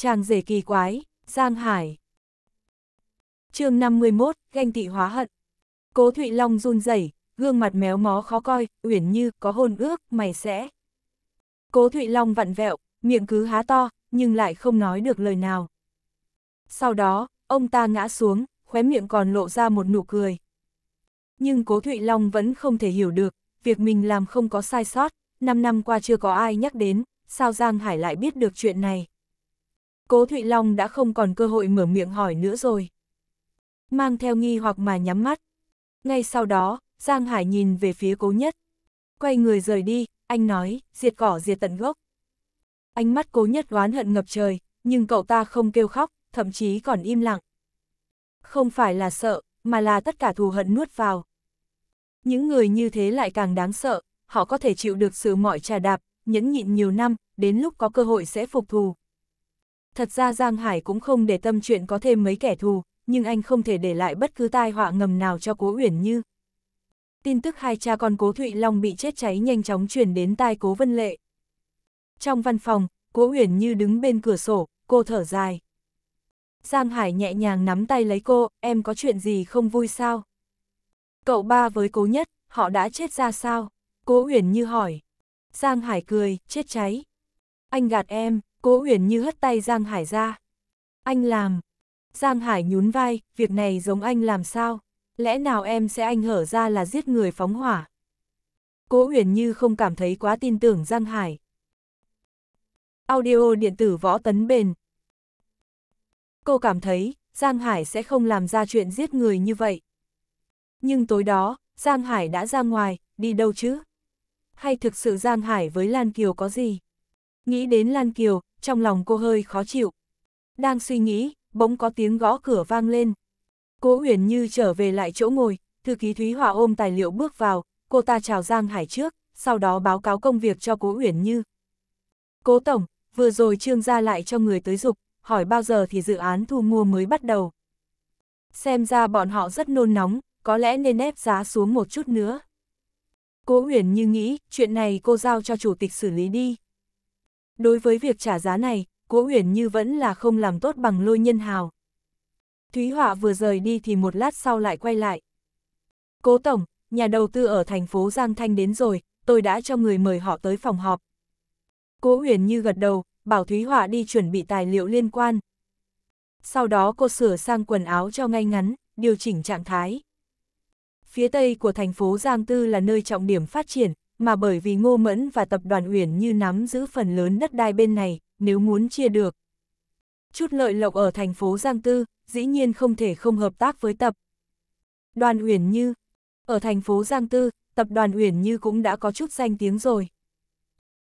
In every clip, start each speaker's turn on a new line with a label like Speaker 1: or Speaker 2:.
Speaker 1: Chàng rể kỳ quái, Giang Hải. chương 51, ganh tị hóa hận. Cố Thụy Long run rẩy gương mặt méo mó khó coi, uyển như có hôn ước, mày sẽ. Cố Thụy Long vặn vẹo, miệng cứ há to, nhưng lại không nói được lời nào. Sau đó, ông ta ngã xuống, khóe miệng còn lộ ra một nụ cười. Nhưng Cố Thụy Long vẫn không thể hiểu được, việc mình làm không có sai sót, 5 năm qua chưa có ai nhắc đến, sao Giang Hải lại biết được chuyện này. Cố Thụy Long đã không còn cơ hội mở miệng hỏi nữa rồi. Mang theo nghi hoặc mà nhắm mắt. Ngay sau đó, Giang Hải nhìn về phía cố nhất. Quay người rời đi, anh nói, diệt cỏ diệt tận gốc. Ánh mắt cố nhất oán hận ngập trời, nhưng cậu ta không kêu khóc, thậm chí còn im lặng. Không phải là sợ, mà là tất cả thù hận nuốt vào. Những người như thế lại càng đáng sợ, họ có thể chịu được sự mọi trà đạp, nhẫn nhịn nhiều năm, đến lúc có cơ hội sẽ phục thù, Thật ra Giang Hải cũng không để tâm chuyện có thêm mấy kẻ thù, nhưng anh không thể để lại bất cứ tai họa ngầm nào cho Cố Uyển Như. Tin tức hai cha con Cố Thụy Long bị chết cháy nhanh chóng truyền đến tai Cố Vân Lệ. Trong văn phòng, Cố Uyển Như đứng bên cửa sổ, cô thở dài. Giang Hải nhẹ nhàng nắm tay lấy cô, em có chuyện gì không vui sao? Cậu ba với cố nhất, họ đã chết ra sao? Cố Uyển Như hỏi. Giang Hải cười, chết cháy. Anh gạt em, Cố Huyền Như hất tay Giang Hải ra. Anh làm. Giang Hải nhún vai, việc này giống anh làm sao? Lẽ nào em sẽ anh hở ra là giết người phóng hỏa? Cố Huyền Như không cảm thấy quá tin tưởng Giang Hải. Audio điện tử võ tấn bền. Cô cảm thấy, Giang Hải sẽ không làm ra chuyện giết người như vậy. Nhưng tối đó, Giang Hải đã ra ngoài, đi đâu chứ? Hay thực sự Giang Hải với Lan Kiều có gì? Nghĩ đến Lan Kiều, trong lòng cô hơi khó chịu. Đang suy nghĩ, bỗng có tiếng gõ cửa vang lên. Cố Uyển Như trở về lại chỗ ngồi, thư ký Thúy Hòa ôm tài liệu bước vào, cô ta chào Giang Hải trước, sau đó báo cáo công việc cho Cố Uyển Như. Cố Tổng, vừa rồi Trương ra lại cho người tới dục, hỏi bao giờ thì dự án thu mua mới bắt đầu. Xem ra bọn họ rất nôn nóng, có lẽ nên ép giá xuống một chút nữa. Cố Uyển Như nghĩ, chuyện này cô giao cho chủ tịch xử lý đi. Đối với việc trả giá này, Cố Uyển Như vẫn là không làm tốt bằng lôi nhân hào. Thúy Họa vừa rời đi thì một lát sau lại quay lại. Cố Tổng, nhà đầu tư ở thành phố Giang Thanh đến rồi, tôi đã cho người mời họ tới phòng họp. Cố Uyển Như gật đầu, bảo Thúy Họa đi chuẩn bị tài liệu liên quan. Sau đó cô sửa sang quần áo cho ngay ngắn, điều chỉnh trạng thái. Phía tây của thành phố Giang Tư là nơi trọng điểm phát triển, mà bởi vì Ngô Mẫn và tập đoàn Uyển như nắm giữ phần lớn đất đai bên này, nếu muốn chia được. Chút lợi lộc ở thành phố Giang Tư, dĩ nhiên không thể không hợp tác với tập. Đoàn Uyển Như Ở thành phố Giang Tư, tập đoàn Uyển Như cũng đã có chút danh tiếng rồi.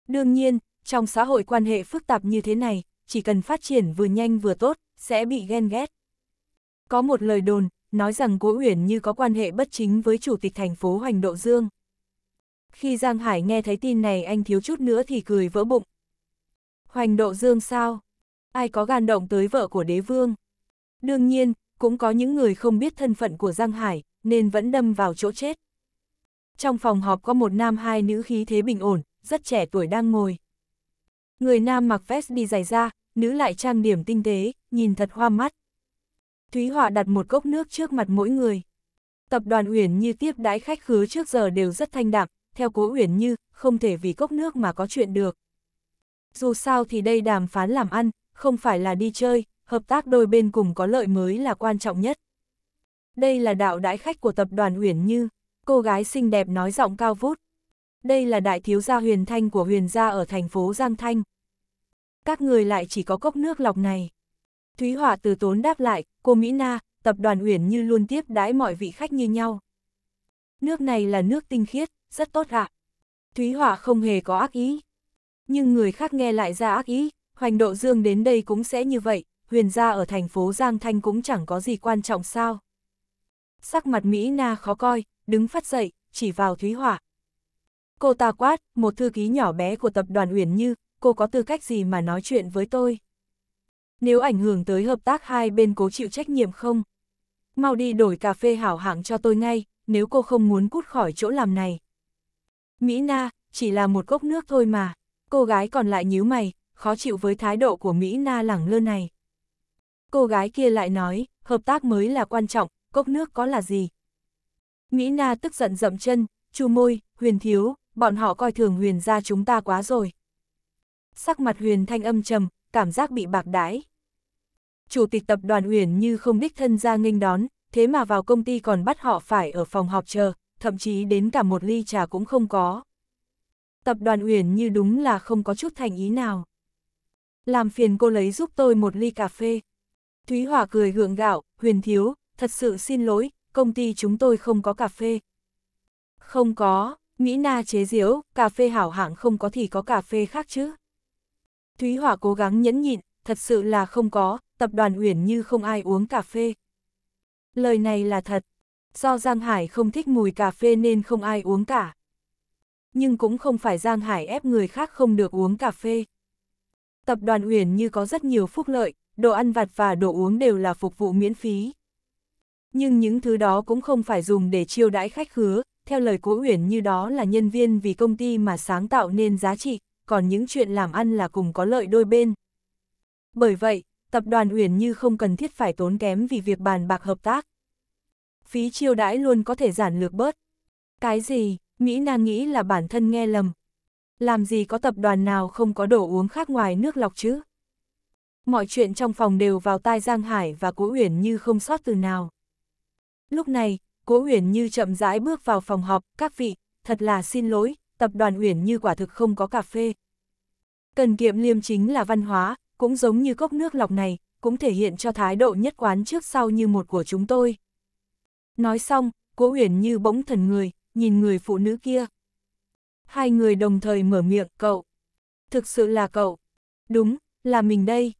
Speaker 1: Đương nhiên, trong xã hội quan hệ phức tạp như thế này, chỉ cần phát triển vừa nhanh vừa tốt, sẽ bị ghen ghét. Có một lời đồn, nói rằng Cố Uyển Như có quan hệ bất chính với chủ tịch thành phố Hoành Độ Dương. Khi Giang Hải nghe thấy tin này anh thiếu chút nữa thì cười vỡ bụng. Hoành độ dương sao? Ai có gan động tới vợ của đế vương? Đương nhiên, cũng có những người không biết thân phận của Giang Hải, nên vẫn đâm vào chỗ chết. Trong phòng họp có một nam hai nữ khí thế bình ổn, rất trẻ tuổi đang ngồi. Người nam mặc vest đi giày da, nữ lại trang điểm tinh tế, nhìn thật hoa mắt. Thúy Họa đặt một cốc nước trước mặt mỗi người. Tập đoàn Uyển như tiếp đãi khách khứa trước giờ đều rất thanh đạm, theo cố uyển như, không thể vì cốc nước mà có chuyện được. Dù sao thì đây đàm phán làm ăn, không phải là đi chơi, hợp tác đôi bên cùng có lợi mới là quan trọng nhất. Đây là đạo đãi khách của tập đoàn Uyển Như, cô gái xinh đẹp nói giọng cao vút. Đây là đại thiếu gia Huyền Thanh của Huyền gia ở thành phố Giang Thanh. Các người lại chỉ có cốc nước lọc này. Thúy Hỏa từ tốn đáp lại, cô Mỹ Na, tập đoàn Uyển Như luôn tiếp đãi mọi vị khách như nhau. Nước này là nước tinh khiết, rất tốt ạ. Thúy Hỏa không hề có ác ý. Nhưng người khác nghe lại ra ác ý, Hoành Độ Dương đến đây cũng sẽ như vậy, huyền gia ở thành phố Giang Thanh cũng chẳng có gì quan trọng sao. Sắc mặt Mỹ Na khó coi, đứng phát dậy, chỉ vào Thúy Hỏa. Cô ta quát, một thư ký nhỏ bé của tập đoàn Uyển Như, cô có tư cách gì mà nói chuyện với tôi? Nếu ảnh hưởng tới hợp tác hai bên cố chịu trách nhiệm không? Mau đi đổi cà phê hảo hạng cho tôi ngay, nếu cô không muốn cút khỏi chỗ làm này. Mỹ Na, chỉ là một cốc nước thôi mà. Cô gái còn lại nhíu mày, khó chịu với thái độ của Mỹ Na lẳng lơ này. Cô gái kia lại nói, hợp tác mới là quan trọng, cốc nước có là gì. Mỹ Na tức giận dậm chân, chu môi, huyền thiếu, bọn họ coi thường huyền ra chúng ta quá rồi. Sắc mặt huyền thanh âm trầm, cảm giác bị bạc đãi. Chủ tịch tập đoàn huyền như không đích thân ra nghênh đón, thế mà vào công ty còn bắt họ phải ở phòng họp chờ, thậm chí đến cả một ly trà cũng không có. Tập đoàn Uyển như đúng là không có chút thành ý nào. Làm phiền cô lấy giúp tôi một ly cà phê. Thúy Hòa cười gượng gạo, huyền thiếu, thật sự xin lỗi, công ty chúng tôi không có cà phê. Không có, Mỹ Na chế diễu, cà phê hảo hạng không có thì có cà phê khác chứ. Thúy Hỏa cố gắng nhẫn nhịn, thật sự là không có, tập đoàn Uyển như không ai uống cà phê. Lời này là thật, do Giang Hải không thích mùi cà phê nên không ai uống cả. Nhưng cũng không phải Giang Hải ép người khác không được uống cà phê. Tập đoàn Uyển như có rất nhiều phúc lợi, đồ ăn vặt và đồ uống đều là phục vụ miễn phí. Nhưng những thứ đó cũng không phải dùng để chiêu đãi khách khứa, theo lời cố Uyển như đó là nhân viên vì công ty mà sáng tạo nên giá trị, còn những chuyện làm ăn là cùng có lợi đôi bên. Bởi vậy, tập đoàn Uyển như không cần thiết phải tốn kém vì việc bàn bạc hợp tác phí chiêu đãi luôn có thể giản lược bớt. Cái gì, Mỹ Nan nghĩ là bản thân nghe lầm. Làm gì có tập đoàn nào không có đồ uống khác ngoài nước lọc chứ? Mọi chuyện trong phòng đều vào tai Giang Hải và Cố Uyển Như không sót từ nào. Lúc này, Cố Uyển Như chậm rãi bước vào phòng họp, các vị, thật là xin lỗi, tập đoàn Uyển Như quả thực không có cà phê. Cần kiệm liêm chính là văn hóa, cũng giống như cốc nước lọc này, cũng thể hiện cho thái độ nhất quán trước sau như một của chúng tôi. Nói xong, Cố Uyển như bỗng thần người, nhìn người phụ nữ kia. Hai người đồng thời mở miệng, cậu. Thực sự là cậu. Đúng, là mình đây.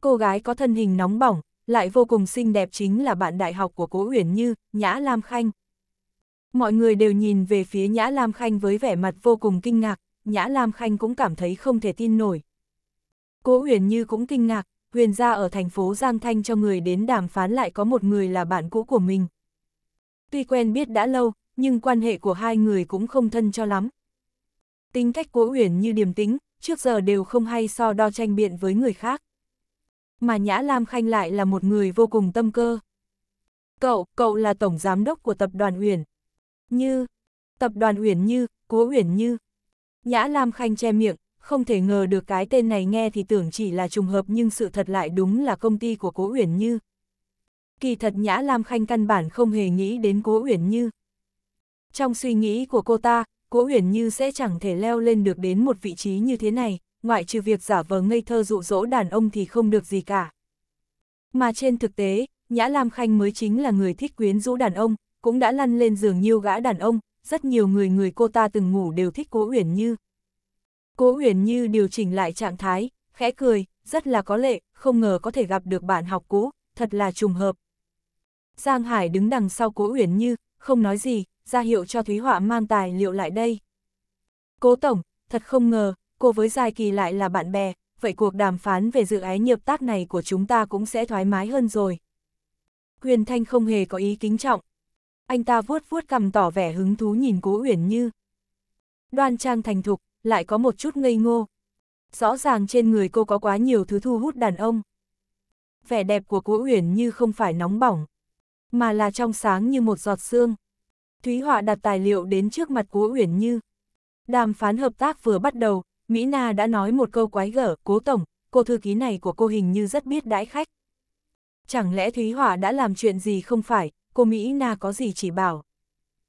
Speaker 1: Cô gái có thân hình nóng bỏng, lại vô cùng xinh đẹp chính là bạn đại học của Cố Uyển Như, Nhã Lam Khanh. Mọi người đều nhìn về phía Nhã Lam Khanh với vẻ mặt vô cùng kinh ngạc, Nhã Lam Khanh cũng cảm thấy không thể tin nổi. Cố Uyển Như cũng kinh ngạc, Huyền gia ở thành phố Giang Thanh cho người đến đàm phán lại có một người là bạn cũ của mình. Tuy quen biết đã lâu, nhưng quan hệ của hai người cũng không thân cho lắm. Tính cách của Uyển như điềm tính, trước giờ đều không hay so đo tranh biện với người khác. Mà Nhã Lam Khanh lại là một người vô cùng tâm cơ. Cậu, cậu là tổng giám đốc của tập đoàn Uyển. Như, tập đoàn Uyển Như, cố Uyển Như. Nhã Lam Khanh che miệng, không thể ngờ được cái tên này nghe thì tưởng chỉ là trùng hợp nhưng sự thật lại đúng là công ty của cố Uyển Như. Kỳ thật Nhã Lam Khanh căn bản không hề nghĩ đến Cố Uyển Như. Trong suy nghĩ của cô ta, Cố Uyển Như sẽ chẳng thể leo lên được đến một vị trí như thế này, ngoại trừ việc giả vờ ngây thơ dụ dỗ đàn ông thì không được gì cả. Mà trên thực tế, Nhã Lam Khanh mới chính là người thích quyến rũ đàn ông, cũng đã lăn lên giường nhiều gã đàn ông, rất nhiều người người cô ta từng ngủ đều thích Cố Uyển Như. Cố Uyển Như điều chỉnh lại trạng thái, khẽ cười, rất là có lệ, không ngờ có thể gặp được bạn học cũ, thật là trùng hợp, Giang Hải đứng đằng sau Cố Uyển Như, không nói gì, ra hiệu cho Thúy Họa mang tài liệu lại đây. Cố Tổng, thật không ngờ, cô với Giai Kỳ lại là bạn bè, vậy cuộc đàm phán về dự án nhập tác này của chúng ta cũng sẽ thoải mái hơn rồi. Huyền Thanh không hề có ý kính trọng. Anh ta vuốt vuốt cầm tỏ vẻ hứng thú nhìn Cố Uyển Như. Đoan trang thành thục, lại có một chút ngây ngô. Rõ ràng trên người cô có quá nhiều thứ thu hút đàn ông. Vẻ đẹp của Cố Uyển Như không phải nóng bỏng, mà là trong sáng như một giọt sương. Thúy Họa đặt tài liệu đến trước mặt Cố Uyển Như. Đàm phán hợp tác vừa bắt đầu, Mỹ Na đã nói một câu quái gở, Cố Tổng, cô thư ký này của cô hình như rất biết đãi khách. Chẳng lẽ Thúy Họa đã làm chuyện gì không phải, cô Mỹ Na có gì chỉ bảo.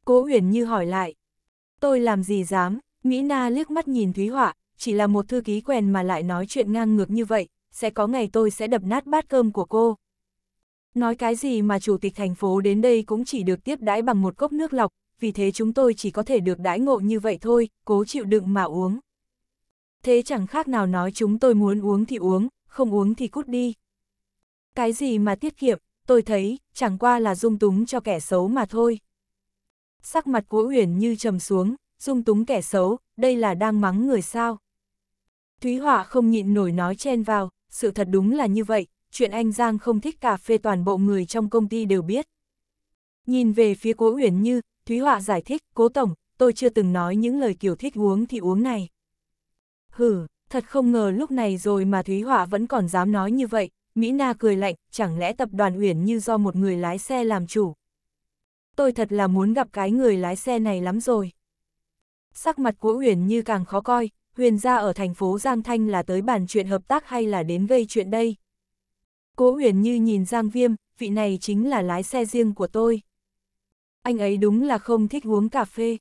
Speaker 1: Cố Uyển Như hỏi lại. Tôi làm gì dám, Mỹ Na liếc mắt nhìn Thúy Họa, chỉ là một thư ký quen mà lại nói chuyện ngang ngược như vậy, sẽ có ngày tôi sẽ đập nát bát cơm của cô. Nói cái gì mà chủ tịch thành phố đến đây cũng chỉ được tiếp đãi bằng một cốc nước lọc, vì thế chúng tôi chỉ có thể được đãi ngộ như vậy thôi, cố chịu đựng mà uống. Thế chẳng khác nào nói chúng tôi muốn uống thì uống, không uống thì cút đi. Cái gì mà tiết kiệm, tôi thấy, chẳng qua là dung túng cho kẻ xấu mà thôi. Sắc mặt của Uyển như trầm xuống, dung túng kẻ xấu, đây là đang mắng người sao. Thúy Họa không nhịn nổi nói chen vào, sự thật đúng là như vậy, chuyện anh Giang không thích cà phê toàn bộ người trong công ty đều biết. Nhìn về phía cố Uyển Như, Thúy Họa giải thích, cố tổng, tôi chưa từng nói những lời kiểu thích uống thì uống này. hừ thật không ngờ lúc này rồi mà Thúy Họa vẫn còn dám nói như vậy, Mỹ Na cười lạnh, chẳng lẽ tập đoàn Uyển Như do một người lái xe làm chủ. Tôi thật là muốn gặp cái người lái xe này lắm rồi. Sắc mặt của Uyển Như càng khó coi, Huyền gia ở thành phố Giang Thanh là tới bàn chuyện hợp tác hay là đến gây chuyện đây. Cố huyền như nhìn Giang Viêm, vị này chính là lái xe riêng của tôi. Anh ấy đúng là không thích uống cà phê.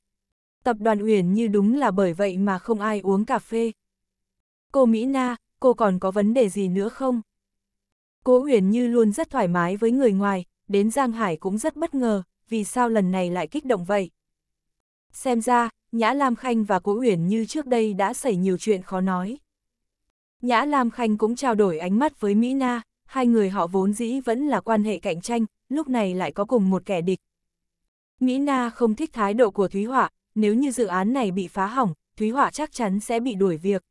Speaker 1: Tập đoàn huyền như đúng là bởi vậy mà không ai uống cà phê. Cô Mỹ Na, cô còn có vấn đề gì nữa không? Cố huyền như luôn rất thoải mái với người ngoài, đến Giang Hải cũng rất bất ngờ, vì sao lần này lại kích động vậy? Xem ra, Nhã Lam Khanh và Cố Huyền như trước đây đã xảy nhiều chuyện khó nói. Nhã Lam Khanh cũng trao đổi ánh mắt với Mỹ Na hai người họ vốn dĩ vẫn là quan hệ cạnh tranh, lúc này lại có cùng một kẻ địch. Mỹ Na không thích thái độ của Thúy Họa, nếu như dự án này bị phá hỏng, Thúy Họa chắc chắn sẽ bị đuổi việc.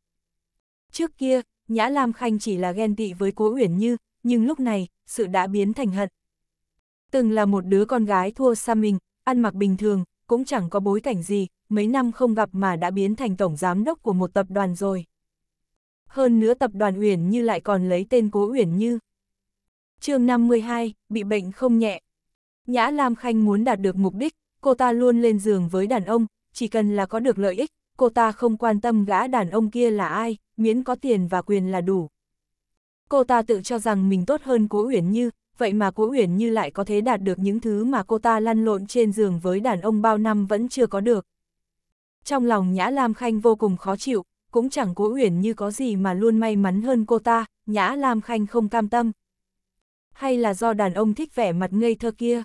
Speaker 1: Trước kia, Nhã Lam Khanh chỉ là ghen tị với Cố Uyển Như, nhưng lúc này, sự đã biến thành hận. Từng là một đứa con gái thua xa mình, ăn mặc bình thường, cũng chẳng có bối cảnh gì, mấy năm không gặp mà đã biến thành tổng giám đốc của một tập đoàn rồi. Hơn nữa tập đoàn Uyển Như lại còn lấy tên Cố Uyển Như. chương 52, bị bệnh không nhẹ. Nhã Lam Khanh muốn đạt được mục đích, cô ta luôn lên giường với đàn ông, chỉ cần là có được lợi ích, cô ta không quan tâm gã đàn ông kia là ai, miễn có tiền và quyền là đủ. Cô ta tự cho rằng mình tốt hơn Cố Uyển Như, vậy mà Cố Uyển Như lại có thể đạt được những thứ mà cô ta lăn lộn trên giường với đàn ông bao năm vẫn chưa có được. Trong lòng Nhã Lam Khanh vô cùng khó chịu, cũng chẳng cố uyển như có gì mà luôn may mắn hơn cô ta, Nhã Lam Khanh không cam tâm. Hay là do đàn ông thích vẻ mặt ngây thơ kia?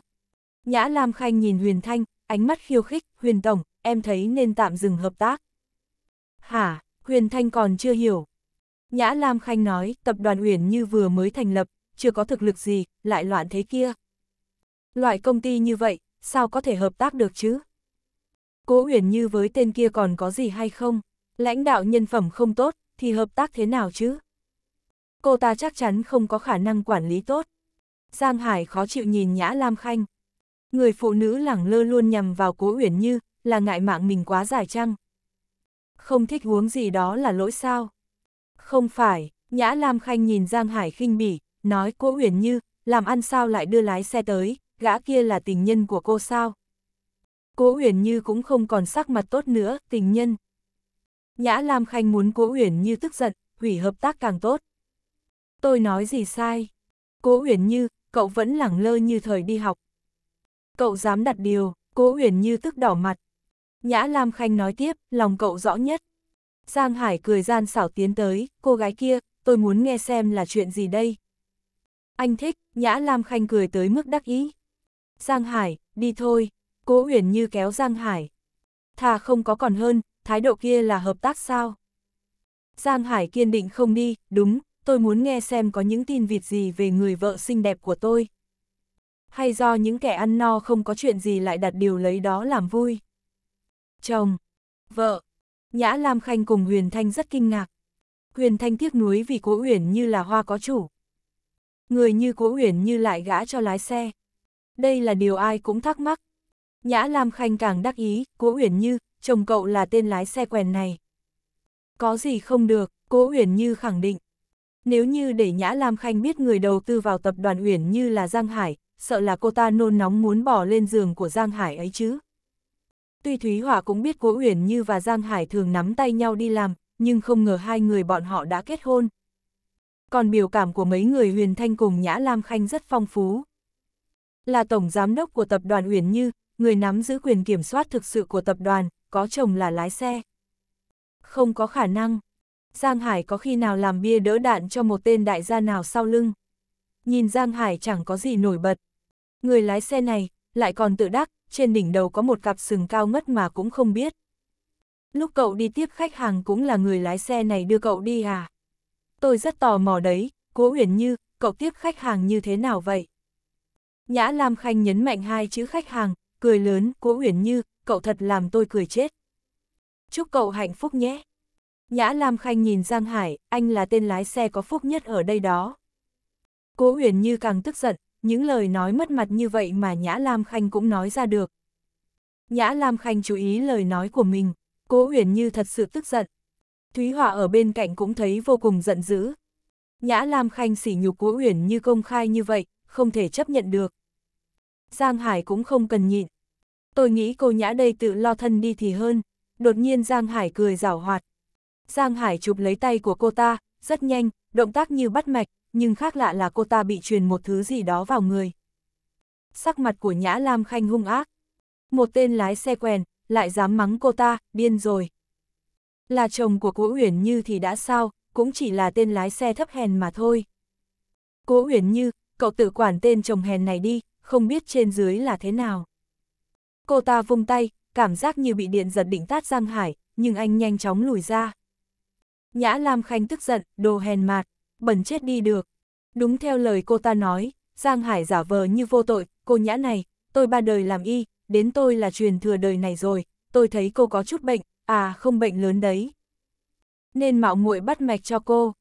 Speaker 1: Nhã Lam Khanh nhìn Huyền Thanh, ánh mắt khiêu khích, Huyền Tổng, em thấy nên tạm dừng hợp tác. Hả, Huyền Thanh còn chưa hiểu. Nhã Lam Khanh nói, tập đoàn Uyển như vừa mới thành lập, chưa có thực lực gì, lại loạn thế kia. Loại công ty như vậy, sao có thể hợp tác được chứ? Cố Uyển như với tên kia còn có gì hay không? Lãnh đạo nhân phẩm không tốt, thì hợp tác thế nào chứ? Cô ta chắc chắn không có khả năng quản lý tốt. Giang Hải khó chịu nhìn Nhã Lam Khanh. Người phụ nữ lẳng lơ luôn nhằm vào cố uyển như, là ngại mạng mình quá dài chăng? Không thích uống gì đó là lỗi sao? Không phải, Nhã Lam Khanh nhìn Giang Hải khinh bỉ, nói cố uyển như, làm ăn sao lại đưa lái xe tới, gã kia là tình nhân của cô sao? Cố uyển như cũng không còn sắc mặt tốt nữa, tình nhân. Nhã Lam Khanh muốn Cố Uyển Như tức giận, hủy hợp tác càng tốt. Tôi nói gì sai? Cố Uyển Như, cậu vẫn lẳng lơ như thời đi học. Cậu dám đặt điều, Cố Uyển Như tức đỏ mặt. Nhã Lam Khanh nói tiếp, lòng cậu rõ nhất. Giang Hải cười gian xảo tiến tới, cô gái kia, tôi muốn nghe xem là chuyện gì đây. Anh thích, Nhã Lam Khanh cười tới mức đắc ý. Giang Hải, đi thôi, Cố Uyển Như kéo Giang Hải. Thà không có còn hơn, thái độ kia là hợp tác sao? Giang Hải kiên định không đi, đúng, tôi muốn nghe xem có những tin vịt gì về người vợ xinh đẹp của tôi. Hay do những kẻ ăn no không có chuyện gì lại đặt điều lấy đó làm vui. Chồng, vợ, Nhã Lam Khanh cùng Huyền Thanh rất kinh ngạc. Huyền Thanh tiếc nuối vì Cố Uyển như là hoa có chủ. Người như Cố Uyển như lại gã cho lái xe. Đây là điều ai cũng thắc mắc, Nhã Lam Khanh càng đắc ý, Cố Uyển Như, chồng cậu là tên lái xe quèn này. Có gì không được, Cố Uyển Như khẳng định. Nếu như để Nhã Lam Khanh biết người đầu tư vào tập đoàn Uyển Như là Giang Hải, sợ là cô ta nôn nóng muốn bỏ lên giường của Giang Hải ấy chứ. Tuy Thúy Hỏa cũng biết Cố Uyển Như và Giang Hải thường nắm tay nhau đi làm, nhưng không ngờ hai người bọn họ đã kết hôn. Còn biểu cảm của mấy người Huyền Thanh cùng Nhã Lam Khanh rất phong phú. Là tổng giám đốc của tập đoàn Uyển Như, người nắm giữ quyền kiểm soát thực sự của tập đoàn, có chồng là lái xe. Không có khả năng. Giang Hải có khi nào làm bia đỡ đạn cho một tên đại gia nào sau lưng. Nhìn Giang Hải chẳng có gì nổi bật. Người lái xe này, lại còn tự đắc, trên đỉnh đầu có một cặp sừng cao ngất mà cũng không biết. Lúc cậu đi tiếp khách hàng cũng là người lái xe này đưa cậu đi à? Tôi rất tò mò đấy, Cố Huyền Như, cậu tiếp khách hàng như thế nào vậy? Nhã Lam Khanh nhấn mạnh hai chữ khách hàng, cười lớn, Cố Uyển Như, cậu thật làm tôi cười chết. Chúc cậu hạnh phúc nhé. Nhã Lam Khanh nhìn Giang Hải, anh là tên lái xe có phúc nhất ở đây đó. Cố Uyển Như càng tức giận, những lời nói mất mặt như vậy mà Nhã Lam Khanh cũng nói ra được. Nhã Lam Khanh chú ý lời nói của mình, Cố Uyển Như thật sự tức giận. Thúy Họa ở bên cạnh cũng thấy vô cùng giận dữ. Nhã Lam Khanh sỉ nhục Cố Uyển Như công khai như vậy, không thể chấp nhận được. Giang Hải cũng không cần nhịn. Tôi nghĩ cô nhã đây tự lo thân đi thì hơn. Đột nhiên Giang Hải cười rảo hoạt. Giang Hải chụp lấy tay của cô ta, rất nhanh, động tác như bắt mạch, nhưng khác lạ là cô ta bị truyền một thứ gì đó vào người. Sắc mặt của Nhã Lam Khanh hung ác. Một tên lái xe quen, lại dám mắng cô ta, điên rồi. Là chồng của Cố Uyển Như thì đã sao, cũng chỉ là tên lái xe thấp hèn mà thôi. Cố Uyển Như, cậu tự quản tên chồng hèn này đi, không biết trên dưới là thế nào. Cô ta vung tay, cảm giác như bị điện giật định tát Giang Hải, nhưng anh nhanh chóng lùi ra. Nhã Lam Khanh tức giận, đồ hèn mạt, bẩn chết đi được. Đúng theo lời cô ta nói, Giang Hải giả vờ như vô tội, cô nhã này, tôi ba đời làm y, đến tôi là truyền thừa đời này rồi, tôi thấy cô có chút bệnh, à không bệnh lớn đấy. Nên mạo muội bắt mạch cho cô.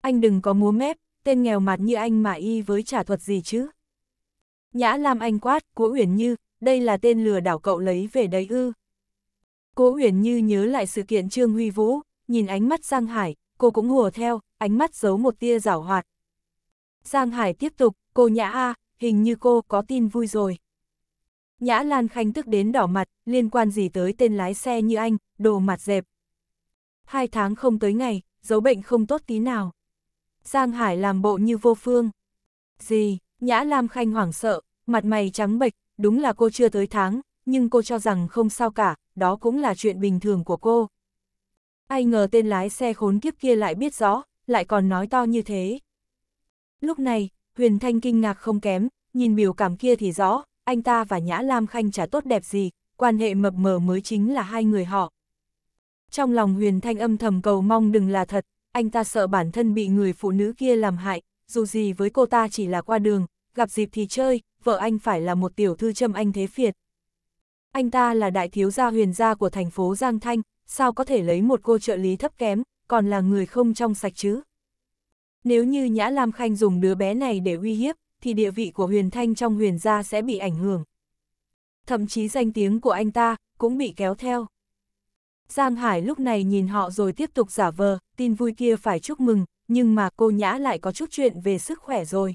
Speaker 1: Anh đừng có múa mép, tên nghèo mặt như anh mà y với trả thuật gì chứ. Nhã Lam Anh quát, Cố Uyển Như, đây là tên lừa đảo cậu lấy về đấy ư. Cố Uyển Như nhớ lại sự kiện Trương Huy Vũ, nhìn ánh mắt Giang Hải, cô cũng hùa theo, ánh mắt giấu một tia giảo hoạt. Giang Hải tiếp tục, cô Nhã A, hình như cô có tin vui rồi. Nhã Lan Khanh tức đến đỏ mặt, liên quan gì tới tên lái xe như anh, đồ mặt dẹp. Hai tháng không tới ngày, dấu bệnh không tốt tí nào. Giang Hải làm bộ như vô phương. Gì? Nhã Lam Khanh hoảng sợ, mặt mày trắng bệch, đúng là cô chưa tới tháng, nhưng cô cho rằng không sao cả, đó cũng là chuyện bình thường của cô. Ai ngờ tên lái xe khốn kiếp kia lại biết rõ, lại còn nói to như thế. Lúc này, Huyền Thanh kinh ngạc không kém, nhìn biểu cảm kia thì rõ, anh ta và Nhã Lam Khanh chả tốt đẹp gì, quan hệ mập mờ mới chính là hai người họ. Trong lòng Huyền Thanh âm thầm cầu mong đừng là thật, anh ta sợ bản thân bị người phụ nữ kia làm hại, dù gì với cô ta chỉ là qua đường, gặp dịp thì chơi, vợ anh phải là một tiểu thư châm anh thế phiệt. Anh ta là đại thiếu gia huyền gia của thành phố Giang Thanh, sao có thể lấy một cô trợ lý thấp kém, còn là người không trong sạch chứ? Nếu như Nhã Lam Khanh dùng đứa bé này để uy hiếp, thì địa vị của huyền thanh trong huyền gia sẽ bị ảnh hưởng. Thậm chí danh tiếng của anh ta cũng bị kéo theo. Giang Hải lúc này nhìn họ rồi tiếp tục giả vờ, tin vui kia phải chúc mừng, nhưng mà cô Nhã lại có chút chuyện về sức khỏe rồi.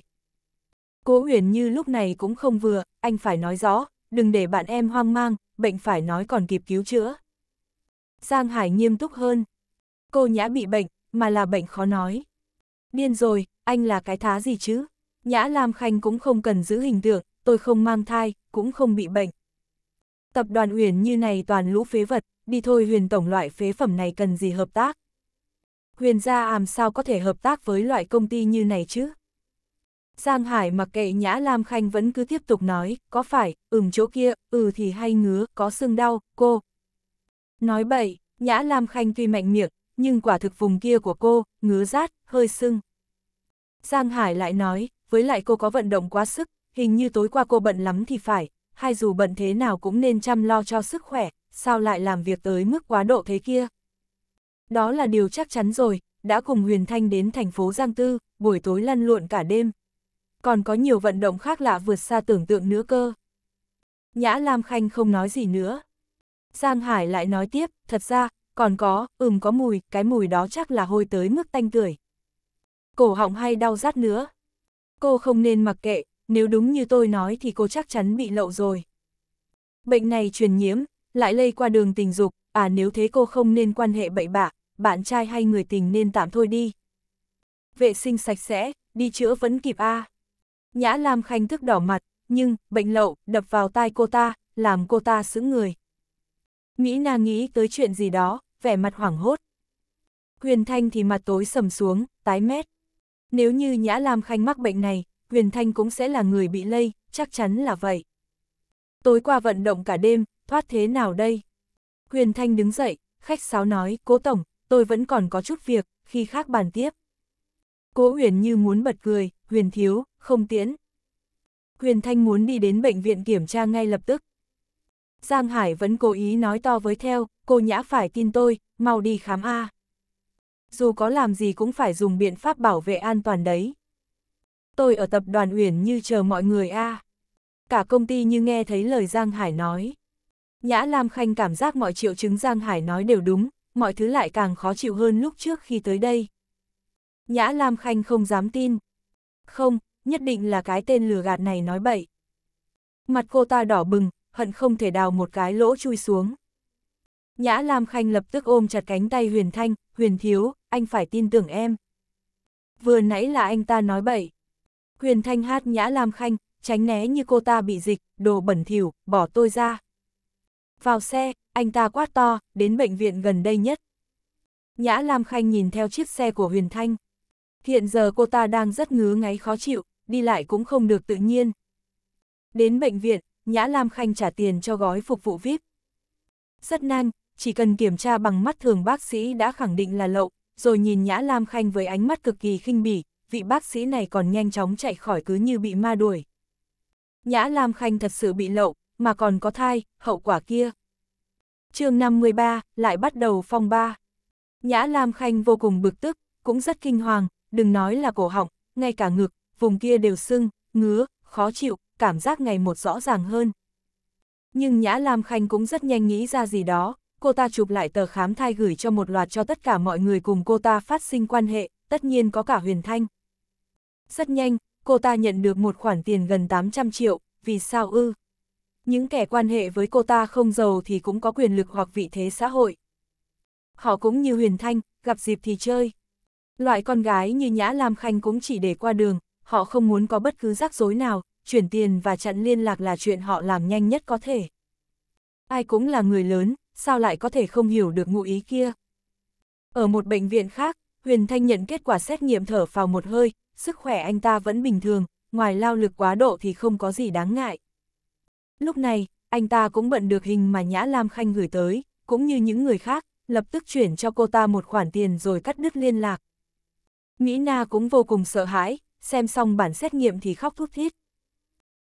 Speaker 1: Cố huyền như lúc này cũng không vừa, anh phải nói rõ, đừng để bạn em hoang mang, bệnh phải nói còn kịp cứu chữa. Giang Hải nghiêm túc hơn. Cô nhã bị bệnh, mà là bệnh khó nói. Điên rồi, anh là cái thá gì chứ? Nhã Lam Khanh cũng không cần giữ hình tượng, tôi không mang thai, cũng không bị bệnh. Tập đoàn Huyền như này toàn lũ phế vật, đi thôi Huyền tổng loại phế phẩm này cần gì hợp tác? Huyền gia àm sao có thể hợp tác với loại công ty như này chứ? Giang Hải mặc kệ Nhã Lam Khanh vẫn cứ tiếp tục nói, có phải, ừm chỗ kia, ừ thì hay ngứa, có xương đau, cô. Nói bậy, Nhã Lam Khanh tuy mạnh miệng, nhưng quả thực vùng kia của cô, ngứa rát, hơi sưng. Giang Hải lại nói, với lại cô có vận động quá sức, hình như tối qua cô bận lắm thì phải, hay dù bận thế nào cũng nên chăm lo cho sức khỏe, sao lại làm việc tới mức quá độ thế kia. Đó là điều chắc chắn rồi, đã cùng Huyền Thanh đến thành phố Giang Tư, buổi tối lăn luộn cả đêm, còn có nhiều vận động khác lạ vượt xa tưởng tượng nữa cơ. Nhã Lam Khanh không nói gì nữa. Giang Hải lại nói tiếp, thật ra, còn có, ừm có mùi, cái mùi đó chắc là hôi tới mức tanh tưởi. Cổ họng hay đau rát nữa. Cô không nên mặc kệ, nếu đúng như tôi nói thì cô chắc chắn bị lậu rồi. Bệnh này truyền nhiễm, lại lây qua đường tình dục, à nếu thế cô không nên quan hệ bậy bạ, bạn trai hay người tình nên tạm thôi đi. Vệ sinh sạch sẽ, đi chữa vẫn kịp a. À. Nhã Lam Khanh thức đỏ mặt, nhưng, bệnh lậu, đập vào tai cô ta, làm cô ta sững người. Nghĩ Na nghĩ tới chuyện gì đó, vẻ mặt hoảng hốt. Huyền Thanh thì mặt tối sầm xuống, tái mét. Nếu như Nhã Lam Khanh mắc bệnh này, Huyền Thanh cũng sẽ là người bị lây, chắc chắn là vậy. Tối qua vận động cả đêm, thoát thế nào đây? Huyền Thanh đứng dậy, khách sáo nói, cố tổng, tôi vẫn còn có chút việc, khi khác bàn tiếp. Cố huyền như muốn bật cười, huyền thiếu, không tiễn. Huyền thanh muốn đi đến bệnh viện kiểm tra ngay lập tức. Giang Hải vẫn cố ý nói to với theo, cô nhã phải tin tôi, mau đi khám A. Dù có làm gì cũng phải dùng biện pháp bảo vệ an toàn đấy. Tôi ở tập đoàn Uyển như chờ mọi người A. Cả công ty như nghe thấy lời Giang Hải nói. Nhã Lam Khanh cảm giác mọi triệu chứng Giang Hải nói đều đúng, mọi thứ lại càng khó chịu hơn lúc trước khi tới đây. Nhã Lam Khanh không dám tin. Không, nhất định là cái tên lừa gạt này nói bậy. Mặt cô ta đỏ bừng, hận không thể đào một cái lỗ chui xuống. Nhã Lam Khanh lập tức ôm chặt cánh tay Huyền Thanh, Huyền Thiếu, anh phải tin tưởng em. Vừa nãy là anh ta nói bậy. Huyền Thanh hát Nhã Lam Khanh, tránh né như cô ta bị dịch, đồ bẩn thỉu, bỏ tôi ra. Vào xe, anh ta quát to, đến bệnh viện gần đây nhất. Nhã Lam Khanh nhìn theo chiếc xe của Huyền Thanh. Hiện giờ cô ta đang rất ngứa ngáy khó chịu, đi lại cũng không được tự nhiên. Đến bệnh viện, Nhã Lam Khanh trả tiền cho gói phục vụ VIP. Rất nhanh, chỉ cần kiểm tra bằng mắt thường bác sĩ đã khẳng định là lậu, rồi nhìn Nhã Lam Khanh với ánh mắt cực kỳ khinh bỉ, vị bác sĩ này còn nhanh chóng chạy khỏi cứ như bị ma đuổi. Nhã Lam Khanh thật sự bị lậu, mà còn có thai, hậu quả kia. chương 53, lại bắt đầu phong ba. Nhã Lam Khanh vô cùng bực tức, cũng rất kinh hoàng, đừng nói là cổ họng, ngay cả ngực, vùng kia đều sưng, ngứa, khó chịu, cảm giác ngày một rõ ràng hơn. Nhưng Nhã Lam Khanh cũng rất nhanh nghĩ ra gì đó, cô ta chụp lại tờ khám thai gửi cho một loạt cho tất cả mọi người cùng cô ta phát sinh quan hệ, tất nhiên có cả Huyền Thanh. Rất nhanh, cô ta nhận được một khoản tiền gần 800 triệu, vì sao ư? Những kẻ quan hệ với cô ta không giàu thì cũng có quyền lực hoặc vị thế xã hội. Họ cũng như Huyền Thanh, gặp dịp thì chơi. Loại con gái như Nhã Lam Khanh cũng chỉ để qua đường, họ không muốn có bất cứ rắc rối nào, chuyển tiền và chặn liên lạc là chuyện họ làm nhanh nhất có thể. Ai cũng là người lớn, sao lại có thể không hiểu được ngụ ý kia. Ở một bệnh viện khác, Huyền Thanh nhận kết quả xét nghiệm thở vào một hơi, sức khỏe anh ta vẫn bình thường, ngoài lao lực quá độ thì không có gì đáng ngại. Lúc này, anh ta cũng bận được hình mà Nhã Lam Khanh gửi tới, cũng như những người khác, lập tức chuyển cho cô ta một khoản tiền rồi cắt đứt liên lạc. Mỹ Na cũng vô cùng sợ hãi, xem xong bản xét nghiệm thì khóc thút thít.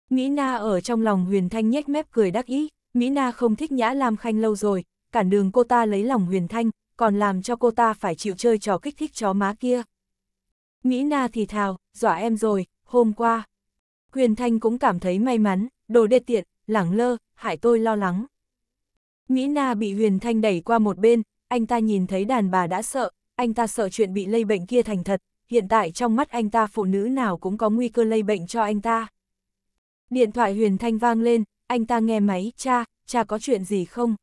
Speaker 1: Mỹ Na ở trong lòng Huyền Thanh nhếch mép cười đắc ý, Mỹ Na không thích Nhã Lam Khanh lâu rồi, cản đường cô ta lấy lòng Huyền Thanh, còn làm cho cô ta phải chịu chơi trò kích thích chó má kia. Mỹ Na thì thào, dọa em rồi, hôm qua. Huyền Thanh cũng cảm thấy may mắn, đồ đê tiện, lẳng lơ, hại tôi lo lắng. Mỹ Na bị Huyền Thanh đẩy qua một bên, anh ta nhìn thấy đàn bà đã sợ, anh ta sợ chuyện bị lây bệnh kia thành thật, hiện tại trong mắt anh ta phụ nữ nào cũng có nguy cơ lây bệnh cho anh ta. Điện thoại Huyền Thanh vang lên, anh ta nghe máy, cha, cha có chuyện gì không?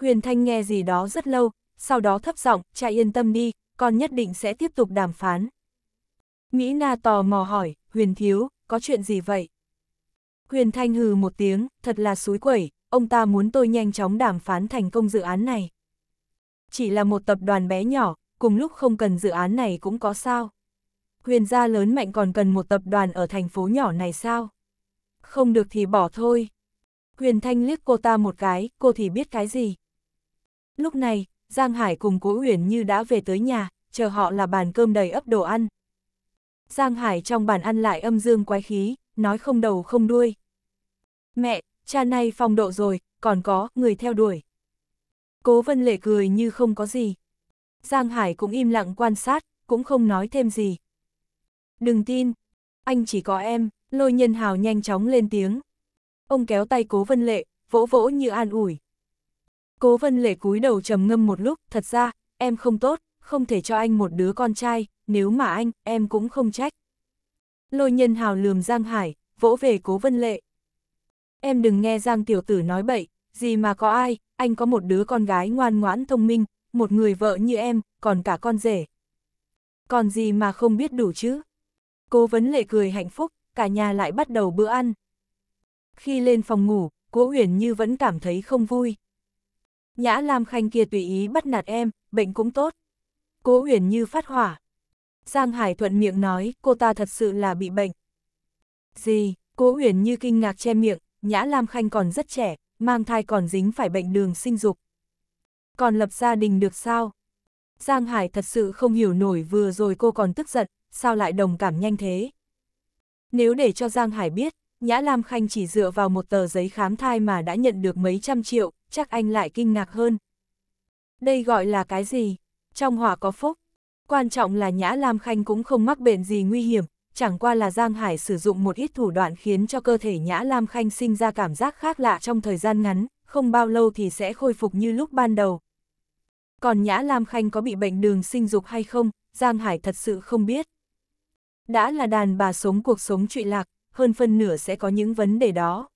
Speaker 1: Huyền Thanh nghe gì đó rất lâu, sau đó thấp giọng, cha yên tâm đi, con nhất định sẽ tiếp tục đàm phán. Nghĩ Na tò mò hỏi, Huyền Thiếu, có chuyện gì vậy? Huyền Thanh hừ một tiếng, thật là suối quẩy, ông ta muốn tôi nhanh chóng đàm phán thành công dự án này. Chỉ là một tập đoàn bé nhỏ, cùng lúc không cần dự án này cũng có sao. Huyền gia lớn mạnh còn cần một tập đoàn ở thành phố nhỏ này sao? Không được thì bỏ thôi. Huyền Thanh liếc cô ta một cái, cô thì biết cái gì. Lúc này, Giang Hải cùng Cố Huyền như đã về tới nhà, chờ họ là bàn cơm đầy ấp đồ ăn. Giang Hải trong bàn ăn lại âm dương quái khí, nói không đầu không đuôi. Mẹ, cha nay phong độ rồi, còn có, người theo đuổi. Cố Vân Lệ cười như không có gì. Giang Hải cũng im lặng quan sát, cũng không nói thêm gì. Đừng tin, anh chỉ có em, lôi nhân hào nhanh chóng lên tiếng. Ông kéo tay Cố Vân Lệ, vỗ vỗ như an ủi. Cố Vân Lệ cúi đầu trầm ngâm một lúc, thật ra, em không tốt, không thể cho anh một đứa con trai, nếu mà anh, em cũng không trách. Lôi nhân hào lườm Giang Hải, vỗ về Cố Vân Lệ. Em đừng nghe Giang tiểu tử nói bậy, gì mà có ai, anh có một đứa con gái ngoan ngoãn thông minh, một người vợ như em, còn cả con rể. Còn gì mà không biết đủ chứ? Cố vấn lệ cười hạnh phúc, cả nhà lại bắt đầu bữa ăn. Khi lên phòng ngủ, cố Uyển Như vẫn cảm thấy không vui. Nhã Lam Khanh kia tùy ý bắt nạt em, bệnh cũng tốt. Cố Uyển Như phát hỏa. Giang Hải thuận miệng nói, cô ta thật sự là bị bệnh. Gì, cố Uyển Như kinh ngạc che miệng, Nhã Lam Khanh còn rất trẻ, mang thai còn dính phải bệnh đường sinh dục. Còn lập gia đình được sao? Giang Hải thật sự không hiểu nổi vừa rồi cô còn tức giận, sao lại đồng cảm nhanh thế? Nếu để cho Giang Hải biết, Nhã Lam Khanh chỉ dựa vào một tờ giấy khám thai mà đã nhận được mấy trăm triệu, chắc anh lại kinh ngạc hơn. Đây gọi là cái gì? Trong họa có phúc. Quan trọng là Nhã Lam Khanh cũng không mắc bệnh gì nguy hiểm, chẳng qua là Giang Hải sử dụng một ít thủ đoạn khiến cho cơ thể Nhã Lam Khanh sinh ra cảm giác khác lạ trong thời gian ngắn, không bao lâu thì sẽ khôi phục như lúc ban đầu. Còn Nhã Lam Khanh có bị bệnh đường sinh dục hay không, Giang Hải thật sự không biết. Đã là đàn bà sống cuộc sống trụy lạc, hơn phân nửa sẽ có những vấn đề đó.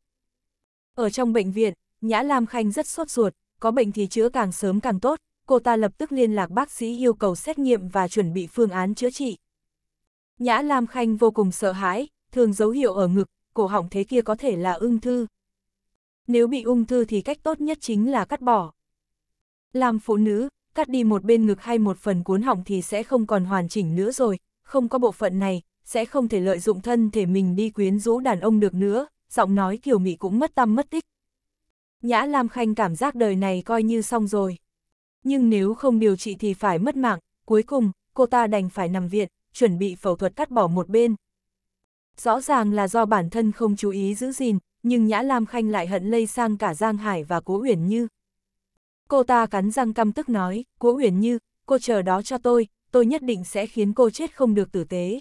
Speaker 1: Ở trong bệnh viện, Nhã Lam Khanh rất sốt ruột, có bệnh thì chữa càng sớm càng tốt, cô ta lập tức liên lạc bác sĩ yêu cầu xét nghiệm và chuẩn bị phương án chữa trị. Nhã Lam Khanh vô cùng sợ hãi, thường dấu hiệu ở ngực, cổ họng thế kia có thể là ung thư. Nếu bị ung thư thì cách tốt nhất chính là cắt bỏ. Làm phụ nữ, cắt đi một bên ngực hay một phần cuốn họng thì sẽ không còn hoàn chỉnh nữa rồi, không có bộ phận này, sẽ không thể lợi dụng thân thể mình đi quyến rũ đàn ông được nữa, giọng nói kiểu mị cũng mất tâm mất tích. Nhã Lam Khanh cảm giác đời này coi như xong rồi. Nhưng nếu không điều trị thì phải mất mạng, cuối cùng, cô ta đành phải nằm viện, chuẩn bị phẫu thuật cắt bỏ một bên. Rõ ràng là do bản thân không chú ý giữ gìn, nhưng Nhã Lam Khanh lại hận lây sang cả Giang Hải và Cố Uyển Như. Cô ta cắn răng căm tức nói, Cố Uyển Như, cô chờ đó cho tôi, tôi nhất định sẽ khiến cô chết không được tử tế.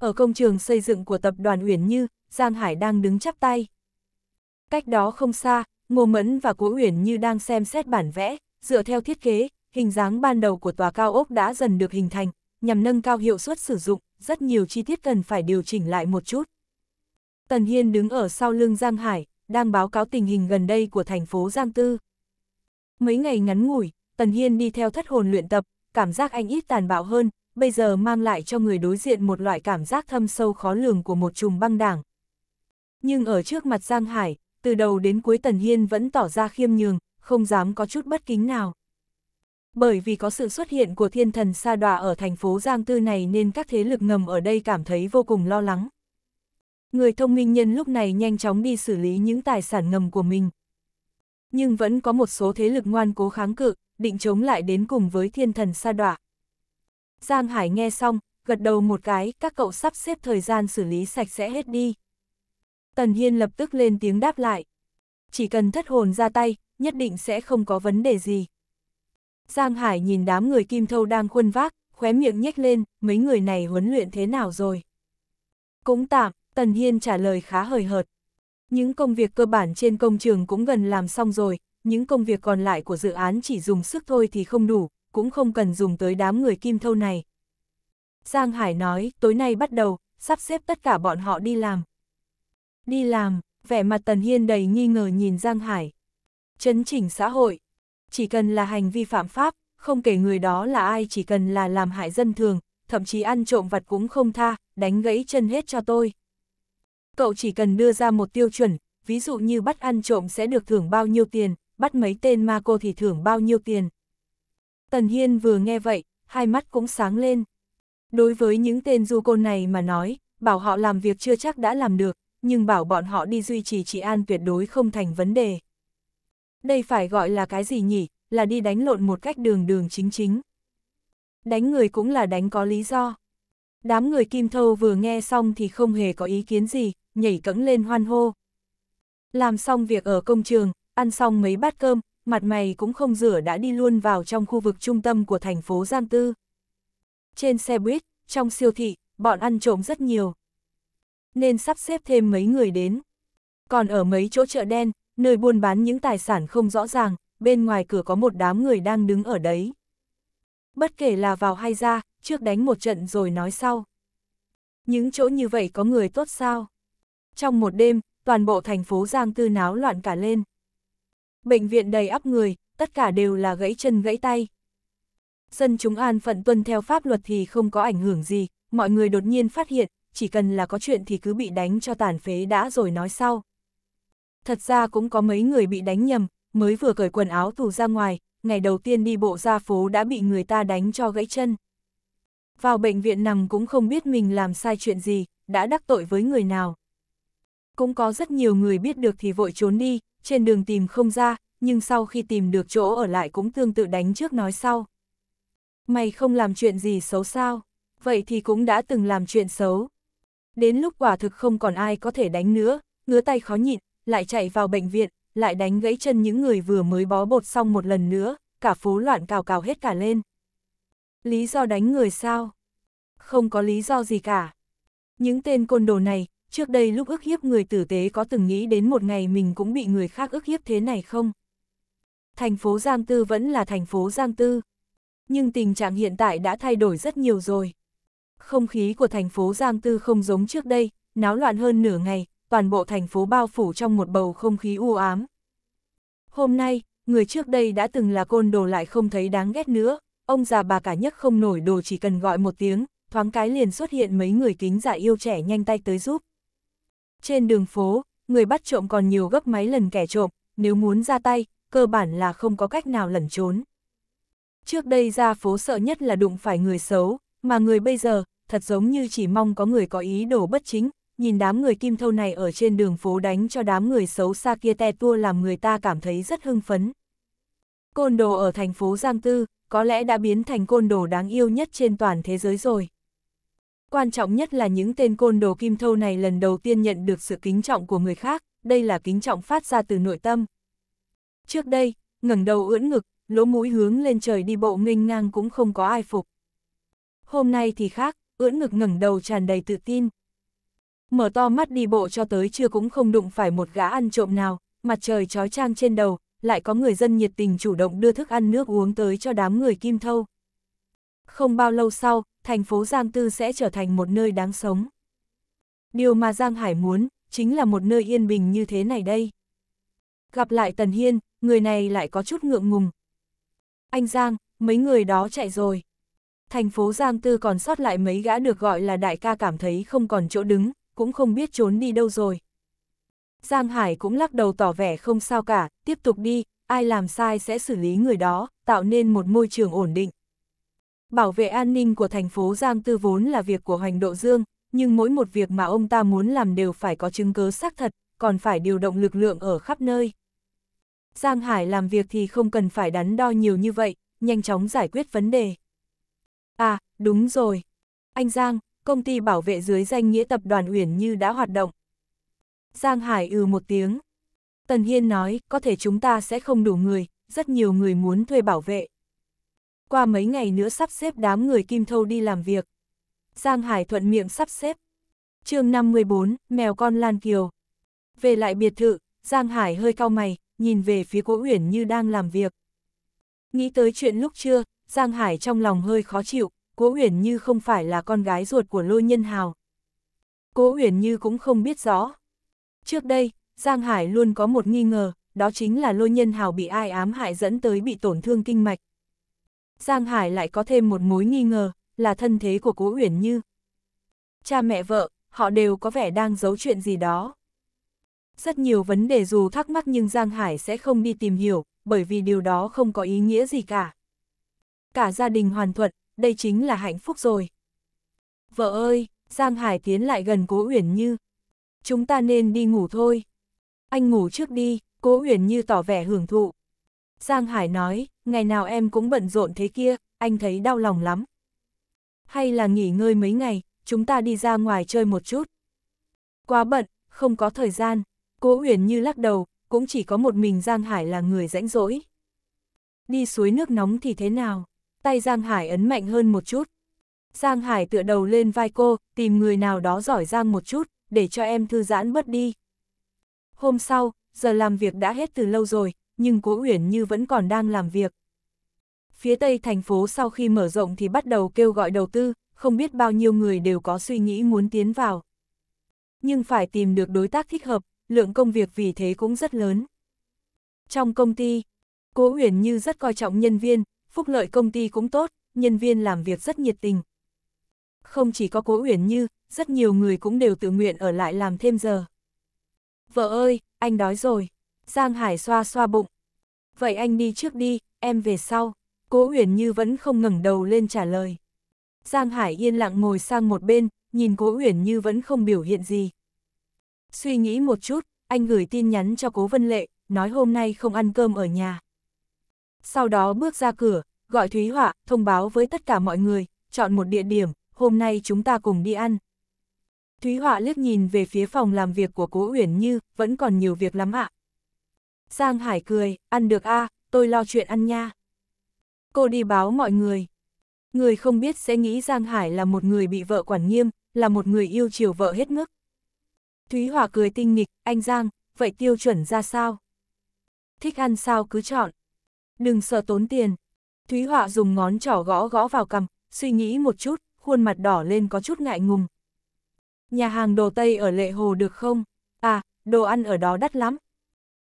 Speaker 1: Ở công trường xây dựng của tập đoàn Uyển Như, Giang Hải đang đứng chắp tay. Cách đó không xa, Ngô Mẫn và Cố Uyển Như đang xem xét bản vẽ, dựa theo thiết kế, hình dáng ban đầu của tòa cao ốc đã dần được hình thành, nhằm nâng cao hiệu suất sử dụng, rất nhiều chi tiết cần phải điều chỉnh lại một chút. Tần Hiên đứng ở sau lưng Giang Hải, đang báo cáo tình hình gần đây của thành phố Giang Tư. Mấy ngày ngắn ngủi, Tần Hiên đi theo thất hồn luyện tập, cảm giác anh ít tàn bạo hơn, bây giờ mang lại cho người đối diện một loại cảm giác thâm sâu khó lường của một chùm băng đảng. Nhưng ở trước mặt Giang Hải, từ đầu đến cuối Tần Hiên vẫn tỏ ra khiêm nhường, không dám có chút bất kính nào. Bởi vì có sự xuất hiện của thiên thần sa đọa ở thành phố Giang Tư này nên các thế lực ngầm ở đây cảm thấy vô cùng lo lắng. Người thông minh nhân lúc này nhanh chóng đi xử lý những tài sản ngầm của mình. Nhưng vẫn có một số thế lực ngoan cố kháng cự, định chống lại đến cùng với thiên thần sa đọa. Giang Hải nghe xong, gật đầu một cái, các cậu sắp xếp thời gian xử lý sạch sẽ hết đi. Tần Hiên lập tức lên tiếng đáp lại. Chỉ cần thất hồn ra tay, nhất định sẽ không có vấn đề gì. Giang Hải nhìn đám người kim thâu đang khuân vác, khóe miệng nhếch lên, mấy người này huấn luyện thế nào rồi? Cũng tạm, Tần Hiên trả lời khá hời hợt. Những công việc cơ bản trên công trường cũng gần làm xong rồi, những công việc còn lại của dự án chỉ dùng sức thôi thì không đủ, cũng không cần dùng tới đám người kim thâu này. Giang Hải nói, tối nay bắt đầu, sắp xếp tất cả bọn họ đi làm. Đi làm, vẻ mặt Tần Hiên đầy nghi ngờ nhìn Giang Hải. Chấn chỉnh xã hội, chỉ cần là hành vi phạm pháp, không kể người đó là ai chỉ cần là làm hại dân thường, thậm chí ăn trộm vặt cũng không tha, đánh gãy chân hết cho tôi. Cậu chỉ cần đưa ra một tiêu chuẩn, ví dụ như bắt ăn trộm sẽ được thưởng bao nhiêu tiền, bắt mấy tên ma cô thì thưởng bao nhiêu tiền. Tần Hiên vừa nghe vậy, hai mắt cũng sáng lên. Đối với những tên du côn này mà nói, bảo họ làm việc chưa chắc đã làm được, nhưng bảo bọn họ đi duy trì trị an tuyệt đối không thành vấn đề. Đây phải gọi là cái gì nhỉ, là đi đánh lộn một cách đường đường chính chính. Đánh người cũng là đánh có lý do. Đám người Kim Thâu vừa nghe xong thì không hề có ý kiến gì, nhảy cẫng lên hoan hô. Làm xong việc ở công trường, ăn xong mấy bát cơm, mặt mày cũng không rửa đã đi luôn vào trong khu vực trung tâm của thành phố Giang Tư. Trên xe buýt, trong siêu thị, bọn ăn trộm rất nhiều. Nên sắp xếp thêm mấy người đến. Còn ở mấy chỗ chợ đen, nơi buôn bán những tài sản không rõ ràng, bên ngoài cửa có một đám người đang đứng ở đấy. Bất kể là vào hay ra, trước đánh một trận rồi nói sau. Những chỗ như vậy có người tốt sao? Trong một đêm, toàn bộ thành phố Giang Tư náo loạn cả lên. Bệnh viện đầy ắp người, tất cả đều là gãy chân gãy tay. Dân chúng an phận tuân theo pháp luật thì không có ảnh hưởng gì, mọi người đột nhiên phát hiện, chỉ cần là có chuyện thì cứ bị đánh cho tàn phế đã rồi nói sau. Thật ra cũng có mấy người bị đánh nhầm, mới vừa cởi quần áo tù ra ngoài, ngày đầu tiên đi bộ ra phố đã bị người ta đánh cho gãy chân. Vào bệnh viện nằm cũng không biết mình làm sai chuyện gì, đã đắc tội với người nào. Cũng có rất nhiều người biết được thì vội trốn đi, trên đường tìm không ra, nhưng sau khi tìm được chỗ ở lại cũng tương tự đánh trước nói sau. Mày không làm chuyện gì xấu sao, vậy thì cũng đã từng làm chuyện xấu. Đến lúc quả thực không còn ai có thể đánh nữa, ngứa tay khó nhịn, lại chạy vào bệnh viện, lại đánh gãy chân những người vừa mới bó bột xong một lần nữa, cả phố loạn cào cào hết cả lên. Lý do đánh người sao? Không có lý do gì cả. Những tên côn đồ này, trước đây lúc ức hiếp người tử tế có từng nghĩ đến một ngày mình cũng bị người khác ức hiếp thế này không? Thành phố Giang Tư vẫn là thành phố Giang Tư. Nhưng tình trạng hiện tại đã thay đổi rất nhiều rồi. Không khí của thành phố Giang Tư không giống trước đây, náo loạn hơn nửa ngày, toàn bộ thành phố bao phủ trong một bầu không khí u ám. Hôm nay, người trước đây đã từng là côn đồ lại không thấy đáng ghét nữa, ông già bà cả nhất không nổi đồ chỉ cần gọi một tiếng, thoáng cái liền xuất hiện mấy người kính giả dạ yêu trẻ nhanh tay tới giúp. Trên đường phố, người bắt trộm còn nhiều gấp mấy lần kẻ trộm, nếu muốn ra tay, cơ bản là không có cách nào lẩn trốn. Trước đây ra phố sợ nhất là đụng phải người xấu, mà người bây giờ, thật giống như chỉ mong có người có ý đồ bất chính, nhìn đám người kim thâu này ở trên đường phố đánh cho đám người xấu xa kia te tua làm người ta cảm thấy rất hưng phấn. Côn đồ ở thành phố Giang Tư, có lẽ đã biến thành côn đồ đáng yêu nhất trên toàn thế giới rồi. Quan trọng nhất là những tên côn đồ kim thâu này lần đầu tiên nhận được sự kính trọng của người khác, đây là kính trọng phát ra từ nội tâm. Trước đây, ngẩng đầu ưỡn ngực, lỗ mũi hướng lên trời đi bộ nghênh ngang cũng không có ai phục. Hôm nay thì khác, ưỡn ngực ngẩng đầu tràn đầy tự tin, Mở to mắt đi bộ cho tới chưa cũng không đụng phải một gã ăn trộm nào, mặt trời chói trang trên đầu, lại có người dân nhiệt tình chủ động đưa thức ăn nước uống tới cho đám người kim thâu. Không bao lâu sau, thành phố Giang Tư sẽ trở thành một nơi đáng sống. Điều mà Giang Hải muốn, chính là một nơi yên bình như thế này đây. Gặp lại Tần Hiên, người này lại có chút ngượng ngùng. Anh Giang, mấy người đó chạy rồi. Thành phố Giang Tư còn sót lại mấy gã được gọi là đại ca cảm thấy không còn chỗ đứng, cũng không biết trốn đi đâu rồi. Giang Hải cũng lắc đầu tỏ vẻ không sao cả, tiếp tục đi, ai làm sai sẽ xử lý người đó, tạo nên một môi trường ổn định. Bảo vệ an ninh của thành phố Giang Tư vốn là việc của Hoành Độ Dương, nhưng mỗi một việc mà ông ta muốn làm đều phải có chứng cứ xác thật, còn phải điều động lực lượng ở khắp nơi. Giang Hải làm việc thì không cần phải đắn đo nhiều như vậy, nhanh chóng giải quyết vấn đề. À, đúng rồi. Anh Giang, công ty bảo vệ dưới danh nghĩa tập đoàn Uyển Như đã hoạt động. Giang Hải ừ một tiếng. Tần Hiên nói, có thể chúng ta sẽ không đủ người, rất nhiều người muốn thuê bảo vệ. Qua mấy ngày nữa sắp xếp đám người Kim Thâu đi làm việc. Giang Hải thuận miệng sắp xếp. chương 54, Mèo con Lan Kiều. Về lại biệt thự, Giang Hải hơi cau mày, nhìn về phía cố Uyển Như đang làm việc. Nghĩ tới chuyện lúc trưa, Giang Hải trong lòng hơi khó chịu, Cố Uyển Như không phải là con gái ruột của Lôi Nhân Hào. Cố Uyển Như cũng không biết rõ. Trước đây, Giang Hải luôn có một nghi ngờ, đó chính là Lôi Nhân Hào bị ai ám hại dẫn tới bị tổn thương kinh mạch. Giang Hải lại có thêm một mối nghi ngờ, là thân thế của Cố Uyển Như. Cha mẹ vợ, họ đều có vẻ đang giấu chuyện gì đó. Rất nhiều vấn đề dù thắc mắc nhưng Giang Hải sẽ không đi tìm hiểu, bởi vì điều đó không có ý nghĩa gì cả. Cả gia đình hoàn thuận, đây chính là hạnh phúc rồi. Vợ ơi, Giang Hải tiến lại gần Cố Uyển Như. Chúng ta nên đi ngủ thôi. Anh ngủ trước đi, Cố Uyển Như tỏ vẻ hưởng thụ. Giang Hải nói, ngày nào em cũng bận rộn thế kia, anh thấy đau lòng lắm. Hay là nghỉ ngơi mấy ngày, chúng ta đi ra ngoài chơi một chút. Quá bận, không có thời gian. Cố Uyển Như lắc đầu, cũng chỉ có một mình Giang Hải là người rãnh rỗi. Đi suối nước nóng thì thế nào? tay Giang Hải ấn mạnh hơn một chút. Giang Hải tựa đầu lên vai cô, tìm người nào đó giỏi Giang một chút, để cho em thư giãn bớt đi. Hôm sau, giờ làm việc đã hết từ lâu rồi, nhưng Cố Uyển Như vẫn còn đang làm việc. Phía Tây thành phố sau khi mở rộng thì bắt đầu kêu gọi đầu tư, không biết bao nhiêu người đều có suy nghĩ muốn tiến vào. Nhưng phải tìm được đối tác thích hợp, lượng công việc vì thế cũng rất lớn. Trong công ty, Cố Uyển Như rất coi trọng nhân viên, phúc lợi công ty cũng tốt, nhân viên làm việc rất nhiệt tình. Không chỉ có Cố Uyển Như, rất nhiều người cũng đều tự nguyện ở lại làm thêm giờ. Vợ ơi, anh đói rồi. Giang Hải xoa xoa bụng. Vậy anh đi trước đi, em về sau. Cố Uyển Như vẫn không ngẩng đầu lên trả lời. Giang Hải yên lặng ngồi sang một bên, nhìn Cố Uyển Như vẫn không biểu hiện gì. Suy nghĩ một chút, anh gửi tin nhắn cho Cố Vân Lệ, nói hôm nay không ăn cơm ở nhà sau đó bước ra cửa, gọi Thúy Họa, thông báo với tất cả mọi người, chọn một địa điểm, hôm nay chúng ta cùng đi ăn. Thúy Họa liếc nhìn về phía phòng làm việc của Cố Uyển Như, vẫn còn nhiều việc lắm ạ. Giang Hải cười, ăn được a, à, tôi lo chuyện ăn nha. Cô đi báo mọi người. Người không biết sẽ nghĩ Giang Hải là một người bị vợ quản nghiêm, là một người yêu chiều vợ hết mức. Thúy Họa cười tinh nghịch, anh Giang, vậy tiêu chuẩn ra sao? Thích ăn sao cứ chọn đừng sợ tốn tiền. Thúy Họa dùng ngón trỏ gõ gõ vào cằm, suy nghĩ một chút, khuôn mặt đỏ lên có chút ngại ngùng. Nhà hàng đồ Tây ở Lệ Hồ được không? À, đồ ăn ở đó đắt lắm.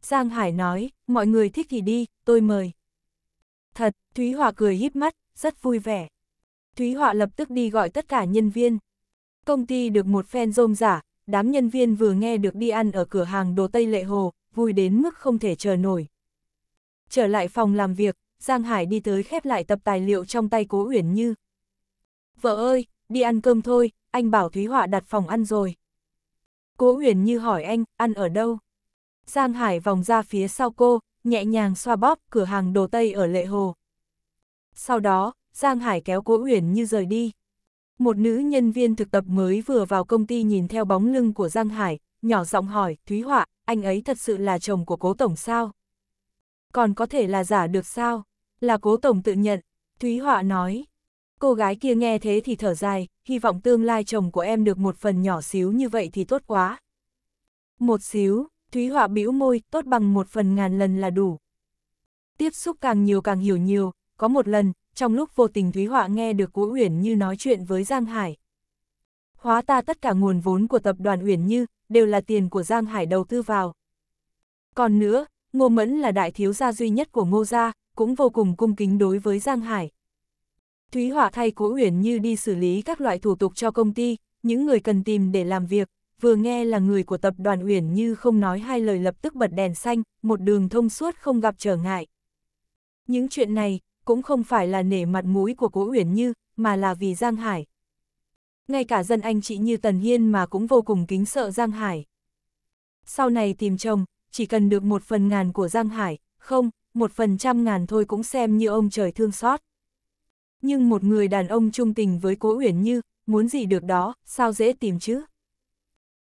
Speaker 1: Giang Hải nói, mọi người thích thì đi, tôi mời. Thật, Thúy Họa cười híp mắt, rất vui vẻ. Thúy Họa lập tức đi gọi tất cả nhân viên. Công ty được một phen rôm giả, đám nhân viên vừa nghe được đi ăn ở cửa hàng đồ Tây Lệ Hồ, vui đến mức không thể chờ nổi. Trở lại phòng làm việc, Giang Hải đi tới khép lại tập tài liệu trong tay Cố Uyển Như. Vợ ơi, đi ăn cơm thôi, anh bảo Thúy Họa đặt phòng ăn rồi. Cố Uyển Như hỏi anh, ăn ở đâu? Giang Hải vòng ra phía sau cô, nhẹ nhàng xoa bóp cửa hàng đồ Tây ở Lệ Hồ. Sau đó, Giang Hải kéo Cố Uyển Như rời đi. Một nữ nhân viên thực tập mới vừa vào công ty nhìn theo bóng lưng của Giang Hải, nhỏ giọng hỏi, Thúy Họa, anh ấy thật sự là chồng của cố tổng sao? còn có thể là giả được sao? Là cố tổng tự nhận, Thúy Họa nói. Cô gái kia nghe thế thì thở dài, hy vọng tương lai chồng của em được một phần nhỏ xíu như vậy thì tốt quá. Một xíu, Thúy Họa bĩu môi, tốt bằng một phần ngàn lần là đủ. Tiếp xúc càng nhiều càng hiểu nhiều, có một lần, trong lúc vô tình Thúy Họa nghe được cố Uyển Như nói chuyện với Giang Hải. Hóa ta tất cả nguồn vốn của tập đoàn Uyển Như, đều là tiền của Giang Hải đầu tư vào. Còn nữa, Ngô Mẫn là đại thiếu gia duy nhất của Ngô gia, cũng vô cùng cung kính đối với Giang Hải. Thúy Hỏa thay Cố Uyển Như đi xử lý các loại thủ tục cho công ty, những người cần tìm để làm việc, vừa nghe là người của tập đoàn Uyển Như không nói hai lời lập tức bật đèn xanh, một đường thông suốt không gặp trở ngại. Những chuyện này cũng không phải là nể mặt mũi của Cố Uyển Như, mà là vì Giang Hải. Ngay cả dân anh chị như Tần Hiên mà cũng vô cùng kính sợ Giang Hải. Sau này tìm chồng, chỉ cần được một phần ngàn của Giang Hải, không, một phần trăm ngàn thôi cũng xem như ông trời thương xót. Nhưng một người đàn ông trung tình với Cố Uyển Như, muốn gì được đó, sao dễ tìm chứ?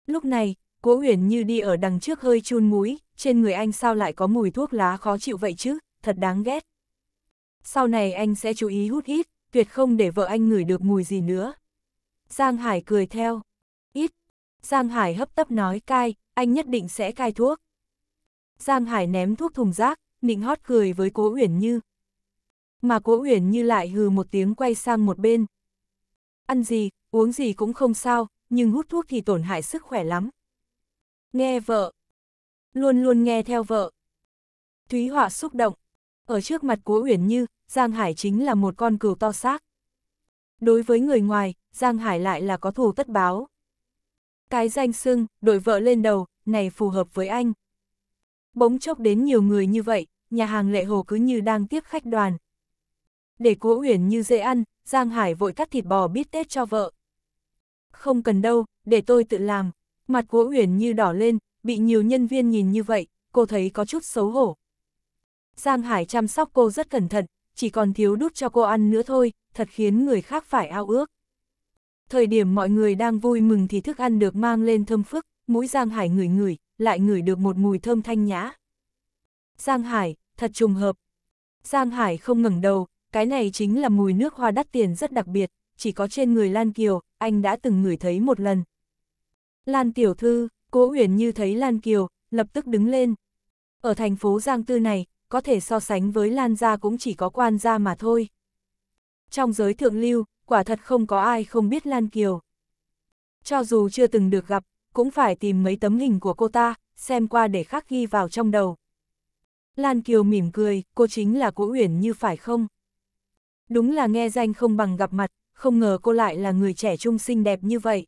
Speaker 1: Lúc này, Cố Uyển Như đi ở đằng trước hơi chun mũi, trên người anh sao lại có mùi thuốc lá khó chịu vậy chứ, thật đáng ghét. Sau này anh sẽ chú ý hút ít, tuyệt không để vợ anh ngửi được mùi gì nữa. Giang Hải cười theo. Ít. Giang Hải hấp tấp nói cai, anh nhất định sẽ cai thuốc. Giang Hải ném thuốc thùng rác, nịnh hót cười với Cố Uyển Như. Mà Cố Uyển Như lại hừ một tiếng quay sang một bên. Ăn gì, uống gì cũng không sao, nhưng hút thuốc thì tổn hại sức khỏe lắm. Nghe vợ. Luôn luôn nghe theo vợ. Thúy Họa xúc động. Ở trước mặt Cố Uyển Như, Giang Hải chính là một con cừu to xác. Đối với người ngoài, Giang Hải lại là có thù tất báo. Cái danh sưng đội vợ lên đầu, này phù hợp với anh bỗng chốc đến nhiều người như vậy, nhà hàng lệ hồ cứ như đang tiếp khách đoàn. Để cỗ uyển như dễ ăn, Giang Hải vội cắt thịt bò bít tết cho vợ. Không cần đâu, để tôi tự làm. Mặt cỗ uyển như đỏ lên, bị nhiều nhân viên nhìn như vậy, cô thấy có chút xấu hổ. Giang Hải chăm sóc cô rất cẩn thận, chỉ còn thiếu đút cho cô ăn nữa thôi, thật khiến người khác phải ao ước. Thời điểm mọi người đang vui mừng thì thức ăn được mang lên thơm phức, mũi Giang Hải ngửi ngửi, lại ngửi được một mùi thơm thanh nhã. Giang Hải, thật trùng hợp. Giang Hải không ngẩng đầu, cái này chính là mùi nước hoa đắt tiền rất đặc biệt, chỉ có trên người Lan Kiều, anh đã từng ngửi thấy một lần. Lan Tiểu Thư, Cố Uyển như thấy Lan Kiều, lập tức đứng lên. Ở thành phố Giang Tư này, có thể so sánh với Lan Gia cũng chỉ có quan gia mà thôi. Trong giới thượng lưu, quả thật không có ai không biết Lan Kiều. Cho dù chưa từng được gặp, cũng phải tìm mấy tấm hình của cô ta, xem qua để khắc ghi vào trong đầu. Lan Kiều mỉm cười, cô chính là Cố Uyển như phải không? Đúng là nghe danh không bằng gặp mặt, không ngờ cô lại là người trẻ trung xinh đẹp như vậy.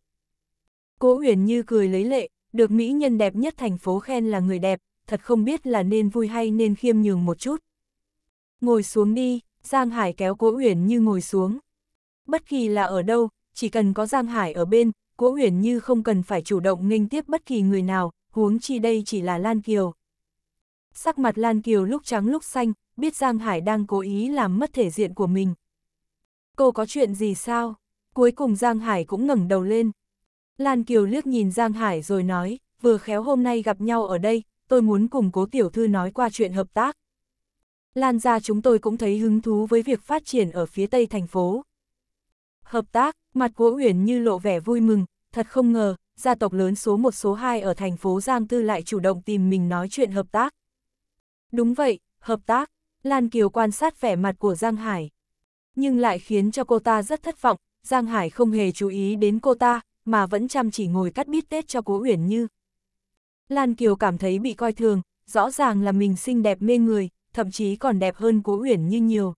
Speaker 1: Cố Uyển như cười lấy lệ, được mỹ nhân đẹp nhất thành phố khen là người đẹp, thật không biết là nên vui hay nên khiêm nhường một chút. Ngồi xuống đi, Giang Hải kéo Cố Uyển như ngồi xuống. Bất kỳ là ở đâu, chỉ cần có Giang Hải ở bên, Cố Huyền Như không cần phải chủ động nghênh tiếp bất kỳ người nào, huống chi đây chỉ là Lan Kiều. Sắc mặt Lan Kiều lúc trắng lúc xanh, biết Giang Hải đang cố ý làm mất thể diện của mình. Cô có chuyện gì sao? Cuối cùng Giang Hải cũng ngẩng đầu lên. Lan Kiều liếc nhìn Giang Hải rồi nói, vừa khéo hôm nay gặp nhau ở đây, tôi muốn cùng cố tiểu thư nói qua chuyện hợp tác. Lan ra chúng tôi cũng thấy hứng thú với việc phát triển ở phía tây thành phố hợp tác, mặt của Uyển Như lộ vẻ vui mừng, thật không ngờ, gia tộc lớn số 1 số 2 ở thành phố Giang Tư lại chủ động tìm mình nói chuyện hợp tác. Đúng vậy, hợp tác, Lan Kiều quan sát vẻ mặt của Giang Hải. Nhưng lại khiến cho cô ta rất thất vọng, Giang Hải không hề chú ý đến cô ta, mà vẫn chăm chỉ ngồi cắt bít tết cho cố Uyển Như. Lan Kiều cảm thấy bị coi thường, rõ ràng là mình xinh đẹp mê người, thậm chí còn đẹp hơn cố Uyển Như nhiều.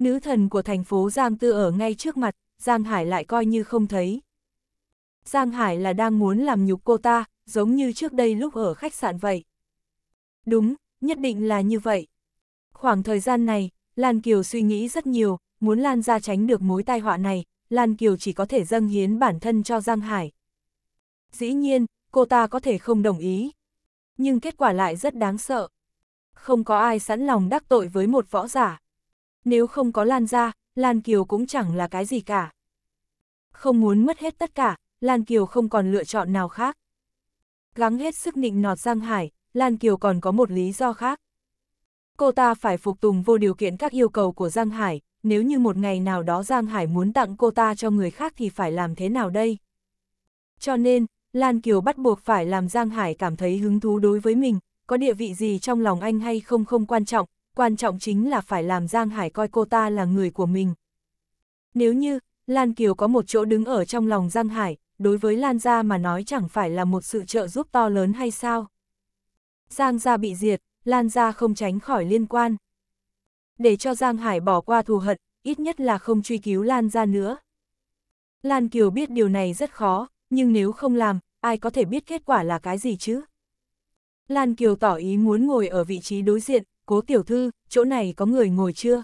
Speaker 1: Nữ thần của thành phố Giang Tư ở ngay trước mặt, Giang Hải lại coi như không thấy. Giang Hải là đang muốn làm nhục cô ta, giống như trước đây lúc ở khách sạn vậy. Đúng, nhất định là như vậy. Khoảng thời gian này, Lan Kiều suy nghĩ rất nhiều, muốn Lan ra tránh được mối tai họa này, Lan Kiều chỉ có thể dâng hiến bản thân cho Giang Hải. Dĩ nhiên, cô ta có thể không đồng ý. Nhưng kết quả lại rất đáng sợ. Không có ai sẵn lòng đắc tội với một võ giả. Nếu không có Lan ra, Lan Kiều cũng chẳng là cái gì cả. Không muốn mất hết tất cả, Lan Kiều không còn lựa chọn nào khác. Gắng hết sức nịnh nọt Giang Hải, Lan Kiều còn có một lý do khác. Cô ta phải phục tùng vô điều kiện các yêu cầu của Giang Hải, nếu như một ngày nào đó Giang Hải muốn tặng cô ta cho người khác thì phải làm thế nào đây? Cho nên, Lan Kiều bắt buộc phải làm Giang Hải cảm thấy hứng thú đối với mình, có địa vị gì trong lòng anh hay không không quan trọng, quan trọng chính là phải làm Giang Hải coi cô ta là người của mình. Nếu như, Lan Kiều có một chỗ đứng ở trong lòng Giang Hải, đối với Lan Gia mà nói chẳng phải là một sự trợ giúp to lớn hay sao? Giang Gia bị diệt, Lan Gia không tránh khỏi liên quan. Để cho Giang Hải bỏ qua thù hận, ít nhất là không truy cứu Lan Gia nữa. Lan Kiều biết điều này rất khó, nhưng nếu không làm, ai có thể biết kết quả là cái gì chứ? Lan Kiều tỏ ý muốn ngồi ở vị trí đối diện, cố tiểu thư, chỗ này có người ngồi chưa?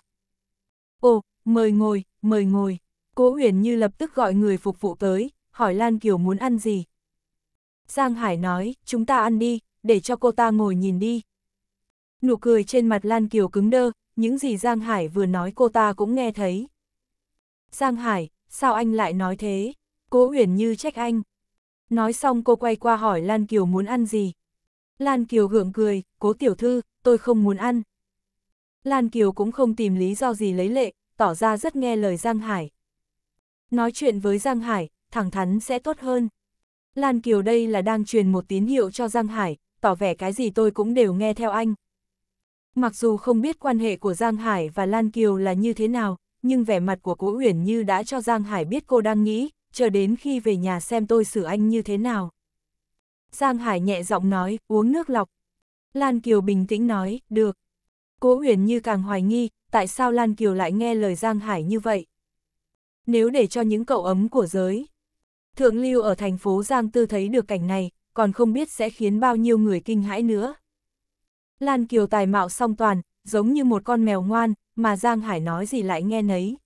Speaker 1: Ồ, mời ngồi, mời ngồi. Cố Huyền Như lập tức gọi người phục vụ tới, hỏi Lan Kiều muốn ăn gì. Giang Hải nói, chúng ta ăn đi, để cho cô ta ngồi nhìn đi. Nụ cười trên mặt Lan Kiều cứng đơ, những gì Giang Hải vừa nói cô ta cũng nghe thấy. Giang Hải, sao anh lại nói thế? Cố Huyền Như trách anh. Nói xong cô quay qua hỏi Lan Kiều muốn ăn gì. Lan Kiều gượng cười, cố tiểu thư, tôi không muốn ăn. Lan Kiều cũng không tìm lý do gì lấy lệ, tỏ ra rất nghe lời Giang Hải. Nói chuyện với Giang Hải, thẳng thắn sẽ tốt hơn. Lan Kiều đây là đang truyền một tín hiệu cho Giang Hải, tỏ vẻ cái gì tôi cũng đều nghe theo anh. Mặc dù không biết quan hệ của Giang Hải và Lan Kiều là như thế nào, nhưng vẻ mặt của Cố Uyển Như đã cho Giang Hải biết cô đang nghĩ, chờ đến khi về nhà xem tôi xử anh như thế nào. Giang Hải nhẹ giọng nói, uống nước lọc, Lan Kiều bình tĩnh nói, được. Cố Huyền như càng hoài nghi, tại sao Lan Kiều lại nghe lời Giang Hải như vậy? Nếu để cho những cậu ấm của giới, thượng lưu ở thành phố Giang Tư thấy được cảnh này, còn không biết sẽ khiến bao nhiêu người kinh hãi nữa. Lan Kiều tài mạo song toàn, giống như một con mèo ngoan, mà Giang Hải nói gì lại nghe nấy.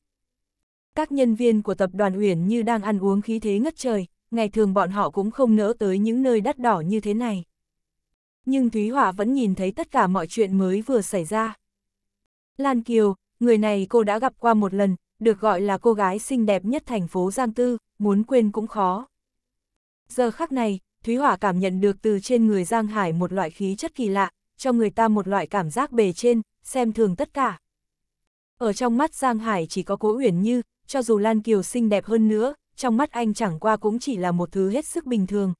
Speaker 1: Các nhân viên của tập đoàn Uyển như đang ăn uống khí thế ngất trời, ngày thường bọn họ cũng không nỡ tới những nơi đắt đỏ như thế này nhưng Thúy Hỏa vẫn nhìn thấy tất cả mọi chuyện mới vừa xảy ra. Lan Kiều, người này cô đã gặp qua một lần, được gọi là cô gái xinh đẹp nhất thành phố Giang Tư, muốn quên cũng khó. Giờ khắc này, Thúy Hỏa cảm nhận được từ trên người Giang Hải một loại khí chất kỳ lạ, cho người ta một loại cảm giác bề trên, xem thường tất cả. Ở trong mắt Giang Hải chỉ có Cố Uyển Như, cho dù Lan Kiều xinh đẹp hơn nữa, trong mắt anh chẳng qua cũng chỉ là một thứ hết sức bình thường.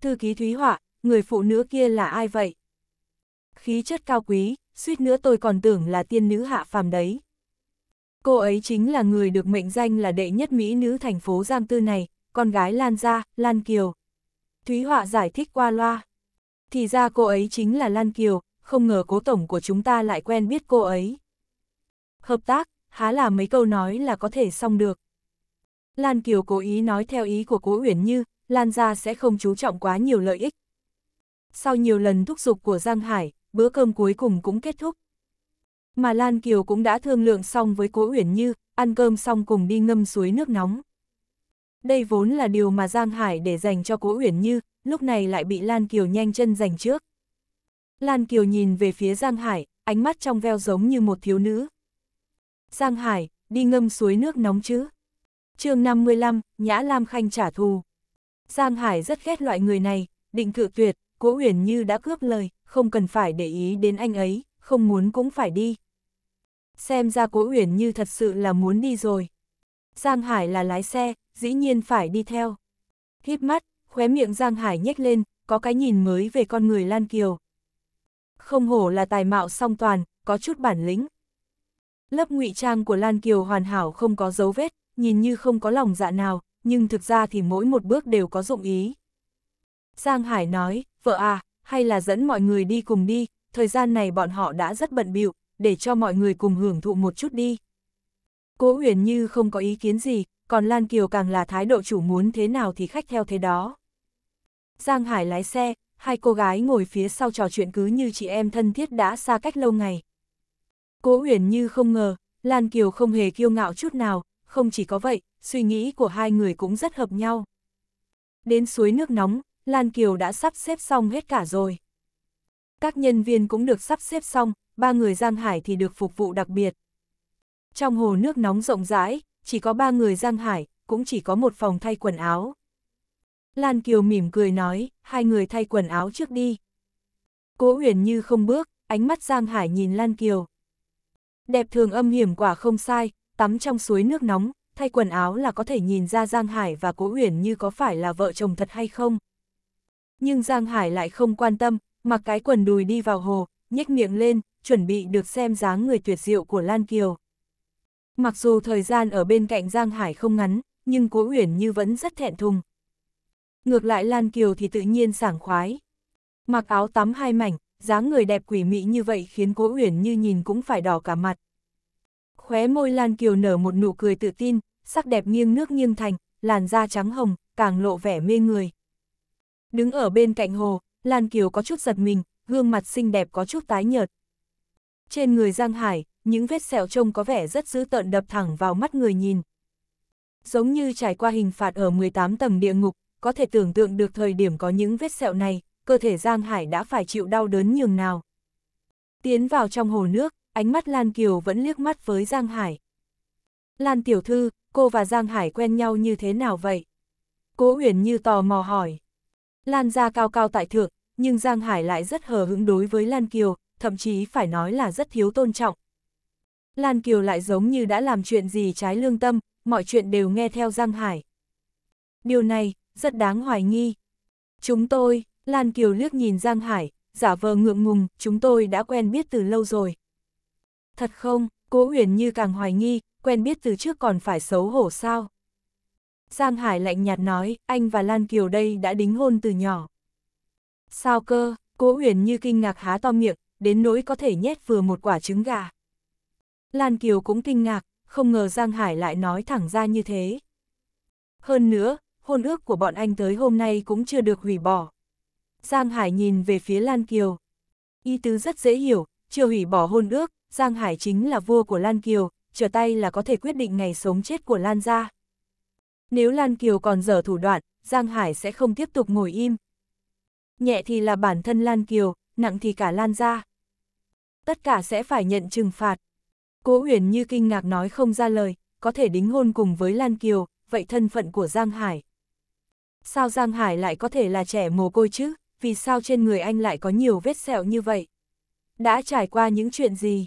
Speaker 1: Thư ký Thúy Hỏa, người phụ nữ kia là ai vậy? Khí chất cao quý, suýt nữa tôi còn tưởng là tiên nữ hạ phàm đấy. Cô ấy chính là người được mệnh danh là đệ nhất mỹ nữ thành phố Giang Tư này, con gái Lan Gia, Lan Kiều. Thúy Họa giải thích qua loa. Thì ra cô ấy chính là Lan Kiều, không ngờ cố tổng của chúng ta lại quen biết cô ấy. Hợp tác, há là mấy câu nói là có thể xong được. Lan Kiều cố ý nói theo ý của cố Uyển Như, Lan Gia sẽ không chú trọng quá nhiều lợi ích, sau nhiều lần thúc giục của Giang Hải, bữa cơm cuối cùng cũng kết thúc. Mà Lan Kiều cũng đã thương lượng xong với Cố Uyển Như, ăn cơm xong cùng đi ngâm suối nước nóng. Đây vốn là điều mà Giang Hải để dành cho Cố Uyển Như, lúc này lại bị Lan Kiều nhanh chân giành trước. Lan Kiều nhìn về phía Giang Hải, ánh mắt trong veo giống như một thiếu nữ. Giang Hải, đi ngâm suối nước nóng chứ. chương 55, Nhã Lam Khanh trả thù. Giang Hải rất ghét loại người này, định cự tuyệt, Cố huyền như đã cướp lời, không cần phải để ý đến anh ấy, không muốn cũng phải đi. Xem ra cố huyền như thật sự là muốn đi rồi. Giang Hải là lái xe, dĩ nhiên phải đi theo. Hít mắt, khóe miệng Giang Hải nhếch lên, có cái nhìn mới về con người Lan Kiều. Không hổ là tài mạo song toàn, có chút bản lĩnh. Lớp ngụy trang của Lan Kiều hoàn hảo không có dấu vết, nhìn như không có lòng dạ nào, nhưng thực ra thì mỗi một bước đều có dụng ý. Giang Hải nói, vợ à, hay là dẫn mọi người đi cùng đi, thời gian này bọn họ đã rất bận bịu để cho mọi người cùng hưởng thụ một chút đi. Cố Uyển Như không có ý kiến gì, còn Lan Kiều càng là thái độ chủ muốn thế nào thì khách theo thế đó. Giang Hải lái xe, hai cô gái ngồi phía sau trò chuyện cứ như chị em thân thiết đã xa cách lâu ngày. Cố Uyển Như không ngờ, Lan Kiều không hề kiêu ngạo chút nào, không chỉ có vậy, suy nghĩ của hai người cũng rất hợp nhau. Đến suối nước nóng, Lan Kiều đã sắp xếp xong hết cả rồi. Các nhân viên cũng được sắp xếp xong, ba người Giang Hải thì được phục vụ đặc biệt. Trong hồ nước nóng rộng rãi, chỉ có ba người Giang Hải, cũng chỉ có một phòng thay quần áo. Lan Kiều mỉm cười nói, hai người thay quần áo trước đi. Cố Huyền như không bước, ánh mắt Giang Hải nhìn Lan Kiều. Đẹp thường âm hiểm quả không sai, tắm trong suối nước nóng, thay quần áo là có thể nhìn ra Giang Hải và Cố Huyền như có phải là vợ chồng thật hay không. Nhưng Giang Hải lại không quan tâm, mặc cái quần đùi đi vào hồ, nhếch miệng lên, chuẩn bị được xem dáng người tuyệt diệu của Lan Kiều. Mặc dù thời gian ở bên cạnh Giang Hải không ngắn, nhưng Cố Uyển Như vẫn rất thẹn thùng. Ngược lại Lan Kiều thì tự nhiên sảng khoái. Mặc áo tắm hai mảnh, dáng người đẹp quỷ mị như vậy khiến Cố Uyển Như nhìn cũng phải đỏ cả mặt. Khóe môi Lan Kiều nở một nụ cười tự tin, sắc đẹp nghiêng nước nghiêng thành, làn da trắng hồng, càng lộ vẻ mê người. Đứng ở bên cạnh hồ, Lan Kiều có chút giật mình, gương mặt xinh đẹp có chút tái nhợt. Trên người Giang Hải, những vết sẹo trông có vẻ rất dữ tợn đập thẳng vào mắt người nhìn. Giống như trải qua hình phạt ở 18 tầng địa ngục, có thể tưởng tượng được thời điểm có những vết sẹo này, cơ thể Giang Hải đã phải chịu đau đớn nhường nào. Tiến vào trong hồ nước, ánh mắt Lan Kiều vẫn liếc mắt với Giang Hải. Lan Tiểu Thư, cô và Giang Hải quen nhau như thế nào vậy? Cố Uyển Như tò mò hỏi. Lan gia cao cao tại thượng, nhưng Giang Hải lại rất hờ hững đối với Lan Kiều, thậm chí phải nói là rất thiếu tôn trọng. Lan Kiều lại giống như đã làm chuyện gì trái lương tâm, mọi chuyện đều nghe theo Giang Hải. Điều này, rất đáng hoài nghi. Chúng tôi, Lan Kiều liếc nhìn Giang Hải, giả vờ ngượng ngùng, chúng tôi đã quen biết từ lâu rồi. Thật không, cố Huyền như càng hoài nghi, quen biết từ trước còn phải xấu hổ sao? Giang Hải lạnh nhạt nói, anh và Lan Kiều đây đã đính hôn từ nhỏ. Sao cơ, cố huyền như kinh ngạc há to miệng, đến nỗi có thể nhét vừa một quả trứng gà. Lan Kiều cũng kinh ngạc, không ngờ Giang Hải lại nói thẳng ra như thế. Hơn nữa, hôn ước của bọn anh tới hôm nay cũng chưa được hủy bỏ. Giang Hải nhìn về phía Lan Kiều. Ý tứ rất dễ hiểu, chưa hủy bỏ hôn ước, Giang Hải chính là vua của Lan Kiều, trở tay là có thể quyết định ngày sống chết của Lan gia. Nếu Lan Kiều còn dở thủ đoạn, Giang Hải sẽ không tiếp tục ngồi im. Nhẹ thì là bản thân Lan Kiều, nặng thì cả Lan ra. Tất cả sẽ phải nhận trừng phạt. Cố Uyển như kinh ngạc nói không ra lời, có thể đính hôn cùng với Lan Kiều, vậy thân phận của Giang Hải. Sao Giang Hải lại có thể là trẻ mồ côi chứ, vì sao trên người anh lại có nhiều vết sẹo như vậy? Đã trải qua những chuyện gì?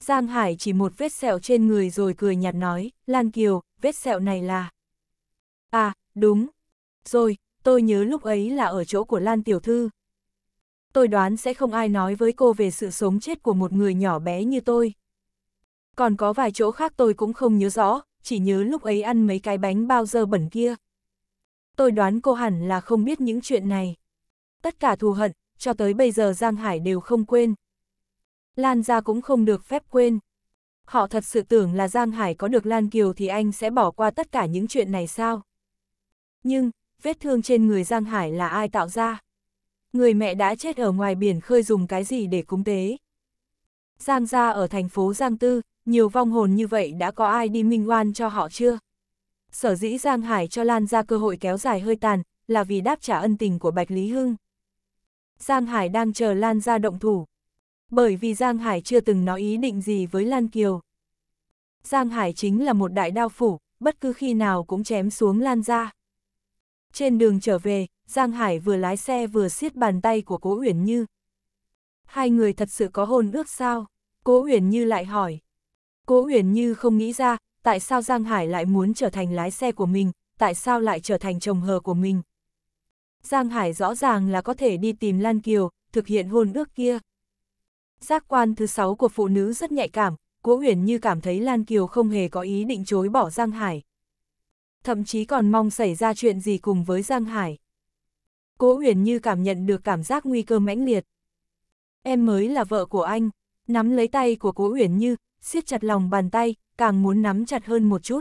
Speaker 1: Giang Hải chỉ một vết sẹo trên người rồi cười nhạt nói, Lan Kiều, vết sẹo này là... À, đúng. Rồi, tôi nhớ lúc ấy là ở chỗ của Lan Tiểu Thư. Tôi đoán sẽ không ai nói với cô về sự sống chết của một người nhỏ bé như tôi. Còn có vài chỗ khác tôi cũng không nhớ rõ, chỉ nhớ lúc ấy ăn mấy cái bánh bao giờ bẩn kia. Tôi đoán cô hẳn là không biết những chuyện này. Tất cả thù hận, cho tới bây giờ Giang Hải đều không quên. Lan gia cũng không được phép quên. Họ thật sự tưởng là Giang Hải có được Lan Kiều thì anh sẽ bỏ qua tất cả những chuyện này sao? Nhưng, vết thương trên người Giang Hải là ai tạo ra? Người mẹ đã chết ở ngoài biển khơi dùng cái gì để cúng tế? Giang gia ở thành phố Giang Tư, nhiều vong hồn như vậy đã có ai đi minh oan cho họ chưa? Sở dĩ Giang Hải cho Lan ra cơ hội kéo dài hơi tàn, là vì đáp trả ân tình của Bạch Lý Hưng. Giang Hải đang chờ Lan ra động thủ. Bởi vì Giang Hải chưa từng nói ý định gì với Lan Kiều. Giang Hải chính là một đại đao phủ, bất cứ khi nào cũng chém xuống Lan ra. Trên đường trở về, Giang Hải vừa lái xe vừa siết bàn tay của Cố Uyển Như. Hai người thật sự có hôn ước sao? Cố Uyển Như lại hỏi. Cố Uyển Như không nghĩ ra, tại sao Giang Hải lại muốn trở thành lái xe của mình, tại sao lại trở thành chồng hờ của mình. Giang Hải rõ ràng là có thể đi tìm Lan Kiều, thực hiện hôn ước kia. Giác quan thứ sáu của phụ nữ rất nhạy cảm, Cố Uyển Như cảm thấy Lan Kiều không hề có ý định chối bỏ Giang Hải thậm chí còn mong xảy ra chuyện gì cùng với Giang Hải. Cố Uyển Như cảm nhận được cảm giác nguy cơ mãnh liệt. Em mới là vợ của anh, nắm lấy tay của Cố Uyển Như, siết chặt lòng bàn tay, càng muốn nắm chặt hơn một chút.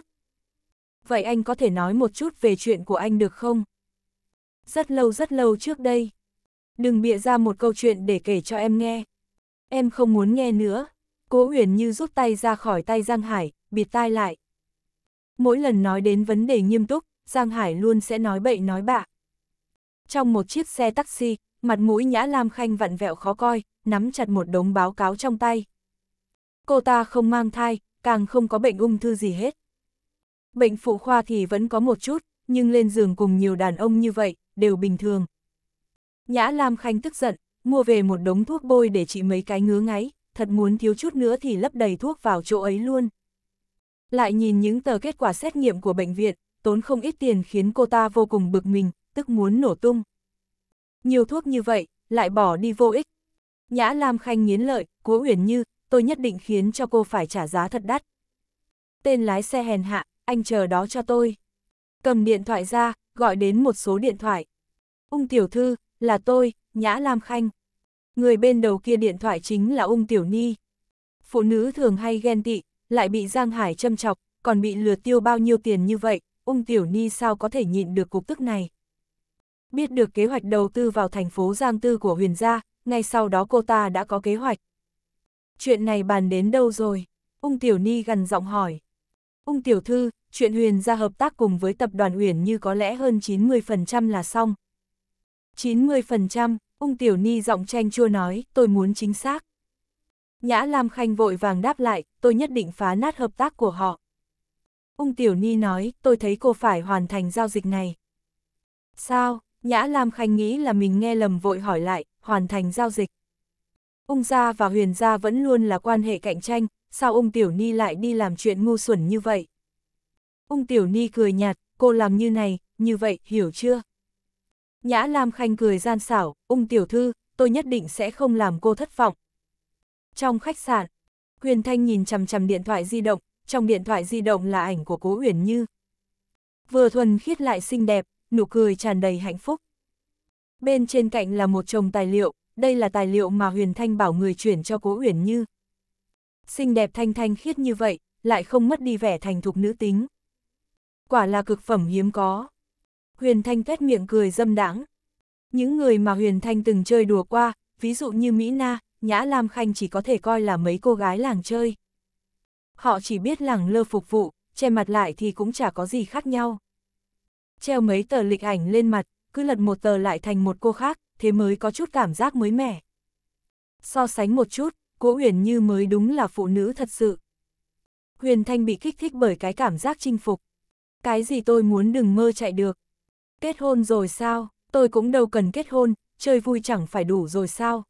Speaker 1: Vậy anh có thể nói một chút về chuyện của anh được không? Rất lâu rất lâu trước đây. Đừng bịa ra một câu chuyện để kể cho em nghe. Em không muốn nghe nữa. Cố Uyển Như rút tay ra khỏi tay Giang Hải, bịt tai lại mỗi lần nói đến vấn đề nghiêm túc, Giang Hải luôn sẽ nói bậy nói bạ. Trong một chiếc xe taxi, mặt mũi Nhã Lam Khanh vặn vẹo khó coi, nắm chặt một đống báo cáo trong tay. Cô ta không mang thai, càng không có bệnh ung thư gì hết. Bệnh phụ khoa thì vẫn có một chút, nhưng lên giường cùng nhiều đàn ông như vậy, đều bình thường. Nhã Lam Khanh tức giận, mua về một đống thuốc bôi để trị mấy cái ngứa ngáy, thật muốn thiếu chút nữa thì lấp đầy thuốc vào chỗ ấy luôn. Lại nhìn những tờ kết quả xét nghiệm của bệnh viện, tốn không ít tiền khiến cô ta vô cùng bực mình, tức muốn nổ tung. Nhiều thuốc như vậy, lại bỏ đi vô ích. Nhã Lam Khanh nghiến lợi, cố uyển như, tôi nhất định khiến cho cô phải trả giá thật đắt. Tên lái xe hèn hạ, anh chờ đó cho tôi. Cầm điện thoại ra, gọi đến một số điện thoại. Ung tiểu thư, là tôi, Nhã Lam Khanh. Người bên đầu kia điện thoại chính là Ung tiểu ni. Phụ nữ thường hay ghen tị, lại bị Giang Hải châm chọc, còn bị lừa tiêu bao nhiêu tiền như vậy, ung tiểu ni sao có thể nhịn được cục tức này. Biết được kế hoạch đầu tư vào thành phố Giang Tư của huyền gia, ngay sau đó cô ta đã có kế hoạch. Chuyện này bàn đến đâu rồi? Ung tiểu ni gần giọng hỏi. Ung tiểu thư, chuyện huyền gia hợp tác cùng với tập đoàn huyền như có lẽ hơn 90% là xong. 90%, ung tiểu ni giọng tranh chua nói, tôi muốn chính xác. Nhã Lam Khanh vội vàng đáp lại, tôi nhất định phá nát hợp tác của họ. Ung Tiểu Ni nói, tôi thấy cô phải hoàn thành giao dịch này. Sao? Nhã Lam Khanh nghĩ là mình nghe lầm vội hỏi lại, hoàn thành giao dịch. Ung gia và huyền gia vẫn luôn là quan hệ cạnh tranh, sao ung Tiểu Ni lại đi làm chuyện ngu xuẩn như vậy? Ung Tiểu Ni cười nhạt, cô làm như này, như vậy, hiểu chưa? Nhã Lam Khanh cười gian xảo, ung Tiểu Thư, tôi nhất định sẽ không làm cô thất vọng, trong khách sạn, Huyền Thanh nhìn chằm chằm điện thoại di động, trong điện thoại di động là ảnh của Cố Uyển Như. Vừa thuần khiết lại xinh đẹp, nụ cười tràn đầy hạnh phúc. Bên trên cạnh là một chồng tài liệu, đây là tài liệu mà Huyền Thanh bảo người chuyển cho Cố Uyển Như. Xinh đẹp thanh thanh khiết như vậy, lại không mất đi vẻ thành thục nữ tính. Quả là cực phẩm hiếm có. Huyền Thanh tét miệng cười dâm đãng. Những người mà Huyền Thanh từng chơi đùa qua, ví dụ như Mỹ Na, Nhã Lam Khanh chỉ có thể coi là mấy cô gái làng chơi. Họ chỉ biết làng lơ phục vụ, che mặt lại thì cũng chả có gì khác nhau. Treo mấy tờ lịch ảnh lên mặt, cứ lật một tờ lại thành một cô khác, thế mới có chút cảm giác mới mẻ. So sánh một chút, Cố Huyền Như mới đúng là phụ nữ thật sự. Huyền Thanh bị kích thích bởi cái cảm giác chinh phục. Cái gì tôi muốn đừng mơ chạy được. Kết hôn rồi sao, tôi cũng đâu cần kết hôn, chơi vui chẳng phải đủ rồi sao,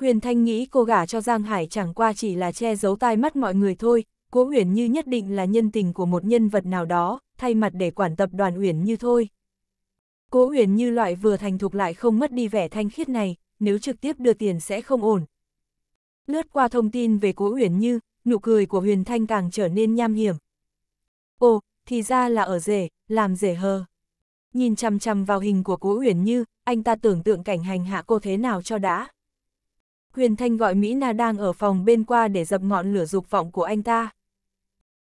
Speaker 1: Huyền Thanh nghĩ cô gả cho Giang Hải chẳng qua chỉ là che giấu tai mắt mọi người thôi, cố Huyền Như nhất định là nhân tình của một nhân vật nào đó, thay mặt để quản tập đoàn Huyền Như thôi. Cố Huyền Như loại vừa thành thục lại không mất đi vẻ thanh khiết này, nếu trực tiếp đưa tiền sẽ không ổn. Lướt qua thông tin về Cố Huyền Như, nụ cười của Huyền Thanh càng trở nên nham hiểm. Ồ, thì ra là ở rể, làm rể hờ. Nhìn chằm chằm vào hình của Cố Huyền Như, anh ta tưởng tượng cảnh hành hạ cô thế nào cho đã. Huyền Thanh gọi Mỹ Na đang ở phòng bên qua để dập ngọn lửa dục vọng của anh ta.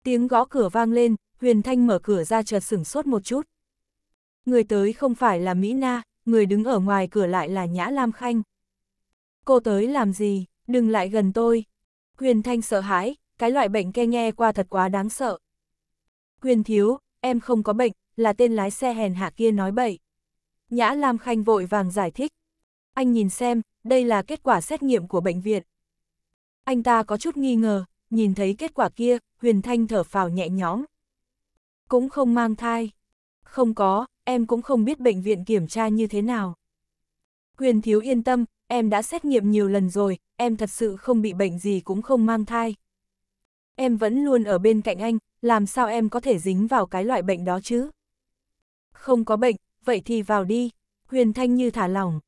Speaker 1: Tiếng gõ cửa vang lên, Huyền Thanh mở cửa ra chợt sửng sốt một chút. Người tới không phải là Mỹ Na, người đứng ở ngoài cửa lại là Nhã Lam Khanh. Cô tới làm gì, đừng lại gần tôi. Huyền Thanh sợ hãi, cái loại bệnh ke nghe qua thật quá đáng sợ. Huyền Thiếu, em không có bệnh, là tên lái xe hèn hạ kia nói bậy. Nhã Lam Khanh vội vàng giải thích. Anh nhìn xem, đây là kết quả xét nghiệm của bệnh viện. Anh ta có chút nghi ngờ, nhìn thấy kết quả kia, Huyền Thanh thở phào nhẹ nhõm. Cũng không mang thai. Không có, em cũng không biết bệnh viện kiểm tra như thế nào. Huyền Thiếu yên tâm, em đã xét nghiệm nhiều lần rồi, em thật sự không bị bệnh gì cũng không mang thai. Em vẫn luôn ở bên cạnh anh, làm sao em có thể dính vào cái loại bệnh đó chứ? Không có bệnh, vậy thì vào đi. Huyền Thanh như thả lỏng,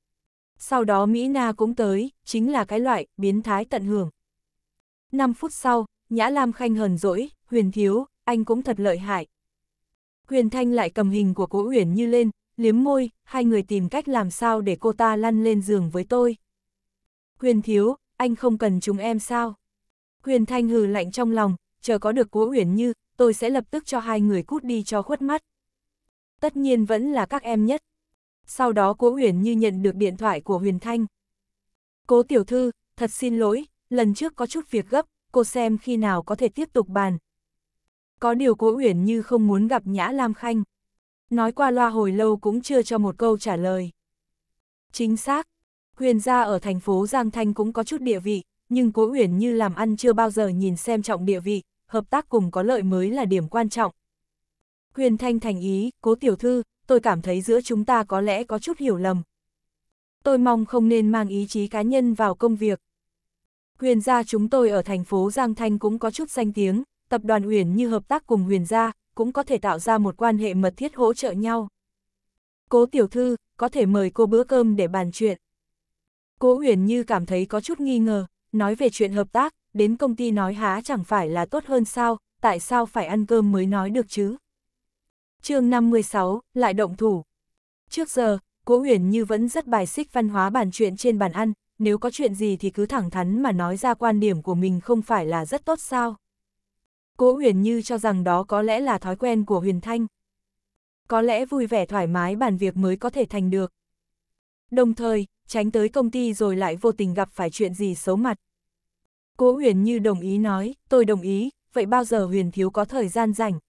Speaker 1: sau đó Mỹ Na cũng tới, chính là cái loại, biến thái tận hưởng. 5 phút sau, Nhã Lam Khanh hờn dỗi, huyền thiếu, anh cũng thật lợi hại. Huyền Thanh lại cầm hình của cố huyền Như lên, liếm môi, hai người tìm cách làm sao để cô ta lăn lên giường với tôi. Huyền thiếu, anh không cần chúng em sao? Huyền Thanh hừ lạnh trong lòng, chờ có được cố huyền Như, tôi sẽ lập tức cho hai người cút đi cho khuất mắt. Tất nhiên vẫn là các em nhất. Sau đó Cố Huyền Như nhận được điện thoại của Huyền Thanh. Cố tiểu thư, thật xin lỗi, lần trước có chút việc gấp, cô xem khi nào có thể tiếp tục bàn. Có điều Cố Uyển Như không muốn gặp Nhã Lam Khanh. Nói qua loa hồi lâu cũng chưa cho một câu trả lời. Chính xác, Huyền gia ở thành phố Giang Thanh cũng có chút địa vị, nhưng Cố Uyển Như làm ăn chưa bao giờ nhìn xem trọng địa vị, hợp tác cùng có lợi mới là điểm quan trọng. Huyền Thanh thành ý, Cố tiểu thư, tôi cảm thấy giữa chúng ta có lẽ có chút hiểu lầm. Tôi mong không nên mang ý chí cá nhân vào công việc. Huyền gia chúng tôi ở thành phố Giang Thanh cũng có chút danh tiếng, tập đoàn Huyền như hợp tác cùng Huyền gia, cũng có thể tạo ra một quan hệ mật thiết hỗ trợ nhau. Cố tiểu thư, có thể mời cô bữa cơm để bàn chuyện. Cố Huyền như cảm thấy có chút nghi ngờ, nói về chuyện hợp tác, đến công ty nói há chẳng phải là tốt hơn sao, tại sao phải ăn cơm mới nói được chứ? chương 56, lại động thủ. Trước giờ, Cố Uyển Như vẫn rất bài xích văn hóa bàn chuyện trên bàn ăn, nếu có chuyện gì thì cứ thẳng thắn mà nói ra quan điểm của mình không phải là rất tốt sao. Cố Uyển Như cho rằng đó có lẽ là thói quen của Huyền Thanh. Có lẽ vui vẻ thoải mái bàn việc mới có thể thành được. Đồng thời, tránh tới công ty rồi lại vô tình gặp phải chuyện gì xấu mặt. Cố huyền Như đồng ý nói, tôi đồng ý, vậy bao giờ Huyền Thiếu có thời gian rảnh?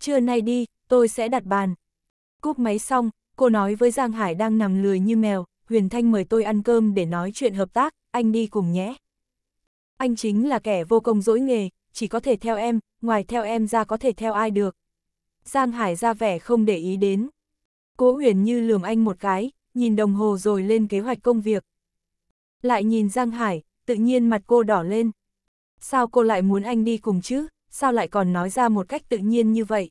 Speaker 1: Trưa nay đi, tôi sẽ đặt bàn. Cúp máy xong, cô nói với Giang Hải đang nằm lười như mèo, Huyền Thanh mời tôi ăn cơm để nói chuyện hợp tác, anh đi cùng nhé. Anh chính là kẻ vô công dỗi nghề, chỉ có thể theo em, ngoài theo em ra có thể theo ai được. Giang Hải ra vẻ không để ý đến. Cố Huyền như lườm anh một cái, nhìn đồng hồ rồi lên kế hoạch công việc. Lại nhìn Giang Hải, tự nhiên mặt cô đỏ lên. Sao cô lại muốn anh đi cùng chứ, sao lại còn nói ra một cách tự nhiên như vậy?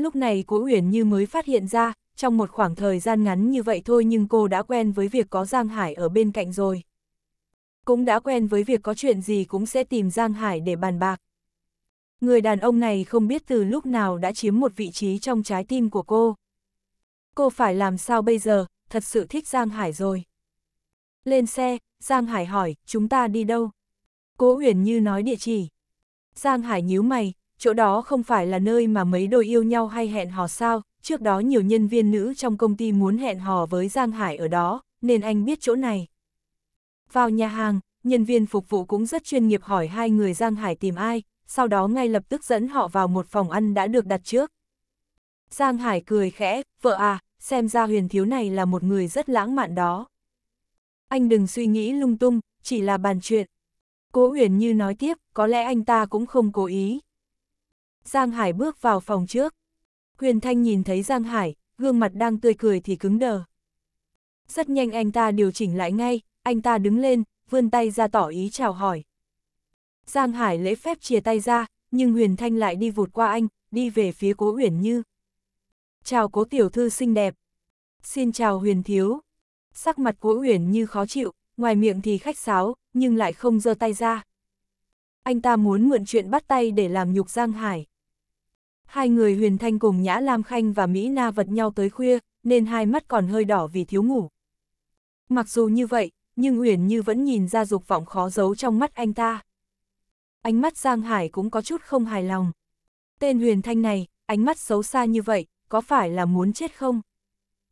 Speaker 1: Lúc này Cố Uyển như mới phát hiện ra, trong một khoảng thời gian ngắn như vậy thôi nhưng cô đã quen với việc có Giang Hải ở bên cạnh rồi. Cũng đã quen với việc có chuyện gì cũng sẽ tìm Giang Hải để bàn bạc. Người đàn ông này không biết từ lúc nào đã chiếm một vị trí trong trái tim của cô. Cô phải làm sao bây giờ, thật sự thích Giang Hải rồi. Lên xe, Giang Hải hỏi, chúng ta đi đâu? Cố Uyển Như nói địa chỉ. Giang Hải nhíu mày, chỗ đó không phải là nơi mà mấy đôi yêu nhau hay hẹn hò sao, trước đó nhiều nhân viên nữ trong công ty muốn hẹn hò với Giang Hải ở đó, nên anh biết chỗ này. Vào nhà hàng, nhân viên phục vụ cũng rất chuyên nghiệp hỏi hai người Giang Hải tìm ai, sau đó ngay lập tức dẫn họ vào một phòng ăn đã được đặt trước. Giang Hải cười khẽ, vợ à, xem ra huyền thiếu này là một người rất lãng mạn đó. Anh đừng suy nghĩ lung tung, chỉ là bàn chuyện. Cố huyền như nói tiếp, có lẽ anh ta cũng không cố ý. Giang Hải bước vào phòng trước. Huyền Thanh nhìn thấy Giang Hải, gương mặt đang tươi cười thì cứng đờ. Rất nhanh anh ta điều chỉnh lại ngay, anh ta đứng lên, vươn tay ra tỏ ý chào hỏi. Giang Hải lễ phép chia tay ra, nhưng Huyền Thanh lại đi vụt qua anh, đi về phía cố Huyền Như. Chào cố tiểu thư xinh đẹp. Xin chào Huyền Thiếu. Sắc mặt cố Huyền Như khó chịu, ngoài miệng thì khách sáo, nhưng lại không giơ tay ra. Anh ta muốn mượn chuyện bắt tay để làm nhục Giang Hải. Hai người Huyền Thanh cùng Nhã Lam Khanh và Mỹ Na vật nhau tới khuya, nên hai mắt còn hơi đỏ vì thiếu ngủ. Mặc dù như vậy, nhưng Huyền Như vẫn nhìn ra dục vọng khó giấu trong mắt anh ta. Ánh mắt Giang Hải cũng có chút không hài lòng. Tên Huyền Thanh này, ánh mắt xấu xa như vậy, có phải là muốn chết không?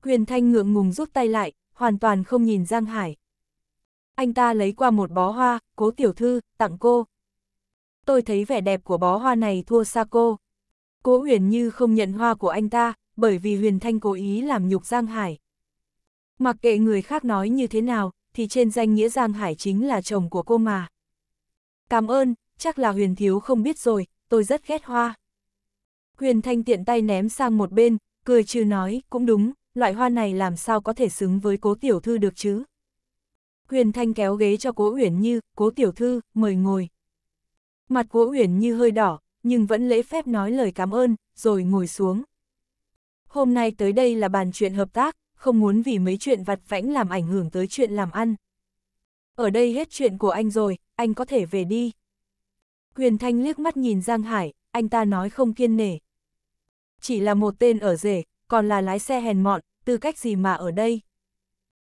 Speaker 1: Huyền Thanh ngượng ngùng rút tay lại, hoàn toàn không nhìn Giang Hải. Anh ta lấy qua một bó hoa, cố tiểu thư, tặng cô. Tôi thấy vẻ đẹp của bó hoa này thua xa cô, Cố Huyền Như không nhận hoa của anh ta, bởi vì Huyền Thanh cố ý làm nhục Giang Hải. Mặc kệ người khác nói như thế nào, thì trên danh nghĩa Giang Hải chính là chồng của cô mà. Cảm ơn, chắc là Huyền Thiếu không biết rồi, tôi rất ghét hoa. Huyền Thanh tiện tay ném sang một bên, cười chưa nói, cũng đúng, loại hoa này làm sao có thể xứng với cố tiểu thư được chứ. Huyền Thanh kéo ghế cho cố Huyền Như, cố tiểu thư, mời ngồi. Mặt cố Huyền Như hơi đỏ, nhưng vẫn lễ phép nói lời cảm ơn, rồi ngồi xuống. Hôm nay tới đây là bàn chuyện hợp tác, không muốn vì mấy chuyện vặt vãnh làm ảnh hưởng tới chuyện làm ăn. Ở đây hết chuyện của anh rồi, anh có thể về đi. Huyền Thanh liếc mắt nhìn Giang Hải, anh ta nói không kiên nể. Chỉ là một tên ở rể, còn là lái xe hèn mọn, tư cách gì mà ở đây.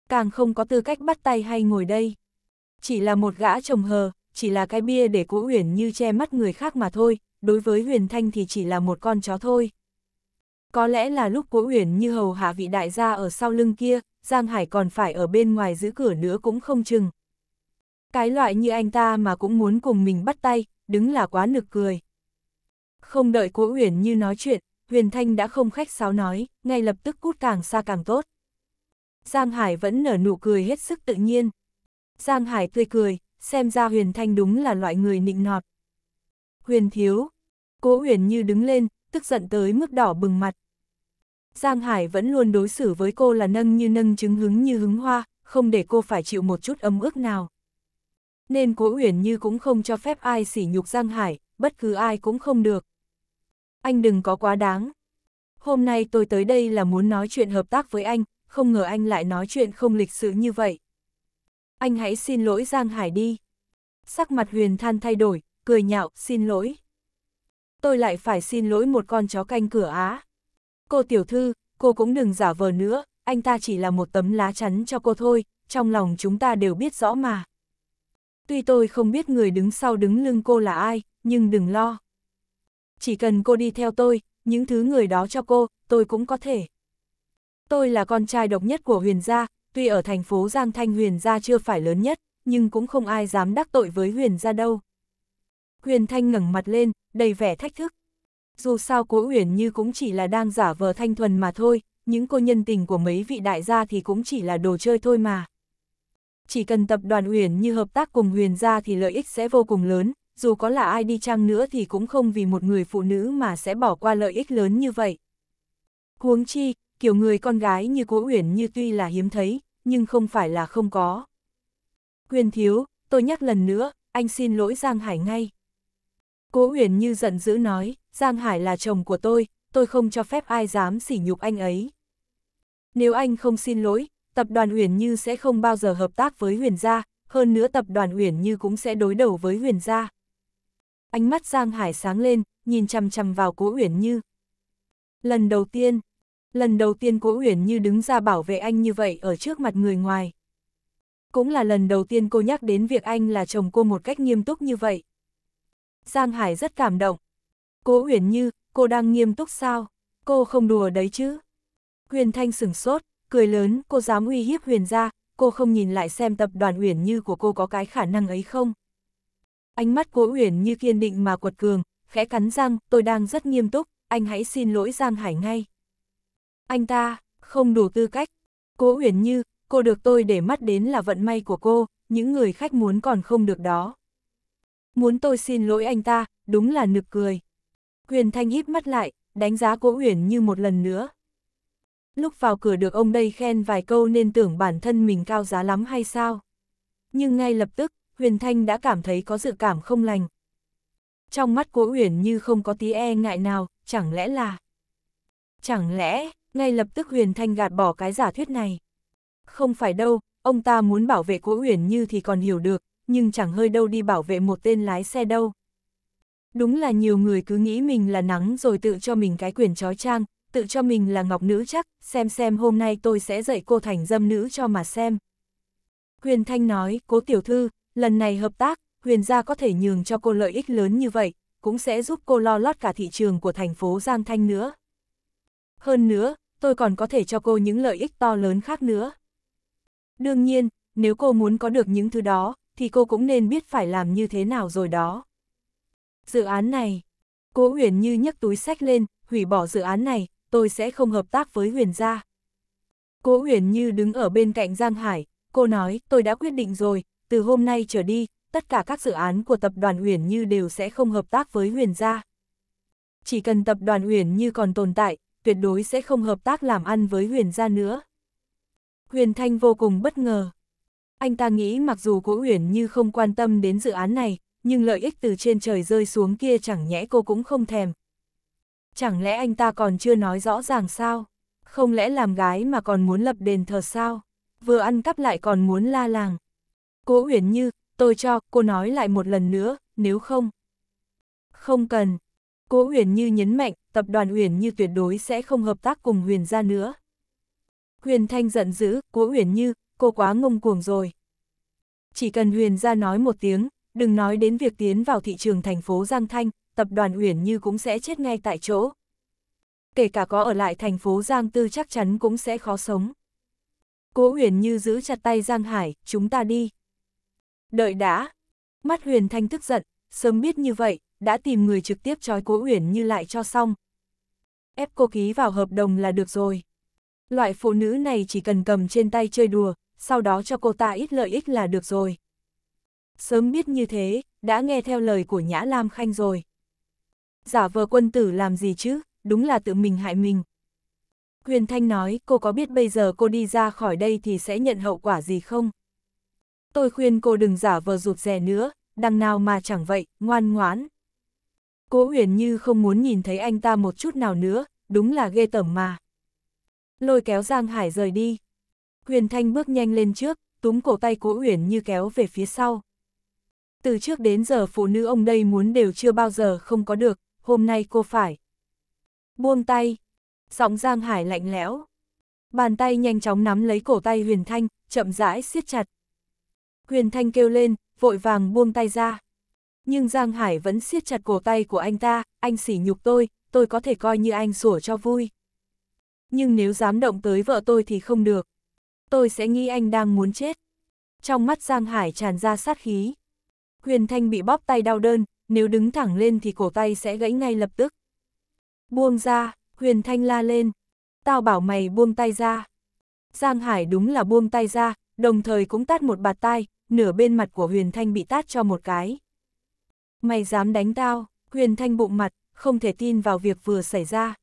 Speaker 1: Càng không có tư cách bắt tay hay ngồi đây. Chỉ là một gã chồng hờ, chỉ là cái bia để cố Huyền Như che mắt người khác mà thôi, đối với Huyền Thanh thì chỉ là một con chó thôi. Có lẽ là lúc cố Huyền Như hầu hạ vị đại gia ở sau lưng kia, Giang Hải còn phải ở bên ngoài giữ cửa nữa cũng không chừng. Cái loại như anh ta mà cũng muốn cùng mình bắt tay, đứng là quá nực cười. Không đợi cố Huyền Như nói chuyện, Huyền Thanh đã không khách sáo nói, ngay lập tức cút càng xa càng tốt. Giang Hải vẫn nở nụ cười hết sức tự nhiên. Giang Hải tươi cười, xem ra Huyền Thanh đúng là loại người nịnh nọt. Huyền thiếu, cố huyền như đứng lên, tức giận tới mức đỏ bừng mặt. Giang Hải vẫn luôn đối xử với cô là nâng như nâng trứng hứng như hứng hoa, không để cô phải chịu một chút ấm ức nào. Nên cố huyền như cũng không cho phép ai sỉ nhục Giang Hải, bất cứ ai cũng không được. Anh đừng có quá đáng. Hôm nay tôi tới đây là muốn nói chuyện hợp tác với anh, không ngờ anh lại nói chuyện không lịch sự như vậy anh hãy xin lỗi Giang Hải đi. Sắc mặt huyền than thay đổi, cười nhạo, xin lỗi. Tôi lại phải xin lỗi một con chó canh cửa Á. Cô tiểu thư, cô cũng đừng giả vờ nữa, anh ta chỉ là một tấm lá chắn cho cô thôi, trong lòng chúng ta đều biết rõ mà. Tuy tôi không biết người đứng sau đứng lưng cô là ai, nhưng đừng lo. Chỉ cần cô đi theo tôi, những thứ người đó cho cô, tôi cũng có thể. Tôi là con trai độc nhất của huyền gia, tuy ở thành phố Giang Thanh huyền gia chưa phải lớn nhất, nhưng cũng không ai dám đắc tội với huyền gia đâu. Huyền Thanh ngẩng mặt lên, đầy vẻ thách thức. Dù sao cố huyền như cũng chỉ là đang giả vờ thanh thuần mà thôi, những cô nhân tình của mấy vị đại gia thì cũng chỉ là đồ chơi thôi mà. Chỉ cần tập đoàn huyền như hợp tác cùng huyền gia thì lợi ích sẽ vô cùng lớn, dù có là ai đi chăng nữa thì cũng không vì một người phụ nữ mà sẽ bỏ qua lợi ích lớn như vậy. Huống chi, kiểu người con gái như Cố Uyển như tuy là hiếm thấy, nhưng không phải là không có. Quyền thiếu, tôi nhắc lần nữa, anh xin lỗi Giang Hải ngay. Cố Uyển như giận dữ nói, Giang Hải là chồng của tôi, tôi không cho phép ai dám sỉ nhục anh ấy. Nếu anh không xin lỗi, tập đoàn Uyển Như sẽ không bao giờ hợp tác với Huyền Gia, hơn nữa tập đoàn Uyển Như cũng sẽ đối đầu với Huyền Gia. Ánh mắt Giang Hải sáng lên, nhìn chằm chằm vào cố Uyển Như. Lần đầu tiên, lần đầu tiên Cố Uyển Như đứng ra bảo vệ anh như vậy ở trước mặt người ngoài. Cũng là lần đầu tiên cô nhắc đến việc anh là chồng cô một cách nghiêm túc như vậy. Giang Hải rất cảm động. Cố Uyển Như, cô đang nghiêm túc sao? Cô không đùa đấy chứ? Huyền Thanh sửng sốt, cười lớn, cô dám uy hiếp Huyền ra, cô không nhìn lại xem tập đoàn Uyển Như của cô có cái khả năng ấy không? Ánh mắt cố Uyển Như kiên định mà quật cường, khẽ cắn răng, tôi đang rất nghiêm túc, anh hãy xin lỗi Giang Hải ngay anh ta, không đủ tư cách. Cố Huyền Như, cô được tôi để mắt đến là vận may của cô, những người khách muốn còn không được đó. Muốn tôi xin lỗi anh ta, đúng là nực cười. Huyền Thanh híp mắt lại, đánh giá Cố Huyền Như một lần nữa. Lúc vào cửa được ông đây khen vài câu nên tưởng bản thân mình cao giá lắm hay sao. Nhưng ngay lập tức, Huyền Thanh đã cảm thấy có dự cảm không lành. Trong mắt Cố Huyền Như không có tí e ngại nào, chẳng lẽ là... Chẳng lẽ ngay lập tức Huyền Thanh gạt bỏ cái giả thuyết này. Không phải đâu, ông ta muốn bảo vệ Cố Uyển Như thì còn hiểu được, nhưng chẳng hơi đâu đi bảo vệ một tên lái xe đâu. Đúng là nhiều người cứ nghĩ mình là nắng rồi tự cho mình cái quyền trói trang, tự cho mình là ngọc nữ chắc, xem xem hôm nay tôi sẽ dạy cô thành dâm nữ cho mà xem. Huyền Thanh nói, cố tiểu thư, lần này hợp tác, Huyền gia có thể nhường cho cô lợi ích lớn như vậy, cũng sẽ giúp cô lo lót cả thị trường của thành phố Giang Thanh nữa. Hơn nữa, tôi còn có thể cho cô những lợi ích to lớn khác nữa. Đương nhiên, nếu cô muốn có được những thứ đó, thì cô cũng nên biết phải làm như thế nào rồi đó. Dự án này, cố Huyền Như nhấc túi sách lên, hủy bỏ dự án này, tôi sẽ không hợp tác với Huyền gia. Cố Huyền Như đứng ở bên cạnh Giang Hải, cô nói, tôi đã quyết định rồi, từ hôm nay trở đi, tất cả các dự án của tập đoàn Huyền Như đều sẽ không hợp tác với Huyền gia. Chỉ cần tập đoàn Huyền Như còn tồn tại, tuyệt đối sẽ không hợp tác làm ăn với Huyền gia nữa. Huyền Thanh vô cùng bất ngờ. Anh ta nghĩ mặc dù Cố Huyền như không quan tâm đến dự án này, nhưng lợi ích từ trên trời rơi xuống kia chẳng nhẽ cô cũng không thèm. Chẳng lẽ anh ta còn chưa nói rõ ràng sao? Không lẽ làm gái mà còn muốn lập đền thờ sao? Vừa ăn cắp lại còn muốn la làng. Cố Huyền Như, tôi cho, cô nói lại một lần nữa, nếu không. Không cần, Cố Huyền Như nhấn mạnh, tập đoàn Huyền Như tuyệt đối sẽ không hợp tác cùng Huyền gia nữa. Huyền Thanh giận dữ, Cố Huyền Như, cô quá ngông cuồng rồi. Chỉ cần Huyền gia nói một tiếng, đừng nói đến việc tiến vào thị trường thành phố Giang Thanh, tập đoàn Huyền Như cũng sẽ chết ngay tại chỗ. Kể cả có ở lại thành phố Giang Tư chắc chắn cũng sẽ khó sống. Cố Huyền Như giữ chặt tay Giang Hải, chúng ta đi. Đợi đã. Mắt Huyền Thanh tức giận, sớm biết như vậy, đã tìm người trực tiếp trói Cố Uyển Như lại cho xong. Ép cô ký vào hợp đồng là được rồi. Loại phụ nữ này chỉ cần cầm trên tay chơi đùa, sau đó cho cô ta ít lợi ích là được rồi. Sớm biết như thế, đã nghe theo lời của Nhã Lam Khanh rồi. Giả vờ quân tử làm gì chứ, đúng là tự mình hại mình. Huyền Thanh nói, cô có biết bây giờ cô đi ra khỏi đây thì sẽ nhận hậu quả gì không? Tôi khuyên cô đừng giả vờ rụt rè nữa, đằng nào mà chẳng vậy, ngoan ngoãn. Cố huyền như không muốn nhìn thấy anh ta một chút nào nữa, đúng là ghê tởm mà. Lôi kéo Giang Hải rời đi. Huyền Thanh bước nhanh lên trước, túm cổ tay cố huyền như kéo về phía sau. Từ trước đến giờ phụ nữ ông đây muốn đều chưa bao giờ không có được, hôm nay cô phải. Buông tay. Giọng Giang Hải lạnh lẽo. Bàn tay nhanh chóng nắm lấy cổ tay Huyền Thanh, chậm rãi siết chặt. Huyền Thanh kêu lên, vội vàng buông tay ra. Nhưng Giang Hải vẫn siết chặt cổ tay của anh ta, anh sỉ nhục tôi, tôi có thể coi như anh sủa cho vui. Nhưng nếu dám động tới vợ tôi thì không được. Tôi sẽ nghĩ anh đang muốn chết. Trong mắt Giang Hải tràn ra sát khí. Huyền Thanh bị bóp tay đau đơn, nếu đứng thẳng lên thì cổ tay sẽ gãy ngay lập tức. Buông ra, Huyền Thanh la lên. Tao bảo mày buông tay ra. Giang Hải đúng là buông tay ra, đồng thời cũng tát một bạt tay, nửa bên mặt của Huyền Thanh bị tát cho một cái. Mày dám đánh tao, Huyền Thanh bụng mặt, không thể tin vào việc vừa xảy ra.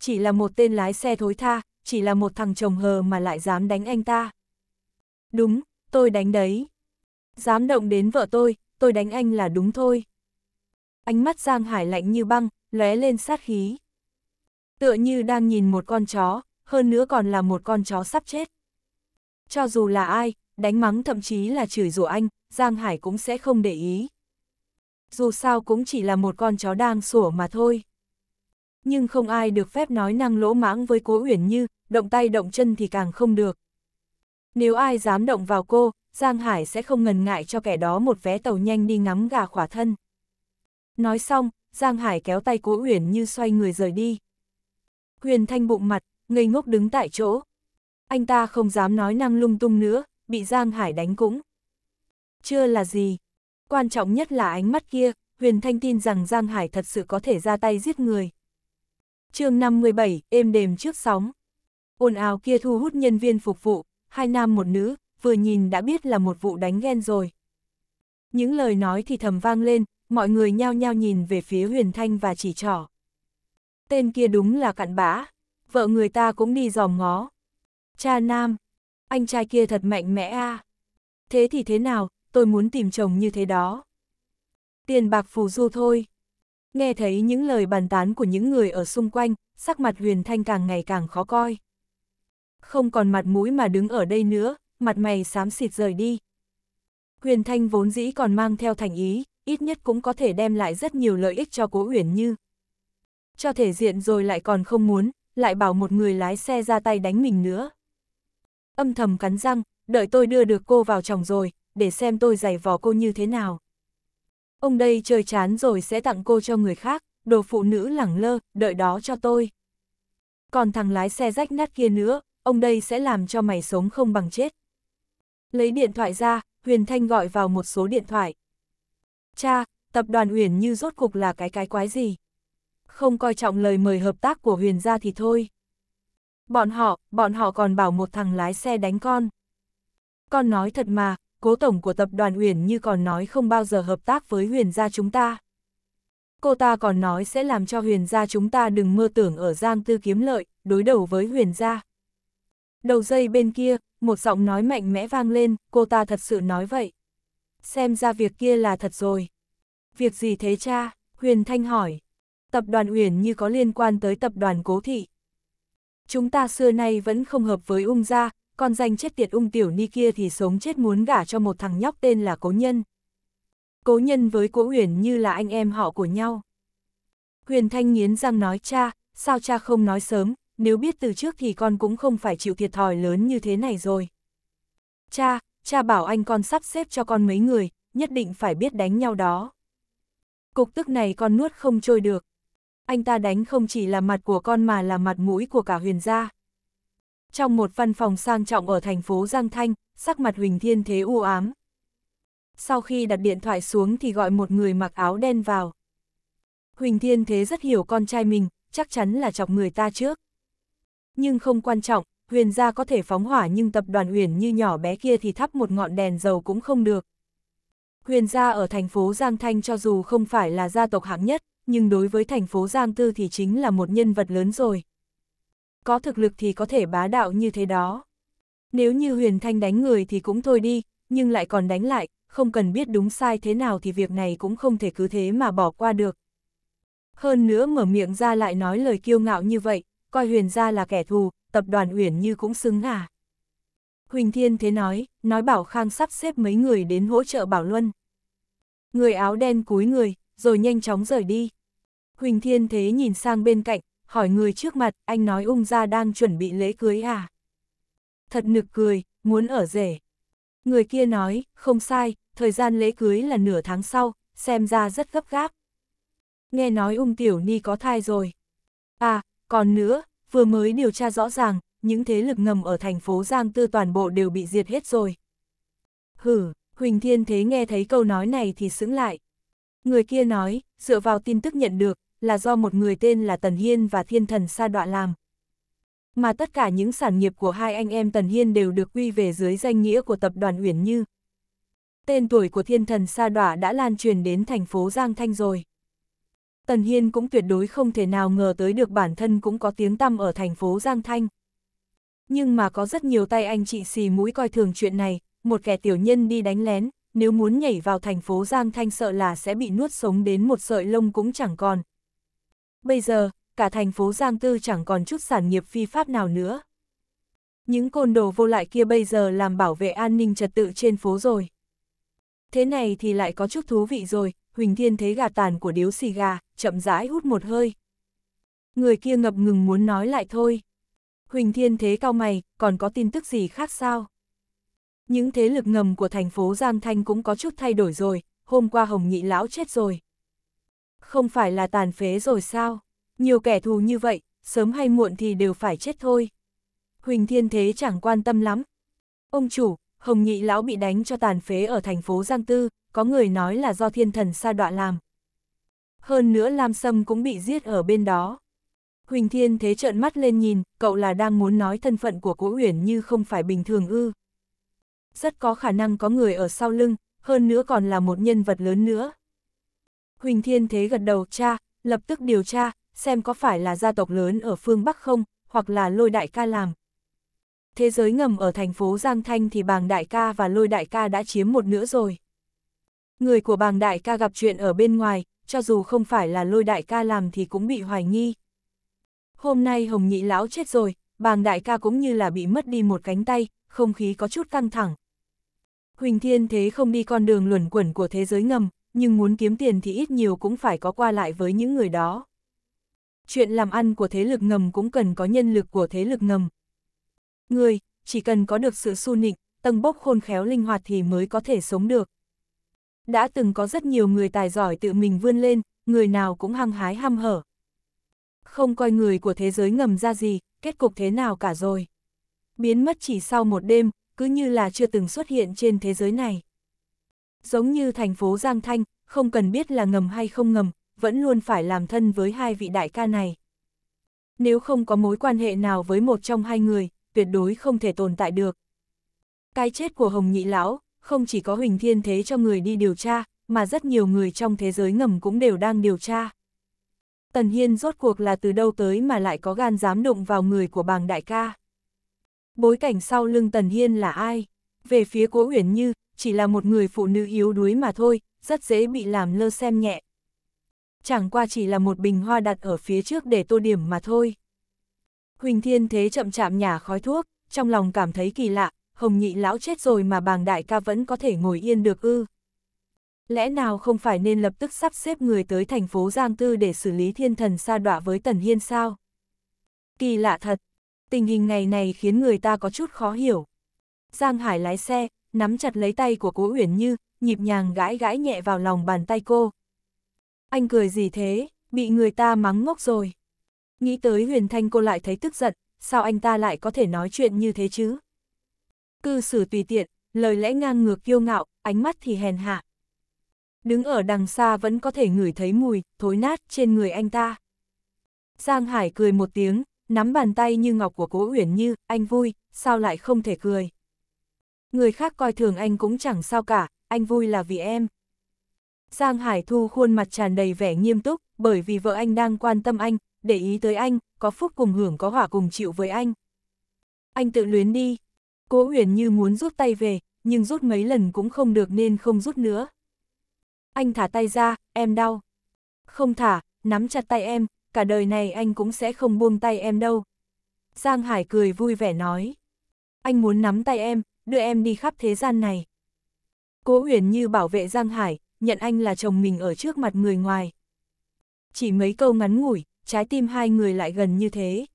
Speaker 1: Chỉ là một tên lái xe thối tha, chỉ là một thằng chồng hờ mà lại dám đánh anh ta. Đúng, tôi đánh đấy. Dám động đến vợ tôi, tôi đánh anh là đúng thôi. Ánh mắt Giang Hải lạnh như băng, lóe lên sát khí. Tựa như đang nhìn một con chó, hơn nữa còn là một con chó sắp chết. Cho dù là ai, đánh mắng thậm chí là chửi rủa anh, Giang Hải cũng sẽ không để ý dù sao cũng chỉ là một con chó đang sủa mà thôi. Nhưng không ai được phép nói năng lỗ mãng với cố Uyển Như, động tay động chân thì càng không được. Nếu ai dám động vào cô, Giang Hải sẽ không ngần ngại cho kẻ đó một vé tàu nhanh đi ngắm gà khỏa thân. Nói xong, Giang Hải kéo tay cố Uyển Như xoay người rời đi. Huyền Thanh bụng mặt, ngây ngốc đứng tại chỗ. Anh ta không dám nói năng lung tung nữa, bị Giang Hải đánh cũng. Chưa là gì, Quan trọng nhất là ánh mắt kia, Huyền Thanh tin rằng Giang Hải thật sự có thể ra tay giết người. chương 57, êm đềm trước sóng. Ồn ào kia thu hút nhân viên phục vụ, hai nam một nữ, vừa nhìn đã biết là một vụ đánh ghen rồi. Những lời nói thì thầm vang lên, mọi người nhao nhao nhìn về phía Huyền Thanh và chỉ trỏ. Tên kia đúng là cặn bã, vợ người ta cũng đi dòm ngó. Cha nam, anh trai kia thật mạnh mẽ a à. Thế thì thế nào, tôi muốn tìm chồng như thế đó. Tiền bạc phù du thôi. Nghe thấy những lời bàn tán của những người ở xung quanh, sắc mặt huyền thanh càng ngày càng khó coi. Không còn mặt mũi mà đứng ở đây nữa, mặt mày xám xịt rời đi. Huyền thanh vốn dĩ còn mang theo thành ý, ít nhất cũng có thể đem lại rất nhiều lợi ích cho cố Uyển Như. Cho thể diện rồi lại còn không muốn, lại bảo một người lái xe ra tay đánh mình nữa. Âm thầm cắn răng, đợi tôi đưa được cô vào chồng rồi, để xem tôi giày vò cô như thế nào. Ông đây chơi chán rồi sẽ tặng cô cho người khác, đồ phụ nữ lẳng lơ, đợi đó cho tôi. Còn thằng lái xe rách nát kia nữa, ông đây sẽ làm cho mày sống không bằng chết. Lấy điện thoại ra, Huyền Thanh gọi vào một số điện thoại. Cha, tập đoàn Huyền Như rốt cục là cái cái quái gì? Không coi trọng lời mời hợp tác của Huyền ra thì thôi. Bọn họ, bọn họ còn bảo một thằng lái xe đánh con. Con nói thật mà, cố tổng của tập đoàn Huyền Như còn nói không bao giờ hợp tác với Huyền gia chúng ta. Cô ta còn nói sẽ làm cho Huyền gia chúng ta đừng mơ tưởng ở Giang Tư kiếm lợi, đối đầu với Huyền gia. Đầu dây bên kia, một giọng nói mạnh mẽ vang lên, cô ta thật sự nói vậy. Xem ra việc kia là thật rồi. Việc gì thế cha? Huyền Thanh hỏi. Tập đoàn Uyển như có liên quan tới tập đoàn Cố Thị. Chúng ta xưa nay vẫn không hợp với Ung Gia, con danh chết tiệt ung tiểu ni kia thì sống chết muốn gả cho một thằng nhóc tên là Cố Nhân. Cố Nhân với Cố Uyển như là anh em họ của nhau. Huyền Thanh nghiến răng nói cha, sao cha không nói sớm, nếu biết từ trước thì con cũng không phải chịu thiệt thòi lớn như thế này rồi. Cha, cha bảo anh con sắp xếp cho con mấy người, nhất định phải biết đánh nhau đó. Cục tức này con nuốt không trôi được. Anh ta đánh không chỉ là mặt của con mà là mặt mũi của cả huyền gia. Trong một văn phòng sang trọng ở thành phố Giang Thanh, sắc mặt Huỳnh Thiên Thế u ám. Sau khi đặt điện thoại xuống thì gọi một người mặc áo đen vào. Huỳnh Thiên Thế rất hiểu con trai mình, chắc chắn là chọc người ta trước. Nhưng không quan trọng, huyền gia có thể phóng hỏa nhưng tập đoàn huyền như nhỏ bé kia thì thắp một ngọn đèn dầu cũng không được. Huyền gia ở thành phố Giang Thanh cho dù không phải là gia tộc hạng nhất, nhưng đối với thành phố Giang Tư thì chính là một nhân vật lớn rồi có thực lực thì có thể bá đạo như thế đó. Nếu như Huyền Thanh đánh người thì cũng thôi đi, nhưng lại còn đánh lại, không cần biết đúng sai thế nào thì việc này cũng không thể cứ thế mà bỏ qua được. Hơn nữa mở miệng ra lại nói lời kiêu ngạo như vậy, coi Huyền ra là kẻ thù, tập đoàn Huyền như cũng xứng à. Huỳnh Thiên thế nói, nói Bảo Khang sắp xếp mấy người đến hỗ trợ Bảo Luân. Người áo đen cúi người, rồi nhanh chóng rời đi. Huỳnh Thiên thế nhìn sang bên cạnh, hỏi người trước mặt, anh nói ung gia đang chuẩn bị lễ cưới à? Thật nực cười, muốn ở rể. Người kia nói, không sai, thời gian lễ cưới là nửa tháng sau, xem ra rất gấp gáp. Nghe nói ung tiểu ni có thai rồi. À, còn nữa, vừa mới điều tra rõ ràng, những thế lực ngầm ở thành phố Giang Tư toàn bộ đều bị diệt hết rồi. Hử, Huỳnh Thiên Thế nghe thấy câu nói này thì sững lại. Người kia nói, dựa vào tin tức nhận được, là do một người tên là Tần Hiên và thiên thần sa Đoạ làm. Mà tất cả những sản nghiệp của hai anh em Tần Hiên đều được quy về dưới danh nghĩa của tập đoàn Uyển Như. Tên tuổi của thiên thần sa Đoạ đã lan truyền đến thành phố Giang Thanh rồi. Tần Hiên cũng tuyệt đối không thể nào ngờ tới được bản thân cũng có tiếng tăm ở thành phố Giang Thanh. Nhưng mà có rất nhiều tay anh chị xì mũi coi thường chuyện này, một kẻ tiểu nhân đi đánh lén, nếu muốn nhảy vào thành phố Giang Thanh sợ là sẽ bị nuốt sống đến một sợi lông cũng chẳng còn, bây giờ, cả thành phố Giang Tư chẳng còn chút sản nghiệp phi pháp nào nữa. Những côn đồ vô lại kia bây giờ làm bảo vệ an ninh trật tự trên phố rồi. Thế này thì lại có chút thú vị rồi, Huỳnh Thiên thấy gà tàn của điếu xì gà, chậm rãi hút một hơi. Người kia ngập ngừng muốn nói lại thôi. Huỳnh Thiên thế cao mày, còn có tin tức gì khác sao? Những thế lực ngầm của thành phố Giang Thanh cũng có chút thay đổi rồi, hôm qua Hồng Nhị Lão chết rồi không phải là tàn phế rồi sao? Nhiều kẻ thù như vậy, sớm hay muộn thì đều phải chết thôi. Huỳnh Thiên Thế chẳng quan tâm lắm. Ông chủ, Hồng Nhị Lão bị đánh cho tàn phế ở thành phố Giang Tư, có người nói là do thiên thần sa đọa làm. Hơn nữa Lam Sâm cũng bị giết ở bên đó. Huỳnh Thiên Thế trợn mắt lên nhìn, cậu là đang muốn nói thân phận của Cố Uyển như không phải bình thường ư. Rất có khả năng có người ở sau lưng, hơn nữa còn là một nhân vật lớn nữa, Huỳnh Thiên Thế gật đầu cha, lập tức điều tra, xem có phải là gia tộc lớn ở phương Bắc không, hoặc là lôi đại ca làm. Thế giới ngầm ở thành phố Giang Thanh thì bàng đại ca và lôi đại ca đã chiếm một nửa rồi. Người của bàng đại ca gặp chuyện ở bên ngoài, cho dù không phải là lôi đại ca làm thì cũng bị hoài nghi. Hôm nay Hồng Nhị Lão chết rồi, bàng đại ca cũng như là bị mất đi một cánh tay, không khí có chút căng thẳng. Huỳnh Thiên Thế không đi con đường luẩn quẩn của thế giới ngầm, nhưng muốn kiếm tiền thì ít nhiều cũng phải có qua lại với những người đó. Chuyện làm ăn của thế lực ngầm cũng cần có nhân lực của thế lực ngầm. Người, chỉ cần có được sự su nịnh, tầng bốc khôn khéo linh hoạt thì mới có thể sống được. Đã từng có rất nhiều người tài giỏi tự mình vươn lên, người nào cũng hăng hái ham hở. Không coi người của thế giới ngầm ra gì, kết cục thế nào cả rồi. Biến mất chỉ sau một đêm, cứ như là chưa từng xuất hiện trên thế giới này giống như thành phố Giang Thanh, không cần biết là ngầm hay không ngầm, vẫn luôn phải làm thân với hai vị đại ca này. Nếu không có mối quan hệ nào với một trong hai người, tuyệt đối không thể tồn tại được. Cái chết của Hồng Nhị Lão, không chỉ có Huỳnh Thiên Thế cho người đi điều tra, mà rất nhiều người trong thế giới ngầm cũng đều đang điều tra. Tần Hiên rốt cuộc là từ đâu tới mà lại có gan dám đụng vào người của bàng đại ca. Bối cảnh sau lưng Tần Hiên là ai? Về phía cố Uyển Như, chỉ là một người phụ nữ yếu đuối mà thôi, rất dễ bị làm lơ xem nhẹ. Chẳng qua chỉ là một bình hoa đặt ở phía trước để tô điểm mà thôi. Huỳnh Thiên Thế chậm chạm nhả khói thuốc, trong lòng cảm thấy kỳ lạ, Hồng Nhị Lão chết rồi mà bàng đại ca vẫn có thể ngồi yên được ư. Lẽ nào không phải nên lập tức sắp xếp người tới thành phố Giang Tư để xử lý thiên thần sa đọa với Tần Hiên sao? Kỳ lạ thật, tình hình ngày này khiến người ta có chút khó hiểu. Giang Hải lái xe, nắm chặt lấy tay của Cố Uyển Như, nhịp nhàng gãi gãi nhẹ vào lòng bàn tay cô. Anh cười gì thế, bị người ta mắng ngốc rồi. Nghĩ tới Huyền Thanh cô lại thấy tức giận, sao anh ta lại có thể nói chuyện như thế chứ? Cư xử tùy tiện, lời lẽ ngang ngược kiêu ngạo, ánh mắt thì hèn hạ. Đứng ở đằng xa vẫn có thể ngửi thấy mùi, thối nát trên người anh ta. Giang Hải cười một tiếng, nắm bàn tay như ngọc của Cố Uyển Như, anh vui, sao lại không thể cười người khác coi thường anh cũng chẳng sao cả, anh vui là vì em. Giang Hải Thu khuôn mặt tràn đầy vẻ nghiêm túc, bởi vì vợ anh đang quan tâm anh, để ý tới anh, có phúc cùng hưởng có hỏa cùng chịu với anh. Anh tự luyến đi. Cố Huyền như muốn rút tay về, nhưng rút mấy lần cũng không được nên không rút nữa. Anh thả tay ra, em đau. Không thả, nắm chặt tay em, cả đời này anh cũng sẽ không buông tay em đâu. Giang Hải cười vui vẻ nói. Anh muốn nắm tay em, đưa em đi khắp thế gian này. Cố huyền như bảo vệ Giang Hải, nhận anh là chồng mình ở trước mặt người ngoài. Chỉ mấy câu ngắn ngủi, trái tim hai người lại gần như thế.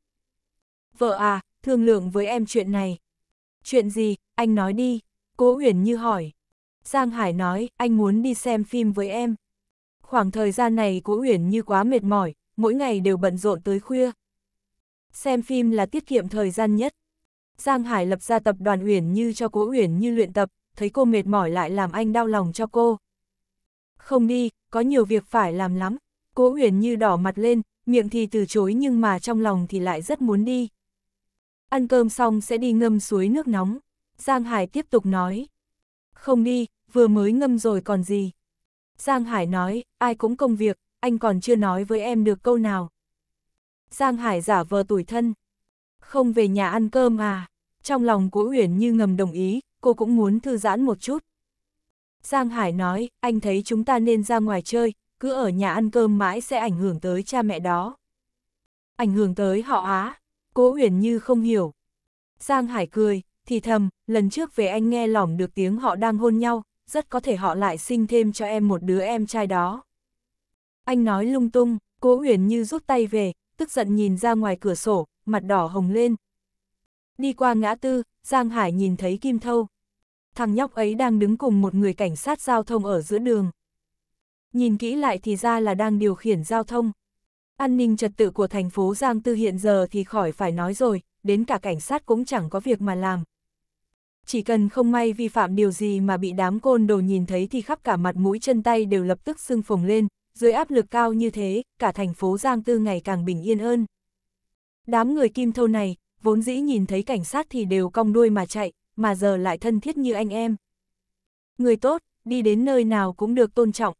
Speaker 1: Vợ à, thương lượng với em chuyện này. Chuyện gì, anh nói đi, cố huyền như hỏi. Giang Hải nói, anh muốn đi xem phim với em. Khoảng thời gian này cố huyền như quá mệt mỏi, mỗi ngày đều bận rộn tới khuya. Xem phim là tiết kiệm thời gian nhất. Giang Hải lập ra tập đoàn Uyển Như cho cố Uyển Như luyện tập, thấy cô mệt mỏi lại làm anh đau lòng cho cô. Không đi, có nhiều việc phải làm lắm. Cố Uyển Như đỏ mặt lên, miệng thì từ chối nhưng mà trong lòng thì lại rất muốn đi. Ăn cơm xong sẽ đi ngâm suối nước nóng. Giang Hải tiếp tục nói. Không đi, vừa mới ngâm rồi còn gì. Giang Hải nói, ai cũng công việc, anh còn chưa nói với em được câu nào. Giang Hải giả vờ tuổi thân, không về nhà ăn cơm à. Trong lòng Cố Uyển như ngầm đồng ý, cô cũng muốn thư giãn một chút. Giang Hải nói, anh thấy chúng ta nên ra ngoài chơi, cứ ở nhà ăn cơm mãi sẽ ảnh hưởng tới cha mẹ đó. Ảnh hưởng tới họ á, cố Uyển như không hiểu. Giang Hải cười, thì thầm, lần trước về anh nghe lỏng được tiếng họ đang hôn nhau, rất có thể họ lại sinh thêm cho em một đứa em trai đó. Anh nói lung tung, cố Huyền như rút tay về, tức giận nhìn ra ngoài cửa sổ, mặt đỏ hồng lên. Đi qua ngã tư, Giang Hải nhìn thấy Kim Thâu. Thằng nhóc ấy đang đứng cùng một người cảnh sát giao thông ở giữa đường. Nhìn kỹ lại thì ra là đang điều khiển giao thông. An ninh trật tự của thành phố Giang Tư hiện giờ thì khỏi phải nói rồi, đến cả cảnh sát cũng chẳng có việc mà làm. Chỉ cần không may vi phạm điều gì mà bị đám côn đồ nhìn thấy thì khắp cả mặt mũi chân tay đều lập tức sưng phồng lên, dưới áp lực cao như thế, cả thành phố Giang Tư ngày càng bình yên hơn. Đám người kim thâu này, vốn dĩ nhìn thấy cảnh sát thì đều cong đuôi mà chạy, mà giờ lại thân thiết như anh em. Người tốt, đi đến nơi nào cũng được tôn trọng.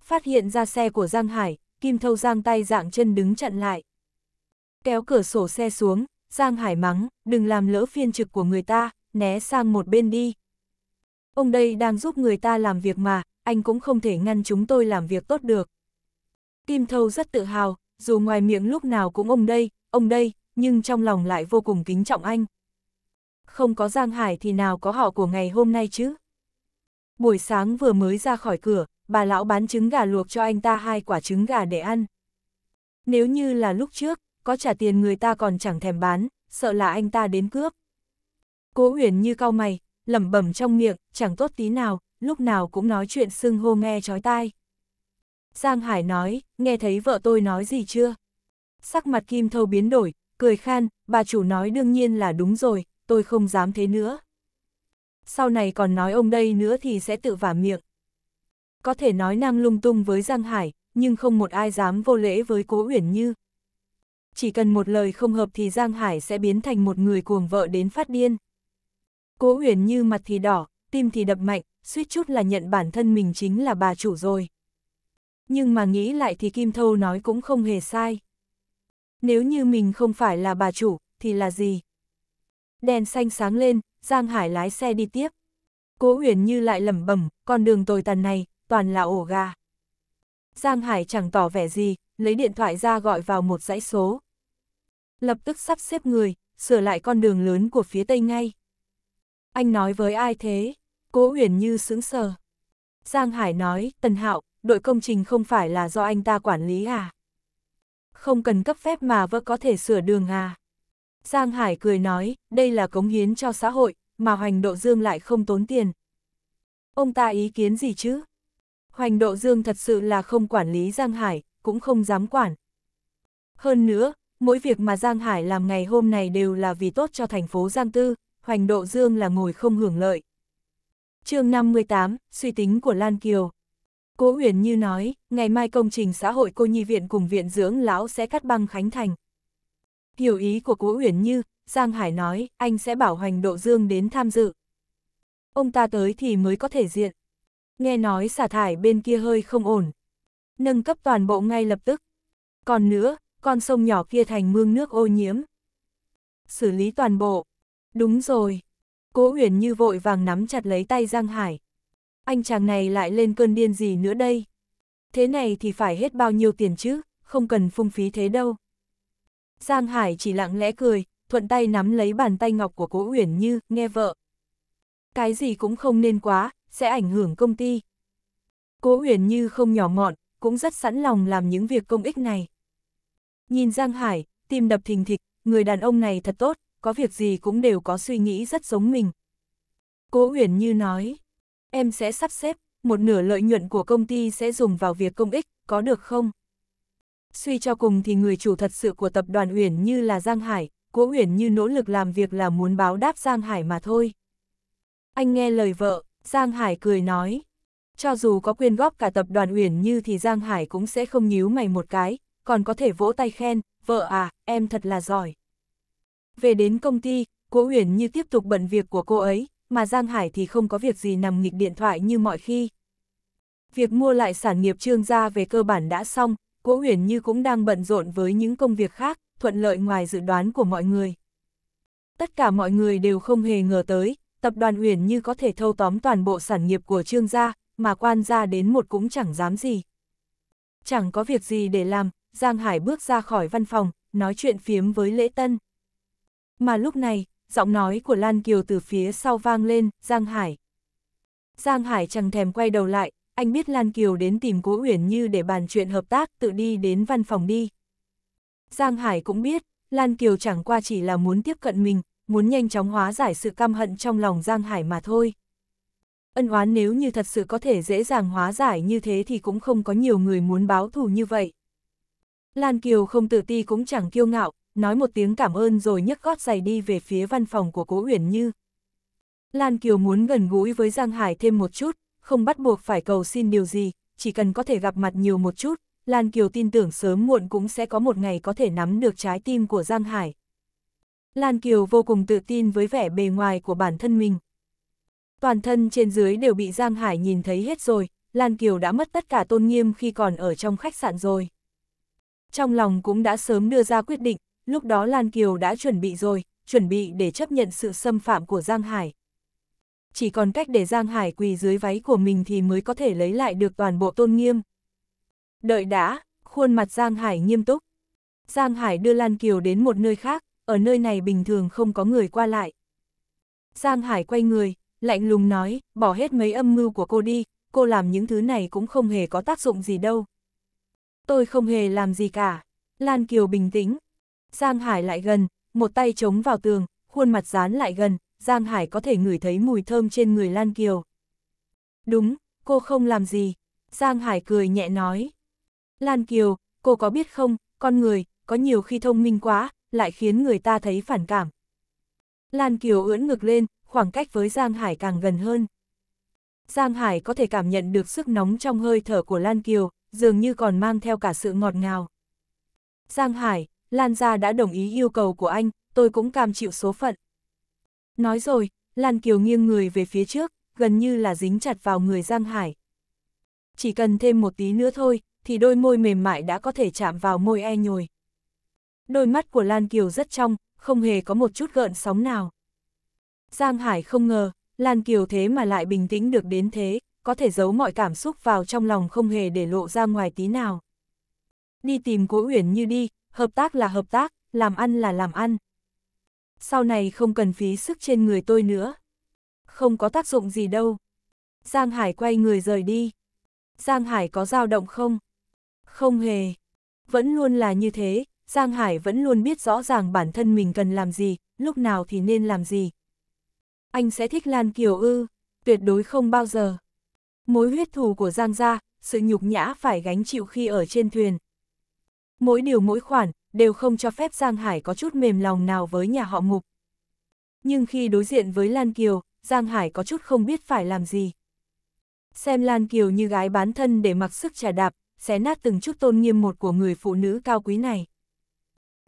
Speaker 1: Phát hiện ra xe của Giang Hải, Kim Thâu giang tay dạng chân đứng chặn lại. Kéo cửa sổ xe xuống, Giang Hải mắng, đừng làm lỡ phiên trực của người ta, né sang một bên đi. Ông đây đang giúp người ta làm việc mà, anh cũng không thể ngăn chúng tôi làm việc tốt được. Kim Thâu rất tự hào, dù ngoài miệng lúc nào cũng ông đây, ông đây, nhưng trong lòng lại vô cùng kính trọng anh. Không có Giang Hải thì nào có họ của ngày hôm nay chứ? Buổi sáng vừa mới ra khỏi cửa, bà lão bán trứng gà luộc cho anh ta hai quả trứng gà để ăn. Nếu như là lúc trước, có trả tiền người ta còn chẳng thèm bán, sợ là anh ta đến cướp. Cố huyền như cau mày, lẩm bẩm trong miệng, chẳng tốt tí nào, lúc nào cũng nói chuyện sưng hô nghe chói tai. Giang Hải nói, nghe thấy vợ tôi nói gì chưa? Sắc mặt Kim Thâu biến đổi, cười khan, bà chủ nói đương nhiên là đúng rồi, tôi không dám thế nữa. Sau này còn nói ông đây nữa thì sẽ tự vả miệng. Có thể nói năng lung tung với Giang Hải, nhưng không một ai dám vô lễ với Cố Uyển Như. Chỉ cần một lời không hợp thì Giang Hải sẽ biến thành một người cuồng vợ đến phát điên. Cố Uyển Như mặt thì đỏ, tim thì đập mạnh, suýt chút là nhận bản thân mình chính là bà chủ rồi nhưng mà nghĩ lại thì Kim Thâu nói cũng không hề sai. Nếu như mình không phải là bà chủ, thì là gì? Đèn xanh sáng lên, Giang Hải lái xe đi tiếp. Cố Uyển Như lại lẩm bẩm, con đường tồi tàn này, toàn là ổ gà. Giang Hải chẳng tỏ vẻ gì, lấy điện thoại ra gọi vào một dãy số. Lập tức sắp xếp người, sửa lại con đường lớn của phía tây ngay. Anh nói với ai thế? Cố Uyển Như sững sờ. Giang Hải nói, Tần Hạo, đội công trình không phải là do anh ta quản lý à? Không cần cấp phép mà vẫn có thể sửa đường à? Giang Hải cười nói, đây là cống hiến cho xã hội, mà Hoành Độ Dương lại không tốn tiền. Ông ta ý kiến gì chứ? Hoành Độ Dương thật sự là không quản lý Giang Hải, cũng không dám quản. Hơn nữa, mỗi việc mà Giang Hải làm ngày hôm này đều là vì tốt cho thành phố Giang Tư, Hoành Độ Dương là ngồi không hưởng lợi. chương 58, suy tính của Lan Kiều Cố huyền như nói, ngày mai công trình xã hội cô nhi viện cùng viện dưỡng lão sẽ cắt băng Khánh Thành. Hiểu ý của cố huyền như, Giang Hải nói, anh sẽ bảo Hoành Độ Dương đến tham dự. Ông ta tới thì mới có thể diện. Nghe nói xả thải bên kia hơi không ổn. Nâng cấp toàn bộ ngay lập tức. Còn nữa, con sông nhỏ kia thành mương nước ô nhiễm. Xử lý toàn bộ. Đúng rồi. Cố huyền như vội vàng nắm chặt lấy tay Giang Hải anh chàng này lại lên cơn điên gì nữa đây? Thế này thì phải hết bao nhiêu tiền chứ, không cần phung phí thế đâu. Giang Hải chỉ lặng lẽ cười, thuận tay nắm lấy bàn tay ngọc của Cố Uyển Như, nghe vợ. Cái gì cũng không nên quá, sẽ ảnh hưởng công ty. Cố Uyển Như không nhỏ mọn, cũng rất sẵn lòng làm những việc công ích này. Nhìn Giang Hải, tim đập thình thịch, người đàn ông này thật tốt, có việc gì cũng đều có suy nghĩ rất giống mình. Cố Uyển Như nói. Em sẽ sắp xếp, một nửa lợi nhuận của công ty sẽ dùng vào việc công ích, có được không? Suy cho cùng thì người chủ thật sự của tập đoàn Uyển Như là Giang Hải, Cố Uyển Như nỗ lực làm việc là muốn báo đáp Giang Hải mà thôi. Anh nghe lời vợ, Giang Hải cười nói. Cho dù có quyên góp cả tập đoàn Uyển Như thì Giang Hải cũng sẽ không nhíu mày một cái, còn có thể vỗ tay khen, vợ à, em thật là giỏi. Về đến công ty, Cố Uyển Như tiếp tục bận việc của cô ấy, mà Giang Hải thì không có việc gì nằm nghịch điện thoại như mọi khi. Việc mua lại sản nghiệp trương gia về cơ bản đã xong, Cố Huyền Như cũng đang bận rộn với những công việc khác, thuận lợi ngoài dự đoán của mọi người. Tất cả mọi người đều không hề ngờ tới, tập đoàn Huyền Như có thể thâu tóm toàn bộ sản nghiệp của trương gia, mà quan gia đến một cũng chẳng dám gì. Chẳng có việc gì để làm, Giang Hải bước ra khỏi văn phòng, nói chuyện phiếm với Lễ Tân. Mà lúc này, giọng nói của Lan Kiều từ phía sau vang lên, Giang Hải. Giang Hải chẳng thèm quay đầu lại, anh biết Lan Kiều đến tìm Cố Uyển Như để bàn chuyện hợp tác, tự đi đến văn phòng đi. Giang Hải cũng biết, Lan Kiều chẳng qua chỉ là muốn tiếp cận mình, muốn nhanh chóng hóa giải sự căm hận trong lòng Giang Hải mà thôi. Ân oán nếu như thật sự có thể dễ dàng hóa giải như thế thì cũng không có nhiều người muốn báo thù như vậy. Lan Kiều không tự ti cũng chẳng kiêu ngạo, nói một tiếng cảm ơn rồi nhấc gót giày đi về phía văn phòng của Cố Uyển Như. Lan Kiều muốn gần gũi với Giang Hải thêm một chút, không bắt buộc phải cầu xin điều gì, chỉ cần có thể gặp mặt nhiều một chút, Lan Kiều tin tưởng sớm muộn cũng sẽ có một ngày có thể nắm được trái tim của Giang Hải. Lan Kiều vô cùng tự tin với vẻ bề ngoài của bản thân mình. Toàn thân trên dưới đều bị Giang Hải nhìn thấy hết rồi, Lan Kiều đã mất tất cả tôn nghiêm khi còn ở trong khách sạn rồi. Trong lòng cũng đã sớm đưa ra quyết định, lúc đó Lan Kiều đã chuẩn bị rồi, chuẩn bị để chấp nhận sự xâm phạm của Giang Hải. Chỉ còn cách để Giang Hải quỳ dưới váy của mình thì mới có thể lấy lại được toàn bộ tôn nghiêm. Đợi đã, khuôn mặt Giang Hải nghiêm túc. Giang Hải đưa Lan Kiều đến một nơi khác, ở nơi này bình thường không có người qua lại. Giang Hải quay người, lạnh lùng nói, bỏ hết mấy âm mưu của cô đi, cô làm những thứ này cũng không hề có tác dụng gì đâu. Tôi không hề làm gì cả. Lan Kiều bình tĩnh, Giang Hải lại gần, một tay chống vào tường, khuôn mặt dán lại gần, Giang Hải có thể ngửi thấy mùi thơm trên người Lan Kiều. Đúng, cô không làm gì. Giang Hải cười nhẹ nói. Lan Kiều, cô có biết không, con người, có nhiều khi thông minh quá, lại khiến người ta thấy phản cảm. Lan Kiều ưỡn ngực lên, khoảng cách với Giang Hải càng gần hơn. Giang Hải có thể cảm nhận được sức nóng trong hơi thở của Lan Kiều, dường như còn mang theo cả sự ngọt ngào. Giang Hải, Lan gia đã đồng ý yêu cầu của anh, tôi cũng cam chịu số phận. Nói rồi, Lan Kiều nghiêng người về phía trước, gần như là dính chặt vào người Giang Hải. Chỉ cần thêm một tí nữa thôi, thì đôi môi mềm mại đã có thể chạm vào môi e nhồi. Đôi mắt của Lan Kiều rất trong, không hề có một chút gợn sóng nào. Giang Hải không ngờ, Lan Kiều thế mà lại bình tĩnh được đến thế, có thể giấu mọi cảm xúc vào trong lòng không hề để lộ ra ngoài tí nào. Đi tìm Cố Uyển như đi, hợp tác là hợp tác, làm ăn là làm ăn. Sau này không cần phí sức trên người tôi nữa. Không có tác dụng gì đâu. Giang Hải quay người rời đi. Giang Hải có dao động không? Không hề. Vẫn luôn là như thế, Giang Hải vẫn luôn biết rõ ràng bản thân mình cần làm gì, lúc nào thì nên làm gì. Anh sẽ thích Lan Kiều ư, tuyệt đối không bao giờ. Mối huyết thù của Giang gia, sự nhục nhã phải gánh chịu khi ở trên thuyền, Mỗi điều mỗi khoản, đều không cho phép Giang Hải có chút mềm lòng nào với nhà họ Ngục. Nhưng khi đối diện với Lan Kiều, Giang Hải có chút không biết phải làm gì. Xem Lan Kiều như gái bán thân để mặc sức trà đạp, xé nát từng chút tôn nghiêm một của người phụ nữ cao quý này.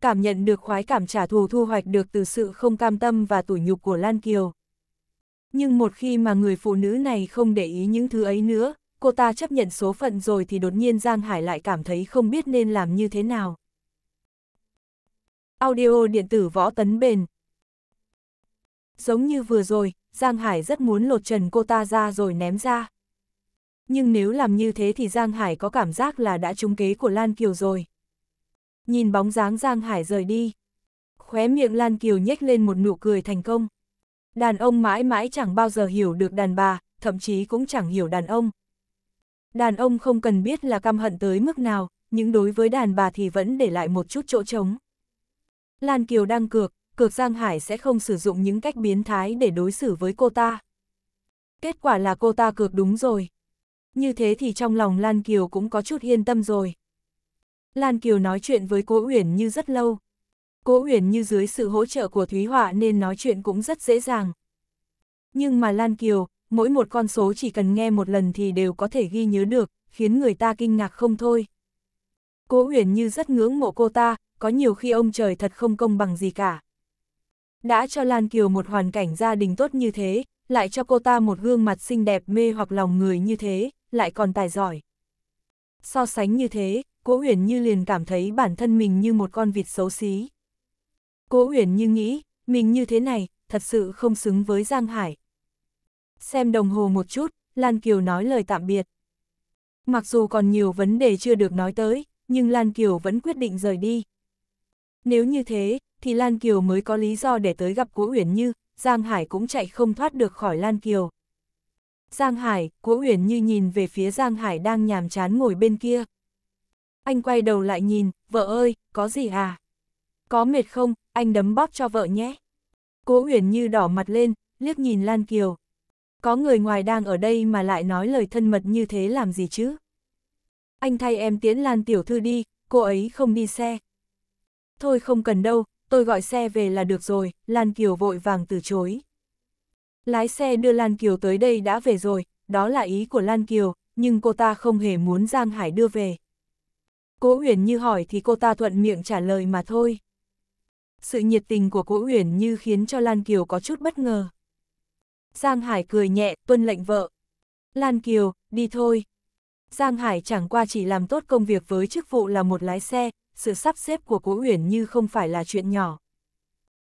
Speaker 1: Cảm nhận được khoái cảm trả thù thu hoạch được từ sự không cam tâm và tủi nhục của Lan Kiều. Nhưng một khi mà người phụ nữ này không để ý những thứ ấy nữa, cô ta chấp nhận số phận rồi thì đột nhiên Giang Hải lại cảm thấy không biết nên làm như thế nào. Audio điện tử võ tấn bền Giống như vừa rồi, Giang Hải rất muốn lột trần cô ta ra rồi ném ra. Nhưng nếu làm như thế thì Giang Hải có cảm giác là đã trúng kế của Lan Kiều rồi. Nhìn bóng dáng Giang Hải rời đi. Khóe miệng Lan Kiều nhếch lên một nụ cười thành công. Đàn ông mãi mãi chẳng bao giờ hiểu được đàn bà, thậm chí cũng chẳng hiểu đàn ông. Đàn ông không cần biết là căm hận tới mức nào, nhưng đối với đàn bà thì vẫn để lại một chút chỗ trống. Lan Kiều đang cược, cược Giang Hải sẽ không sử dụng những cách biến thái để đối xử với cô ta. Kết quả là cô ta cược đúng rồi. Như thế thì trong lòng Lan Kiều cũng có chút yên tâm rồi. Lan Kiều nói chuyện với Cố Uyển Như rất lâu. Cố Uyển Như dưới sự hỗ trợ của Thúy Họa nên nói chuyện cũng rất dễ dàng. Nhưng mà Lan Kiều, mỗi một con số chỉ cần nghe một lần thì đều có thể ghi nhớ được, khiến người ta kinh ngạc không thôi. Cố Uyển Như rất ngưỡng mộ cô ta, có nhiều khi ông trời thật không công bằng gì cả. Đã cho Lan Kiều một hoàn cảnh gia đình tốt như thế, lại cho cô ta một gương mặt xinh đẹp mê hoặc lòng người như thế, lại còn tài giỏi. So sánh như thế, Cố Uyển Như liền cảm thấy bản thân mình như một con vịt xấu xí. Cố Uyển Như nghĩ, mình như thế này, thật sự không xứng với Giang Hải, xem đồng hồ một chút, Lan Kiều nói lời tạm biệt. Mặc dù còn nhiều vấn đề chưa được nói tới, nhưng Lan Kiều vẫn quyết định rời đi. Nếu như thế, thì Lan Kiều mới có lý do để tới gặp Cố Uyển Như, Giang Hải cũng chạy không thoát được khỏi Lan Kiều. Giang Hải, Cố Uyển Như nhìn về phía Giang Hải đang nhàm chán ngồi bên kia. Anh quay đầu lại nhìn, vợ ơi, có gì à? Có mệt không, anh đấm bóp cho vợ nhé. Cố Uyển Như đỏ mặt lên, liếc nhìn Lan Kiều có người ngoài đang ở đây mà lại nói lời thân mật như thế làm gì chứ? Anh thay em tiễn Lan Tiểu Thư đi, cô ấy không đi xe. Thôi không cần đâu, tôi gọi xe về là được rồi, Lan Kiều vội vàng từ chối. Lái xe đưa Lan Kiều tới đây đã về rồi, đó là ý của Lan Kiều, nhưng cô ta không hề muốn Giang Hải đưa về. Cố Uyển Như hỏi thì cô ta thuận miệng trả lời mà thôi. Sự nhiệt tình của Cố Uyển Như khiến cho Lan Kiều có chút bất ngờ. Giang Hải cười nhẹ, tuân lệnh vợ. Lan Kiều, đi thôi. Giang Hải chẳng qua chỉ làm tốt công việc với chức vụ là một lái xe, sự sắp xếp của Cố Uyển như không phải là chuyện nhỏ.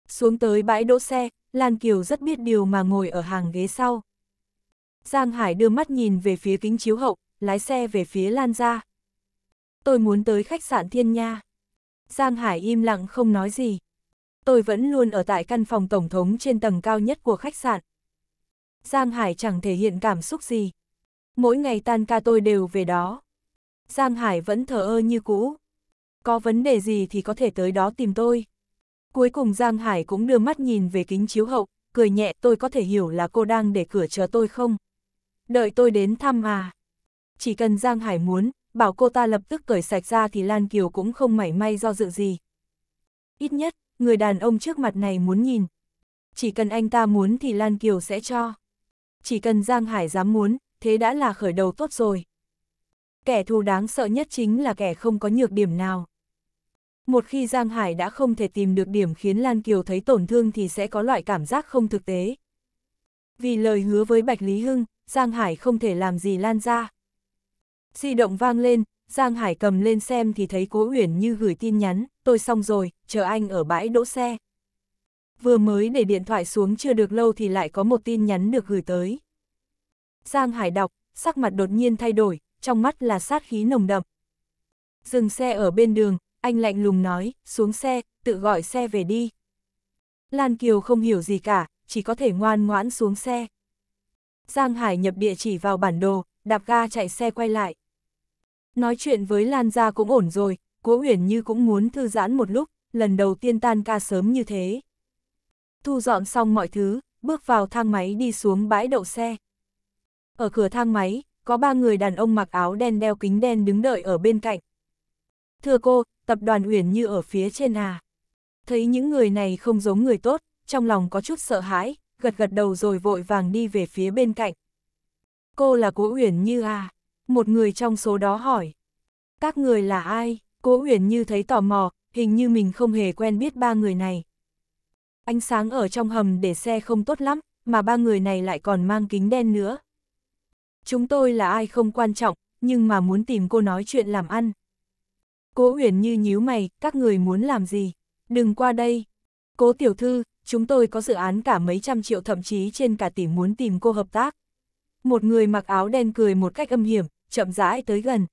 Speaker 1: Xuống tới bãi đỗ xe, Lan Kiều rất biết điều mà ngồi ở hàng ghế sau. Giang Hải đưa mắt nhìn về phía kính chiếu hậu, lái xe về phía Lan ra. Tôi muốn tới khách sạn Thiên Nha. Giang Hải im lặng không nói gì. Tôi vẫn luôn ở tại căn phòng tổng thống trên tầng cao nhất của khách sạn. Giang Hải chẳng thể hiện cảm xúc gì. Mỗi ngày tan ca tôi đều về đó. Giang Hải vẫn thờ ơ như cũ. Có vấn đề gì thì có thể tới đó tìm tôi. Cuối cùng Giang Hải cũng đưa mắt nhìn về kính chiếu hậu, cười nhẹ tôi có thể hiểu là cô đang để cửa chờ tôi không? Đợi tôi đến thăm à? Chỉ cần Giang Hải muốn, bảo cô ta lập tức cởi sạch ra thì Lan Kiều cũng không mảy may do dự gì. Ít nhất, người đàn ông trước mặt này muốn nhìn. Chỉ cần anh ta muốn thì Lan Kiều sẽ cho chỉ cần Giang Hải dám muốn, thế đã là khởi đầu tốt rồi. Kẻ thù đáng sợ nhất chính là kẻ không có nhược điểm nào. Một khi Giang Hải đã không thể tìm được điểm khiến Lan Kiều thấy tổn thương thì sẽ có loại cảm giác không thực tế. Vì lời hứa với Bạch Lý Hưng, Giang Hải không thể làm gì Lan ra. Di động vang lên, Giang Hải cầm lên xem thì thấy Cố Uyển Như gửi tin nhắn, tôi xong rồi, chờ anh ở bãi đỗ xe vừa mới để điện thoại xuống chưa được lâu thì lại có một tin nhắn được gửi tới. Giang Hải đọc, sắc mặt đột nhiên thay đổi, trong mắt là sát khí nồng đậm. Dừng xe ở bên đường, anh lạnh lùng nói, xuống xe, tự gọi xe về đi. Lan Kiều không hiểu gì cả, chỉ có thể ngoan ngoãn xuống xe. Giang Hải nhập địa chỉ vào bản đồ, đạp ga chạy xe quay lại. Nói chuyện với Lan gia cũng ổn rồi, Cố Uyển Như cũng muốn thư giãn một lúc, lần đầu tiên tan ca sớm như thế thu dọn xong mọi thứ, bước vào thang máy đi xuống bãi đậu xe. Ở cửa thang máy, có ba người đàn ông mặc áo đen đeo kính đen đứng đợi ở bên cạnh. Thưa cô, tập đoàn Uyển Như ở phía trên à. Thấy những người này không giống người tốt, trong lòng có chút sợ hãi, gật gật đầu rồi vội vàng đi về phía bên cạnh. Cô là Cố Uyển Như à? Một người trong số đó hỏi. Các người là ai? Cố Uyển Như thấy tò mò, hình như mình không hề quen biết ba người này ánh sáng ở trong hầm để xe không tốt lắm, mà ba người này lại còn mang kính đen nữa. Chúng tôi là ai không quan trọng, nhưng mà muốn tìm cô nói chuyện làm ăn. Cố Uyển như nhíu mày, các người muốn làm gì? Đừng qua đây. Cố tiểu thư, chúng tôi có dự án cả mấy trăm triệu thậm chí trên cả tỷ muốn tìm cô hợp tác. Một người mặc áo đen cười một cách âm hiểm, chậm rãi tới gần.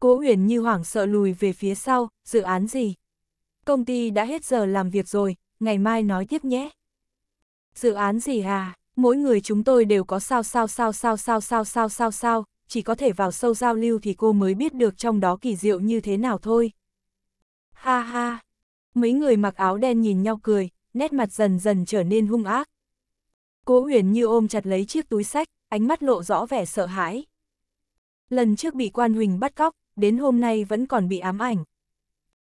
Speaker 1: Cố Uyển như hoảng sợ lùi về phía sau, dự án gì? Công ty đã hết giờ làm việc rồi, ngày mai nói tiếp nhé. Dự án gì à, mỗi người chúng tôi đều có sao sao sao sao sao sao sao sao sao, chỉ có thể vào sâu giao lưu thì cô mới biết được trong đó kỳ diệu như thế nào thôi. Ha ha, mấy người mặc áo đen nhìn nhau cười, nét mặt dần dần trở nên hung ác. Cố huyền như ôm chặt lấy chiếc túi sách, ánh mắt lộ rõ vẻ sợ hãi. Lần trước bị quan huỳnh bắt cóc, đến hôm nay vẫn còn bị ám ảnh.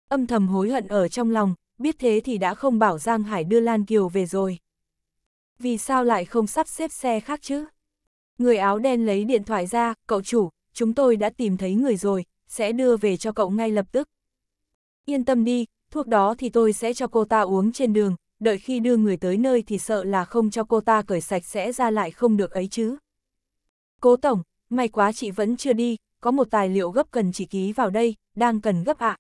Speaker 1: Âm thầm hối hận ở trong lòng, biết thế thì đã không bảo Giang Hải đưa Lan Kiều về rồi. Vì sao lại không sắp xếp xe khác chứ? Người áo đen lấy điện thoại ra, cậu chủ, chúng tôi đã tìm thấy người rồi, sẽ đưa về cho cậu ngay lập tức. Yên tâm đi, thuốc đó thì tôi sẽ cho cô ta uống trên đường, đợi khi đưa người tới nơi thì sợ là không cho cô ta cởi sạch sẽ ra lại không được ấy chứ. Cố Tổng, may quá chị vẫn chưa đi, có một tài liệu gấp cần chị ký vào đây, đang cần gấp ạ.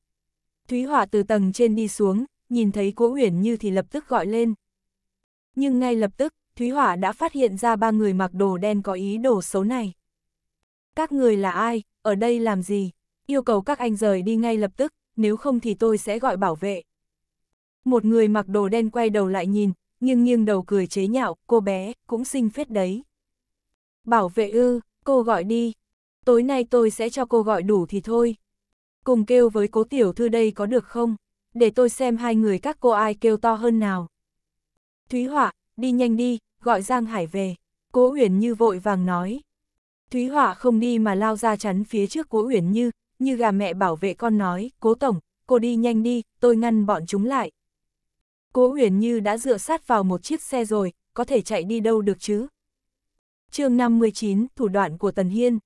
Speaker 1: Thúy Hỏa từ tầng trên đi xuống, nhìn thấy Cố Uyển Như thì lập tức gọi lên. Nhưng ngay lập tức, Thúy Hỏa đã phát hiện ra ba người mặc đồ đen có ý đồ xấu này. Các người là ai, ở đây làm gì? Yêu cầu các anh rời đi ngay lập tức, nếu không thì tôi sẽ gọi bảo vệ. Một người mặc đồ đen quay đầu lại nhìn, nghiêng nghiêng đầu cười chế nhạo, cô bé, cũng xinh phết đấy. Bảo vệ ư, cô gọi đi. Tối nay tôi sẽ cho cô gọi đủ thì thôi. Cùng kêu với cố tiểu thư đây có được không? để tôi xem hai người các cô ai kêu to hơn nào. Thúy Họa, đi nhanh đi, gọi Giang Hải về. Cố Uyển Như vội vàng nói. Thúy Họa không đi mà lao ra chắn phía trước Cố Uyển Như, như gà mẹ bảo vệ con nói, Cố Tổng, cô đi nhanh đi, tôi ngăn bọn chúng lại. Cố Uyển Như đã dựa sát vào một chiếc xe rồi, có thể chạy đi đâu được chứ? chương 59, thủ đoạn của Tần Hiên.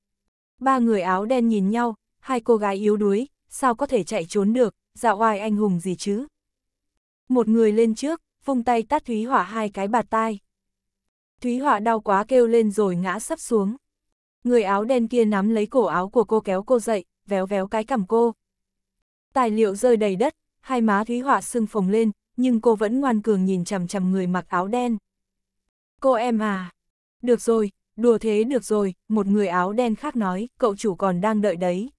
Speaker 1: Ba người áo đen nhìn nhau, hai cô gái yếu đuối, sao có thể chạy trốn được, dạo oai anh hùng gì chứ. Một người lên trước, vung tay tát Thúy Hỏa hai cái bạt tai. Thúy Hỏa đau quá kêu lên rồi ngã sắp xuống. Người áo đen kia nắm lấy cổ áo của cô kéo cô dậy, véo véo cái cằm cô. Tài liệu rơi đầy đất, hai má Thúy Hỏa sưng phồng lên, nhưng cô vẫn ngoan cường nhìn chằm chằm người mặc áo đen. Cô em à, được rồi, đùa thế được rồi, một người áo đen khác nói, cậu chủ còn đang đợi đấy.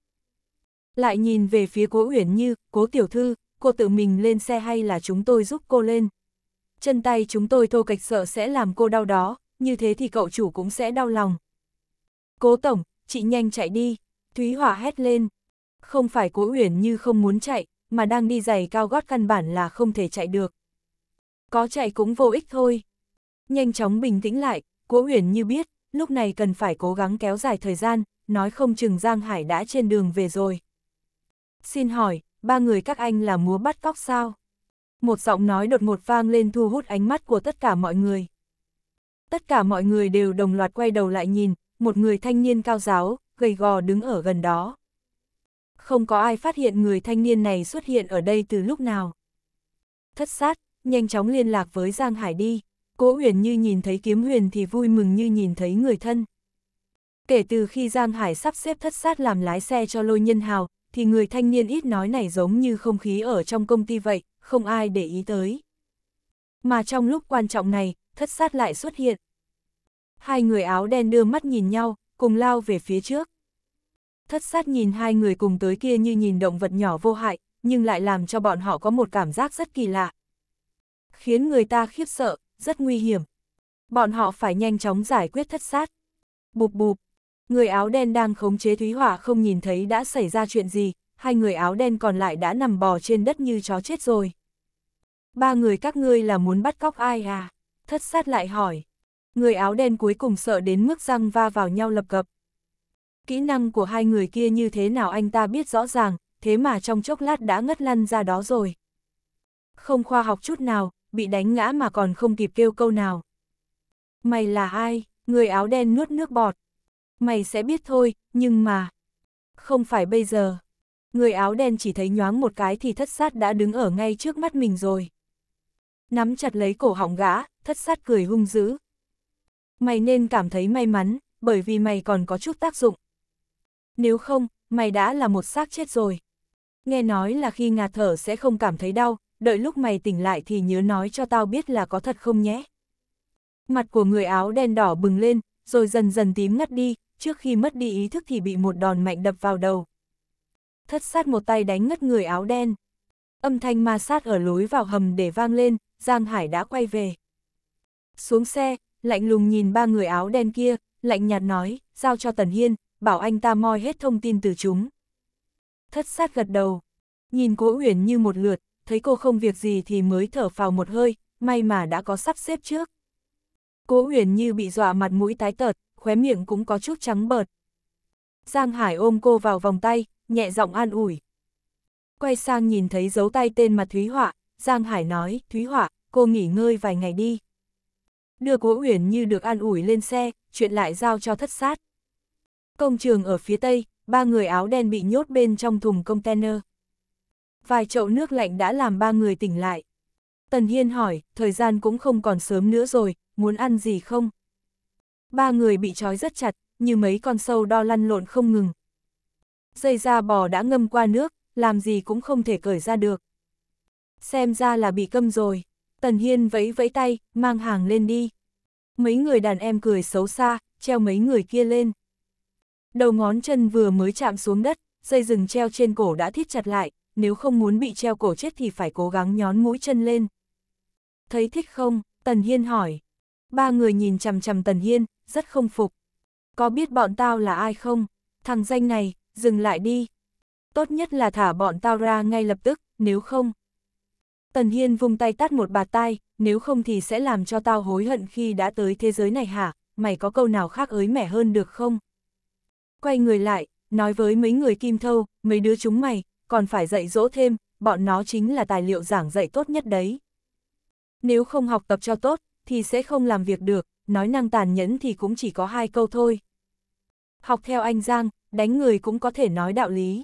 Speaker 1: Lại nhìn về phía cố Uyển Như, cố tiểu thư, cô tự mình lên xe hay là chúng tôi giúp cô lên. Chân tay chúng tôi thô cạch sợ sẽ làm cô đau đó, như thế thì cậu chủ cũng sẽ đau lòng. Cố tổng, chị nhanh chạy đi, Thúy Hỏa hét lên. Không phải cố Uyển Như không muốn chạy, mà đang đi giày cao gót căn bản là không thể chạy được. Có chạy cũng vô ích thôi. Nhanh chóng bình tĩnh lại, cố Uyển Như biết, lúc này cần phải cố gắng kéo dài thời gian, nói không chừng Giang Hải đã trên đường về rồi. Xin hỏi, ba người các anh là múa bắt cóc sao? Một giọng nói đột ngột vang lên thu hút ánh mắt của tất cả mọi người. Tất cả mọi người đều đồng loạt quay đầu lại nhìn, một người thanh niên cao giáo, gầy gò đứng ở gần đó. Không có ai phát hiện người thanh niên này xuất hiện ở đây từ lúc nào. Thất sát, nhanh chóng liên lạc với Giang Hải đi. Cố Uyển như nhìn thấy kiếm huyền thì vui mừng như nhìn thấy người thân. Kể từ khi Giang Hải sắp xếp thất sát làm lái xe cho lôi nhân hào, thì người thanh niên ít nói này giống như không khí ở trong công ty vậy, không ai để ý tới. Mà trong lúc quan trọng này, thất sát lại xuất hiện. Hai người áo đen đưa mắt nhìn nhau, cùng lao về phía trước. Thất sát nhìn hai người cùng tới kia như nhìn động vật nhỏ vô hại, nhưng lại làm cho bọn họ có một cảm giác rất kỳ lạ. Khiến người ta khiếp sợ, rất nguy hiểm. Bọn họ phải nhanh chóng giải quyết thất sát. Bụp bụp, Người áo đen đang khống chế thúy hỏa không nhìn thấy đã xảy ra chuyện gì, hai người áo đen còn lại đã nằm bò trên đất như chó chết rồi. Ba người các ngươi là muốn bắt cóc ai à? Thất sát lại hỏi. Người áo đen cuối cùng sợ đến mức răng va vào nhau lập cập. Kỹ năng của hai người kia như thế nào anh ta biết rõ ràng, thế mà trong chốc lát đã ngất lăn ra đó rồi. Không khoa học chút nào, bị đánh ngã mà còn không kịp kêu câu nào. Mày là ai? Người áo đen nuốt nước bọt, mày sẽ biết thôi, nhưng mà... Không phải bây giờ. Người áo đen chỉ thấy nhoáng một cái thì thất sát đã đứng ở ngay trước mắt mình rồi. Nắm chặt lấy cổ họng gã, thất sát cười hung dữ. Mày nên cảm thấy may mắn, bởi vì mày còn có chút tác dụng. Nếu không, mày đã là một xác chết rồi. Nghe nói là khi ngạt thở sẽ không cảm thấy đau, đợi lúc mày tỉnh lại thì nhớ nói cho tao biết là có thật không nhé. Mặt của người áo đen đỏ bừng lên, rồi dần dần tím ngắt đi, trước khi mất đi ý thức thì bị một đòn mạnh đập vào đầu. Thất sát một tay đánh ngất người áo đen. Âm thanh ma sát ở lối vào hầm để vang lên, Giang Hải đã quay về. Xuống xe, lạnh lùng nhìn ba người áo đen kia, lạnh nhạt nói, giao cho Tần Hiên, bảo anh ta moi hết thông tin từ chúng. Thất sát gật đầu, nhìn cố uyển như một lượt, thấy cô không việc gì thì mới thở phào một hơi, may mà đã có sắp xếp trước. Cố uyển như bị dọa mặt mũi tái tợt, khóe miệng cũng có chút trắng bợt. Giang Hải ôm cô vào vòng tay, nhẹ giọng an ủi. Quay sang nhìn thấy dấu tay tên mặt Thúy Họa, Giang Hải nói, Thúy Họa, cô nghỉ ngơi vài ngày đi. Đưa Cố Uyển như được an ủi lên xe, chuyện lại giao cho thất sát. Công trường ở phía tây, ba người áo đen bị nhốt bên trong thùng container. Vài chậu nước lạnh đã làm ba người tỉnh lại. Tần Hiên hỏi, thời gian cũng không còn sớm nữa rồi, muốn ăn gì không? ba người bị trói rất chặt, như mấy con sâu đo lăn lộn không ngừng. Dây da bò đã ngâm qua nước, làm gì cũng không thể cởi ra được. Xem ra là bị câm rồi, Tần Hiên vẫy vẫy tay, mang hàng lên đi. Mấy người đàn em cười xấu xa, treo mấy người kia lên. Đầu ngón chân vừa mới chạm xuống đất, dây rừng treo trên cổ đã thiết chặt lại, nếu không muốn bị treo cổ chết thì phải cố gắng nhón mũi chân lên. Thấy thích không? Tần Hiên hỏi. Ba người nhìn chằm chằm Tần Hiên, rất không phục. Có biết bọn tao là ai không? Thằng danh này, dừng lại đi. Tốt nhất là thả bọn tao ra ngay lập tức, nếu không. Tần Hiên vung tay tát một bà tay. nếu không thì sẽ làm cho tao hối hận khi đã tới thế giới này hả? Mày có câu nào khác ới mẻ hơn được không? Quay người lại, nói với mấy người kim thâu, mấy đứa chúng mày, còn phải dạy dỗ thêm, bọn nó chính là tài liệu giảng dạy tốt nhất đấy. Nếu không học tập cho tốt, thì sẽ không làm việc được, nói năng tàn nhẫn thì cũng chỉ có hai câu thôi. Học theo anh Giang, đánh người cũng có thể nói đạo lý.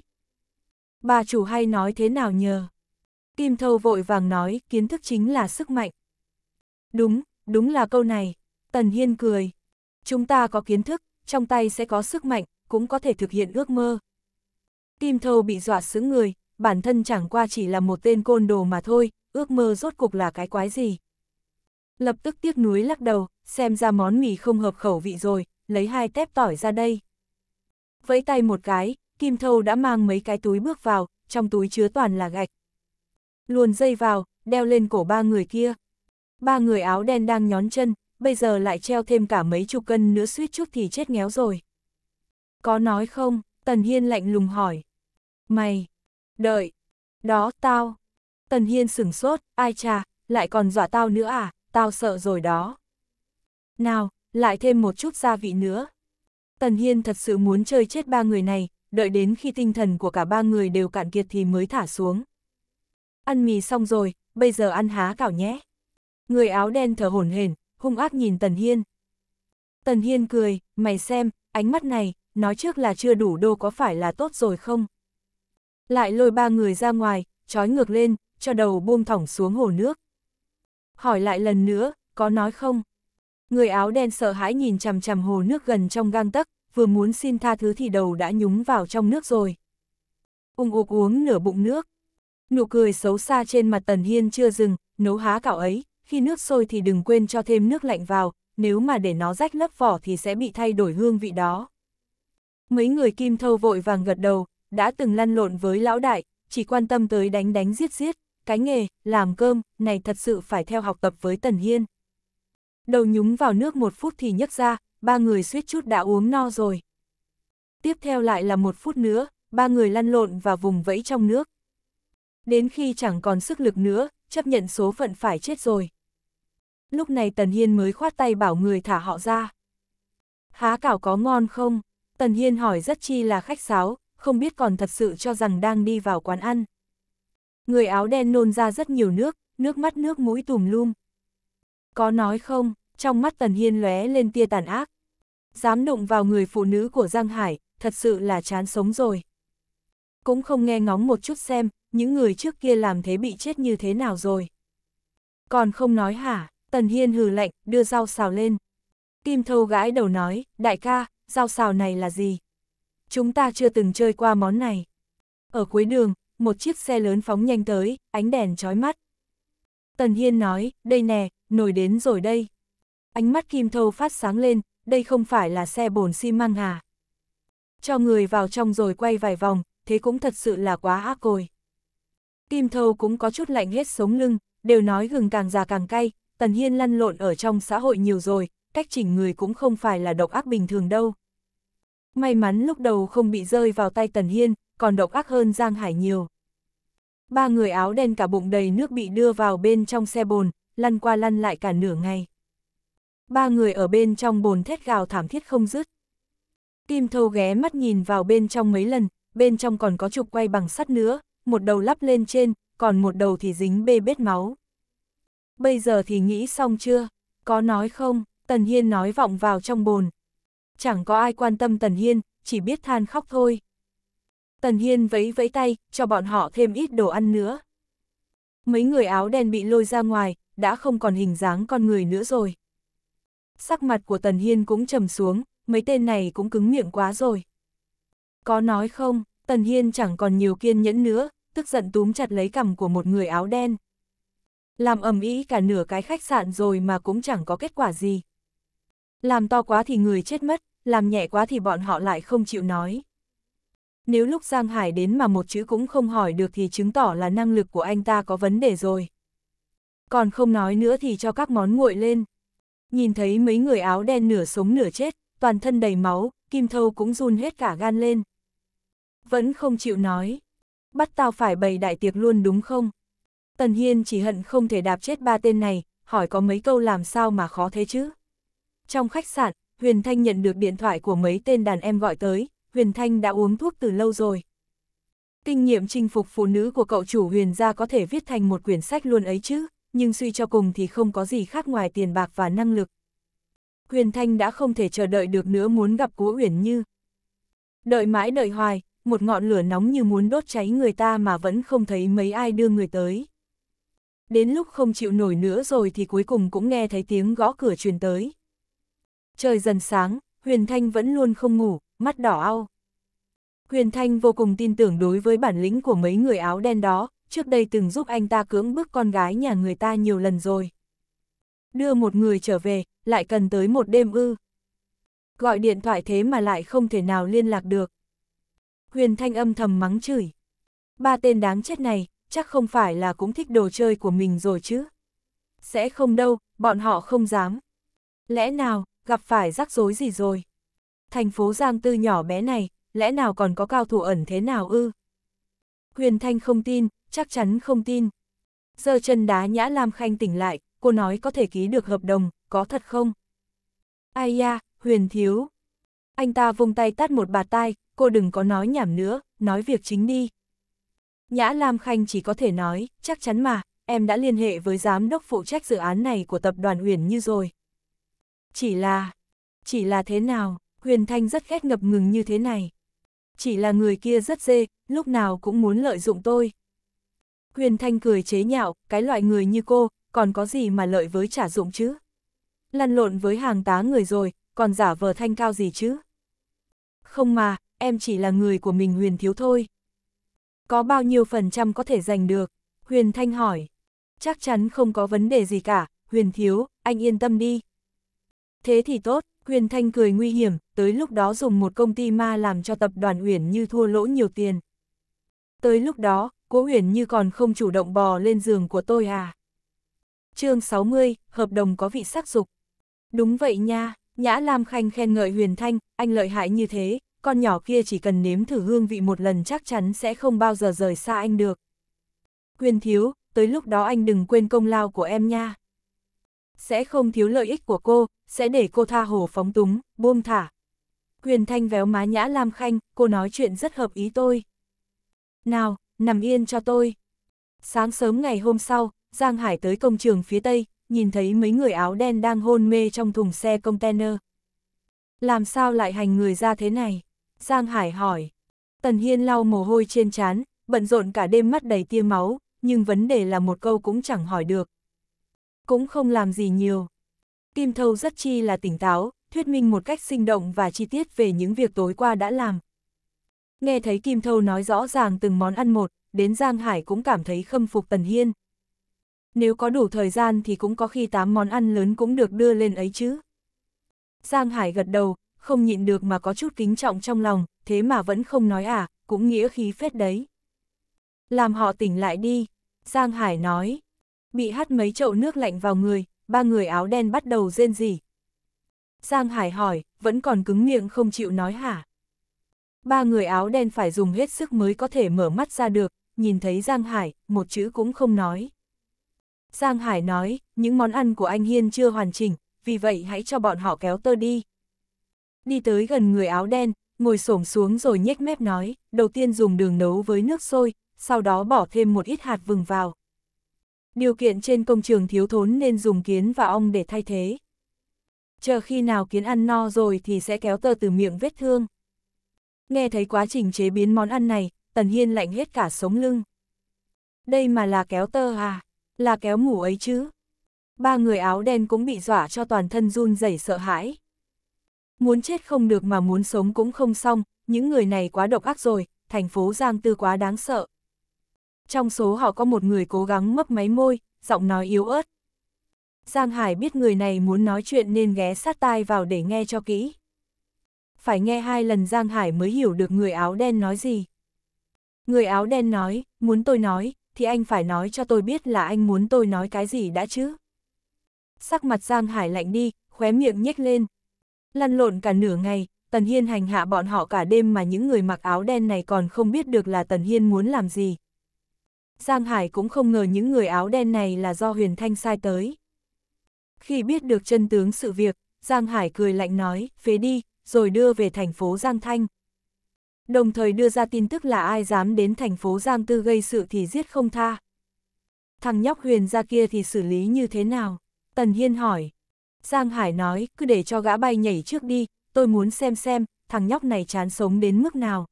Speaker 1: Bà chủ hay nói thế nào nhờ? Kim Thâu vội vàng nói, kiến thức chính là sức mạnh. Đúng, đúng là câu này. Tần Hiên cười. Chúng ta có kiến thức, trong tay sẽ có sức mạnh, cũng có thể thực hiện ước mơ. Kim Thâu bị dọa sững người, bản thân chẳng qua chỉ là một tên côn đồ mà thôi, ước mơ rốt cục là cái quái gì lập tức tiếc núi lắc đầu, xem ra món mì không hợp khẩu vị rồi, lấy hai tép tỏi ra đây. Vẫy tay một cái, Kim Thâu đã mang mấy cái túi bước vào, trong túi chứa toàn là gạch. Luồn dây vào, đeo lên cổ ba người kia. Ba người áo đen đang nhón chân, bây giờ lại treo thêm cả mấy chục cân nữa suýt chút thì chết nghéo rồi. Có nói không? Tần Hiên lạnh lùng hỏi. Mày! Đợi! Đó, tao! Tần Hiên sửng sốt, ai chà, lại còn dọa tao nữa à? tao sợ rồi đó. Nào, lại thêm một chút gia vị nữa. Tần Hiên thật sự muốn chơi chết ba người này, đợi đến khi tinh thần của cả ba người đều cạn kiệt thì mới thả xuống. Ăn mì xong rồi, bây giờ ăn há cảo nhé. Người áo đen thở hổn hển, hung ác nhìn Tần Hiên. Tần Hiên cười, mày xem, ánh mắt này, nói trước là chưa đủ đô có phải là tốt rồi không? Lại lôi ba người ra ngoài, trói ngược lên, cho đầu buông thỏng xuống hồ nước hỏi lại lần nữa, có nói không? Người áo đen sợ hãi nhìn chằm chằm hồ nước gần trong gang tấc, vừa muốn xin tha thứ thì đầu đã nhúng vào trong nước rồi. Ung ụp uống nửa bụng nước. Nụ cười xấu xa trên mặt Tần Hiên chưa dừng, nấu há cảo ấy, khi nước sôi thì đừng quên cho thêm nước lạnh vào, nếu mà để nó rách lớp vỏ thì sẽ bị thay đổi hương vị đó. Mấy người kim thâu vội vàng gật đầu, đã từng lăn lộn với lão đại, chỉ quan tâm tới đánh đánh giết giết, cái nghề, làm cơm, này thật sự phải theo học tập với Tần Hiên. Đầu nhúng vào nước một phút thì nhấc ra, ba người suýt chút đã uống no rồi. Tiếp theo lại là một phút nữa, ba người lăn lộn và vùng vẫy trong nước. Đến khi chẳng còn sức lực nữa, chấp nhận số phận phải chết rồi. Lúc này Tần Hiên mới khoát tay bảo người thả họ ra. Há cảo có ngon không? Tần Hiên hỏi rất chi là khách sáo, không biết còn thật sự cho rằng đang đi vào quán ăn. Người áo đen nôn ra rất nhiều nước, nước mắt nước mũi tùm lum. Có nói không, trong mắt Tần Hiên lóe lên tia tàn ác. Dám đụng vào người phụ nữ của Giang Hải, thật sự là chán sống rồi. Cũng không nghe ngóng một chút xem, những người trước kia làm thế bị chết như thế nào rồi. Còn không nói hả, Tần Hiên hừ lạnh, đưa rau xào lên. Kim Thâu gãi đầu nói, đại ca, rau xào này là gì? Chúng ta chưa từng chơi qua món này. Ở cuối đường, một chiếc xe lớn phóng nhanh tới, ánh đèn chói mắt. Tần Hiên nói, đây nè, nổi đến rồi đây. Ánh mắt Kim Thâu phát sáng lên, đây không phải là xe bồn xi măng hà. Cho người vào trong rồi quay vài vòng, thế cũng thật sự là quá ác cồi. Kim Thâu cũng có chút lạnh hết sống lưng, đều nói gừng càng già càng cay, Tần Hiên lăn lộn ở trong xã hội nhiều rồi, cách chỉnh người cũng không phải là độc ác bình thường đâu. May mắn lúc đầu không bị rơi vào tay Tần Hiên, còn độc ác hơn Giang Hải nhiều. Ba người áo đen cả bụng đầy nước bị đưa vào bên trong xe bồn, lăn qua lăn lại cả nửa ngày. Ba người ở bên trong bồn thét gào thảm thiết không dứt. Kim Thâu ghé mắt nhìn vào bên trong mấy lần, bên trong còn có trục quay bằng sắt nữa, một đầu lắp lên trên, còn một đầu thì dính bê bết máu. Bây giờ thì nghĩ xong chưa? Có nói không? Tần Hiên nói vọng vào trong bồn. Chẳng có ai quan tâm Tần Hiên, chỉ biết than khóc thôi. Tần Hiên vẫy vẫy tay, cho bọn họ thêm ít đồ ăn nữa. Mấy người áo đen bị lôi ra ngoài, đã không còn hình dáng con người nữa rồi. Sắc mặt của Tần Hiên cũng trầm xuống, mấy tên này cũng cứng miệng quá rồi. Có nói không, Tần Hiên chẳng còn nhiều kiên nhẫn nữa, tức giận túm chặt lấy cằm của một người áo đen. Làm ầm ĩ cả nửa cái khách sạn rồi mà cũng chẳng có kết quả gì. Làm to quá thì người chết mất, làm nhẹ quá thì bọn họ lại không chịu nói nếu lúc Giang Hải đến mà một chữ cũng không hỏi được thì chứng tỏ là năng lực của anh ta có vấn đề rồi. Còn không nói nữa thì cho các món nguội lên. Nhìn thấy mấy người áo đen nửa sống nửa chết, toàn thân đầy máu, Kim Thâu cũng run hết cả gan lên. Vẫn không chịu nói. Bắt tao phải bày đại tiệc luôn đúng không? Tần Hiên chỉ hận không thể đạp chết ba tên này, hỏi có mấy câu làm sao mà khó thế chứ? Trong khách sạn, Huyền Thanh nhận được điện thoại của mấy tên đàn em gọi tới, Huyền Thanh đã uống thuốc từ lâu rồi. Kinh nghiệm chinh phục phụ nữ của cậu chủ huyền gia có thể viết thành một quyển sách luôn ấy chứ, nhưng suy cho cùng thì không có gì khác ngoài tiền bạc và năng lực. Huyền Thanh đã không thể chờ đợi được nữa muốn gặp Cố Huyền Như. Đợi mãi đợi hoài, một ngọn lửa nóng như muốn đốt cháy người ta mà vẫn không thấy mấy ai đưa người tới. Đến lúc không chịu nổi nữa rồi thì cuối cùng cũng nghe thấy tiếng gõ cửa truyền tới. Trời dần sáng, Huyền Thanh vẫn luôn không ngủ, mắt đỏ ao. Huyền Thanh vô cùng tin tưởng đối với bản lĩnh của mấy người áo đen đó, trước đây từng giúp anh ta cưỡng bức con gái nhà người ta nhiều lần rồi. Đưa một người trở về, lại cần tới một đêm ư. Gọi điện thoại thế mà lại không thể nào liên lạc được. Huyền Thanh âm thầm mắng chửi. Ba tên đáng chết này, chắc không phải là cũng thích đồ chơi của mình rồi chứ. Sẽ không đâu, bọn họ không dám. Lẽ nào, gặp phải rắc rối gì rồi? thành phố Giang Tư nhỏ bé này, lẽ nào còn có cao thủ ẩn thế nào ư? Huyền Thanh không tin, chắc chắn không tin. Giờ chân đá Nhã Lam Khanh tỉnh lại, cô nói có thể ký được hợp đồng, có thật không? Ai da, Huyền Thiếu. Anh ta vung tay tát một bà tai, cô đừng có nói nhảm nữa, nói việc chính đi. Nhã Lam Khanh chỉ có thể nói, chắc chắn mà, em đã liên hệ với giám đốc phụ trách dự án này của tập đoàn Huyền Như rồi. Chỉ là, chỉ là thế nào? Huyền Thanh rất ghét ngập ngừng như thế này. Chỉ là người kia rất dê, lúc nào cũng muốn lợi dụng tôi. Huyền Thanh cười chế nhạo, cái loại người như cô, còn có gì mà lợi với trả dụng chứ? Lăn lộn với hàng tá người rồi, còn giả vờ thanh cao gì chứ? Không mà, em chỉ là người của mình Huyền Thiếu thôi. Có bao nhiêu phần trăm có thể giành được? Huyền Thanh hỏi. Chắc chắn không có vấn đề gì cả, Huyền Thiếu, anh yên tâm đi. Thế thì tốt, Huyền Thanh cười nguy hiểm, tới lúc đó dùng một công ty ma làm cho tập đoàn Uyển Như thua lỗ nhiều tiền. Tới lúc đó, cố Uyển Như còn không chủ động bò lên giường của tôi à? chương 60, hợp đồng có vị sắc dục. Đúng vậy nha, Nhã Lam Khanh khen ngợi Huyền Thanh, anh lợi hại như thế, con nhỏ kia chỉ cần nếm thử hương vị một lần chắc chắn sẽ không bao giờ rời xa anh được. Huyền Thiếu, tới lúc đó anh đừng quên công lao của em nha sẽ không thiếu lợi ích của cô, sẽ để cô tha hồ phóng túng, buông thả. Huyền Thanh véo má Nhã Lam Khanh, cô nói chuyện rất hợp ý tôi. Nào, nằm yên cho tôi. Sáng sớm ngày hôm sau, Giang Hải tới công trường phía Tây, nhìn thấy mấy người áo đen đang hôn mê trong thùng xe container. Làm sao lại hành người ra thế này? Giang Hải hỏi. Tần Hiên lau mồ hôi trên trán, bận rộn cả đêm mắt đầy tia máu, nhưng vấn đề là một câu cũng chẳng hỏi được cũng không làm gì nhiều. Kim Thâu rất chi là tỉnh táo, thuyết minh một cách sinh động và chi tiết về những việc tối qua đã làm. Nghe thấy Kim Thâu nói rõ ràng từng món ăn một, đến Giang Hải cũng cảm thấy khâm phục Tần Hiên. Nếu có đủ thời gian thì cũng có khi 8 món ăn lớn cũng được đưa lên ấy chứ. Giang Hải gật đầu, không nhịn được mà có chút kính trọng trong lòng, thế mà vẫn không nói à, cũng nghĩa khí phết đấy. Làm họ tỉnh lại đi, Giang Hải nói bị hắt mấy chậu nước lạnh vào người, ba người áo đen bắt đầu rên rỉ. Giang Hải hỏi, vẫn còn cứng miệng không chịu nói hả? Ba người áo đen phải dùng hết sức mới có thể mở mắt ra được, nhìn thấy Giang Hải, một chữ cũng không nói. Giang Hải nói, những món ăn của anh Hiên chưa hoàn chỉnh, vì vậy hãy cho bọn họ kéo tơ đi. Đi tới gần người áo đen, ngồi xổm xuống rồi nhếch mép nói, đầu tiên dùng đường nấu với nước sôi, sau đó bỏ thêm một ít hạt vừng vào, Điều kiện trên công trường thiếu thốn nên dùng kiến và ong để thay thế. Chờ khi nào kiến ăn no rồi thì sẽ kéo tơ từ miệng vết thương. Nghe thấy quá trình chế biến món ăn này, Tần Hiên lạnh hết cả sống lưng. Đây mà là kéo tơ à? Là kéo ngủ ấy chứ? Ba người áo đen cũng bị dọa cho toàn thân run rẩy sợ hãi. Muốn chết không được mà muốn sống cũng không xong, những người này quá độc ác rồi, thành phố Giang Tư quá đáng sợ trong số họ có một người cố gắng mấp máy môi, giọng nói yếu ớt. Giang Hải biết người này muốn nói chuyện nên ghé sát tai vào để nghe cho kỹ. Phải nghe hai lần Giang Hải mới hiểu được người áo đen nói gì. Người áo đen nói, muốn tôi nói, thì anh phải nói cho tôi biết là anh muốn tôi nói cái gì đã chứ. Sắc mặt Giang Hải lạnh đi, khóe miệng nhếch lên. Lăn lộn cả nửa ngày, Tần Hiên hành hạ bọn họ cả đêm mà những người mặc áo đen này còn không biết được là Tần Hiên muốn làm gì. Giang Hải cũng không ngờ những người áo đen này là do Huyền Thanh sai tới. Khi biết được chân tướng sự việc, Giang Hải cười lạnh nói, phế đi, rồi đưa về thành phố Giang Thanh. Đồng thời đưa ra tin tức là ai dám đến thành phố Giang Tư gây sự thì giết không tha. Thằng nhóc huyền ra kia thì xử lý như thế nào? Tần Hiên hỏi. Giang Hải nói, cứ để cho gã bay nhảy trước đi, tôi muốn xem xem, thằng nhóc này chán sống đến mức nào.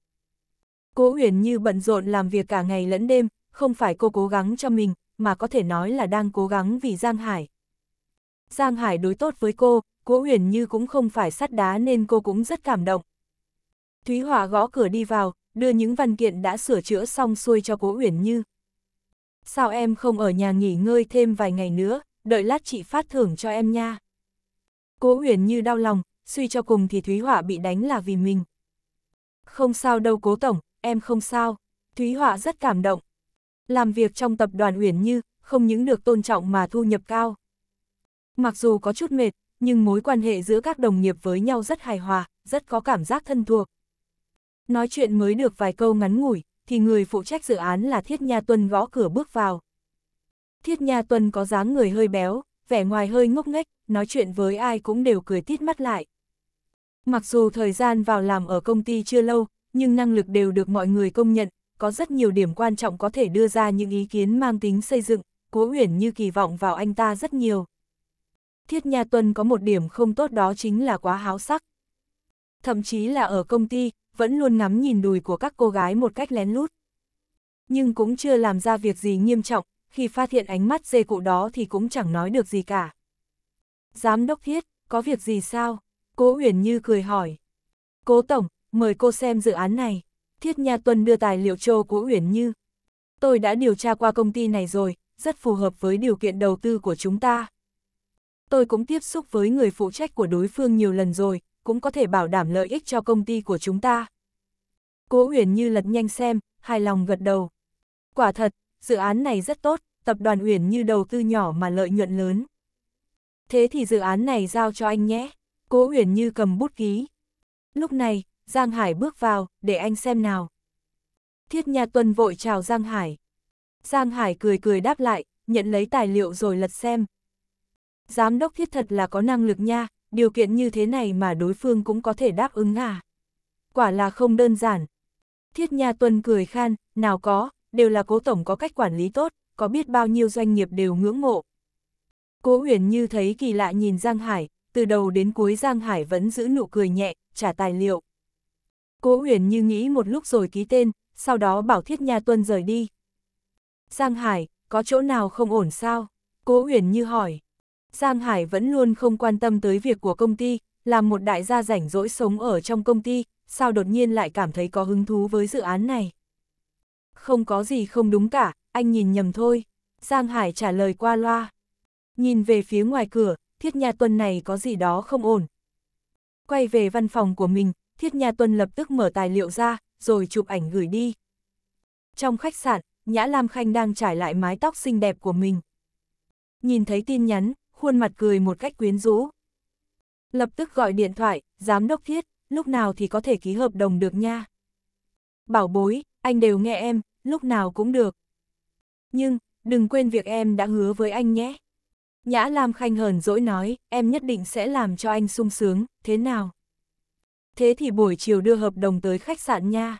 Speaker 1: Cố Huyền như bận rộn làm việc cả ngày lẫn đêm, không phải cô cố gắng cho mình, mà có thể nói là đang cố gắng vì Giang Hải. Giang Hải đối tốt với cô, Cố Huyền Như cũng không phải sắt đá nên cô cũng rất cảm động. Thúy Hòa gõ cửa đi vào, đưa những văn kiện đã sửa chữa xong xuôi cho Cố Huyền Như. Sao em không ở nhà nghỉ ngơi thêm vài ngày nữa, đợi lát chị phát thưởng cho em nha. Cố Huyền Như đau lòng, suy cho cùng thì Thúy Hòa bị đánh là vì mình. Không sao đâu Cố Tổng, em không sao. Thúy Hỏa rất cảm động, làm việc trong tập đoàn Uyển Như, không những được tôn trọng mà thu nhập cao. Mặc dù có chút mệt, nhưng mối quan hệ giữa các đồng nghiệp với nhau rất hài hòa, rất có cảm giác thân thuộc. Nói chuyện mới được vài câu ngắn ngủi, thì người phụ trách dự án là Thiết Nha Tuân gõ cửa bước vào. Thiết Nha Tuân có dáng người hơi béo, vẻ ngoài hơi ngốc nghếch, nói chuyện với ai cũng đều cười tít mắt lại. Mặc dù thời gian vào làm ở công ty chưa lâu, nhưng năng lực đều được mọi người công nhận, có rất nhiều điểm quan trọng có thể đưa ra những ý kiến mang tính xây dựng, Cố Uyển Như kỳ vọng vào anh ta rất nhiều. Thiết Nha Tuân có một điểm không tốt đó chính là quá háo sắc. Thậm chí là ở công ty, vẫn luôn ngắm nhìn đùi của các cô gái một cách lén lút. Nhưng cũng chưa làm ra việc gì nghiêm trọng, khi phát hiện ánh mắt dê cụ đó thì cũng chẳng nói được gì cả. Giám đốc Thiết, có việc gì sao? Cố Uyển Như cười hỏi. Cố Tổng, mời cô xem dự án này. Thiết Nha Tuân đưa tài liệu châu của Uyển Như. Tôi đã điều tra qua công ty này rồi, rất phù hợp với điều kiện đầu tư của chúng ta. Tôi cũng tiếp xúc với người phụ trách của đối phương nhiều lần rồi, cũng có thể bảo đảm lợi ích cho công ty của chúng ta. Cố Uyển Như lật nhanh xem, hài lòng gật đầu. Quả thật, dự án này rất tốt, tập đoàn Uyển Như đầu tư nhỏ mà lợi nhuận lớn. Thế thì dự án này giao cho anh nhé. Cố Uyển Như cầm bút ký. Lúc này, Giang Hải bước vào, để anh xem nào. Thiết Nha Tuân vội chào Giang Hải. Giang Hải cười cười đáp lại, nhận lấy tài liệu rồi lật xem. Giám đốc thiết thật là có năng lực nha, điều kiện như thế này mà đối phương cũng có thể đáp ứng à. Quả là không đơn giản. Thiết Nha Tuân cười khan, nào có, đều là cố tổng có cách quản lý tốt, có biết bao nhiêu doanh nghiệp đều ngưỡng mộ. Cố Huyền như thấy kỳ lạ nhìn Giang Hải, từ đầu đến cuối Giang Hải vẫn giữ nụ cười nhẹ, trả tài liệu. Cố Uyển như nghĩ một lúc rồi ký tên, sau đó bảo Thiết Nha Tuân rời đi. Giang Hải, có chỗ nào không ổn sao? Cố Uyển như hỏi. Giang Hải vẫn luôn không quan tâm tới việc của công ty, làm một đại gia rảnh rỗi sống ở trong công ty, sao đột nhiên lại cảm thấy có hứng thú với dự án này? Không có gì không đúng cả, anh nhìn nhầm thôi. Giang Hải trả lời qua loa. Nhìn về phía ngoài cửa, thiết Nha tuần này có gì đó không ổn. Quay về văn phòng của mình, Thiết Nha Tuân lập tức mở tài liệu ra, rồi chụp ảnh gửi đi. Trong khách sạn, Nhã Lam Khanh đang trải lại mái tóc xinh đẹp của mình. Nhìn thấy tin nhắn, khuôn mặt cười một cách quyến rũ. Lập tức gọi điện thoại, giám đốc thiết, lúc nào thì có thể ký hợp đồng được nha. Bảo bối, anh đều nghe em, lúc nào cũng được. Nhưng, đừng quên việc em đã hứa với anh nhé. Nhã Lam Khanh hờn dỗi nói, em nhất định sẽ làm cho anh sung sướng, thế nào? thế thì buổi chiều đưa hợp đồng tới khách sạn nha.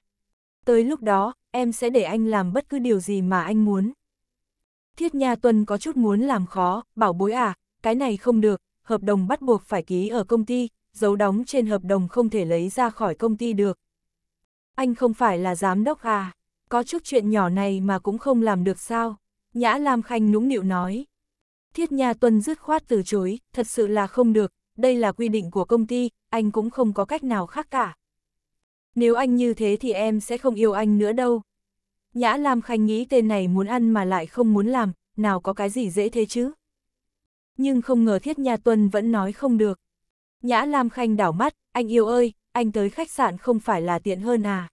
Speaker 1: Tới lúc đó, em sẽ để anh làm bất cứ điều gì mà anh muốn. Thiết Nha Tuân có chút muốn làm khó, bảo bối à, cái này không được, hợp đồng bắt buộc phải ký ở công ty, dấu đóng trên hợp đồng không thể lấy ra khỏi công ty được. Anh không phải là giám đốc à, có chút chuyện nhỏ này mà cũng không làm được sao? Nhã Lam Khanh nũng nịu nói. Thiết Nha Tuân dứt khoát từ chối, thật sự là không được, đây là quy định của công ty, anh cũng không có cách nào khác cả. Nếu anh như thế thì em sẽ không yêu anh nữa đâu. Nhã Lam Khanh nghĩ tên này muốn ăn mà lại không muốn làm, nào có cái gì dễ thế chứ. Nhưng không ngờ Thiết Nha Tuân vẫn nói không được. Nhã Lam Khanh đảo mắt, anh yêu ơi, anh tới khách sạn không phải là tiện hơn à.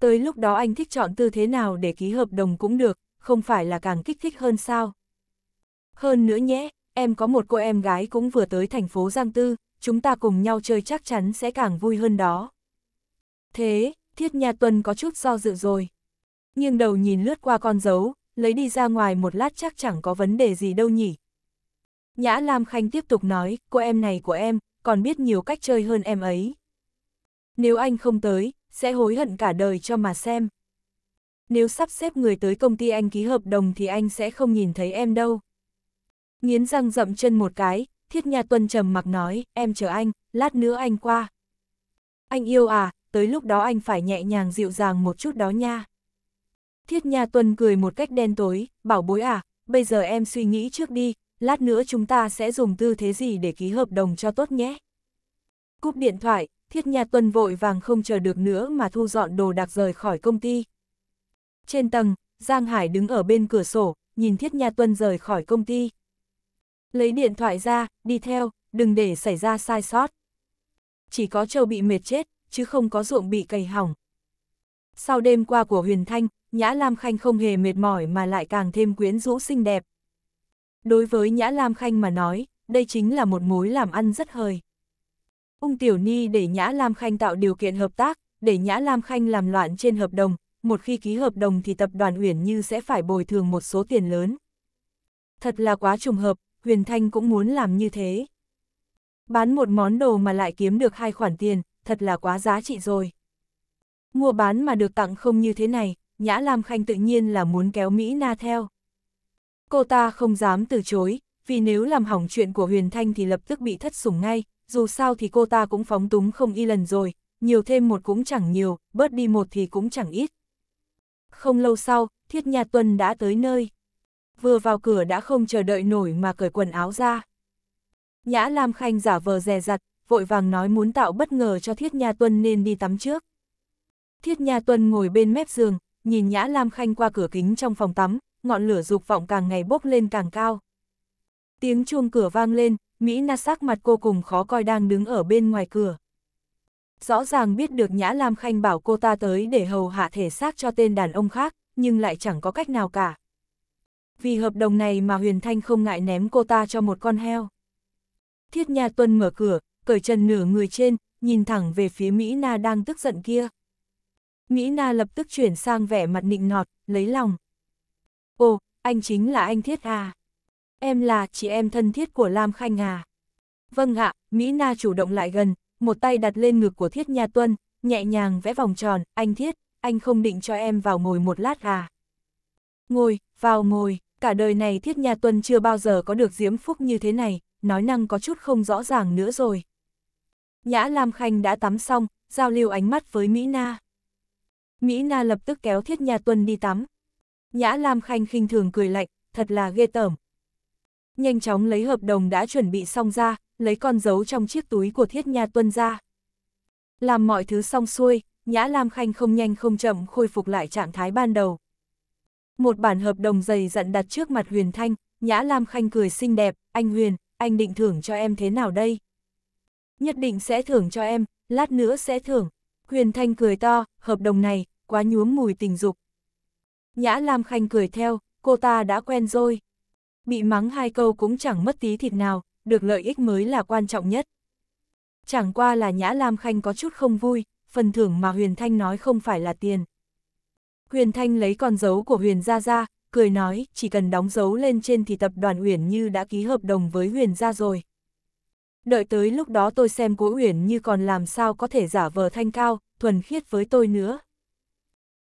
Speaker 1: Tới lúc đó anh thích chọn tư thế nào để ký hợp đồng cũng được, không phải là càng kích thích hơn sao. Hơn nữa nhé, em có một cô em gái cũng vừa tới thành phố Giang Tư, chúng ta cùng nhau chơi chắc chắn sẽ càng vui hơn đó. Thế, Thiết Nha Tuân có chút do dự rồi. Nhưng đầu nhìn lướt qua con dấu, lấy đi ra ngoài một lát chắc chẳng có vấn đề gì đâu nhỉ. Nhã Lam Khanh tiếp tục nói, cô em này của em, còn biết nhiều cách chơi hơn em ấy. Nếu anh không tới, sẽ hối hận cả đời cho mà xem. Nếu sắp xếp người tới công ty anh ký hợp đồng thì anh sẽ không nhìn thấy em đâu. Nghiến răng rậm chân một cái, thiết nhà tuân trầm mặc nói, em chờ anh, lát nữa anh qua. Anh yêu à, tới lúc đó anh phải nhẹ nhàng dịu dàng một chút đó nha. Thiết nhà tuân cười một cách đen tối, bảo bối à, bây giờ em suy nghĩ trước đi, lát nữa chúng ta sẽ dùng tư thế gì để ký hợp đồng cho tốt nhé. Cúp điện thoại, thiết nhà tuân vội vàng không chờ được nữa mà thu dọn đồ đạc rời khỏi công ty. Trên tầng, Giang Hải đứng ở bên cửa sổ, nhìn thiết nhà tuân rời khỏi công ty. Lấy điện thoại ra, đi theo, đừng để xảy ra sai sót. Chỉ có trâu bị mệt chết, chứ không có ruộng bị cày hỏng. Sau đêm qua của Huyền Thanh, Nhã Lam Khanh không hề mệt mỏi mà lại càng thêm quyến rũ xinh đẹp. Đối với Nhã Lam Khanh mà nói, đây chính là một mối làm ăn rất hời. Ung Tiểu Ni để Nhã Lam Khanh tạo điều kiện hợp tác, để Nhã Lam Khanh làm loạn trên hợp đồng, một khi ký hợp đồng thì tập đoàn Uyển Như sẽ phải bồi thường một số tiền lớn. Thật là quá trùng hợp, Huyền Thanh cũng muốn làm như thế. Bán một món đồ mà lại kiếm được hai khoản tiền, thật là quá giá trị rồi. Mua bán mà được tặng không như thế này, Nhã Lam Khanh tự nhiên là muốn kéo Mỹ Na theo. Cô ta không dám từ chối, vì nếu làm hỏng chuyện của Huyền Thanh thì lập tức bị thất sủng ngay, dù sao thì cô ta cũng phóng túng không y lần rồi, nhiều thêm một cũng chẳng nhiều, bớt đi một thì cũng chẳng ít. Không lâu sau, Thiết Nha Tuân đã tới nơi vừa vào cửa đã không chờ đợi nổi mà cởi quần áo ra. Nhã Lam Khanh giả vờ dè dặt, vội vàng nói muốn tạo bất ngờ cho Thiết Nha Tuân nên đi tắm trước. Thiết Nha Tuân ngồi bên mép giường, nhìn Nhã Lam Khanh qua cửa kính trong phòng tắm, ngọn lửa dục vọng càng ngày bốc lên càng cao. Tiếng chuông cửa vang lên, Mỹ Na sắc mặt cô cùng khó coi đang đứng ở bên ngoài cửa. Rõ ràng biết được Nhã Lam Khanh bảo cô ta tới để hầu hạ thể xác cho tên đàn ông khác, nhưng lại chẳng có cách nào cả vì hợp đồng này mà Huyền Thanh không ngại ném cô ta cho một con heo. Thiết Nha Tuân mở cửa, cởi chân nửa người trên, nhìn thẳng về phía Mỹ Na đang tức giận kia. Mỹ Na lập tức chuyển sang vẻ mặt nịnh nọt, lấy lòng. Ồ, anh chính là anh Thiết à? Em là chị em thân thiết của Lam Khanh à? Vâng ạ, Mỹ Na chủ động lại gần, một tay đặt lên ngực của Thiết Nha Tuân, nhẹ nhàng vẽ vòng tròn, anh Thiết, anh không định cho em vào ngồi một lát à? Ngồi, vào ngồi cả đời này thiết nhà tuân chưa bao giờ có được diễm phúc như thế này, nói năng có chút không rõ ràng nữa rồi. Nhã Lam Khanh đã tắm xong, giao lưu ánh mắt với Mỹ Na. Mỹ Na lập tức kéo thiết nhà tuân đi tắm. Nhã Lam Khanh khinh thường cười lạnh, thật là ghê tởm. Nhanh chóng lấy hợp đồng đã chuẩn bị xong ra, lấy con dấu trong chiếc túi của thiết nhà tuân ra. Làm mọi thứ xong xuôi, Nhã Lam Khanh không nhanh không chậm khôi phục lại trạng thái ban đầu. Một bản hợp đồng dày dặn đặt trước mặt Huyền Thanh, Nhã Lam Khanh cười xinh đẹp, anh Huyền, anh định thưởng cho em thế nào đây? Nhất định sẽ thưởng cho em, lát nữa sẽ thưởng. Huyền Thanh cười to, hợp đồng này, quá nhuốm mùi tình dục. Nhã Lam Khanh cười theo, cô ta đã quen rồi. Bị mắng hai câu cũng chẳng mất tí thịt nào, được lợi ích mới là quan trọng nhất. Chẳng qua là Nhã Lam Khanh có chút không vui, phần thưởng mà Huyền Thanh nói không phải là tiền. Huyền Thanh lấy con dấu của Huyền Gia Gia, cười nói, chỉ cần đóng dấu lên trên thì tập đoàn Uyển Như đã ký hợp đồng với Huyền Gia rồi. Đợi tới lúc đó tôi xem cố Uyển Như còn làm sao có thể giả vờ thanh cao, thuần khiết với tôi nữa.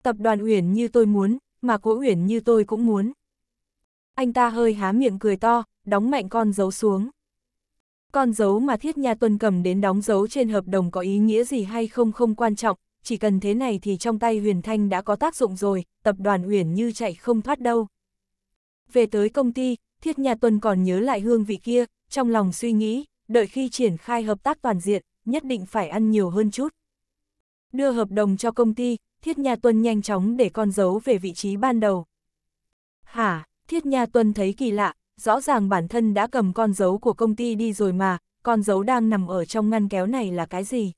Speaker 1: Tập đoàn Uyển Như tôi muốn, mà cố Uyển Như tôi cũng muốn. Anh ta hơi há miệng cười to, đóng mạnh con dấu xuống. Con dấu mà Thiết Nha Tuần cầm đến đóng dấu trên hợp đồng có ý nghĩa gì hay không không quan trọng, chỉ cần thế này thì trong tay Huyền Thanh đã có tác dụng rồi, tập đoàn Huyền Như chạy không thoát đâu. Về tới công ty, Thiết Nhà Tuần còn nhớ lại hương vị kia, trong lòng suy nghĩ, đợi khi triển khai hợp tác toàn diện, nhất định phải ăn nhiều hơn chút. Đưa hợp đồng cho công ty, Thiết Nhà Tuần nhanh chóng để con dấu về vị trí ban đầu. Hả, Thiết Nhà Tuần thấy kỳ lạ, rõ ràng bản thân đã cầm con dấu của công ty đi rồi mà, con dấu đang nằm ở trong ngăn kéo này là cái gì?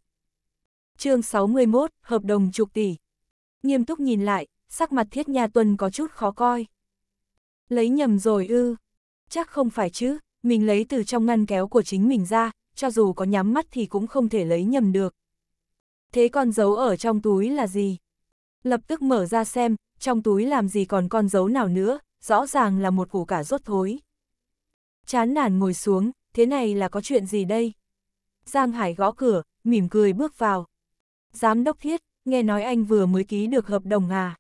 Speaker 1: chương 61, hợp đồng chục tỷ. Nghiêm túc nhìn lại, sắc mặt thiết nhà tuần có chút khó coi. Lấy nhầm rồi ư. Chắc không phải chứ, mình lấy từ trong ngăn kéo của chính mình ra, cho dù có nhắm mắt thì cũng không thể lấy nhầm được. Thế con dấu ở trong túi là gì? Lập tức mở ra xem, trong túi làm gì còn con dấu nào nữa, rõ ràng là một củ cả rốt thối. Chán nản ngồi xuống, thế này là có chuyện gì đây? Giang Hải gõ cửa, mỉm cười bước vào. Giám đốc Thiết, nghe nói anh vừa mới ký được hợp đồng à?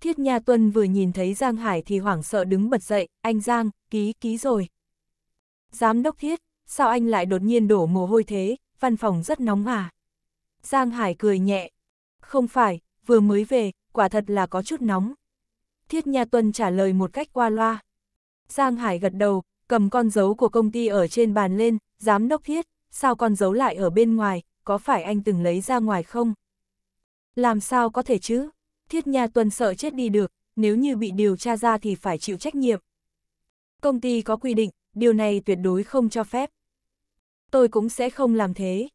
Speaker 1: Thiết Nha Tuân vừa nhìn thấy Giang Hải thì hoảng sợ đứng bật dậy, anh Giang, ký, ký rồi. Giám đốc Thiết, sao anh lại đột nhiên đổ mồ hôi thế, văn phòng rất nóng à? Giang Hải cười nhẹ, không phải, vừa mới về, quả thật là có chút nóng. Thiết Nha Tuân trả lời một cách qua loa. Giang Hải gật đầu, cầm con dấu của công ty ở trên bàn lên, giám đốc Thiết, sao con dấu lại ở bên ngoài, có phải anh từng lấy ra ngoài không? Làm sao có thể chứ? Thiết Nha Tuân sợ chết đi được, nếu như bị điều tra ra thì phải chịu trách nhiệm. Công ty có quy định, điều này tuyệt đối không cho phép. Tôi cũng sẽ không làm thế.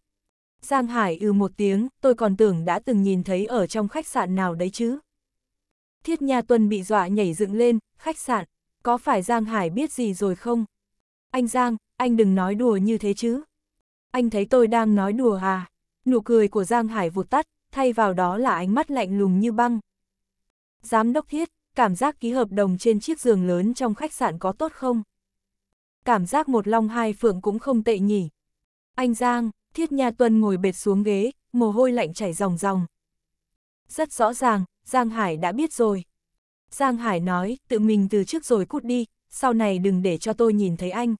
Speaker 1: Giang Hải ừ một tiếng, tôi còn tưởng đã từng nhìn thấy ở trong khách sạn nào đấy chứ. Thiết Nha Tuân bị dọa nhảy dựng lên, khách sạn, có phải Giang Hải biết gì rồi không? Anh Giang, anh đừng nói đùa như thế chứ anh thấy tôi đang nói đùa à? Nụ cười của Giang Hải vụt tắt, thay vào đó là ánh mắt lạnh lùng như băng. Giám đốc thiết, cảm giác ký hợp đồng trên chiếc giường lớn trong khách sạn có tốt không? Cảm giác một long hai phượng cũng không tệ nhỉ. Anh Giang, thiết nha tuân ngồi bệt xuống ghế, mồ hôi lạnh chảy ròng ròng. Rất rõ ràng, Giang Hải đã biết rồi. Giang Hải nói, tự mình từ trước rồi cút đi, sau này đừng để cho tôi nhìn thấy anh.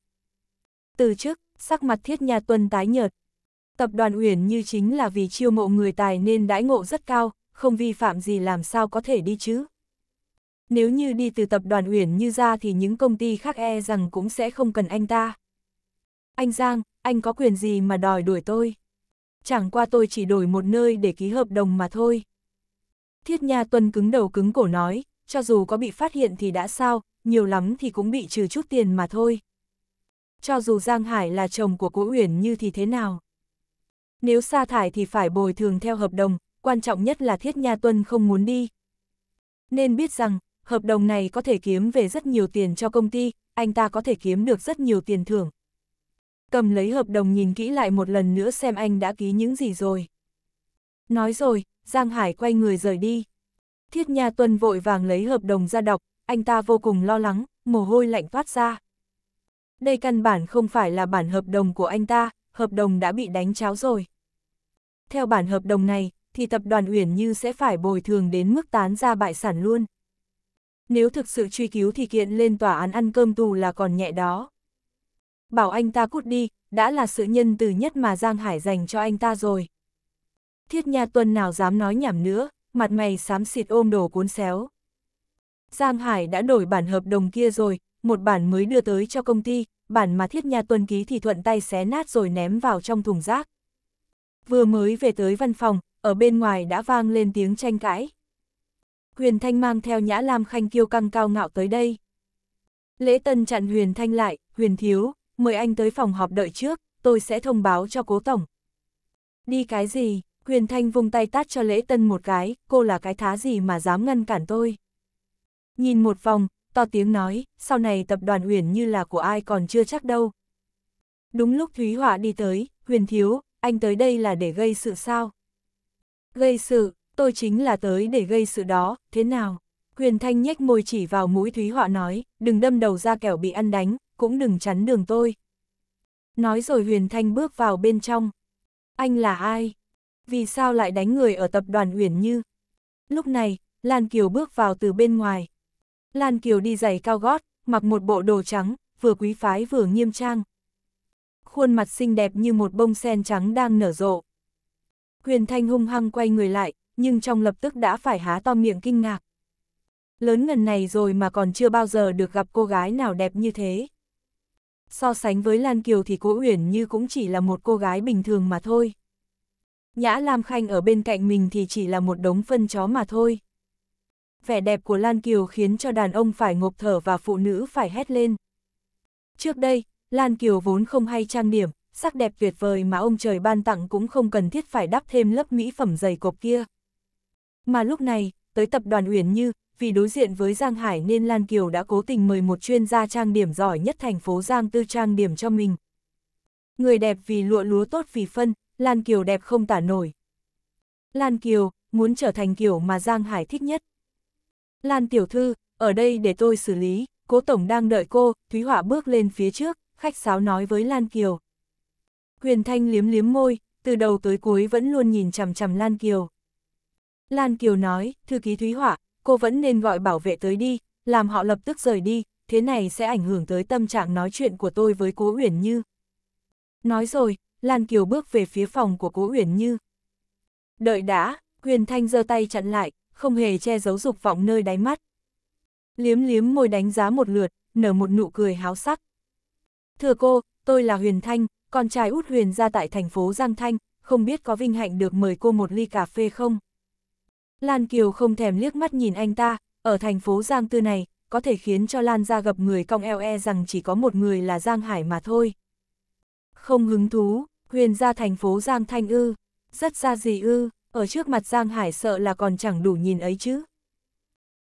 Speaker 1: Từ trước, sắc mặt thiết nhà tuần tái nhợt. Tập đoàn Uyển Như chính là vì chiêu mộ người tài nên đãi ngộ rất cao, không vi phạm gì làm sao có thể đi chứ. Nếu như đi từ tập đoàn Uyển Như ra thì những công ty khác e rằng cũng sẽ không cần anh ta. Anh Giang, anh có quyền gì mà đòi đuổi tôi? Chẳng qua tôi chỉ đổi một nơi để ký hợp đồng mà thôi. Thiết Nha Tuân cứng đầu cứng cổ nói, cho dù có bị phát hiện thì đã sao, nhiều lắm thì cũng bị trừ chút tiền mà thôi cho dù Giang Hải là chồng của Cố Uyển Như thì thế nào. Nếu sa thải thì phải bồi thường theo hợp đồng, quan trọng nhất là Thiết Nha Tuân không muốn đi. Nên biết rằng, hợp đồng này có thể kiếm về rất nhiều tiền cho công ty, anh ta có thể kiếm được rất nhiều tiền thưởng. Cầm lấy hợp đồng nhìn kỹ lại một lần nữa xem anh đã ký những gì rồi. Nói rồi, Giang Hải quay người rời đi. Thiết Nha Tuân vội vàng lấy hợp đồng ra đọc, anh ta vô cùng lo lắng, mồ hôi lạnh toát ra đây căn bản không phải là bản hợp đồng của anh ta, hợp đồng đã bị đánh cháo rồi. Theo bản hợp đồng này, thì tập đoàn Uyển Như sẽ phải bồi thường đến mức tán ra bại sản luôn. Nếu thực sự truy cứu thì kiện lên tòa án ăn cơm tù là còn nhẹ đó. Bảo anh ta cút đi, đã là sự nhân từ nhất mà Giang Hải dành cho anh ta rồi. Thiết Nha Tuân nào dám nói nhảm nữa, mặt mày xám xịt ôm đồ cuốn xéo. Giang Hải đã đổi bản hợp đồng kia rồi, một bản mới đưa tới cho công ty, bản mà thiết nhà tuần ký thì thuận tay xé nát rồi ném vào trong thùng rác. Vừa mới về tới văn phòng, ở bên ngoài đã vang lên tiếng tranh cãi. Huyền Thanh mang theo Nhã Lam Khanh kiêu căng cao ngạo tới đây. Lễ Tân chặn Huyền Thanh lại, Huyền Thiếu, mời anh tới phòng họp đợi trước, tôi sẽ thông báo cho cố tổng. Đi cái gì? Huyền Thanh vung tay tát cho Lễ Tân một cái, cô là cái thá gì mà dám ngăn cản tôi. Nhìn một vòng, to tiếng nói, sau này tập đoàn Huyền như là của ai còn chưa chắc đâu. Đúng lúc Thúy Họa đi tới, Huyền Thiếu, anh tới đây là để gây sự sao? Gây sự, tôi chính là tới để gây sự đó, thế nào? Huyền Thanh nhếch môi chỉ vào mũi Thúy Họa nói, đừng đâm đầu ra kẻo bị ăn đánh, cũng đừng chắn đường tôi. Nói rồi Huyền Thanh bước vào bên trong. Anh là ai? Vì sao lại đánh người ở tập đoàn Huyền Như? Lúc này, Lan Kiều bước vào từ bên ngoài, Lan Kiều đi giày cao gót, mặc một bộ đồ trắng, vừa quý phái vừa nghiêm trang. Khuôn mặt xinh đẹp như một bông sen trắng đang nở rộ. Huyền Thanh hung hăng quay người lại, nhưng trong lập tức đã phải há to miệng kinh ngạc. Lớn ngần này rồi mà còn chưa bao giờ được gặp cô gái nào đẹp như thế. So sánh với Lan Kiều thì Cố Uyển Như cũng chỉ là một cô gái bình thường mà thôi. Nhã Lam Khanh ở bên cạnh mình thì chỉ là một đống phân chó mà thôi vẻ đẹp của Lan Kiều khiến cho đàn ông phải ngộp thở và phụ nữ phải hét lên. Trước đây, Lan Kiều vốn không hay trang điểm, sắc đẹp tuyệt vời mà ông trời ban tặng cũng không cần thiết phải đắp thêm lớp mỹ phẩm dày cộp kia. Mà lúc này, tới tập đoàn Uyển Như, vì đối diện với Giang Hải nên Lan Kiều đã cố tình mời một chuyên gia trang điểm giỏi nhất thành phố Giang Tư trang điểm cho mình. Người đẹp vì lụa lúa tốt vì phân, Lan Kiều đẹp không tả nổi. Lan Kiều, muốn trở thành kiểu mà Giang Hải thích nhất. Lan tiểu thư, ở đây để tôi xử lý, cố tổng đang đợi cô, Thúy Hỏa bước lên phía trước, khách sáo nói với Lan Kiều. Huyền Thanh liếm liếm môi, từ đầu tới cuối vẫn luôn nhìn chằm chằm Lan Kiều. Lan Kiều nói, thư ký Thúy Hỏa, cô vẫn nên gọi bảo vệ tới đi, làm họ lập tức rời đi, thế này sẽ ảnh hưởng tới tâm trạng nói chuyện của tôi với Cố Uyển Như. Nói rồi, Lan Kiều bước về phía phòng của Cố Uyển Như. Đợi đã, Huyền Thanh giơ tay chặn lại, không hề che giấu dục vọng nơi đáy mắt. Liếm liếm môi đánh giá một lượt, nở một nụ cười háo sắc. Thưa cô, tôi là Huyền Thanh, con trai út Huyền ra tại thành phố Giang Thanh, không biết có vinh hạnh được mời cô một ly cà phê không? Lan Kiều không thèm liếc mắt nhìn anh ta, ở thành phố Giang Tư này, có thể khiến cho Lan ra gặp người cong eo e rằng chỉ có một người là Giang Hải mà thôi. Không hứng thú, Huyền ra thành phố Giang Thanh ư, rất ra gì ư ở trước mặt Giang Hải sợ là còn chẳng đủ nhìn ấy chứ.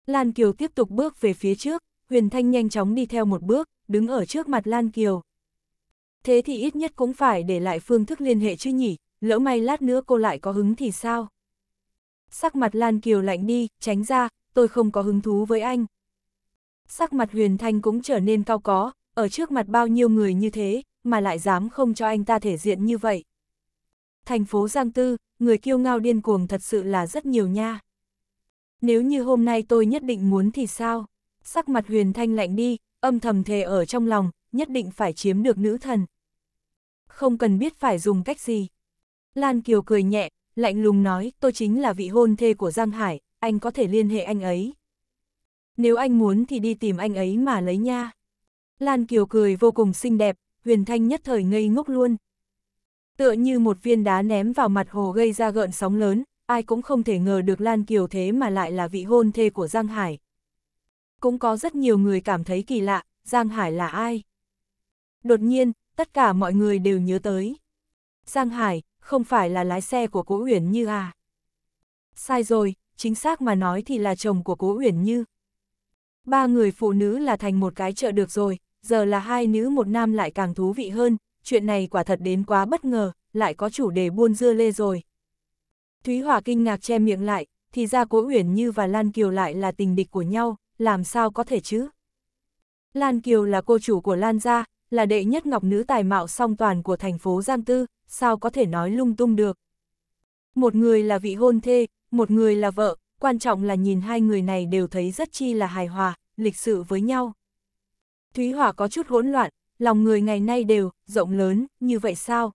Speaker 1: Lan Kiều tiếp tục bước về phía trước, Huyền Thanh nhanh chóng đi theo một bước, đứng ở trước mặt Lan Kiều. Thế thì ít nhất cũng phải để lại phương thức liên hệ chứ nhỉ, lỡ may lát nữa cô lại có hứng thì sao? Sắc mặt Lan Kiều lạnh đi, tránh ra, tôi không có hứng thú với anh. Sắc mặt Huyền Thanh cũng trở nên cao có, ở trước mặt bao nhiêu người như thế, mà lại dám không cho anh ta thể diện như vậy thành phố Giang Tư, người kiêu ngao điên cuồng thật sự là rất nhiều nha. Nếu như hôm nay tôi nhất định muốn thì sao? Sắc mặt huyền thanh lạnh đi, âm thầm thề ở trong lòng, nhất định phải chiếm được nữ thần. Không cần biết phải dùng cách gì. Lan Kiều cười nhẹ, lạnh lùng nói, tôi chính là vị hôn thê của Giang Hải, anh có thể liên hệ anh ấy. Nếu anh muốn thì đi tìm anh ấy mà lấy nha. Lan Kiều cười vô cùng xinh đẹp, Huyền Thanh nhất thời ngây ngốc luôn, tựa như một viên đá ném vào mặt hồ gây ra gợn sóng lớn, ai cũng không thể ngờ được Lan Kiều thế mà lại là vị hôn thê của Giang Hải. Cũng có rất nhiều người cảm thấy kỳ lạ, Giang Hải là ai? Đột nhiên, tất cả mọi người đều nhớ tới. Giang Hải, không phải là lái xe của Cố Uyển Như à? Sai rồi, chính xác mà nói thì là chồng của Cố Uyển Như. Ba người phụ nữ là thành một cái chợ được rồi, giờ là hai nữ một nam lại càng thú vị hơn, chuyện này quả thật đến quá bất ngờ, lại có chủ đề buôn dưa lê rồi. Thúy Hòa kinh ngạc che miệng lại, thì ra Cố Uyển Như và Lan Kiều lại là tình địch của nhau, làm sao có thể chứ? Lan Kiều là cô chủ của Lan gia, là đệ nhất ngọc nữ tài mạo song toàn của thành phố Giang Tư, sao có thể nói lung tung được? Một người là vị hôn thê, một người là vợ, quan trọng là nhìn hai người này đều thấy rất chi là hài hòa, lịch sự với nhau. Thúy Hòa có chút hỗn loạn, lòng người ngày nay đều, rộng lớn, như vậy sao?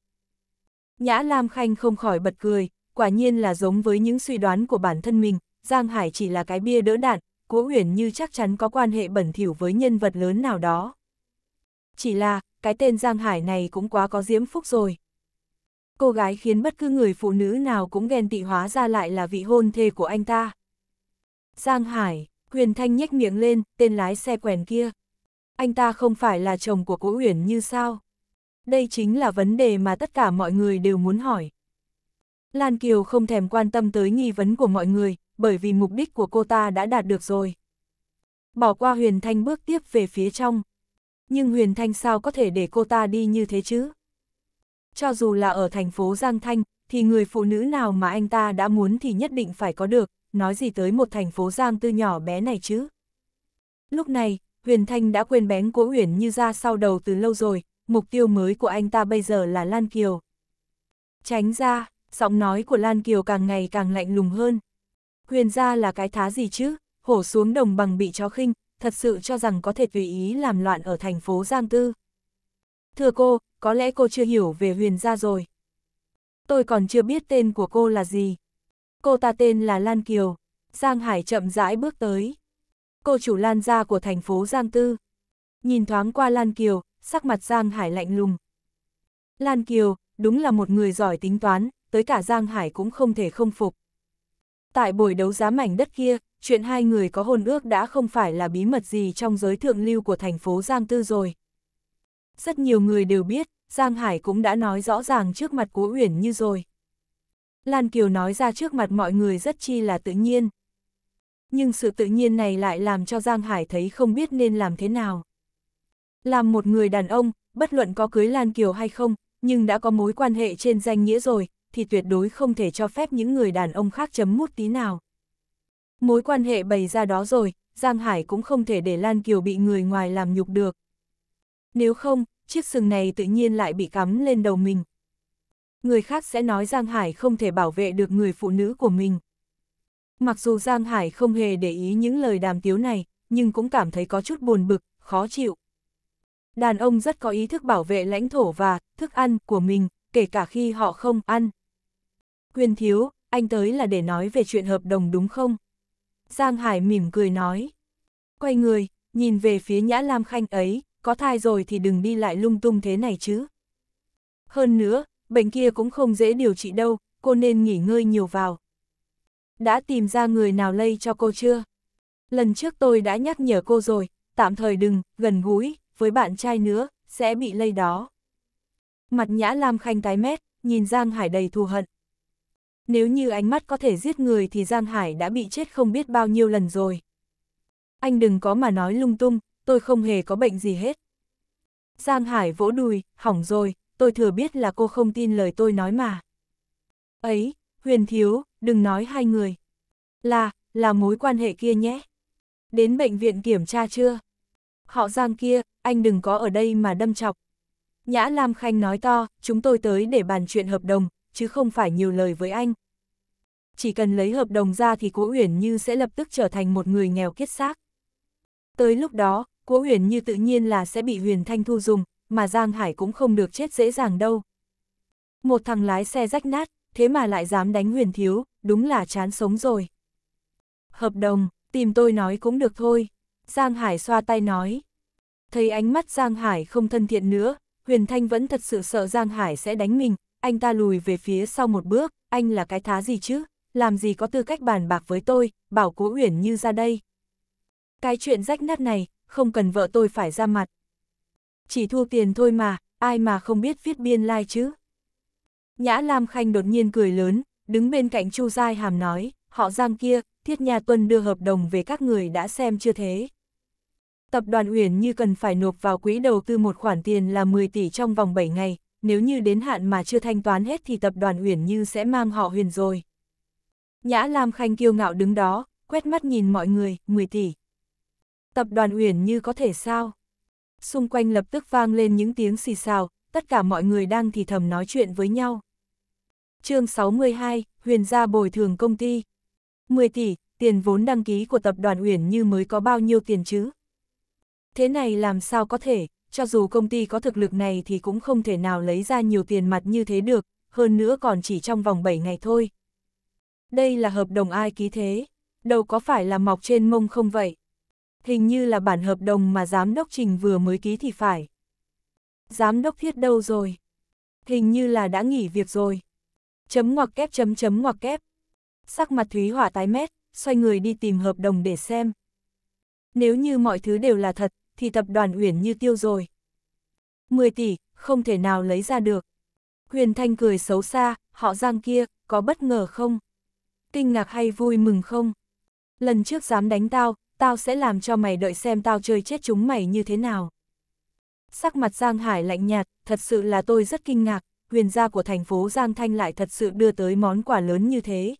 Speaker 1: Nhã Lam Khanh không khỏi bật cười, quả nhiên là giống với những suy đoán của bản thân mình, Giang Hải chỉ là cái bia đỡ đạn, Cố Huyền như chắc chắn có quan hệ bẩn thỉu với nhân vật lớn nào đó. Chỉ là, cái tên Giang Hải này cũng quá có diễm phúc rồi. Cô gái khiến bất cứ người phụ nữ nào cũng ghen tị hóa ra lại là vị hôn thê của anh ta. Giang Hải, Huyền Thanh nhếch miệng lên, tên lái xe quèn kia, anh ta không phải là chồng của Cố Uyển như sao? Đây chính là vấn đề mà tất cả mọi người đều muốn hỏi. Lan Kiều không thèm quan tâm tới nghi vấn của mọi người, bởi vì mục đích của cô ta đã đạt được rồi. Bỏ qua Huyền Thanh bước tiếp về phía trong. Nhưng Huyền Thanh sao có thể để cô ta đi như thế chứ? Cho dù là ở thành phố Giang Thanh, thì người phụ nữ nào mà anh ta đã muốn thì nhất định phải có được, nói gì tới một thành phố Giang Tư nhỏ bé này chứ? Lúc này, Huyền Thanh đã quên bén cố Huyền Như ra sau đầu từ lâu rồi, mục tiêu mới của anh ta bây giờ là Lan Kiều. Tránh ra, giọng nói của Lan Kiều càng ngày càng lạnh lùng hơn. Huyền gia là cái thá gì chứ, hổ xuống đồng bằng bị chó khinh, thật sự cho rằng có thể tùy ý làm loạn ở thành phố Giang Tư. Thưa cô, có lẽ cô chưa hiểu về huyền gia rồi. Tôi còn chưa biết tên của cô là gì. Cô ta tên là Lan Kiều. Giang Hải chậm rãi bước tới cô chủ Lan gia của thành phố Giang Tư. Nhìn thoáng qua Lan Kiều, sắc mặt Giang Hải lạnh lùng. Lan Kiều, đúng là một người giỏi tính toán, tới cả Giang Hải cũng không thể không phục. Tại buổi đấu giá mảnh đất kia, chuyện hai người có hôn ước đã không phải là bí mật gì trong giới thượng lưu của thành phố Giang Tư rồi. Rất nhiều người đều biết, Giang Hải cũng đã nói rõ ràng trước mặt Cố Uyển Như rồi. Lan Kiều nói ra trước mặt mọi người rất chi là tự nhiên, nhưng sự tự nhiên này lại làm cho Giang Hải thấy không biết nên làm thế nào. Làm một người đàn ông, bất luận có cưới Lan Kiều hay không, nhưng đã có mối quan hệ trên danh nghĩa rồi, thì tuyệt đối không thể cho phép những người đàn ông khác chấm mút tí nào. Mối quan hệ bày ra đó rồi, Giang Hải cũng không thể để Lan Kiều bị người ngoài làm nhục được. Nếu không, chiếc sừng này tự nhiên lại bị cắm lên đầu mình. Người khác sẽ nói Giang Hải không thể bảo vệ được người phụ nữ của mình. Mặc dù Giang Hải không hề để ý những lời đàm tiếu này, nhưng cũng cảm thấy có chút buồn bực, khó chịu. Đàn ông rất có ý thức bảo vệ lãnh thổ và thức ăn của mình, kể cả khi họ không ăn. Quyên thiếu, anh tới là để nói về chuyện hợp đồng đúng không? Giang Hải mỉm cười nói. Quay người, nhìn về phía Nhã Lam Khanh ấy, có thai rồi thì đừng đi lại lung tung thế này chứ. Hơn nữa, bệnh kia cũng không dễ điều trị đâu, cô nên nghỉ ngơi nhiều vào. Đã tìm ra người nào lây cho cô chưa? Lần trước tôi đã nhắc nhở cô rồi, tạm thời đừng, gần gũi, với bạn trai nữa, sẽ bị lây đó. Mặt nhã Lam Khanh tái mét, nhìn Giang Hải đầy thù hận. Nếu như ánh mắt có thể giết người thì Giang Hải đã bị chết không biết bao nhiêu lần rồi. Anh đừng có mà nói lung tung, tôi không hề có bệnh gì hết. Giang Hải vỗ đùi, hỏng rồi, tôi thừa biết là cô không tin lời tôi nói mà. Ấy, Huyền Thiếu, đừng nói hai người. Là, là mối quan hệ kia nhé. Đến bệnh viện kiểm tra chưa? Họ giang kia, anh đừng có ở đây mà đâm chọc. Nhã Lam Khanh nói to, chúng tôi tới để bàn chuyện hợp đồng, chứ không phải nhiều lời với anh. Chỉ cần lấy hợp đồng ra thì Cố Uyển Như sẽ lập tức trở thành một người nghèo kiết xác. Tới lúc đó, Cố Uyển Như tự nhiên là sẽ bị Huyền Thanh Thu dùng, mà Giang Hải cũng không được chết dễ dàng đâu. Một thằng lái xe rách nát, thế mà lại dám đánh Huyền Thiếu, đúng là chán sống rồi. Hợp đồng, tìm tôi nói cũng được thôi. Giang Hải xoa tay nói. Thấy ánh mắt Giang Hải không thân thiện nữa, Huyền Thanh vẫn thật sự sợ Giang Hải sẽ đánh mình, anh ta lùi về phía sau một bước, anh là cái thá gì chứ, làm gì có tư cách bàn bạc với tôi, bảo Cố Uyển Như ra đây. Cái chuyện rách nát này, không cần vợ tôi phải ra mặt. Chỉ thua tiền thôi mà, ai mà không biết viết biên lai like chứ. Nhã Lam Khanh đột nhiên cười lớn, đứng bên cạnh Chu Giai Hàm nói, họ giang kia, Thiết Nha Tuân đưa hợp đồng về các người đã xem chưa thế. Tập đoàn Uyển như cần phải nộp vào quỹ đầu tư một khoản tiền là 10 tỷ trong vòng 7 ngày, nếu như đến hạn mà chưa thanh toán hết thì tập đoàn Uyển như sẽ mang họ huyền rồi. Nhã Lam Khanh kiêu ngạo đứng đó, quét mắt nhìn mọi người, 10 tỷ. Tập đoàn Uyển như có thể sao? Xung quanh lập tức vang lên những tiếng xì xào, tất cả mọi người đang thì thầm nói chuyện với nhau chương 62, Huyền gia bồi thường công ty. 10 tỷ, tiền vốn đăng ký của tập đoàn Uyển Như mới có bao nhiêu tiền chứ? Thế này làm sao có thể, cho dù công ty có thực lực này thì cũng không thể nào lấy ra nhiều tiền mặt như thế được, hơn nữa còn chỉ trong vòng 7 ngày thôi. Đây là hợp đồng ai ký thế, đâu có phải là mọc trên mông không vậy? Hình như là bản hợp đồng mà giám đốc Trình vừa mới ký thì phải. Giám đốc thiết đâu rồi? Hình như là đã nghỉ việc rồi. Chấm ngoặc kép chấm chấm ngoặc kép. Sắc mặt Thúy Hỏa tái mét, xoay người đi tìm hợp đồng để xem. Nếu như mọi thứ đều là thật, thì tập đoàn Uyển như tiêu rồi. 10 tỷ, không thể nào lấy ra được. Huyền Thanh cười xấu xa, họ giang kia, có bất ngờ không? Kinh ngạc hay vui mừng không? Lần trước dám đánh tao, tao sẽ làm cho mày đợi xem tao chơi chết chúng mày như thế nào. Sắc mặt Giang Hải lạnh nhạt, thật sự là tôi rất kinh ngạc, huyền gia của thành phố Giang Thanh lại thật sự đưa tới món quà lớn như thế.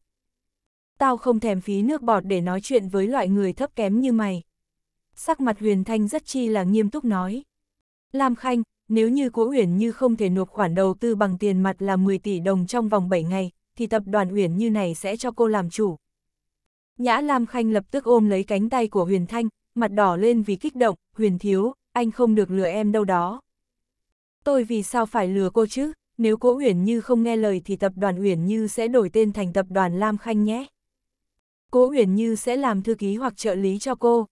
Speaker 1: Tao không thèm phí nước bọt để nói chuyện với loại người thấp kém như mày. Sắc mặt huyền thanh rất chi là nghiêm túc nói. Lam Khanh, nếu như cố Huyền Như không thể nộp khoản đầu tư bằng tiền mặt là 10 tỷ đồng trong vòng 7 ngày, thì tập đoàn Huyền Như này sẽ cho cô làm chủ. Nhã Lam Khanh lập tức ôm lấy cánh tay của Huyền Thanh, mặt đỏ lên vì kích động, Huyền Thiếu, anh không được lừa em đâu đó. Tôi vì sao phải lừa cô chứ? nếu Cố Uyển Như không nghe lời thì tập đoàn Uyển Như sẽ đổi tên thành tập đoàn Lam Khanh nhé. Cố Uyển Như sẽ làm thư ký hoặc trợ lý cho cô.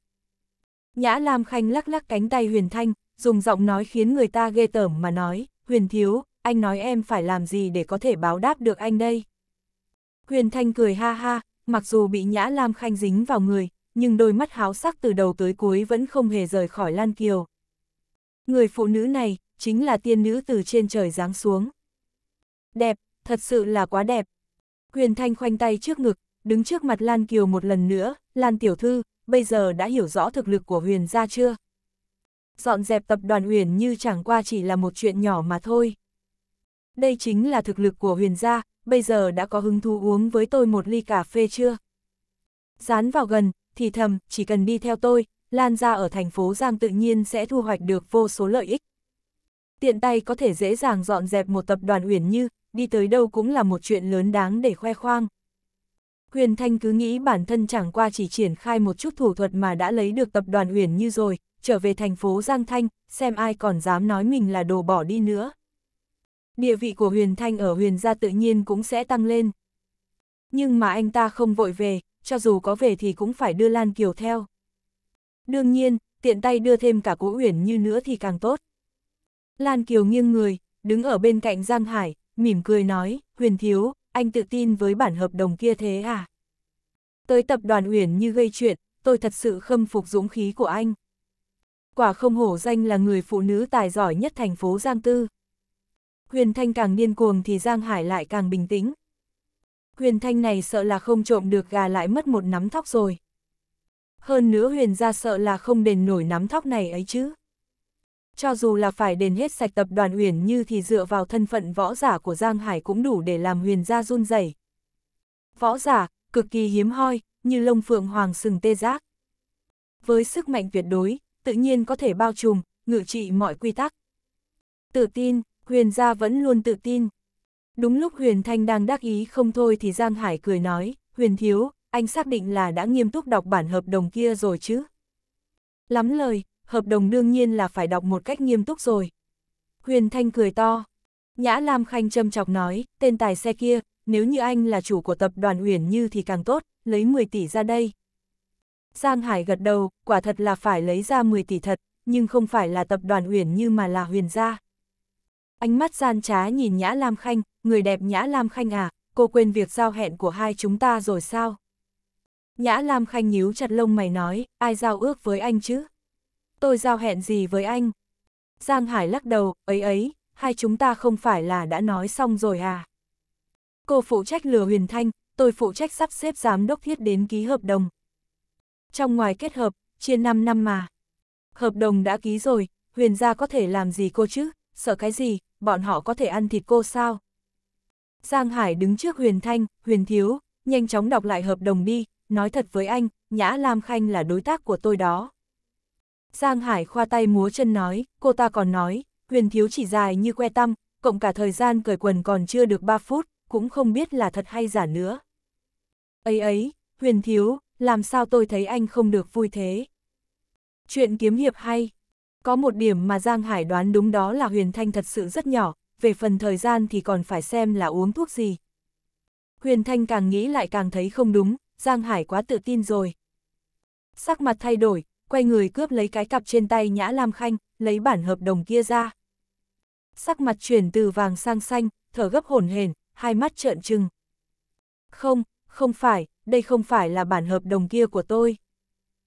Speaker 1: Nhã Lam Khanh lắc lắc cánh tay Huyền Thanh, dùng giọng nói khiến người ta ghê tởm mà nói, Huyền Thiếu, anh nói em phải làm gì để có thể báo đáp được anh đây. Huyền Thanh cười ha ha, mặc dù bị Nhã Lam Khanh dính vào người, nhưng đôi mắt háo sắc từ đầu tới cuối vẫn không hề rời khỏi Lan Kiều. Người phụ nữ này, chính là tiên nữ từ trên trời giáng xuống. Đẹp, thật sự là quá đẹp. Huyền Thanh khoanh tay trước ngực, đứng trước mặt Lan Kiều một lần nữa, Lan Tiểu Thư, bây giờ đã hiểu rõ thực lực của Huyền ra chưa? Dọn dẹp tập đoàn Huyền như chẳng qua chỉ là một chuyện nhỏ mà thôi. Đây chính là thực lực của Huyền gia, bây giờ đã có hứng thú uống với tôi một ly cà phê chưa? Dán vào gần, thì thầm, chỉ cần đi theo tôi, Lan ra ở thành phố Giang tự nhiên sẽ thu hoạch được vô số lợi ích. Tiện tay có thể dễ dàng dọn dẹp một tập đoàn uyển như, đi tới đâu cũng là một chuyện lớn đáng để khoe khoang. Huyền Thanh cứ nghĩ bản thân chẳng qua chỉ triển khai một chút thủ thuật mà đã lấy được tập đoàn Uyển Như rồi, trở về thành phố Giang Thanh, xem ai còn dám nói mình là đồ bỏ đi nữa. Địa vị của Huyền Thanh ở Huyền gia tự nhiên cũng sẽ tăng lên. Nhưng mà anh ta không vội về, cho dù có về thì cũng phải đưa Lan Kiều theo. Đương nhiên, tiện tay đưa thêm cả cố uyển như nữa thì càng tốt. Lan Kiều nghiêng người, đứng ở bên cạnh Giang Hải, mỉm cười nói, huyền thiếu, anh tự tin với bản hợp đồng kia thế à? Tới tập đoàn uyển như gây chuyện, tôi thật sự khâm phục dũng khí của anh. Quả không hổ danh là người phụ nữ tài giỏi nhất thành phố Giang Tư. Huyền Thanh càng điên cuồng thì Giang Hải lại càng bình tĩnh. Huyền Thanh này sợ là không trộm được gà lại mất một nắm thóc rồi hơn nữa huyền gia sợ là không đền nổi nắm thóc này ấy chứ. Cho dù là phải đền hết sạch tập đoàn huyền như thì dựa vào thân phận võ giả của Giang Hải cũng đủ để làm huyền gia run rẩy. Võ giả, cực kỳ hiếm hoi, như lông phượng hoàng sừng tê giác. Với sức mạnh tuyệt đối, tự nhiên có thể bao trùm, ngự trị mọi quy tắc. Tự tin, huyền gia vẫn luôn tự tin. Đúng lúc huyền thanh đang đắc ý không thôi thì Giang Hải cười nói, huyền thiếu, anh xác định là đã nghiêm túc đọc bản hợp đồng kia rồi chứ. Lắm lời, hợp đồng đương nhiên là phải đọc một cách nghiêm túc rồi. Huyền Thanh cười to. Nhã Lam Khanh châm chọc nói, tên tài xe kia, nếu như anh là chủ của tập đoàn Huyền Như thì càng tốt, lấy 10 tỷ ra đây. Giang Hải gật đầu, quả thật là phải lấy ra 10 tỷ thật, nhưng không phải là tập đoàn Huyền Như mà là Huyền Gia. Ánh mắt gian trá nhìn Nhã Lam Khanh, người đẹp Nhã Lam Khanh à, cô quên việc giao hẹn của hai chúng ta rồi sao? Nhã Lam Khanh nhíu chặt lông mày nói, ai giao ước với anh chứ? Tôi giao hẹn gì với anh? Giang Hải lắc đầu, ấy ấy, hai chúng ta không phải là đã nói xong rồi à? Cô phụ trách lừa huyền thanh, tôi phụ trách sắp xếp giám đốc thiết đến ký hợp đồng. Trong ngoài kết hợp, chia 5 năm mà. Hợp đồng đã ký rồi, huyền gia có thể làm gì cô chứ, sợ cái gì, bọn họ có thể ăn thịt cô sao? Giang Hải đứng trước huyền thanh, huyền thiếu, nhanh chóng đọc lại hợp đồng đi, nói thật với anh, Nhã Lam Khanh là đối tác của tôi đó. Giang Hải khoa tay múa chân nói, cô ta còn nói, huyền thiếu chỉ dài như que tăm, cộng cả thời gian cởi quần còn chưa được 3 phút, cũng không biết là thật hay giả nữa. ấy ấy, huyền thiếu, làm sao tôi thấy anh không được vui thế? Chuyện kiếm hiệp hay. Có một điểm mà Giang Hải đoán đúng đó là Huyền Thanh thật sự rất nhỏ, về phần thời gian thì còn phải xem là uống thuốc gì. Huyền Thanh càng nghĩ lại càng thấy không đúng, Giang Hải quá tự tin rồi. Sắc mặt thay đổi, quay người cướp lấy cái cặp trên tay Nhã Lam Khanh, lấy bản hợp đồng kia ra. Sắc mặt chuyển từ vàng sang xanh, thở gấp hồn hển, hai mắt trợn trừng. Không, không phải, đây không phải là bản hợp đồng kia của tôi.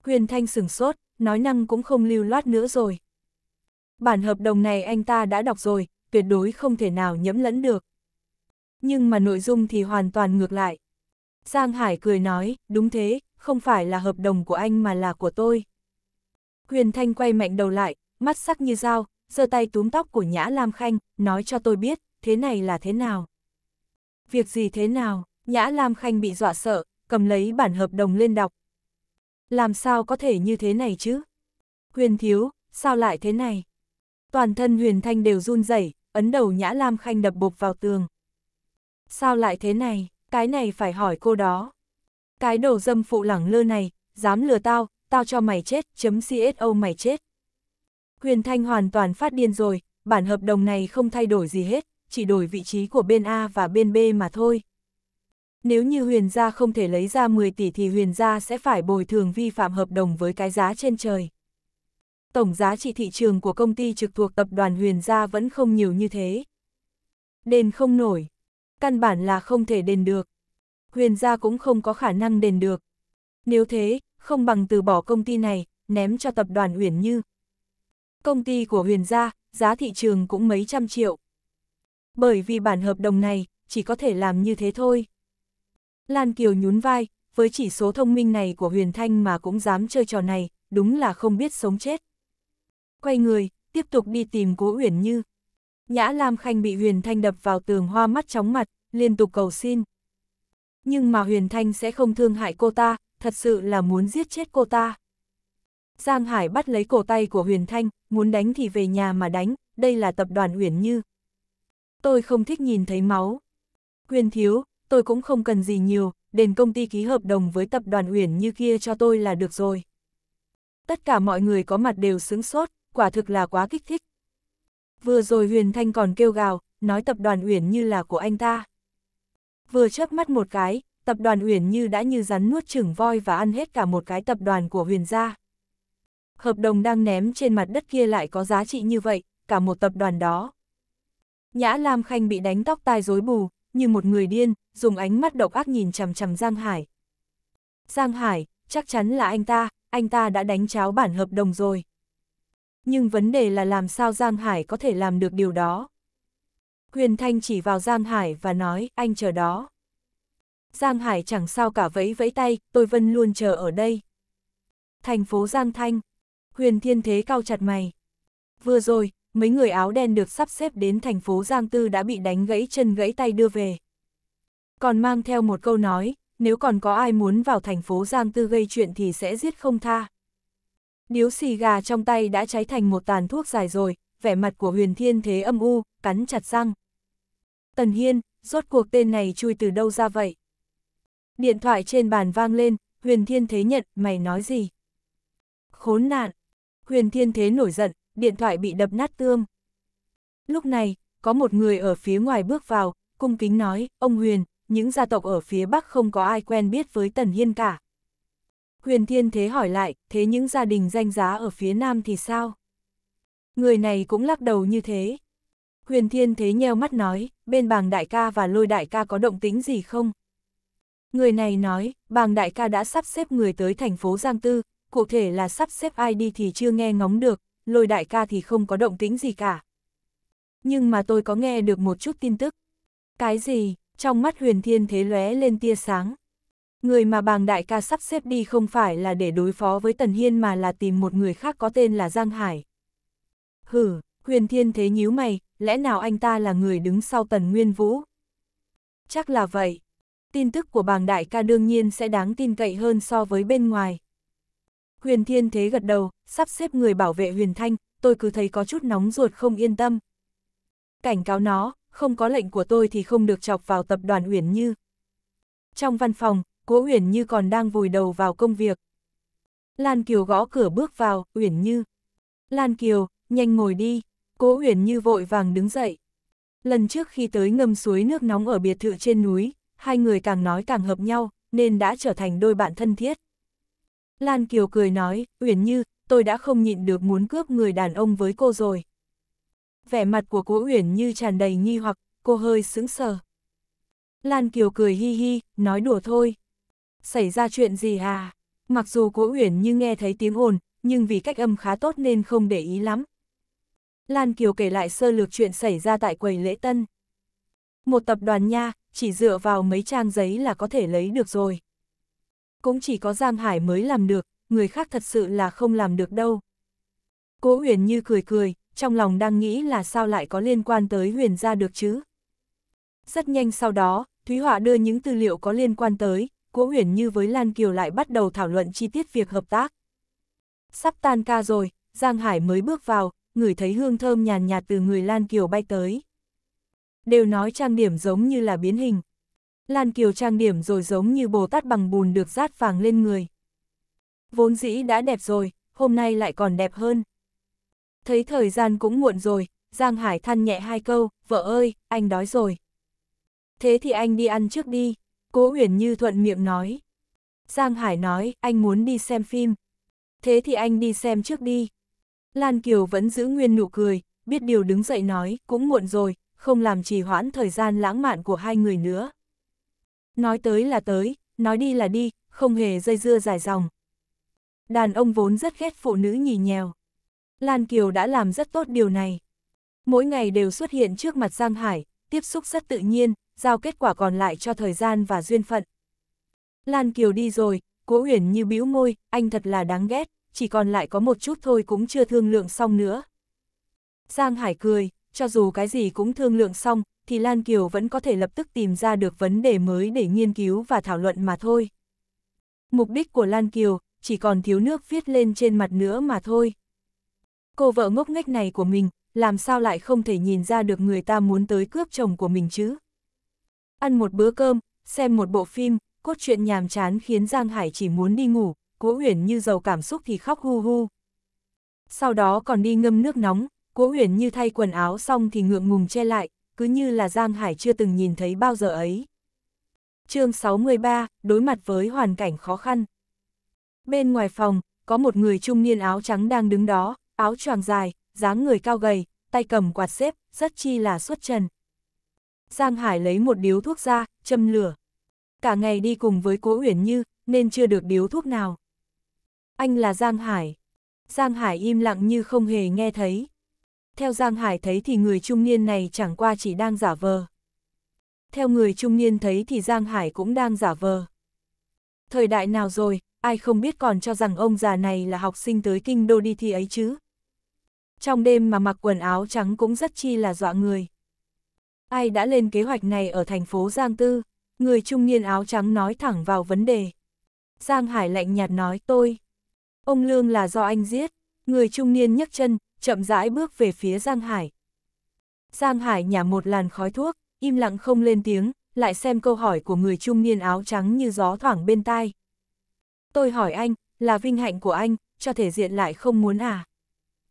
Speaker 1: Huyền Thanh sừng sốt, nói năng cũng không lưu loát nữa rồi. Bản hợp đồng này anh ta đã đọc rồi, tuyệt đối không thể nào nhẫm lẫn được. Nhưng mà nội dung thì hoàn toàn ngược lại. Giang Hải cười nói, đúng thế, không phải là hợp đồng của anh mà là của tôi. Huyền Thanh quay mạnh đầu lại, mắt sắc như dao, giơ tay túm tóc của Nhã Lam Khanh, nói cho tôi biết, thế này là thế nào. Việc gì thế nào, Nhã Lam Khanh bị dọa sợ, cầm lấy bản hợp đồng lên đọc. Làm sao có thể như thế này chứ? Huyền Thiếu, sao lại thế này? Toàn thân Huyền Thanh đều run rẩy, ấn đầu Nhã Lam Khanh đập bục vào tường. Sao lại thế này? cái này phải hỏi cô đó. Cái đồ dâm phụ lẳng lơ này, dám lừa tao, tao cho mày chết, chấm CSO mày chết. Huyền Thanh hoàn toàn phát điên rồi, bản hợp đồng này không thay đổi gì hết, chỉ đổi vị trí của bên A và bên B mà thôi. Nếu như Huyền Gia không thể lấy ra 10 tỷ thì Huyền Gia sẽ phải bồi thường vi phạm hợp đồng với cái giá trên trời. Tổng giá trị thị trường của công ty trực thuộc tập đoàn Huyền Gia vẫn không nhiều như thế. Đền không nổi căn bản là không thể đền được. Huyền gia cũng không có khả năng đền được. Nếu thế, không bằng từ bỏ công ty này, ném cho tập đoàn Huyền Như. Công ty của Huyền gia, giá thị trường cũng mấy trăm triệu. Bởi vì bản hợp đồng này, chỉ có thể làm như thế thôi. Lan Kiều nhún vai, với chỉ số thông minh này của Huyền Thanh mà cũng dám chơi trò này, đúng là không biết sống chết. Quay người, tiếp tục đi tìm Cố Uyển Như. Nhã Lam Khanh bị Huyền Thanh đập vào tường hoa mắt chóng mặt, liên tục cầu xin. Nhưng mà Huyền Thanh sẽ không thương hại cô ta, thật sự là muốn giết chết cô ta. Giang Hải bắt lấy cổ tay của Huyền Thanh, muốn đánh thì về nhà mà đánh, đây là tập đoàn Huyền Như. Tôi không thích nhìn thấy máu. Huyền Thiếu, tôi cũng không cần gì nhiều, đền công ty ký hợp đồng với tập đoàn Huyền Như kia cho tôi là được rồi. Tất cả mọi người có mặt đều sướng sốt, quả thực là quá kích thích. Vừa rồi Huyền Thanh còn kêu gào, nói tập đoàn Uyển Như là của anh ta. Vừa chớp mắt một cái, tập đoàn Uyển Như đã như rắn nuốt chửng voi và ăn hết cả một cái tập đoàn của Huyền gia. Hợp đồng đang ném trên mặt đất kia lại có giá trị như vậy, cả một tập đoàn đó. Nhã Lam Khanh bị đánh tóc tai rối bù, như một người điên, dùng ánh mắt độc ác nhìn chằm chằm Giang Hải. Giang Hải, chắc chắn là anh ta, anh ta đã đánh cháo bản hợp đồng rồi nhưng vấn đề là làm sao Giang Hải có thể làm được điều đó. Huyền Thanh chỉ vào Giang Hải và nói, anh chờ đó. Giang Hải chẳng sao cả vẫy vẫy tay, tôi vẫn luôn chờ ở đây. Thành phố Giang Thanh, Huyền Thiên Thế cao chặt mày. Vừa rồi, mấy người áo đen được sắp xếp đến thành phố Giang Tư đã bị đánh gãy chân gãy tay đưa về. Còn mang theo một câu nói, nếu còn có ai muốn vào thành phố Giang Tư gây chuyện thì sẽ giết không tha. Điếu xì gà trong tay đã cháy thành một tàn thuốc dài rồi, vẻ mặt của huyền thiên thế âm u, cắn chặt răng. Tần Hiên, rốt cuộc tên này chui từ đâu ra vậy? Điện thoại trên bàn vang lên, huyền thiên thế nhận, mày nói gì? Khốn nạn! Huyền thiên thế nổi giận, điện thoại bị đập nát tương. Lúc này, có một người ở phía ngoài bước vào, cung kính nói, ông Huyền, những gia tộc ở phía Bắc không có ai quen biết với Tần Hiên cả. Huyền Thiên Thế hỏi lại, thế những gia đình danh giá ở phía Nam thì sao? Người này cũng lắc đầu như thế. Huyền Thiên Thế nheo mắt nói, bên bàng đại ca và lôi đại ca có động tính gì không? Người này nói, bàng đại ca đã sắp xếp người tới thành phố Giang Tư, cụ thể là sắp xếp ai đi thì chưa nghe ngóng được, lôi đại ca thì không có động tính gì cả. Nhưng mà tôi có nghe được một chút tin tức. Cái gì? Trong mắt huyền thiên thế lóe lên tia sáng người mà bàng đại ca sắp xếp đi không phải là để đối phó với Tần Hiên mà là tìm một người khác có tên là Giang Hải. Hử, huyền thiên thế nhíu mày, lẽ nào anh ta là người đứng sau Tần Nguyên Vũ? Chắc là vậy. Tin tức của bàng đại ca đương nhiên sẽ đáng tin cậy hơn so với bên ngoài. Huyền thiên thế gật đầu, sắp xếp người bảo vệ huyền thanh, tôi cứ thấy có chút nóng ruột không yên tâm. Cảnh cáo nó, không có lệnh của tôi thì không được chọc vào tập đoàn huyền như. Trong văn phòng, Cố Uyển Như còn đang vùi đầu vào công việc. Lan Kiều gõ cửa bước vào, Uyển Như. Lan Kiều, nhanh ngồi đi. Cố Uyển Như vội vàng đứng dậy. Lần trước khi tới ngâm suối nước nóng ở biệt thự trên núi, hai người càng nói càng hợp nhau, nên đã trở thành đôi bạn thân thiết. Lan Kiều cười nói, Uyển Như, tôi đã không nhịn được muốn cướp người đàn ông với cô rồi. Vẻ mặt của cố Uyển Như tràn đầy nghi hoặc, cô hơi sững sờ. Lan Kiều cười hi hi, nói đùa thôi xảy ra chuyện gì à? Mặc dù Cố Uyển như nghe thấy tiếng ồn, nhưng vì cách âm khá tốt nên không để ý lắm. Lan Kiều kể lại sơ lược chuyện xảy ra tại quầy lễ tân. Một tập đoàn nha, chỉ dựa vào mấy trang giấy là có thể lấy được rồi. Cũng chỉ có Giang Hải mới làm được, người khác thật sự là không làm được đâu. Cố Uyển như cười cười, trong lòng đang nghĩ là sao lại có liên quan tới Huyền gia được chứ. Rất nhanh sau đó, Thúy Họa đưa những tư liệu có liên quan tới, Cố Huyền Như với Lan Kiều lại bắt đầu thảo luận chi tiết việc hợp tác. Sắp tan ca rồi, Giang Hải mới bước vào, ngửi thấy hương thơm nhàn nhạt từ người Lan Kiều bay tới. Đều nói trang điểm giống như là biến hình. Lan Kiều trang điểm rồi giống như bồ tát bằng bùn được rát vàng lên người. Vốn dĩ đã đẹp rồi, hôm nay lại còn đẹp hơn. Thấy thời gian cũng muộn rồi, Giang Hải than nhẹ hai câu, vợ ơi, anh đói rồi. Thế thì anh đi ăn trước đi. Cố Huyền Như thuận miệng nói. Giang Hải nói, anh muốn đi xem phim. Thế thì anh đi xem trước đi. Lan Kiều vẫn giữ nguyên nụ cười, biết điều đứng dậy nói, cũng muộn rồi, không làm trì hoãn thời gian lãng mạn của hai người nữa. Nói tới là tới, nói đi là đi, không hề dây dưa dài dòng. Đàn ông vốn rất ghét phụ nữ nhì nhèo. Lan Kiều đã làm rất tốt điều này. Mỗi ngày đều xuất hiện trước mặt Giang Hải, tiếp xúc rất tự nhiên, giao kết quả còn lại cho thời gian và duyên phận. Lan Kiều đi rồi, Cố Uyển như bĩu môi, anh thật là đáng ghét, chỉ còn lại có một chút thôi cũng chưa thương lượng xong nữa. Giang Hải cười, cho dù cái gì cũng thương lượng xong, thì Lan Kiều vẫn có thể lập tức tìm ra được vấn đề mới để nghiên cứu và thảo luận mà thôi. Mục đích của Lan Kiều chỉ còn thiếu nước viết lên trên mặt nữa mà thôi. Cô vợ ngốc nghếch này của mình làm sao lại không thể nhìn ra được người ta muốn tới cướp chồng của mình chứ. Ăn một bữa cơm, xem một bộ phim, cốt truyện nhàm chán khiến Giang Hải chỉ muốn đi ngủ, Cố Uyển Như giàu cảm xúc thì khóc hu hu. Sau đó còn đi ngâm nước nóng, Cố Uyển Như thay quần áo xong thì ngượng ngùng che lại, cứ như là Giang Hải chưa từng nhìn thấy bao giờ ấy. chương 63, đối mặt với hoàn cảnh khó khăn. Bên ngoài phòng, có một người trung niên áo trắng đang đứng đó, áo choàng dài, dáng người cao gầy, tay cầm quạt xếp, rất chi là xuất trần. Giang Hải lấy một điếu thuốc ra, châm lửa. Cả ngày đi cùng với Cố Uyển Như, nên chưa được điếu thuốc nào. Anh là Giang Hải. Giang Hải im lặng như không hề nghe thấy. Theo Giang Hải thấy thì người trung niên này chẳng qua chỉ đang giả vờ. Theo người trung niên thấy thì Giang Hải cũng đang giả vờ. Thời đại nào rồi, ai không biết còn cho rằng ông già này là học sinh tới kinh đô đi thi ấy chứ trong đêm mà mặc quần áo trắng cũng rất chi là dọa người. Ai đã lên kế hoạch này ở thành phố Giang Tư, người trung niên áo trắng nói thẳng vào vấn đề. Giang Hải lạnh nhạt nói tôi. Ông Lương là do anh giết, người trung niên nhấc chân, chậm rãi bước về phía Giang Hải. Giang Hải nhả một làn khói thuốc, im lặng không lên tiếng, lại xem câu hỏi của người trung niên áo trắng như gió thoảng bên tai. Tôi hỏi anh, là vinh hạnh của anh, cho thể diện lại không muốn à?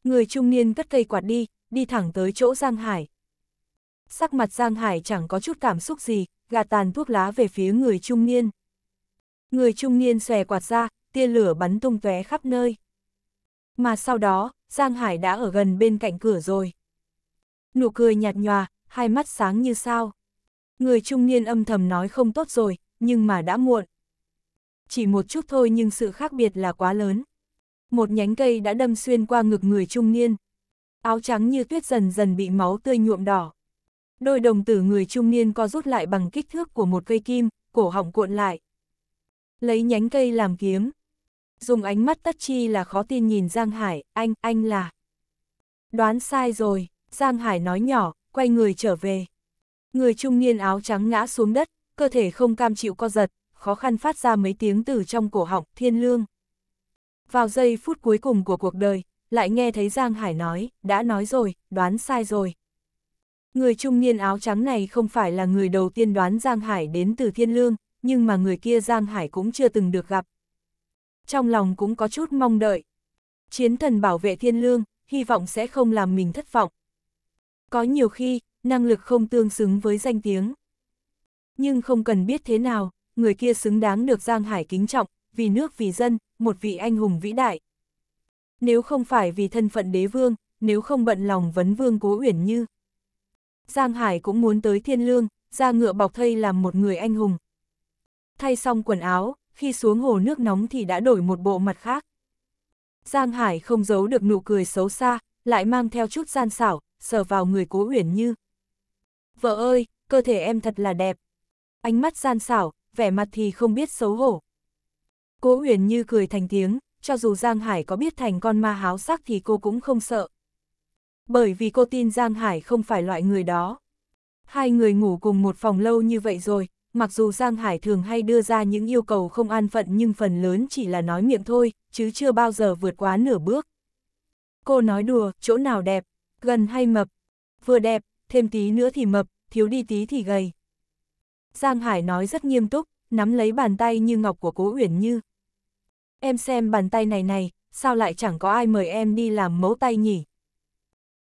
Speaker 1: Người trung niên cất cây quạt đi, đi thẳng tới chỗ Giang Hải. Sắc mặt Giang Hải chẳng có chút cảm xúc gì, gạt tàn thuốc lá về phía người trung niên. Người trung niên xòe quạt ra, tia lửa bắn tung tóe khắp nơi. Mà sau đó, Giang Hải đã ở gần bên cạnh cửa rồi. Nụ cười nhạt nhòa, hai mắt sáng như sao. Người trung niên âm thầm nói không tốt rồi, nhưng mà đã muộn. Chỉ một chút thôi nhưng sự khác biệt là quá lớn. Một nhánh cây đã đâm xuyên qua ngực người trung niên. Áo trắng như tuyết dần dần bị máu tươi nhuộm đỏ. Đôi đồng tử người trung niên co rút lại bằng kích thước của một cây kim, cổ họng cuộn lại. Lấy nhánh cây làm kiếm. Dùng ánh mắt tất chi là khó tin nhìn Giang Hải, anh, anh là... Đoán sai rồi, Giang Hải nói nhỏ, quay người trở về. Người trung niên áo trắng ngã xuống đất, cơ thể không cam chịu co giật, khó khăn phát ra mấy tiếng từ trong cổ họng thiên lương. Vào giây phút cuối cùng của cuộc đời, lại nghe thấy Giang Hải nói, đã nói rồi, đoán sai rồi. Người trung niên áo trắng này không phải là người đầu tiên đoán Giang Hải đến từ Thiên Lương, nhưng mà người kia Giang Hải cũng chưa từng được gặp. Trong lòng cũng có chút mong đợi. Chiến thần bảo vệ Thiên Lương, hy vọng sẽ không làm mình thất vọng. Có nhiều khi, năng lực không tương xứng với danh tiếng. Nhưng không cần biết thế nào, người kia xứng đáng được Giang Hải kính trọng, vì nước vì dân, một vị anh hùng vĩ đại. Nếu không phải vì thân phận đế vương, nếu không bận lòng vấn vương cố uyển như. Giang Hải cũng muốn tới thiên lương, ra ngựa bọc thây làm một người anh hùng. Thay xong quần áo, khi xuống hồ nước nóng thì đã đổi một bộ mặt khác. Giang Hải không giấu được nụ cười xấu xa, lại mang theo chút gian xảo, sờ vào người cố uyển như. Vợ ơi, cơ thể em thật là đẹp. Ánh mắt gian xảo, vẻ mặt thì không biết xấu hổ. Cố huyền như cười thành tiếng, cho dù Giang Hải có biết thành con ma háo sắc thì cô cũng không sợ. Bởi vì cô tin Giang Hải không phải loại người đó. Hai người ngủ cùng một phòng lâu như vậy rồi, mặc dù Giang Hải thường hay đưa ra những yêu cầu không an phận nhưng phần lớn chỉ là nói miệng thôi, chứ chưa bao giờ vượt quá nửa bước. Cô nói đùa, chỗ nào đẹp, gần hay mập, vừa đẹp, thêm tí nữa thì mập, thiếu đi tí thì gầy. Giang Hải nói rất nghiêm túc, nắm lấy bàn tay như ngọc của Cố Uyển Như, Em xem bàn tay này này, sao lại chẳng có ai mời em đi làm mẫu tay nhỉ?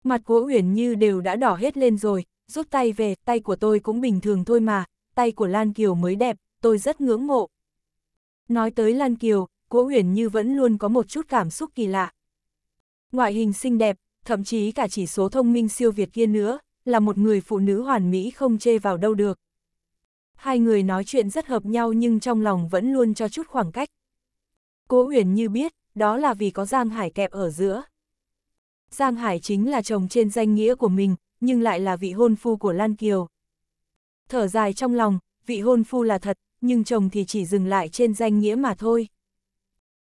Speaker 1: Mặt của Uyển Như đều đã đỏ hết lên rồi, rút tay về, tay của tôi cũng bình thường thôi mà, tay của Lan Kiều mới đẹp, tôi rất ngưỡng mộ. Nói tới Lan Kiều, cô Uyển Như vẫn luôn có một chút cảm xúc kỳ lạ. Ngoại hình xinh đẹp, thậm chí cả chỉ số thông minh siêu việt kia nữa, là một người phụ nữ hoàn mỹ không chê vào đâu được. Hai người nói chuyện rất hợp nhau nhưng trong lòng vẫn luôn cho chút khoảng cách. Cố Huyền như biết, đó là vì có Giang Hải kẹp ở giữa. Giang Hải chính là chồng trên danh nghĩa của mình, nhưng lại là vị hôn phu của Lan Kiều. Thở dài trong lòng, vị hôn phu là thật, nhưng chồng thì chỉ dừng lại trên danh nghĩa mà thôi.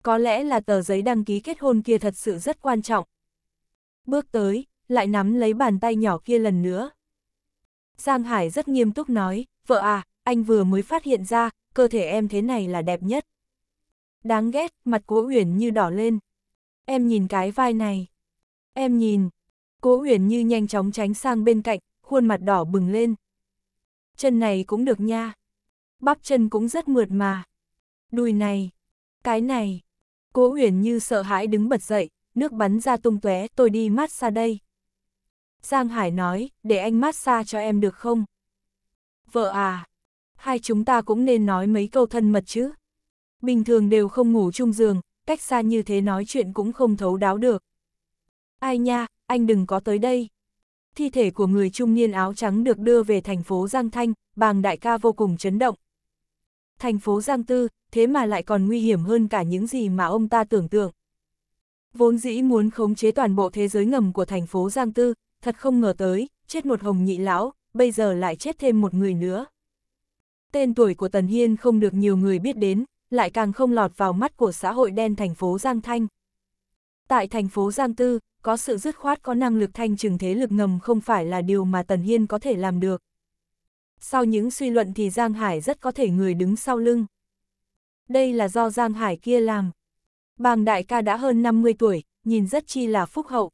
Speaker 1: Có lẽ là tờ giấy đăng ký kết hôn kia thật sự rất quan trọng. Bước tới, lại nắm lấy bàn tay nhỏ kia lần nữa. Giang Hải rất nghiêm túc nói, vợ à, anh vừa mới phát hiện ra, cơ thể em thế này là đẹp nhất. Đáng ghét, mặt cố Uyển Như đỏ lên. Em nhìn cái vai này. Em nhìn. Cố Uyển Như nhanh chóng tránh sang bên cạnh, khuôn mặt đỏ bừng lên. Chân này cũng được nha. Bắp chân cũng rất mượt mà. Đùi này. Cái này. Cố Uyển Như sợ hãi đứng bật dậy, nước bắn ra tung tóe, tôi đi mát xa đây. Giang Hải nói, để anh mát xa cho em được không? Vợ à, hai chúng ta cũng nên nói mấy câu thân mật chứ bình thường đều không ngủ chung giường, cách xa như thế nói chuyện cũng không thấu đáo được. Ai nha, anh đừng có tới đây. Thi thể của người trung niên áo trắng được đưa về thành phố Giang Thanh, bàng đại ca vô cùng chấn động. Thành phố Giang Tư, thế mà lại còn nguy hiểm hơn cả những gì mà ông ta tưởng tượng. Vốn dĩ muốn khống chế toàn bộ thế giới ngầm của thành phố Giang Tư, thật không ngờ tới, chết một hồng nhị lão, bây giờ lại chết thêm một người nữa. Tên tuổi của Tần Hiên không được nhiều người biết đến, lại càng không lọt vào mắt của xã hội đen thành phố Giang Thanh. Tại thành phố Giang Tư, có sự dứt khoát có năng lực thanh trừng thế lực ngầm không phải là điều mà Tần Hiên có thể làm được. Sau những suy luận thì Giang Hải rất có thể người đứng sau lưng. Đây là do Giang Hải kia làm. Bàng đại ca đã hơn 50 tuổi, nhìn rất chi là phúc hậu.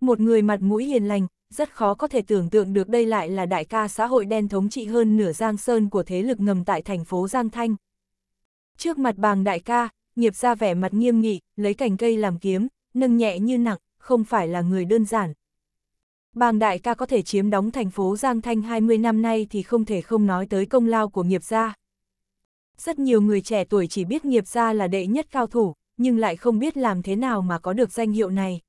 Speaker 1: Một người mặt mũi hiền lành, rất khó có thể tưởng tượng được đây lại là đại ca xã hội đen thống trị hơn nửa Giang Sơn của thế lực ngầm tại thành phố Giang Thanh. Trước mặt bàng đại ca, nghiệp ra vẻ mặt nghiêm nghị, lấy cành cây làm kiếm, nâng nhẹ như nặng, không phải là người đơn giản. Bàng đại ca có thể chiếm đóng thành phố Giang Thanh 20 năm nay thì không thể không nói tới công lao của nghiệp gia. Rất nhiều người trẻ tuổi chỉ biết nghiệp gia là đệ nhất cao thủ, nhưng lại không biết làm thế nào mà có được danh hiệu này.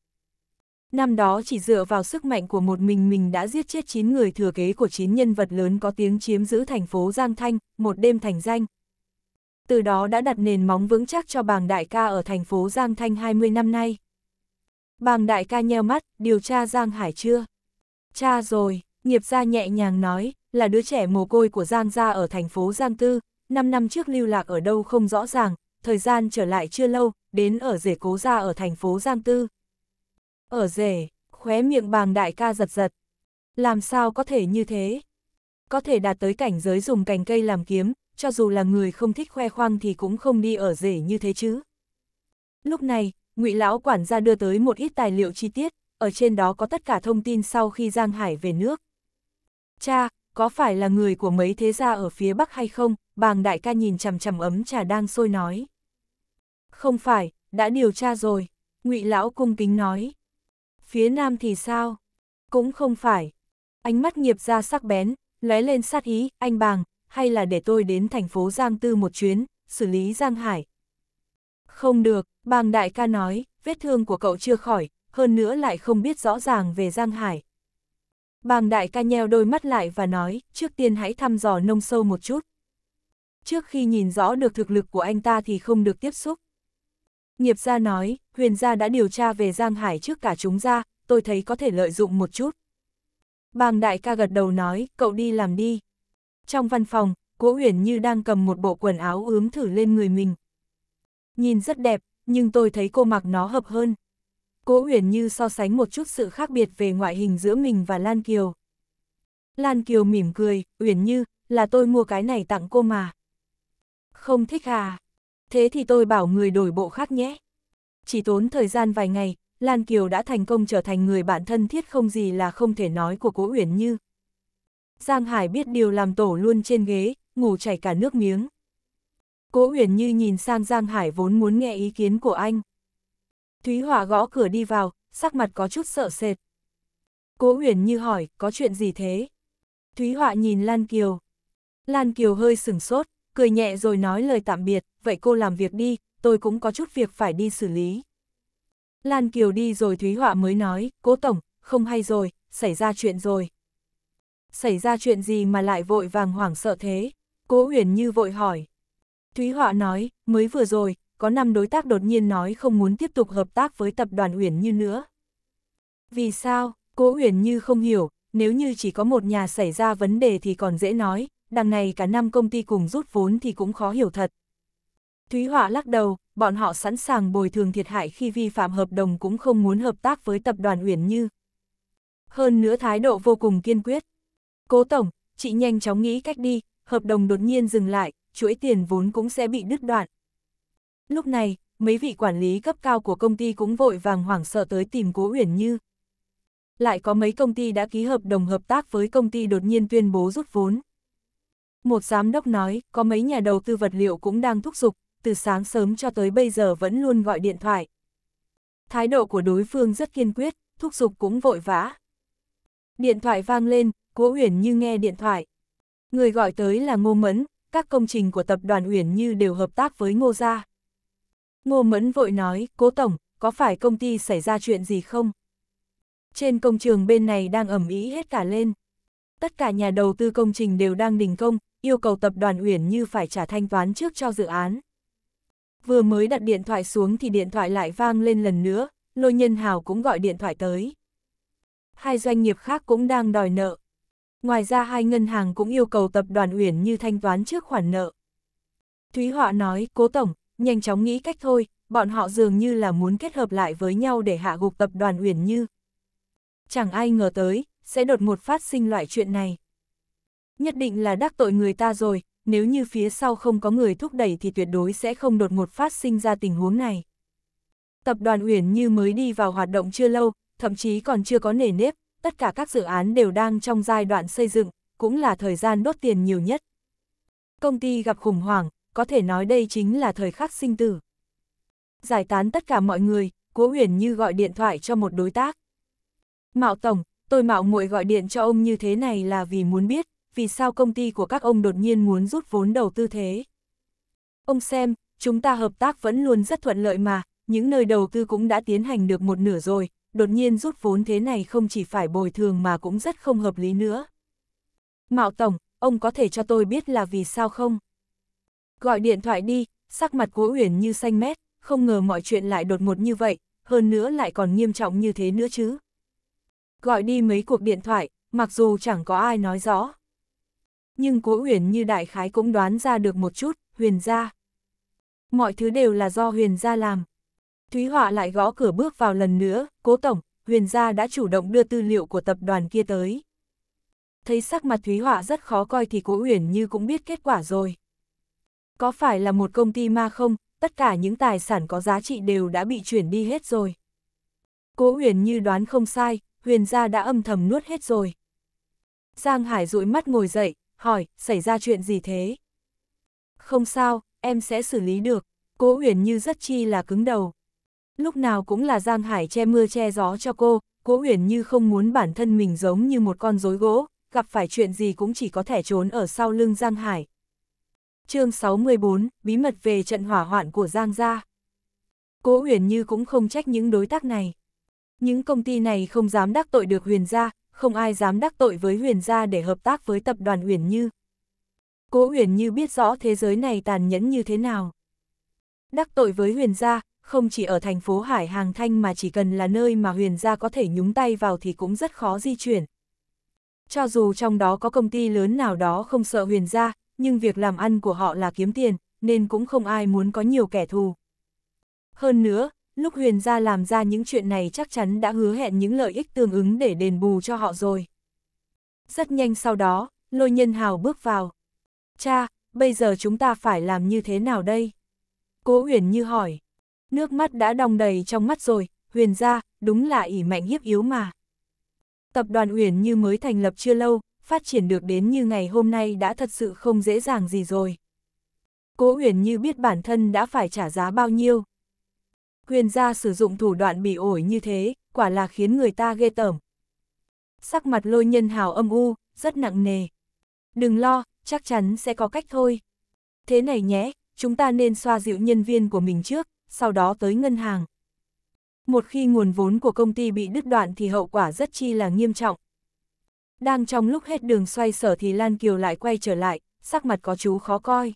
Speaker 1: Năm đó chỉ dựa vào sức mạnh của một mình mình đã giết chết 9 người thừa kế của 9 nhân vật lớn có tiếng chiếm giữ thành phố Giang Thanh, một đêm thành danh, từ đó đã đặt nền móng vững chắc cho bàng đại ca ở thành phố Giang Thanh 20 năm nay. Bàng đại ca nheo mắt, điều tra Giang Hải chưa? Cha rồi, nghiệp gia nhẹ nhàng nói, là đứa trẻ mồ côi của Giang gia ở thành phố Giang Tư, 5 năm trước lưu lạc ở đâu không rõ ràng, thời gian trở lại chưa lâu, đến ở rể cố gia ở thành phố Giang Tư. Ở rể, khóe miệng bàng đại ca giật giật. Làm sao có thể như thế? Có thể đạt tới cảnh giới dùng cành cây làm kiếm, cho dù là người không thích khoe khoang thì cũng không đi ở rể như thế chứ. Lúc này, ngụy lão quản gia đưa tới một ít tài liệu chi tiết, ở trên đó có tất cả thông tin sau khi Giang Hải về nước. Cha, có phải là người của mấy thế gia ở phía Bắc hay không? Bàng đại ca nhìn chằm chằm ấm trà đang sôi nói. Không phải, đã điều tra rồi, ngụy lão cung kính nói. Phía Nam thì sao? Cũng không phải. Ánh mắt nghiệp ra sắc bén, lóe lên sát ý, anh bàng, hay là để tôi đến thành phố Giang Tư một chuyến, xử lý Giang Hải. Không được, bàng đại ca nói, vết thương của cậu chưa khỏi, hơn nữa lại không biết rõ ràng về Giang Hải. Bàng đại ca nheo đôi mắt lại và nói, trước tiên hãy thăm dò nông sâu một chút. Trước khi nhìn rõ được thực lực của anh ta thì không được tiếp xúc. Nghiệp gia nói, huyền gia đã điều tra về Giang Hải trước cả chúng gia, tôi thấy có thể lợi dụng một chút. Bàng đại ca gật đầu nói, cậu đi làm đi. Trong văn phòng, Cố Uyển như đang cầm một bộ quần áo ướm thử lên người mình. Nhìn rất đẹp, nhưng tôi thấy cô mặc nó hợp hơn. Cố Uyển như so sánh một chút sự khác biệt về ngoại hình giữa mình và Lan Kiều. Lan Kiều mỉm cười, Uyển như, là tôi mua cái này tặng cô mà. Không thích à? Thế thì tôi bảo người đổi bộ khác nhé. Chỉ tốn thời gian vài ngày, Lan Kiều đã thành công trở thành người bạn thân thiết không gì là không thể nói của Cố Uyển Như. Giang Hải biết điều làm tổ luôn trên ghế, ngủ chảy cả nước miếng. Cố Huyền Như nhìn sang Giang Hải vốn muốn nghe ý kiến của anh. Thúy Hỏa gõ cửa đi vào, sắc mặt có chút sợ sệt. Cố Huyền Như hỏi, có chuyện gì thế? Thúy Họa nhìn Lan Kiều. Lan Kiều hơi sửng sốt, cười nhẹ rồi nói lời tạm biệt, vậy cô làm việc đi, tôi cũng có chút việc phải đi xử lý. Lan Kiều đi rồi Thúy Họa mới nói, cố tổng, không hay rồi, xảy ra chuyện rồi xảy ra chuyện gì mà lại vội vàng hoảng sợ thế? Cố huyền như vội hỏi. Thúy Họa nói, mới vừa rồi, có năm đối tác đột nhiên nói không muốn tiếp tục hợp tác với tập đoàn huyền như nữa. Vì sao? Cố huyền như không hiểu, nếu như chỉ có một nhà xảy ra vấn đề thì còn dễ nói, đằng này cả năm công ty cùng rút vốn thì cũng khó hiểu thật. Thúy Họa lắc đầu, bọn họ sẵn sàng bồi thường thiệt hại khi vi phạm hợp đồng cũng không muốn hợp tác với tập đoàn Huyền Như. Hơn nữa thái độ vô cùng kiên quyết, Cố Tổng, chị nhanh chóng nghĩ cách đi, hợp đồng đột nhiên dừng lại, chuỗi tiền vốn cũng sẽ bị đứt đoạn. Lúc này, mấy vị quản lý cấp cao của công ty cũng vội vàng hoảng sợ tới tìm Cố Uyển Như. Lại có mấy công ty đã ký hợp đồng hợp tác với công ty đột nhiên tuyên bố rút vốn. Một giám đốc nói, có mấy nhà đầu tư vật liệu cũng đang thúc giục, từ sáng sớm cho tới bây giờ vẫn luôn gọi điện thoại. Thái độ của đối phương rất kiên quyết, thúc giục cũng vội vã. Điện thoại vang lên, Cố Uyển Như nghe điện thoại. Người gọi tới là Ngô Mẫn, các công trình của tập đoàn Uyển Như đều hợp tác với Ngô Gia. Ngô Mẫn vội nói, Cố Tổng, có phải công ty xảy ra chuyện gì không? Trên công trường bên này đang ẩm ý hết cả lên. Tất cả nhà đầu tư công trình đều đang đình công, yêu cầu tập đoàn Uyển Như phải trả thanh toán trước cho dự án. Vừa mới đặt điện thoại xuống thì điện thoại lại vang lên lần nữa, Lôi Nhân Hào cũng gọi điện thoại tới. Hai doanh nghiệp khác cũng đang đòi nợ. Ngoài ra hai ngân hàng cũng yêu cầu tập đoàn Uyển Như thanh toán trước khoản nợ. Thúy Họa nói, cố tổng, nhanh chóng nghĩ cách thôi, bọn họ dường như là muốn kết hợp lại với nhau để hạ gục tập đoàn Uyển Như. Chẳng ai ngờ tới, sẽ đột ngột phát sinh loại chuyện này. Nhất định là đắc tội người ta rồi, nếu như phía sau không có người thúc đẩy thì tuyệt đối sẽ không đột ngột phát sinh ra tình huống này. Tập đoàn Uyển Như mới đi vào hoạt động chưa lâu, thậm chí còn chưa có nề nếp, tất cả các dự án đều đang trong giai đoạn xây dựng, cũng là thời gian đốt tiền nhiều nhất. Công ty gặp khủng hoảng, có thể nói đây chính là thời khắc sinh tử. Giải tán tất cả mọi người, Cố Huyền như gọi điện thoại cho một đối tác. Mạo Tổng, tôi mạo muội gọi điện cho ông như thế này là vì muốn biết, vì sao công ty của các ông đột nhiên muốn rút vốn đầu tư thế. Ông xem, chúng ta hợp tác vẫn luôn rất thuận lợi mà, những nơi đầu tư cũng đã tiến hành được một nửa rồi, đột nhiên rút vốn thế này không chỉ phải bồi thường mà cũng rất không hợp lý nữa. Mạo Tổng, ông có thể cho tôi biết là vì sao không? Gọi điện thoại đi, sắc mặt cố Uyển như xanh mét, không ngờ mọi chuyện lại đột ngột như vậy, hơn nữa lại còn nghiêm trọng như thế nữa chứ. Gọi đi mấy cuộc điện thoại, mặc dù chẳng có ai nói rõ. Nhưng cố Huyền như đại khái cũng đoán ra được một chút, huyền gia. Mọi thứ đều là do huyền gia làm, Thúy Họa lại gõ cửa bước vào lần nữa, cố tổng, huyền gia đã chủ động đưa tư liệu của tập đoàn kia tới. Thấy sắc mặt Thúy Họa rất khó coi thì cố Huyền như cũng biết kết quả rồi. Có phải là một công ty ma không, tất cả những tài sản có giá trị đều đã bị chuyển đi hết rồi. Cố Huyền như đoán không sai, huyền gia đã âm thầm nuốt hết rồi. Giang Hải dụi mắt ngồi dậy, hỏi, xảy ra chuyện gì thế? Không sao, em sẽ xử lý được. Cố Huyền như rất chi là cứng đầu, lúc nào cũng là Giang Hải che mưa che gió cho cô, Cố Uyển như không muốn bản thân mình giống như một con rối gỗ, gặp phải chuyện gì cũng chỉ có thể trốn ở sau lưng Giang Hải. chương 64, bí mật về trận hỏa hoạn của Giang Gia. Cố Uyển như cũng không trách những đối tác này. Những công ty này không dám đắc tội được Huyền Gia, không ai dám đắc tội với Huyền Gia để hợp tác với tập đoàn Uyển Như. Cố Uyển Như biết rõ thế giới này tàn nhẫn như thế nào. Đắc tội với Huyền Gia, không chỉ ở thành phố Hải Hàng Thanh mà chỉ cần là nơi mà huyền gia có thể nhúng tay vào thì cũng rất khó di chuyển. Cho dù trong đó có công ty lớn nào đó không sợ huyền gia, nhưng việc làm ăn của họ là kiếm tiền, nên cũng không ai muốn có nhiều kẻ thù. Hơn nữa, lúc huyền gia làm ra những chuyện này chắc chắn đã hứa hẹn những lợi ích tương ứng để đền bù cho họ rồi. Rất nhanh sau đó, lôi nhân hào bước vào. Cha, bây giờ chúng ta phải làm như thế nào đây? Cố Uyển Như hỏi. Nước mắt đã đong đầy trong mắt rồi, huyền ra, đúng là ỉ mạnh hiếp yếu mà. Tập đoàn Uyển như mới thành lập chưa lâu, phát triển được đến như ngày hôm nay đã thật sự không dễ dàng gì rồi. Cố Uyển như biết bản thân đã phải trả giá bao nhiêu. Huyền gia sử dụng thủ đoạn bị ổi như thế, quả là khiến người ta ghê tởm. Sắc mặt lôi nhân hào âm u, rất nặng nề. Đừng lo, chắc chắn sẽ có cách thôi. Thế này nhé, chúng ta nên xoa dịu nhân viên của mình trước, sau đó tới ngân hàng. Một khi nguồn vốn của công ty bị đứt đoạn thì hậu quả rất chi là nghiêm trọng. Đang trong lúc hết đường xoay sở thì Lan Kiều lại quay trở lại, sắc mặt có chú khó coi.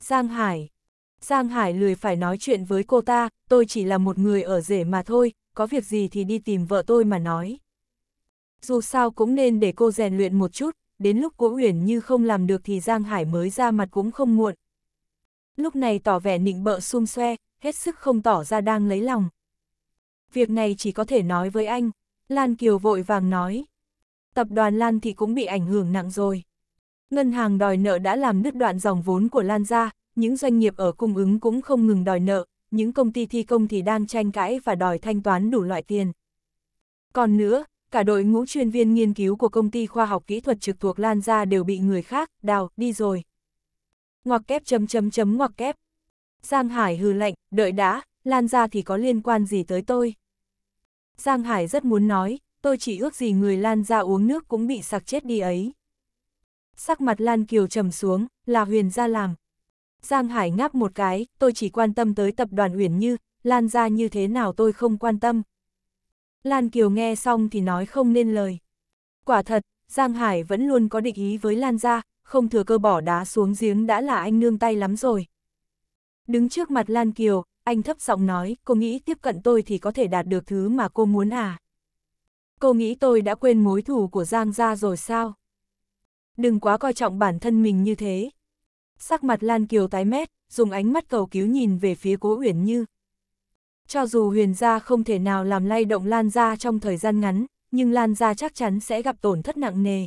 Speaker 1: Giang Hải Giang Hải lười phải nói chuyện với cô ta, tôi chỉ là một người ở rể mà thôi, có việc gì thì đi tìm vợ tôi mà nói. Dù sao cũng nên để cô rèn luyện một chút, đến lúc Cố Uyển Như không làm được thì Giang Hải mới ra mặt cũng không muộn lúc này tỏ vẻ nịnh bợ xum xoe, hết sức không tỏ ra đang lấy lòng. Việc này chỉ có thể nói với anh, Lan Kiều vội vàng nói. Tập đoàn Lan thì cũng bị ảnh hưởng nặng rồi. Ngân hàng đòi nợ đã làm đứt đoạn dòng vốn của Lan ra, những doanh nghiệp ở cung ứng cũng không ngừng đòi nợ, những công ty thi công thì đang tranh cãi và đòi thanh toán đủ loại tiền. Còn nữa, cả đội ngũ chuyên viên nghiên cứu của công ty khoa học kỹ thuật trực thuộc Lan ra đều bị người khác đào đi rồi ngoặc kép chấm chấm chấm ngoặc kép. Giang Hải hừ lạnh, đợi đã, lan ra thì có liên quan gì tới tôi. Giang Hải rất muốn nói, tôi chỉ ước gì người lan ra uống nước cũng bị sặc chết đi ấy. Sắc mặt Lan Kiều trầm xuống, là Huyền ra làm. Giang Hải ngáp một cái, tôi chỉ quan tâm tới tập đoàn Huyền Như, Lan ra như thế nào tôi không quan tâm. Lan Kiều nghe xong thì nói không nên lời. Quả thật, Giang Hải vẫn luôn có định ý với Lan gia, không thừa cơ bỏ đá xuống giếng đã là anh nương tay lắm rồi. Đứng trước mặt Lan Kiều, anh thấp giọng nói, cô nghĩ tiếp cận tôi thì có thể đạt được thứ mà cô muốn à. Cô nghĩ tôi đã quên mối thù của Giang gia rồi sao? Đừng quá coi trọng bản thân mình như thế. Sắc mặt Lan Kiều tái mét, dùng ánh mắt cầu cứu nhìn về phía cố Uyển Như. Cho dù huyền gia không thể nào làm lay động Lan gia trong thời gian ngắn, nhưng Lan gia chắc chắn sẽ gặp tổn thất nặng nề.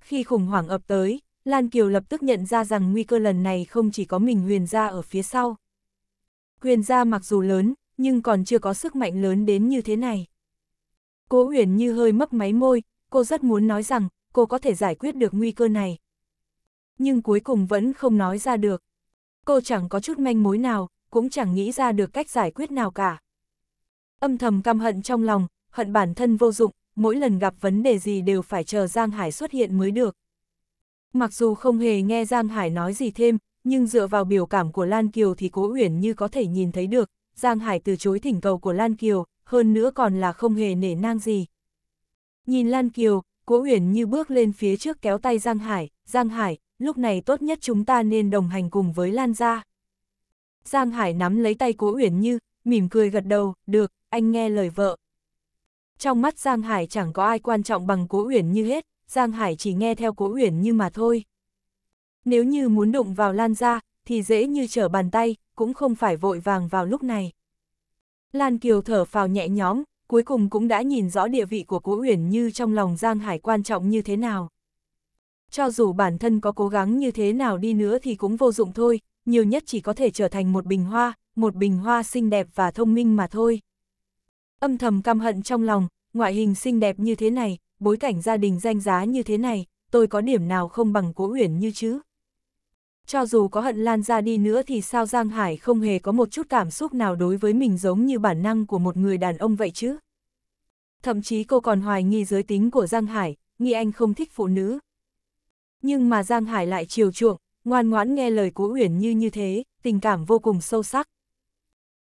Speaker 1: Khi khủng hoảng ập tới, Lan Kiều lập tức nhận ra rằng nguy cơ lần này không chỉ có mình huyền gia ở phía sau. Huyền gia mặc dù lớn, nhưng còn chưa có sức mạnh lớn đến như thế này. Cố huyền như hơi mấp máy môi, cô rất muốn nói rằng cô có thể giải quyết được nguy cơ này. Nhưng cuối cùng vẫn không nói ra được. Cô chẳng có chút manh mối nào, cũng chẳng nghĩ ra được cách giải quyết nào cả. Âm thầm căm hận trong lòng, hận bản thân vô dụng, mỗi lần gặp vấn đề gì đều phải chờ Giang Hải xuất hiện mới được. Mặc dù không hề nghe Giang Hải nói gì thêm, nhưng dựa vào biểu cảm của Lan Kiều thì Cố Uyển như có thể nhìn thấy được, Giang Hải từ chối thỉnh cầu của Lan Kiều, hơn nữa còn là không hề nể nang gì. Nhìn Lan Kiều, Cố Uyển như bước lên phía trước kéo tay Giang Hải, Giang Hải, lúc này tốt nhất chúng ta nên đồng hành cùng với Lan gia. Giang Hải nắm lấy tay Cố Uyển như, mỉm cười gật đầu, được, anh nghe lời vợ, trong mắt Giang Hải chẳng có ai quan trọng bằng Cố Uyển Như hết, Giang Hải chỉ nghe theo Cố Uyển Như mà thôi. Nếu như muốn đụng vào Lan gia thì dễ như trở bàn tay, cũng không phải vội vàng vào lúc này. Lan Kiều thở phào nhẹ nhõm, cuối cùng cũng đã nhìn rõ địa vị của Cố Uyển Như trong lòng Giang Hải quan trọng như thế nào. Cho dù bản thân có cố gắng như thế nào đi nữa thì cũng vô dụng thôi, nhiều nhất chỉ có thể trở thành một bình hoa, một bình hoa xinh đẹp và thông minh mà thôi âm thầm căm hận trong lòng, ngoại hình xinh đẹp như thế này, bối cảnh gia đình danh giá như thế này, tôi có điểm nào không bằng cố uyển như chứ. Cho dù có hận lan ra đi nữa thì sao Giang Hải không hề có một chút cảm xúc nào đối với mình giống như bản năng của một người đàn ông vậy chứ. Thậm chí cô còn hoài nghi giới tính của Giang Hải, nghi anh không thích phụ nữ. Nhưng mà Giang Hải lại chiều chuộng, ngoan ngoãn nghe lời cố uyển như như thế, tình cảm vô cùng sâu sắc.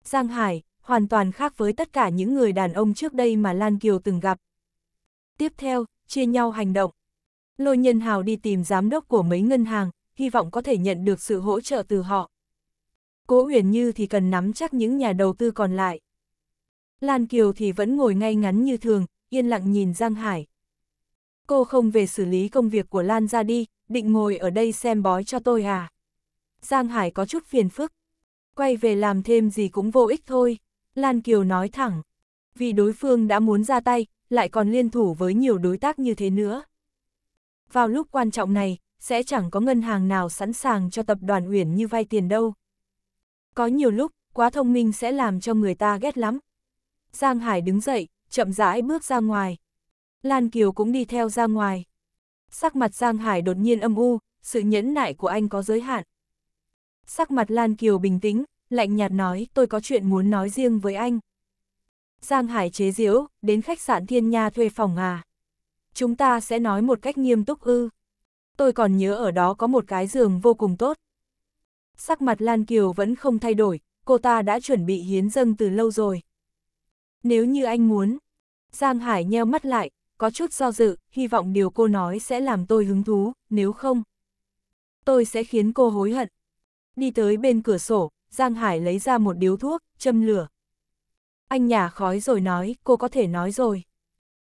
Speaker 1: Giang Hải, hoàn toàn khác với tất cả những người đàn ông trước đây mà Lan Kiều từng gặp. Tiếp theo, chia nhau hành động. Lôi Nhân Hào đi tìm giám đốc của mấy ngân hàng, hy vọng có thể nhận được sự hỗ trợ từ họ. Cố Huyền Như thì cần nắm chắc những nhà đầu tư còn lại. Lan Kiều thì vẫn ngồi ngay ngắn như thường, yên lặng nhìn Giang Hải. Cô không về xử lý công việc của Lan ra đi, định ngồi ở đây xem bói cho tôi à. Giang Hải có chút phiền phức. Quay về làm thêm gì cũng vô ích thôi. Lan Kiều nói thẳng, vì đối phương đã muốn ra tay, lại còn liên thủ với nhiều đối tác như thế nữa. Vào lúc quan trọng này, sẽ chẳng có ngân hàng nào sẵn sàng cho tập đoàn Uyển như vay tiền đâu. Có nhiều lúc, quá thông minh sẽ làm cho người ta ghét lắm. Giang Hải đứng dậy, chậm rãi bước ra ngoài. Lan Kiều cũng đi theo ra ngoài. Sắc mặt Giang Hải đột nhiên âm u, sự nhẫn nại của anh có giới hạn. Sắc mặt Lan Kiều bình tĩnh, lạnh nhạt nói, tôi có chuyện muốn nói riêng với anh. Giang Hải chế diễu, đến khách sạn Thiên Nha thuê phòng à. Chúng ta sẽ nói một cách nghiêm túc ư. Tôi còn nhớ ở đó có một cái giường vô cùng tốt. Sắc mặt Lan Kiều vẫn không thay đổi, cô ta đã chuẩn bị hiến dâng từ lâu rồi. Nếu như anh muốn, Giang Hải nheo mắt lại, có chút do dự, hy vọng điều cô nói sẽ làm tôi hứng thú, nếu không. Tôi sẽ khiến cô hối hận. Đi tới bên cửa sổ, Giang Hải lấy ra một điếu thuốc, châm lửa. Anh nhà khói rồi nói, cô có thể nói rồi.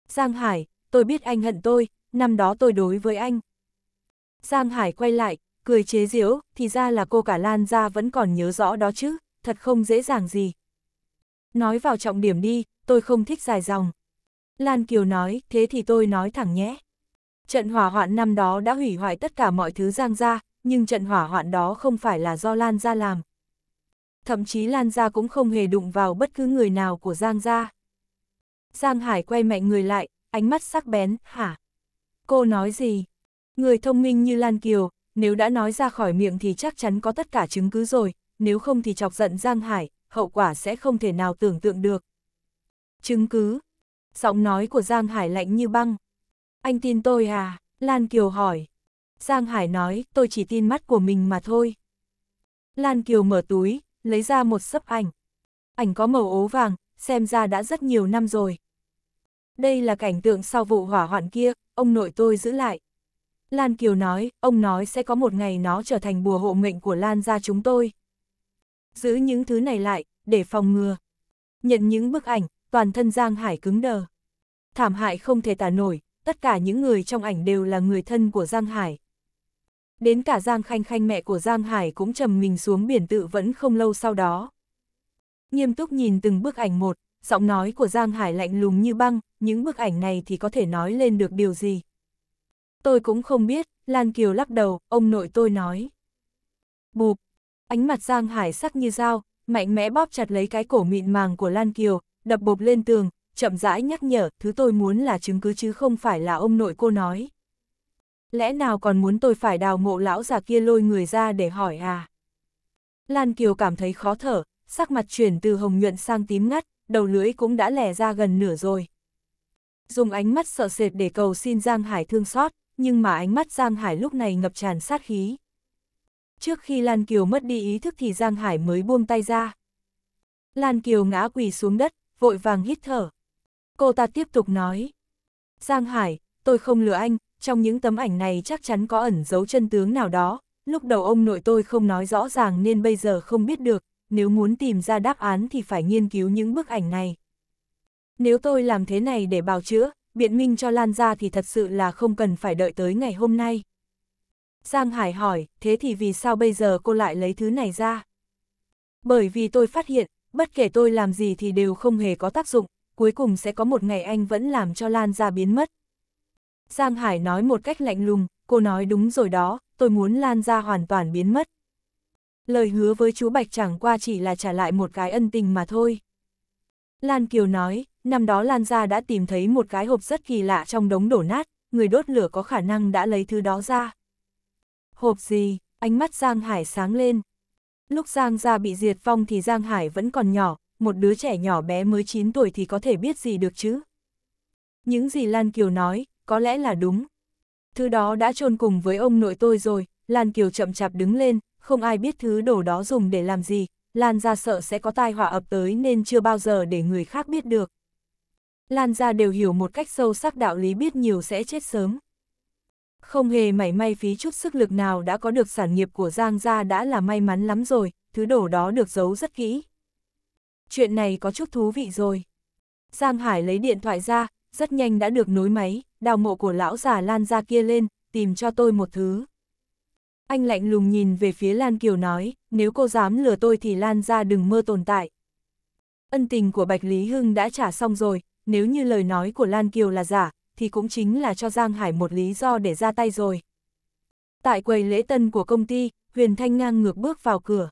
Speaker 1: Giang Hải, tôi biết anh hận tôi, năm đó tôi đối với anh. Giang Hải quay lại, cười chế giễu, thì ra là cô cả Lan ra vẫn còn nhớ rõ đó chứ, thật không dễ dàng gì. Nói vào trọng điểm đi, tôi không thích dài dòng. Lan Kiều nói, thế thì tôi nói thẳng nhé. Trận hỏa hoạn năm đó đã hủy hoại tất cả mọi thứ Giang ra, nhưng trận hỏa hoạn đó không phải là do Lan ra làm, thậm chí Lan gia cũng không hề đụng vào bất cứ người nào của Giang gia. Giang Hải quay mạnh người lại, ánh mắt sắc bén, hả? Cô nói gì? Người thông minh như Lan Kiều, nếu đã nói ra khỏi miệng thì chắc chắn có tất cả chứng cứ rồi, nếu không thì chọc giận Giang Hải, hậu quả sẽ không thể nào tưởng tượng được. Chứng cứ? Giọng nói của Giang Hải lạnh như băng. Anh tin tôi à? Lan Kiều hỏi. Giang Hải nói, tôi chỉ tin mắt của mình mà thôi. Lan Kiều mở túi, lấy ra một sấp ảnh. Ảnh có màu ố vàng, xem ra đã rất nhiều năm rồi. Đây là cảnh tượng sau vụ hỏa hoạn kia, ông nội tôi giữ lại. Lan Kiều nói, ông nói sẽ có một ngày nó trở thành bùa hộ mệnh của Lan gia chúng tôi. Giữ những thứ này lại, để phòng ngừa. Nhận những bức ảnh, toàn thân Giang Hải cứng đờ. Thảm hại không thể tả nổi, tất cả những người trong ảnh đều là người thân của Giang Hải. Đến cả Giang Khanh Khanh mẹ của Giang Hải cũng trầm mình xuống biển tự vẫn không lâu sau đó. Nghiêm túc nhìn từng bức ảnh một, giọng nói của Giang Hải lạnh lùng như băng, những bức ảnh này thì có thể nói lên được điều gì. Tôi cũng không biết, Lan Kiều lắc đầu, ông nội tôi nói. Bụp, ánh mặt Giang Hải sắc như dao, mạnh mẽ bóp chặt lấy cái cổ mịn màng của Lan Kiều, đập bộp lên tường, chậm rãi nhắc nhở, thứ tôi muốn là chứng cứ chứ không phải là ông nội cô nói. Lẽ nào còn muốn tôi phải đào mộ lão già kia lôi người ra để hỏi à? Lan Kiều cảm thấy khó thở, sắc mặt chuyển từ hồng nhuận sang tím ngắt, đầu lưỡi cũng đã lẻ ra gần nửa rồi. Dùng ánh mắt sợ sệt để cầu xin Giang Hải thương xót, nhưng mà ánh mắt Giang Hải lúc này ngập tràn sát khí. Trước khi Lan Kiều mất đi ý thức thì Giang Hải mới buông tay ra. Lan Kiều ngã quỳ xuống đất, vội vàng hít thở. Cô ta tiếp tục nói. Giang Hải, tôi không lừa anh, trong những tấm ảnh này chắc chắn có ẩn dấu chân tướng nào đó, lúc đầu ông nội tôi không nói rõ ràng nên bây giờ không biết được, nếu muốn tìm ra đáp án thì phải nghiên cứu những bức ảnh này. Nếu tôi làm thế này để bào chữa, biện minh cho Lan ra thì thật sự là không cần phải đợi tới ngày hôm nay. Giang Hải hỏi, thế thì vì sao bây giờ cô lại lấy thứ này ra? Bởi vì tôi phát hiện, bất kể tôi làm gì thì đều không hề có tác dụng, cuối cùng sẽ có một ngày anh vẫn làm cho Lan ra biến mất. Giang Hải nói một cách lạnh lùng, cô nói đúng rồi đó, tôi muốn Lan gia hoàn toàn biến mất. Lời hứa với chú Bạch chẳng qua chỉ là trả lại một cái ân tình mà thôi. Lan Kiều nói, năm đó Lan gia đã tìm thấy một cái hộp rất kỳ lạ trong đống đổ nát, người đốt lửa có khả năng đã lấy thứ đó ra. Hộp gì? Ánh mắt Giang Hải sáng lên. Lúc Giang gia bị diệt vong thì Giang Hải vẫn còn nhỏ, một đứa trẻ nhỏ bé mới 9 tuổi thì có thể biết gì được chứ. Những gì Lan Kiều nói, có lẽ là đúng. Thứ đó đã chôn cùng với ông nội tôi rồi, Lan Kiều chậm chạp đứng lên, không ai biết thứ đồ đó dùng để làm gì, Lan ra sợ sẽ có tai họa ập tới nên chưa bao giờ để người khác biết được. Lan ra đều hiểu một cách sâu sắc đạo lý biết nhiều sẽ chết sớm. Không hề mảy may phí chút sức lực nào đã có được sản nghiệp của Giang gia đã là may mắn lắm rồi, thứ đồ đó được giấu rất kỹ. Chuyện này có chút thú vị rồi. Giang Hải lấy điện thoại ra, rất nhanh đã được nối máy, đào mộ của lão già Lan ra kia lên, tìm cho tôi một thứ. Anh lạnh lùng nhìn về phía Lan Kiều nói, nếu cô dám lừa tôi thì Lan ra đừng mơ tồn tại. Ân tình của Bạch Lý Hưng đã trả xong rồi, nếu như lời nói của Lan Kiều là giả, thì cũng chính là cho Giang Hải một lý do để ra tay rồi. Tại quầy lễ tân của công ty, Huyền Thanh ngang ngược bước vào cửa.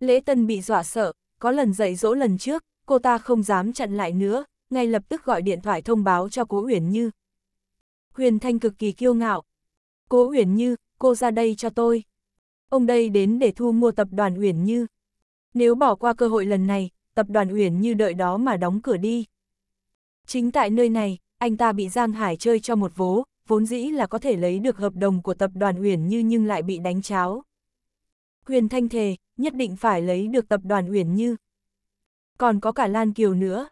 Speaker 1: Lễ tân bị dọa sợ, có lần dạy dỗ lần trước, cô ta không dám chặn lại nữa, ngay lập tức gọi điện thoại thông báo cho Cố Uyển Như. Huyền Thanh cực kỳ kiêu ngạo. Cố Uyển Như, cô ra đây cho tôi. Ông đây đến để thu mua tập đoàn Uyển Như. Nếu bỏ qua cơ hội lần này, tập đoàn Uyển Như đợi đó mà đóng cửa đi. Chính tại nơi này, anh ta bị Giang Hải chơi cho một vố, vốn dĩ là có thể lấy được hợp đồng của tập đoàn Uyển Như nhưng lại bị đánh cháo. Huyền Thanh thề, nhất định phải lấy được tập đoàn Uyển Như. Còn có cả Lan Kiều nữa,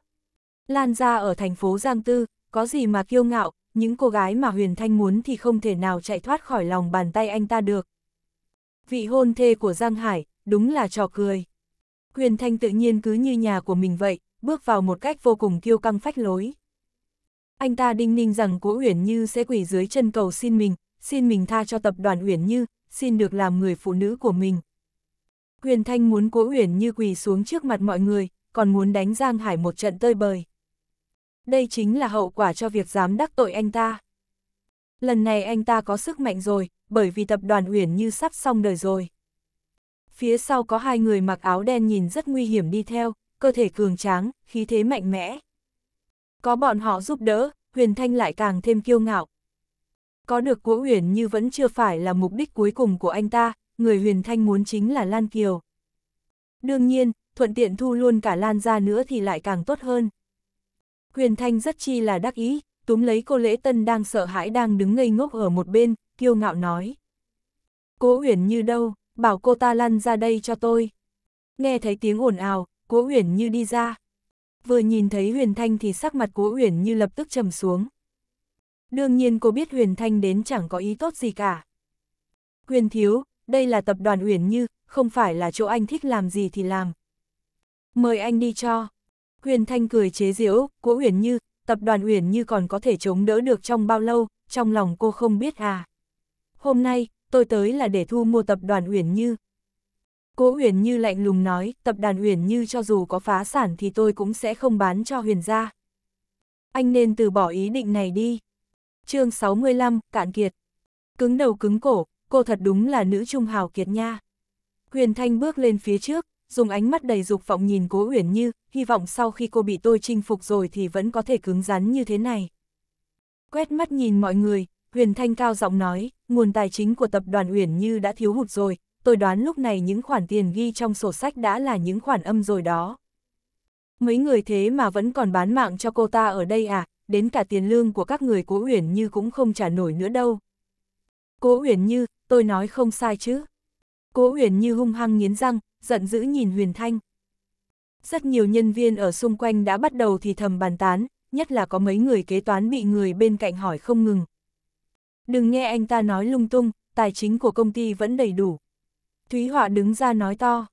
Speaker 1: Lan ra ở thành phố Giang Tư, có gì mà kiêu ngạo, những cô gái mà Huyền Thanh muốn thì không thể nào chạy thoát khỏi lòng bàn tay anh ta được. Vị hôn thê của Giang Hải, đúng là trò cười. Huyền Thanh tự nhiên cứ như nhà của mình vậy, bước vào một cách vô cùng kiêu căng phách lối. Anh ta đinh ninh rằng cố Uyển Như sẽ quỳ dưới chân cầu xin mình, xin mình tha cho tập đoàn Uyển Như, xin được làm người phụ nữ của mình. Huyền Thanh muốn cố Uyển Như quỳ xuống trước mặt mọi người, còn muốn đánh Giang Hải một trận tơi bời. Đây chính là hậu quả cho việc dám đắc tội anh ta. Lần này anh ta có sức mạnh rồi, bởi vì tập đoàn Uyển Như sắp xong đời rồi. Phía sau có hai người mặc áo đen nhìn rất nguy hiểm đi theo, cơ thể cường tráng, khí thế mạnh mẽ. Có bọn họ giúp đỡ, Huyền Thanh lại càng thêm kiêu ngạo. Có được của Uyển Như vẫn chưa phải là mục đích cuối cùng của anh ta, người Huyền Thanh muốn chính là Lan Kiều. Đương nhiên, thuận tiện thu luôn cả Lan ra nữa thì lại càng tốt hơn. Huyền Thanh rất chi là đắc ý, túm lấy cô Lễ Tân đang sợ hãi đang đứng ngây ngốc ở một bên, kiêu ngạo nói. Cố Huyền như đâu, bảo cô ta lăn ra đây cho tôi. Nghe thấy tiếng ồn ào, Cố Huyền như đi ra. Vừa nhìn thấy Huyền Thanh thì sắc mặt Cố Huyền như lập tức trầm xuống. Đương nhiên cô biết Huyền Thanh đến chẳng có ý tốt gì cả. Huyền Thiếu, đây là tập đoàn Huyền Như, không phải là chỗ anh thích làm gì thì làm. Mời anh đi cho. Huyền Thanh cười chế giễu, Cố Huyền Như, tập đoàn Huyền Như còn có thể chống đỡ được trong bao lâu, trong lòng cô không biết à. Hôm nay, tôi tới là để thu mua tập đoàn Huyền Như. Cố Huyền Như lạnh lùng nói, tập đoàn Huyền Như cho dù có phá sản thì tôi cũng sẽ không bán cho Huyền gia. Anh nên từ bỏ ý định này đi. Chương 65, cạn kiệt. Cứng đầu cứng cổ, cô thật đúng là nữ trung hào kiệt nha. Huyền Thanh bước lên phía trước, dùng ánh mắt đầy dục vọng nhìn Cố Uyển Như, hy vọng sau khi cô bị tôi chinh phục rồi thì vẫn có thể cứng rắn như thế này. Quét mắt nhìn mọi người, Huyền Thanh cao giọng nói, nguồn tài chính của tập đoàn Uyển Như đã thiếu hụt rồi, tôi đoán lúc này những khoản tiền ghi trong sổ sách đã là những khoản âm rồi đó. Mấy người thế mà vẫn còn bán mạng cho cô ta ở đây à, đến cả tiền lương của các người Cố Uyển Như cũng không trả nổi nữa đâu. Cố Uyển Như, tôi nói không sai chứ. Cố huyền như hung hăng nghiến răng, giận dữ nhìn huyền thanh. Rất nhiều nhân viên ở xung quanh đã bắt đầu thì thầm bàn tán, nhất là có mấy người kế toán bị người bên cạnh hỏi không ngừng. Đừng nghe anh ta nói lung tung, tài chính của công ty vẫn đầy đủ. Thúy Họa đứng ra nói to.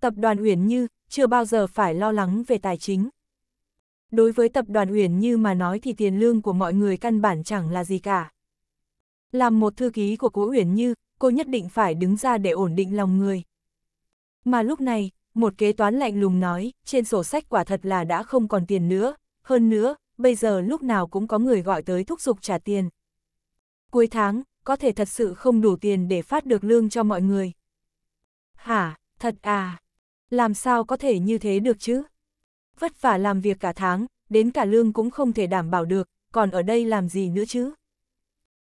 Speaker 1: Tập đoàn Uyển Như chưa bao giờ phải lo lắng về tài chính. Đối với tập đoàn Uyển Như mà nói thì tiền lương của mọi người căn bản chẳng là gì cả. Làm một thư ký của Cố Uyển Như, cô nhất định phải đứng ra để ổn định lòng người. Mà lúc này, một kế toán lạnh lùng nói, trên sổ sách quả thật là đã không còn tiền nữa, hơn nữa, bây giờ lúc nào cũng có người gọi tới thúc giục trả tiền. Cuối tháng, có thể thật sự không đủ tiền để phát được lương cho mọi người. Hả, thật à, làm sao có thể như thế được chứ? Vất vả làm việc cả tháng, đến cả lương cũng không thể đảm bảo được, còn ở đây làm gì nữa chứ?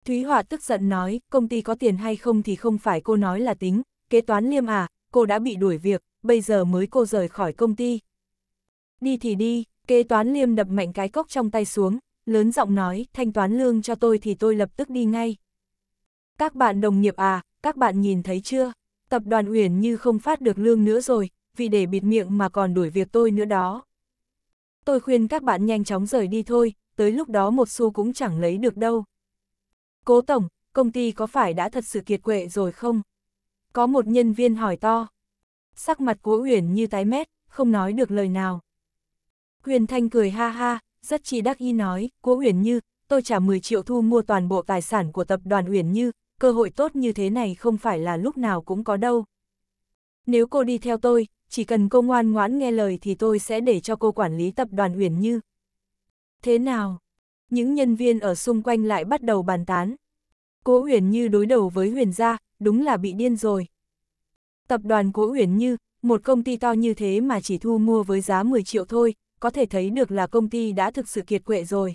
Speaker 1: Thúy Họa tức giận nói, công ty có tiền hay không thì không phải cô nói là tính, kế toán liêm à, cô đã bị đuổi việc, bây giờ mới cô rời khỏi công ty. Đi thì đi, kế toán liêm đập mạnh cái cốc trong tay xuống, lớn giọng nói, thanh toán lương cho tôi thì tôi lập tức đi ngay. Các bạn đồng nghiệp à, các bạn nhìn thấy chưa? Tập đoàn Uyển như không phát được lương nữa rồi, vì để bịt miệng mà còn đuổi việc tôi nữa đó. Tôi khuyên các bạn nhanh chóng rời đi thôi, tới lúc đó một xu cũng chẳng lấy được đâu. Cố Tổng, công ty có phải đã thật sự kiệt quệ rồi không? Có một nhân viên hỏi to. Sắc mặt của Uyển như tái mét, không nói được lời nào. Quyền Thanh cười ha ha, rất chi đắc ý nói, cố Uyển Như, tôi trả 10 triệu thu mua toàn bộ tài sản của tập đoàn Uyển Như, cơ hội tốt như thế này không phải là lúc nào cũng có đâu. Nếu cô đi theo tôi, chỉ cần cô ngoan ngoãn nghe lời thì tôi sẽ để cho cô quản lý tập đoàn Uyển Như. Thế nào? Những nhân viên ở xung quanh lại bắt đầu bàn tán. Cố Uyển Như đối đầu với Huyền gia, đúng là bị điên rồi. Tập đoàn Cố Uyển Như, một công ty to như thế mà chỉ thu mua với giá 10 triệu thôi, có thể thấy được là công ty đã thực sự kiệt quệ rồi.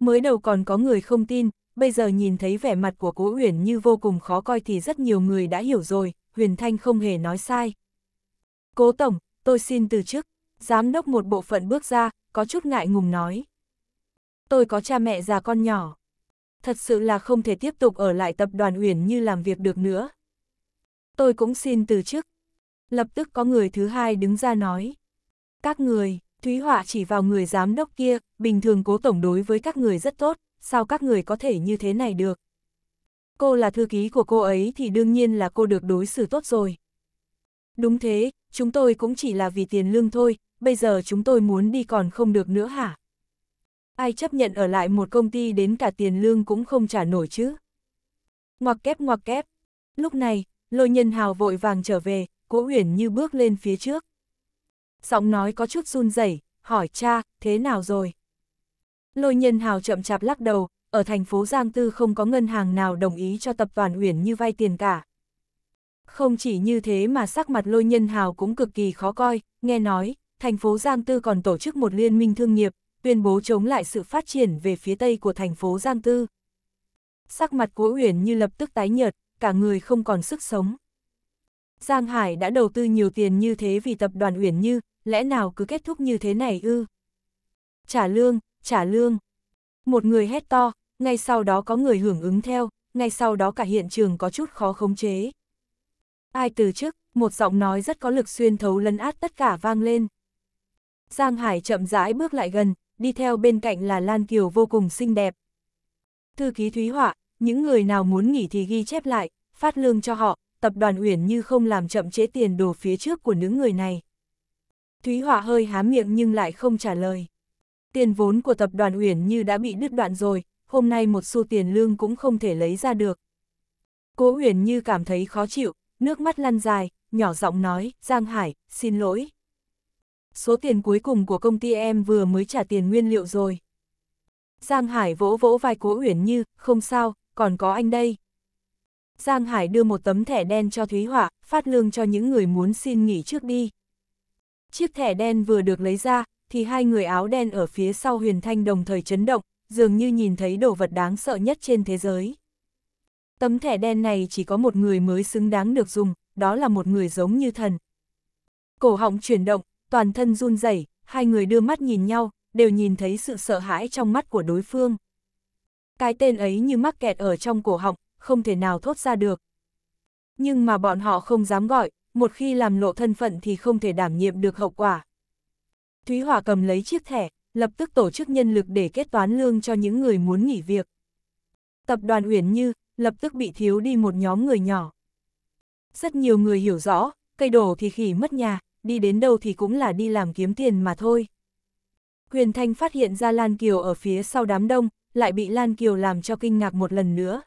Speaker 1: Mới đầu còn có người không tin, bây giờ nhìn thấy vẻ mặt của Cố Uyển Như vô cùng khó coi thì rất nhiều người đã hiểu rồi, Huyền Thanh không hề nói sai. Cố Tổng, tôi xin từ chức. Giám đốc một bộ phận bước ra, có chút ngại ngùng nói tôi có cha mẹ già con nhỏ. Thật sự là không thể tiếp tục ở lại tập đoàn uyển như làm việc được nữa. Tôi cũng xin từ chức. Lập tức có người thứ hai đứng ra nói. Các người, Thúy Họa chỉ vào người giám đốc kia, bình thường cố tổng đối với các người rất tốt, sao các người có thể như thế này được? Cô là thư ký của cô ấy thì đương nhiên là cô được đối xử tốt rồi. Đúng thế, chúng tôi cũng chỉ là vì tiền lương thôi, bây giờ chúng tôi muốn đi còn không được nữa hả? ai chấp nhận ở lại một công ty đến cả tiền lương cũng không trả nổi chứ. Ngoặc kép ngoặc kép. Lúc này, lôi nhân hào vội vàng trở về, cố uyển như bước lên phía trước. Giọng nói có chút run rẩy, hỏi cha, thế nào rồi? Lôi nhân hào chậm chạp lắc đầu, ở thành phố Giang Tư không có ngân hàng nào đồng ý cho tập đoàn Uyển như vay tiền cả. Không chỉ như thế mà sắc mặt lôi nhân hào cũng cực kỳ khó coi, nghe nói, thành phố Giang Tư còn tổ chức một liên minh thương nghiệp, tuyên bố chống lại sự phát triển về phía tây của thành phố Giang Tư. Sắc mặt của Uyển như lập tức tái nhợt, cả người không còn sức sống. Giang Hải đã đầu tư nhiều tiền như thế vì tập đoàn Uyển Như, lẽ nào cứ kết thúc như thế này ư? Trả lương, trả lương. Một người hét to, ngay sau đó có người hưởng ứng theo, ngay sau đó cả hiện trường có chút khó khống chế. Ai từ chức, một giọng nói rất có lực xuyên thấu lấn át tất cả vang lên. Giang Hải chậm rãi bước lại gần, đi theo bên cạnh là Lan Kiều vô cùng xinh đẹp. Thư ký Thúy Họa, những người nào muốn nghỉ thì ghi chép lại, phát lương cho họ, tập đoàn Uyển như không làm chậm trễ tiền đồ phía trước của nữ người này. Thúy Họa hơi há miệng nhưng lại không trả lời. Tiền vốn của tập đoàn Uyển như đã bị đứt đoạn rồi, hôm nay một xu tiền lương cũng không thể lấy ra được. Cố Uyển như cảm thấy khó chịu, nước mắt lăn dài, nhỏ giọng nói, Giang Hải, xin lỗi số tiền cuối cùng của công ty em vừa mới trả tiền nguyên liệu rồi. Giang Hải vỗ vỗ vai Cố Uyển Như, không sao, còn có anh đây. Giang Hải đưa một tấm thẻ đen cho Thúy Họa, phát lương cho những người muốn xin nghỉ trước đi. Chiếc thẻ đen vừa được lấy ra, thì hai người áo đen ở phía sau Huyền Thanh đồng thời chấn động, dường như nhìn thấy đồ vật đáng sợ nhất trên thế giới. Tấm thẻ đen này chỉ có một người mới xứng đáng được dùng, đó là một người giống như thần. Cổ họng chuyển động, toàn thân run rẩy, hai người đưa mắt nhìn nhau, đều nhìn thấy sự sợ hãi trong mắt của đối phương. Cái tên ấy như mắc kẹt ở trong cổ họng, không thể nào thốt ra được. Nhưng mà bọn họ không dám gọi, một khi làm lộ thân phận thì không thể đảm nhiệm được hậu quả. Thúy Hòa cầm lấy chiếc thẻ, lập tức tổ chức nhân lực để kết toán lương cho những người muốn nghỉ việc. Tập đoàn Uyển Như lập tức bị thiếu đi một nhóm người nhỏ. Rất nhiều người hiểu rõ, cây đổ thì khỉ mất nhà, đi đến đâu thì cũng là đi làm kiếm tiền mà thôi. Huyền Thanh phát hiện ra Lan Kiều ở phía sau đám đông, lại bị Lan Kiều làm cho kinh ngạc một lần nữa.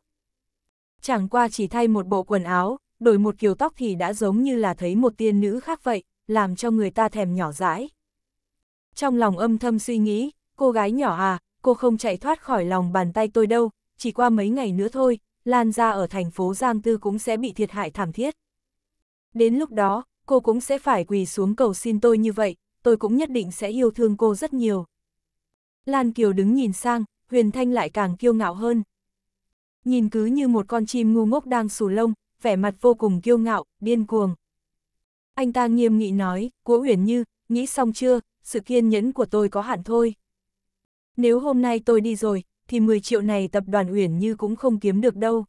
Speaker 1: Chẳng qua chỉ thay một bộ quần áo, đổi một kiểu tóc thì đã giống như là thấy một tiên nữ khác vậy, làm cho người ta thèm nhỏ dãi. Trong lòng âm thâm suy nghĩ, cô gái nhỏ à, cô không chạy thoát khỏi lòng bàn tay tôi đâu, chỉ qua mấy ngày nữa thôi, Lan ra ở thành phố Giang Tư cũng sẽ bị thiệt hại thảm thiết. Đến lúc đó, cô cũng sẽ phải quỳ xuống cầu xin tôi như vậy, tôi cũng nhất định sẽ yêu thương cô rất nhiều. Lan Kiều đứng nhìn sang, Huyền Thanh lại càng kiêu ngạo hơn. Nhìn cứ như một con chim ngu ngốc đang xù lông, vẻ mặt vô cùng kiêu ngạo, điên cuồng. Anh ta nghiêm nghị nói, Cố Huyền Như, nghĩ xong chưa, sự kiên nhẫn của tôi có hạn thôi. Nếu hôm nay tôi đi rồi, thì 10 triệu này tập đoàn Huyền Như cũng không kiếm được đâu.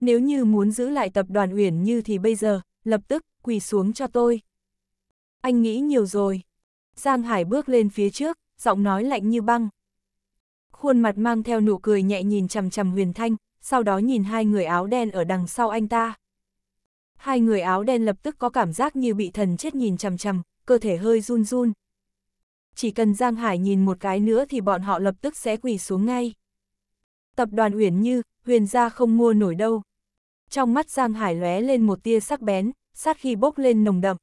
Speaker 1: Nếu như muốn giữ lại tập đoàn Huyền Như thì bây giờ, lập tức, quỳ xuống cho tôi. Anh nghĩ nhiều rồi. Giang Hải bước lên phía trước, giọng nói lạnh như băng. Khuôn mặt mang theo nụ cười nhẹ nhìn chằm chằm Huyền Thanh, sau đó nhìn hai người áo đen ở đằng sau anh ta. Hai người áo đen lập tức có cảm giác như bị thần chết nhìn chằm chằm, cơ thể hơi run run. Chỉ cần Giang Hải nhìn một cái nữa thì bọn họ lập tức sẽ quỳ xuống ngay. Tập đoàn Uyển Như, Huyền gia không mua nổi đâu, trong mắt Giang Hải lóe lên một tia sắc bén, sát khi bốc lên nồng đậm.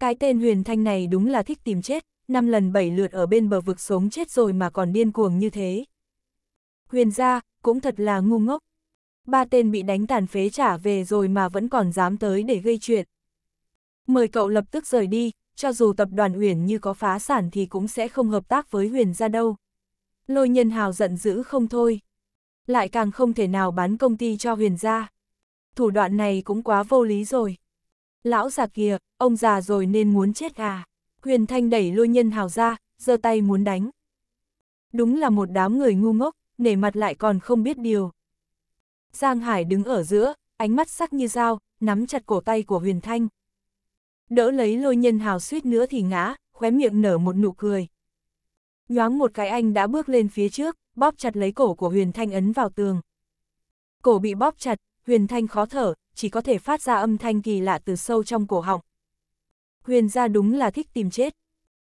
Speaker 1: Cái tên huyền thanh này đúng là thích tìm chết, năm lần bảy lượt ở bên bờ vực sống chết rồi mà còn điên cuồng như thế. Huyền gia, cũng thật là ngu ngốc. Ba tên bị đánh tàn phế trả về rồi mà vẫn còn dám tới để gây chuyện. Mời cậu lập tức rời đi, cho dù tập đoàn huyền như có phá sản thì cũng sẽ không hợp tác với huyền gia đâu. Lôi nhân hào giận dữ không thôi. Lại càng không thể nào bán công ty cho huyền gia thủ đoạn này cũng quá vô lý rồi. Lão già kìa, ông già rồi nên muốn chết gà. Huyền Thanh đẩy lôi nhân hào ra, giơ tay muốn đánh. Đúng là một đám người ngu ngốc, nể mặt lại còn không biết điều. Giang Hải đứng ở giữa, ánh mắt sắc như dao, nắm chặt cổ tay của Huyền Thanh. Đỡ lấy lôi nhân hào suýt nữa thì ngã, khóe miệng nở một nụ cười. Nhoáng một cái anh đã bước lên phía trước, bóp chặt lấy cổ của Huyền Thanh ấn vào tường. Cổ bị bóp chặt, huyền thanh khó thở, chỉ có thể phát ra âm thanh kỳ lạ từ sâu trong cổ họng. Huyền gia đúng là thích tìm chết.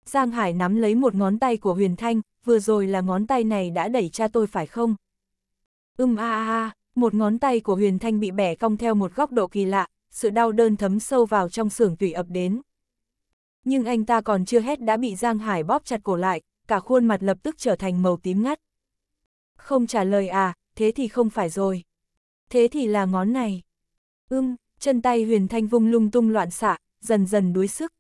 Speaker 1: Giang Hải nắm lấy một ngón tay của huyền thanh, vừa rồi là ngón tay này đã đẩy cha tôi phải không? Ưm a a a, một ngón tay của huyền thanh bị bẻ cong theo một góc độ kỳ lạ, sự đau đơn thấm sâu vào trong xưởng tủy ập đến. Nhưng anh ta còn chưa hết đã bị Giang Hải bóp chặt cổ lại, cả khuôn mặt lập tức trở thành màu tím ngắt. Không trả lời à, thế thì không phải rồi thế thì là ngón này. Ưm, chân tay huyền thanh vung lung tung loạn xạ, dần dần đuối sức.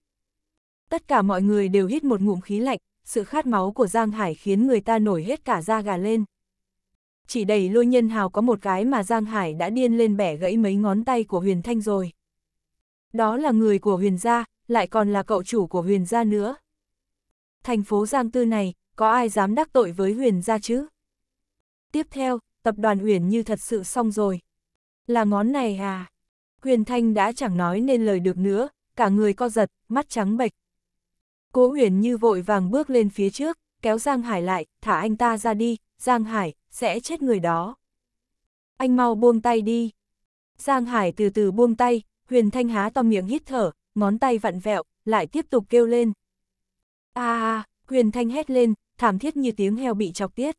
Speaker 1: Tất cả mọi người đều hít một ngụm khí lạnh, sự khát máu của Giang Hải khiến người ta nổi hết cả da gà lên. Chỉ đầy lôi nhân hào có một cái mà Giang Hải đã điên lên bẻ gãy mấy ngón tay của huyền thanh rồi. Đó là người của huyền gia, lại còn là cậu chủ của huyền gia nữa. Thành phố Giang Tư này, có ai dám đắc tội với huyền gia chứ? Tiếp theo, tập đoàn Uyển Như thật sự xong rồi. Là ngón này à? Huyền Thanh đã chẳng nói nên lời được nữa, cả người co giật, mắt trắng bệch. Cố Uyển Như vội vàng bước lên phía trước, kéo Giang Hải lại, thả anh ta ra đi, Giang Hải, sẽ chết người đó. Anh mau buông tay đi. Giang Hải từ từ buông tay, Huyền Thanh há to miệng hít thở, ngón tay vặn vẹo, lại tiếp tục kêu lên. a à, Huyền Thanh hét lên, thảm thiết như tiếng heo bị chọc tiết.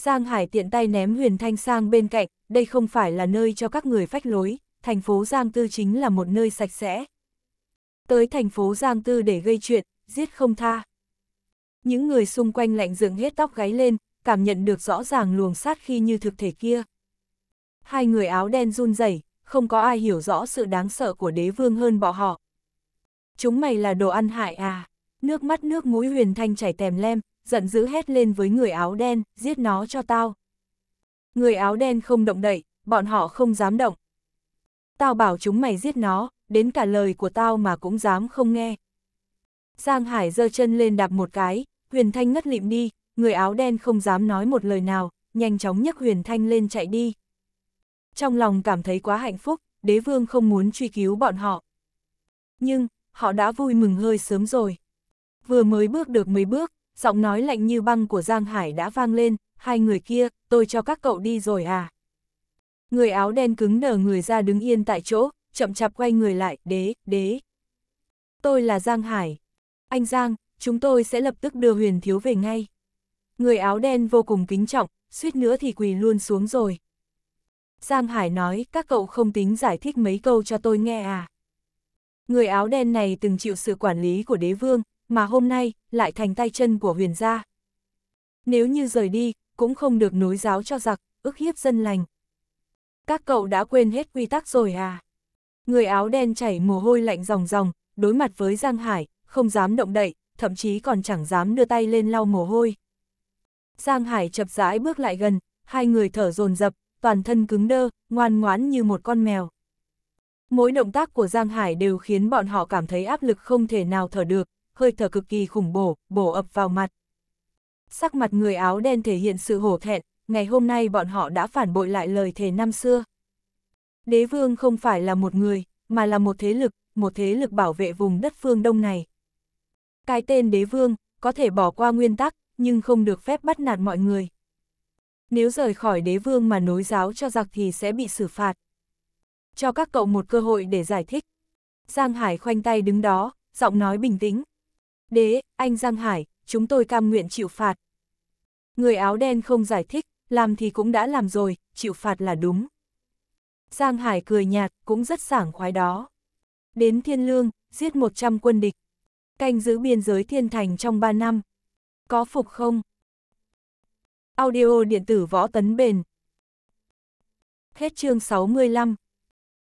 Speaker 1: Giang Hải tiện tay ném Huyền Thanh sang bên cạnh, đây không phải là nơi cho các người phách lối, thành phố Giang Tư chính là một nơi sạch sẽ. Tới thành phố Giang Tư để gây chuyện, giết không tha. Những người xung quanh lạnh dựng hết tóc gáy lên, cảm nhận được rõ ràng luồng sát khi như thực thể kia. Hai người áo đen run rẩy, không có ai hiểu rõ sự đáng sợ của đế vương hơn bọn họ. Chúng mày là đồ ăn hại à? Nước mắt nước mũi huyền thanh chảy tèm lem, giận dữ hét lên với người áo đen, giết nó cho tao. Người áo đen không động đậy, bọn họ không dám động. Tao bảo chúng mày giết nó, đến cả lời của tao mà cũng dám không nghe. Giang Hải giơ chân lên đạp một cái, Huyền Thanh ngất lịm đi, người áo đen không dám nói một lời nào, nhanh chóng nhấc Huyền Thanh lên chạy đi. Trong lòng cảm thấy quá hạnh phúc, đế vương không muốn truy cứu bọn họ. Nhưng, họ đã vui mừng hơi sớm rồi. Vừa mới bước được mấy bước, giọng nói lạnh như băng của Giang Hải đã vang lên, hai người kia, tôi cho các cậu đi rồi à. Người áo đen cứng đờ người ra đứng yên tại chỗ, chậm chạp quay người lại, đế, đế. Tôi là Giang Hải. Anh Giang, chúng tôi sẽ lập tức đưa huyền thiếu về ngay. Người áo đen vô cùng kính trọng, suýt nữa thì quỳ luôn xuống rồi. Giang Hải nói, các cậu không tính giải thích mấy câu cho tôi nghe à. Người áo đen này từng chịu sự quản lý của đế vương, mà hôm nay lại thành tay chân của huyền gia. Nếu như rời đi, cũng không được nối giáo cho giặc, ức hiếp dân lành. Các cậu đã quên hết quy tắc rồi à? Người áo đen chảy mồ hôi lạnh ròng ròng, đối mặt với Giang Hải, không dám động đậy, thậm chí còn chẳng dám đưa tay lên lau mồ hôi. Giang Hải chập rãi bước lại gần, hai người thở dồn dập, toàn thân cứng đơ, ngoan ngoãn như một con mèo. Mỗi động tác của Giang Hải đều khiến bọn họ cảm thấy áp lực không thể nào thở được, hơi thở cực kỳ khủng bổ, bổ ập vào mặt. Sắc mặt người áo đen thể hiện sự hổ thẹn, ngày hôm nay bọn họ đã phản bội lại lời thề năm xưa. Đế vương không phải là một người, mà là một thế lực, một thế lực bảo vệ vùng đất phương đông này. Cái tên đế vương, có thể bỏ qua nguyên tắc, nhưng không được phép bắt nạt mọi người. Nếu rời khỏi đế vương mà nối giáo cho giặc thì sẽ bị xử phạt. Cho các cậu một cơ hội để giải thích. Giang Hải khoanh tay đứng đó, giọng nói bình tĩnh, đế, anh Giang Hải, chúng tôi cam nguyện chịu phạt. Người áo đen không giải thích, làm thì cũng đã làm rồi, chịu phạt là đúng. Giang Hải cười nhạt, cũng rất sảng khoái đó. Đến Thiên Lương, giết 100 quân địch. Canh giữ biên giới Thiên Thành trong 3 năm. Có phục không? Audio điện tử võ tấn bền. Hết chương 65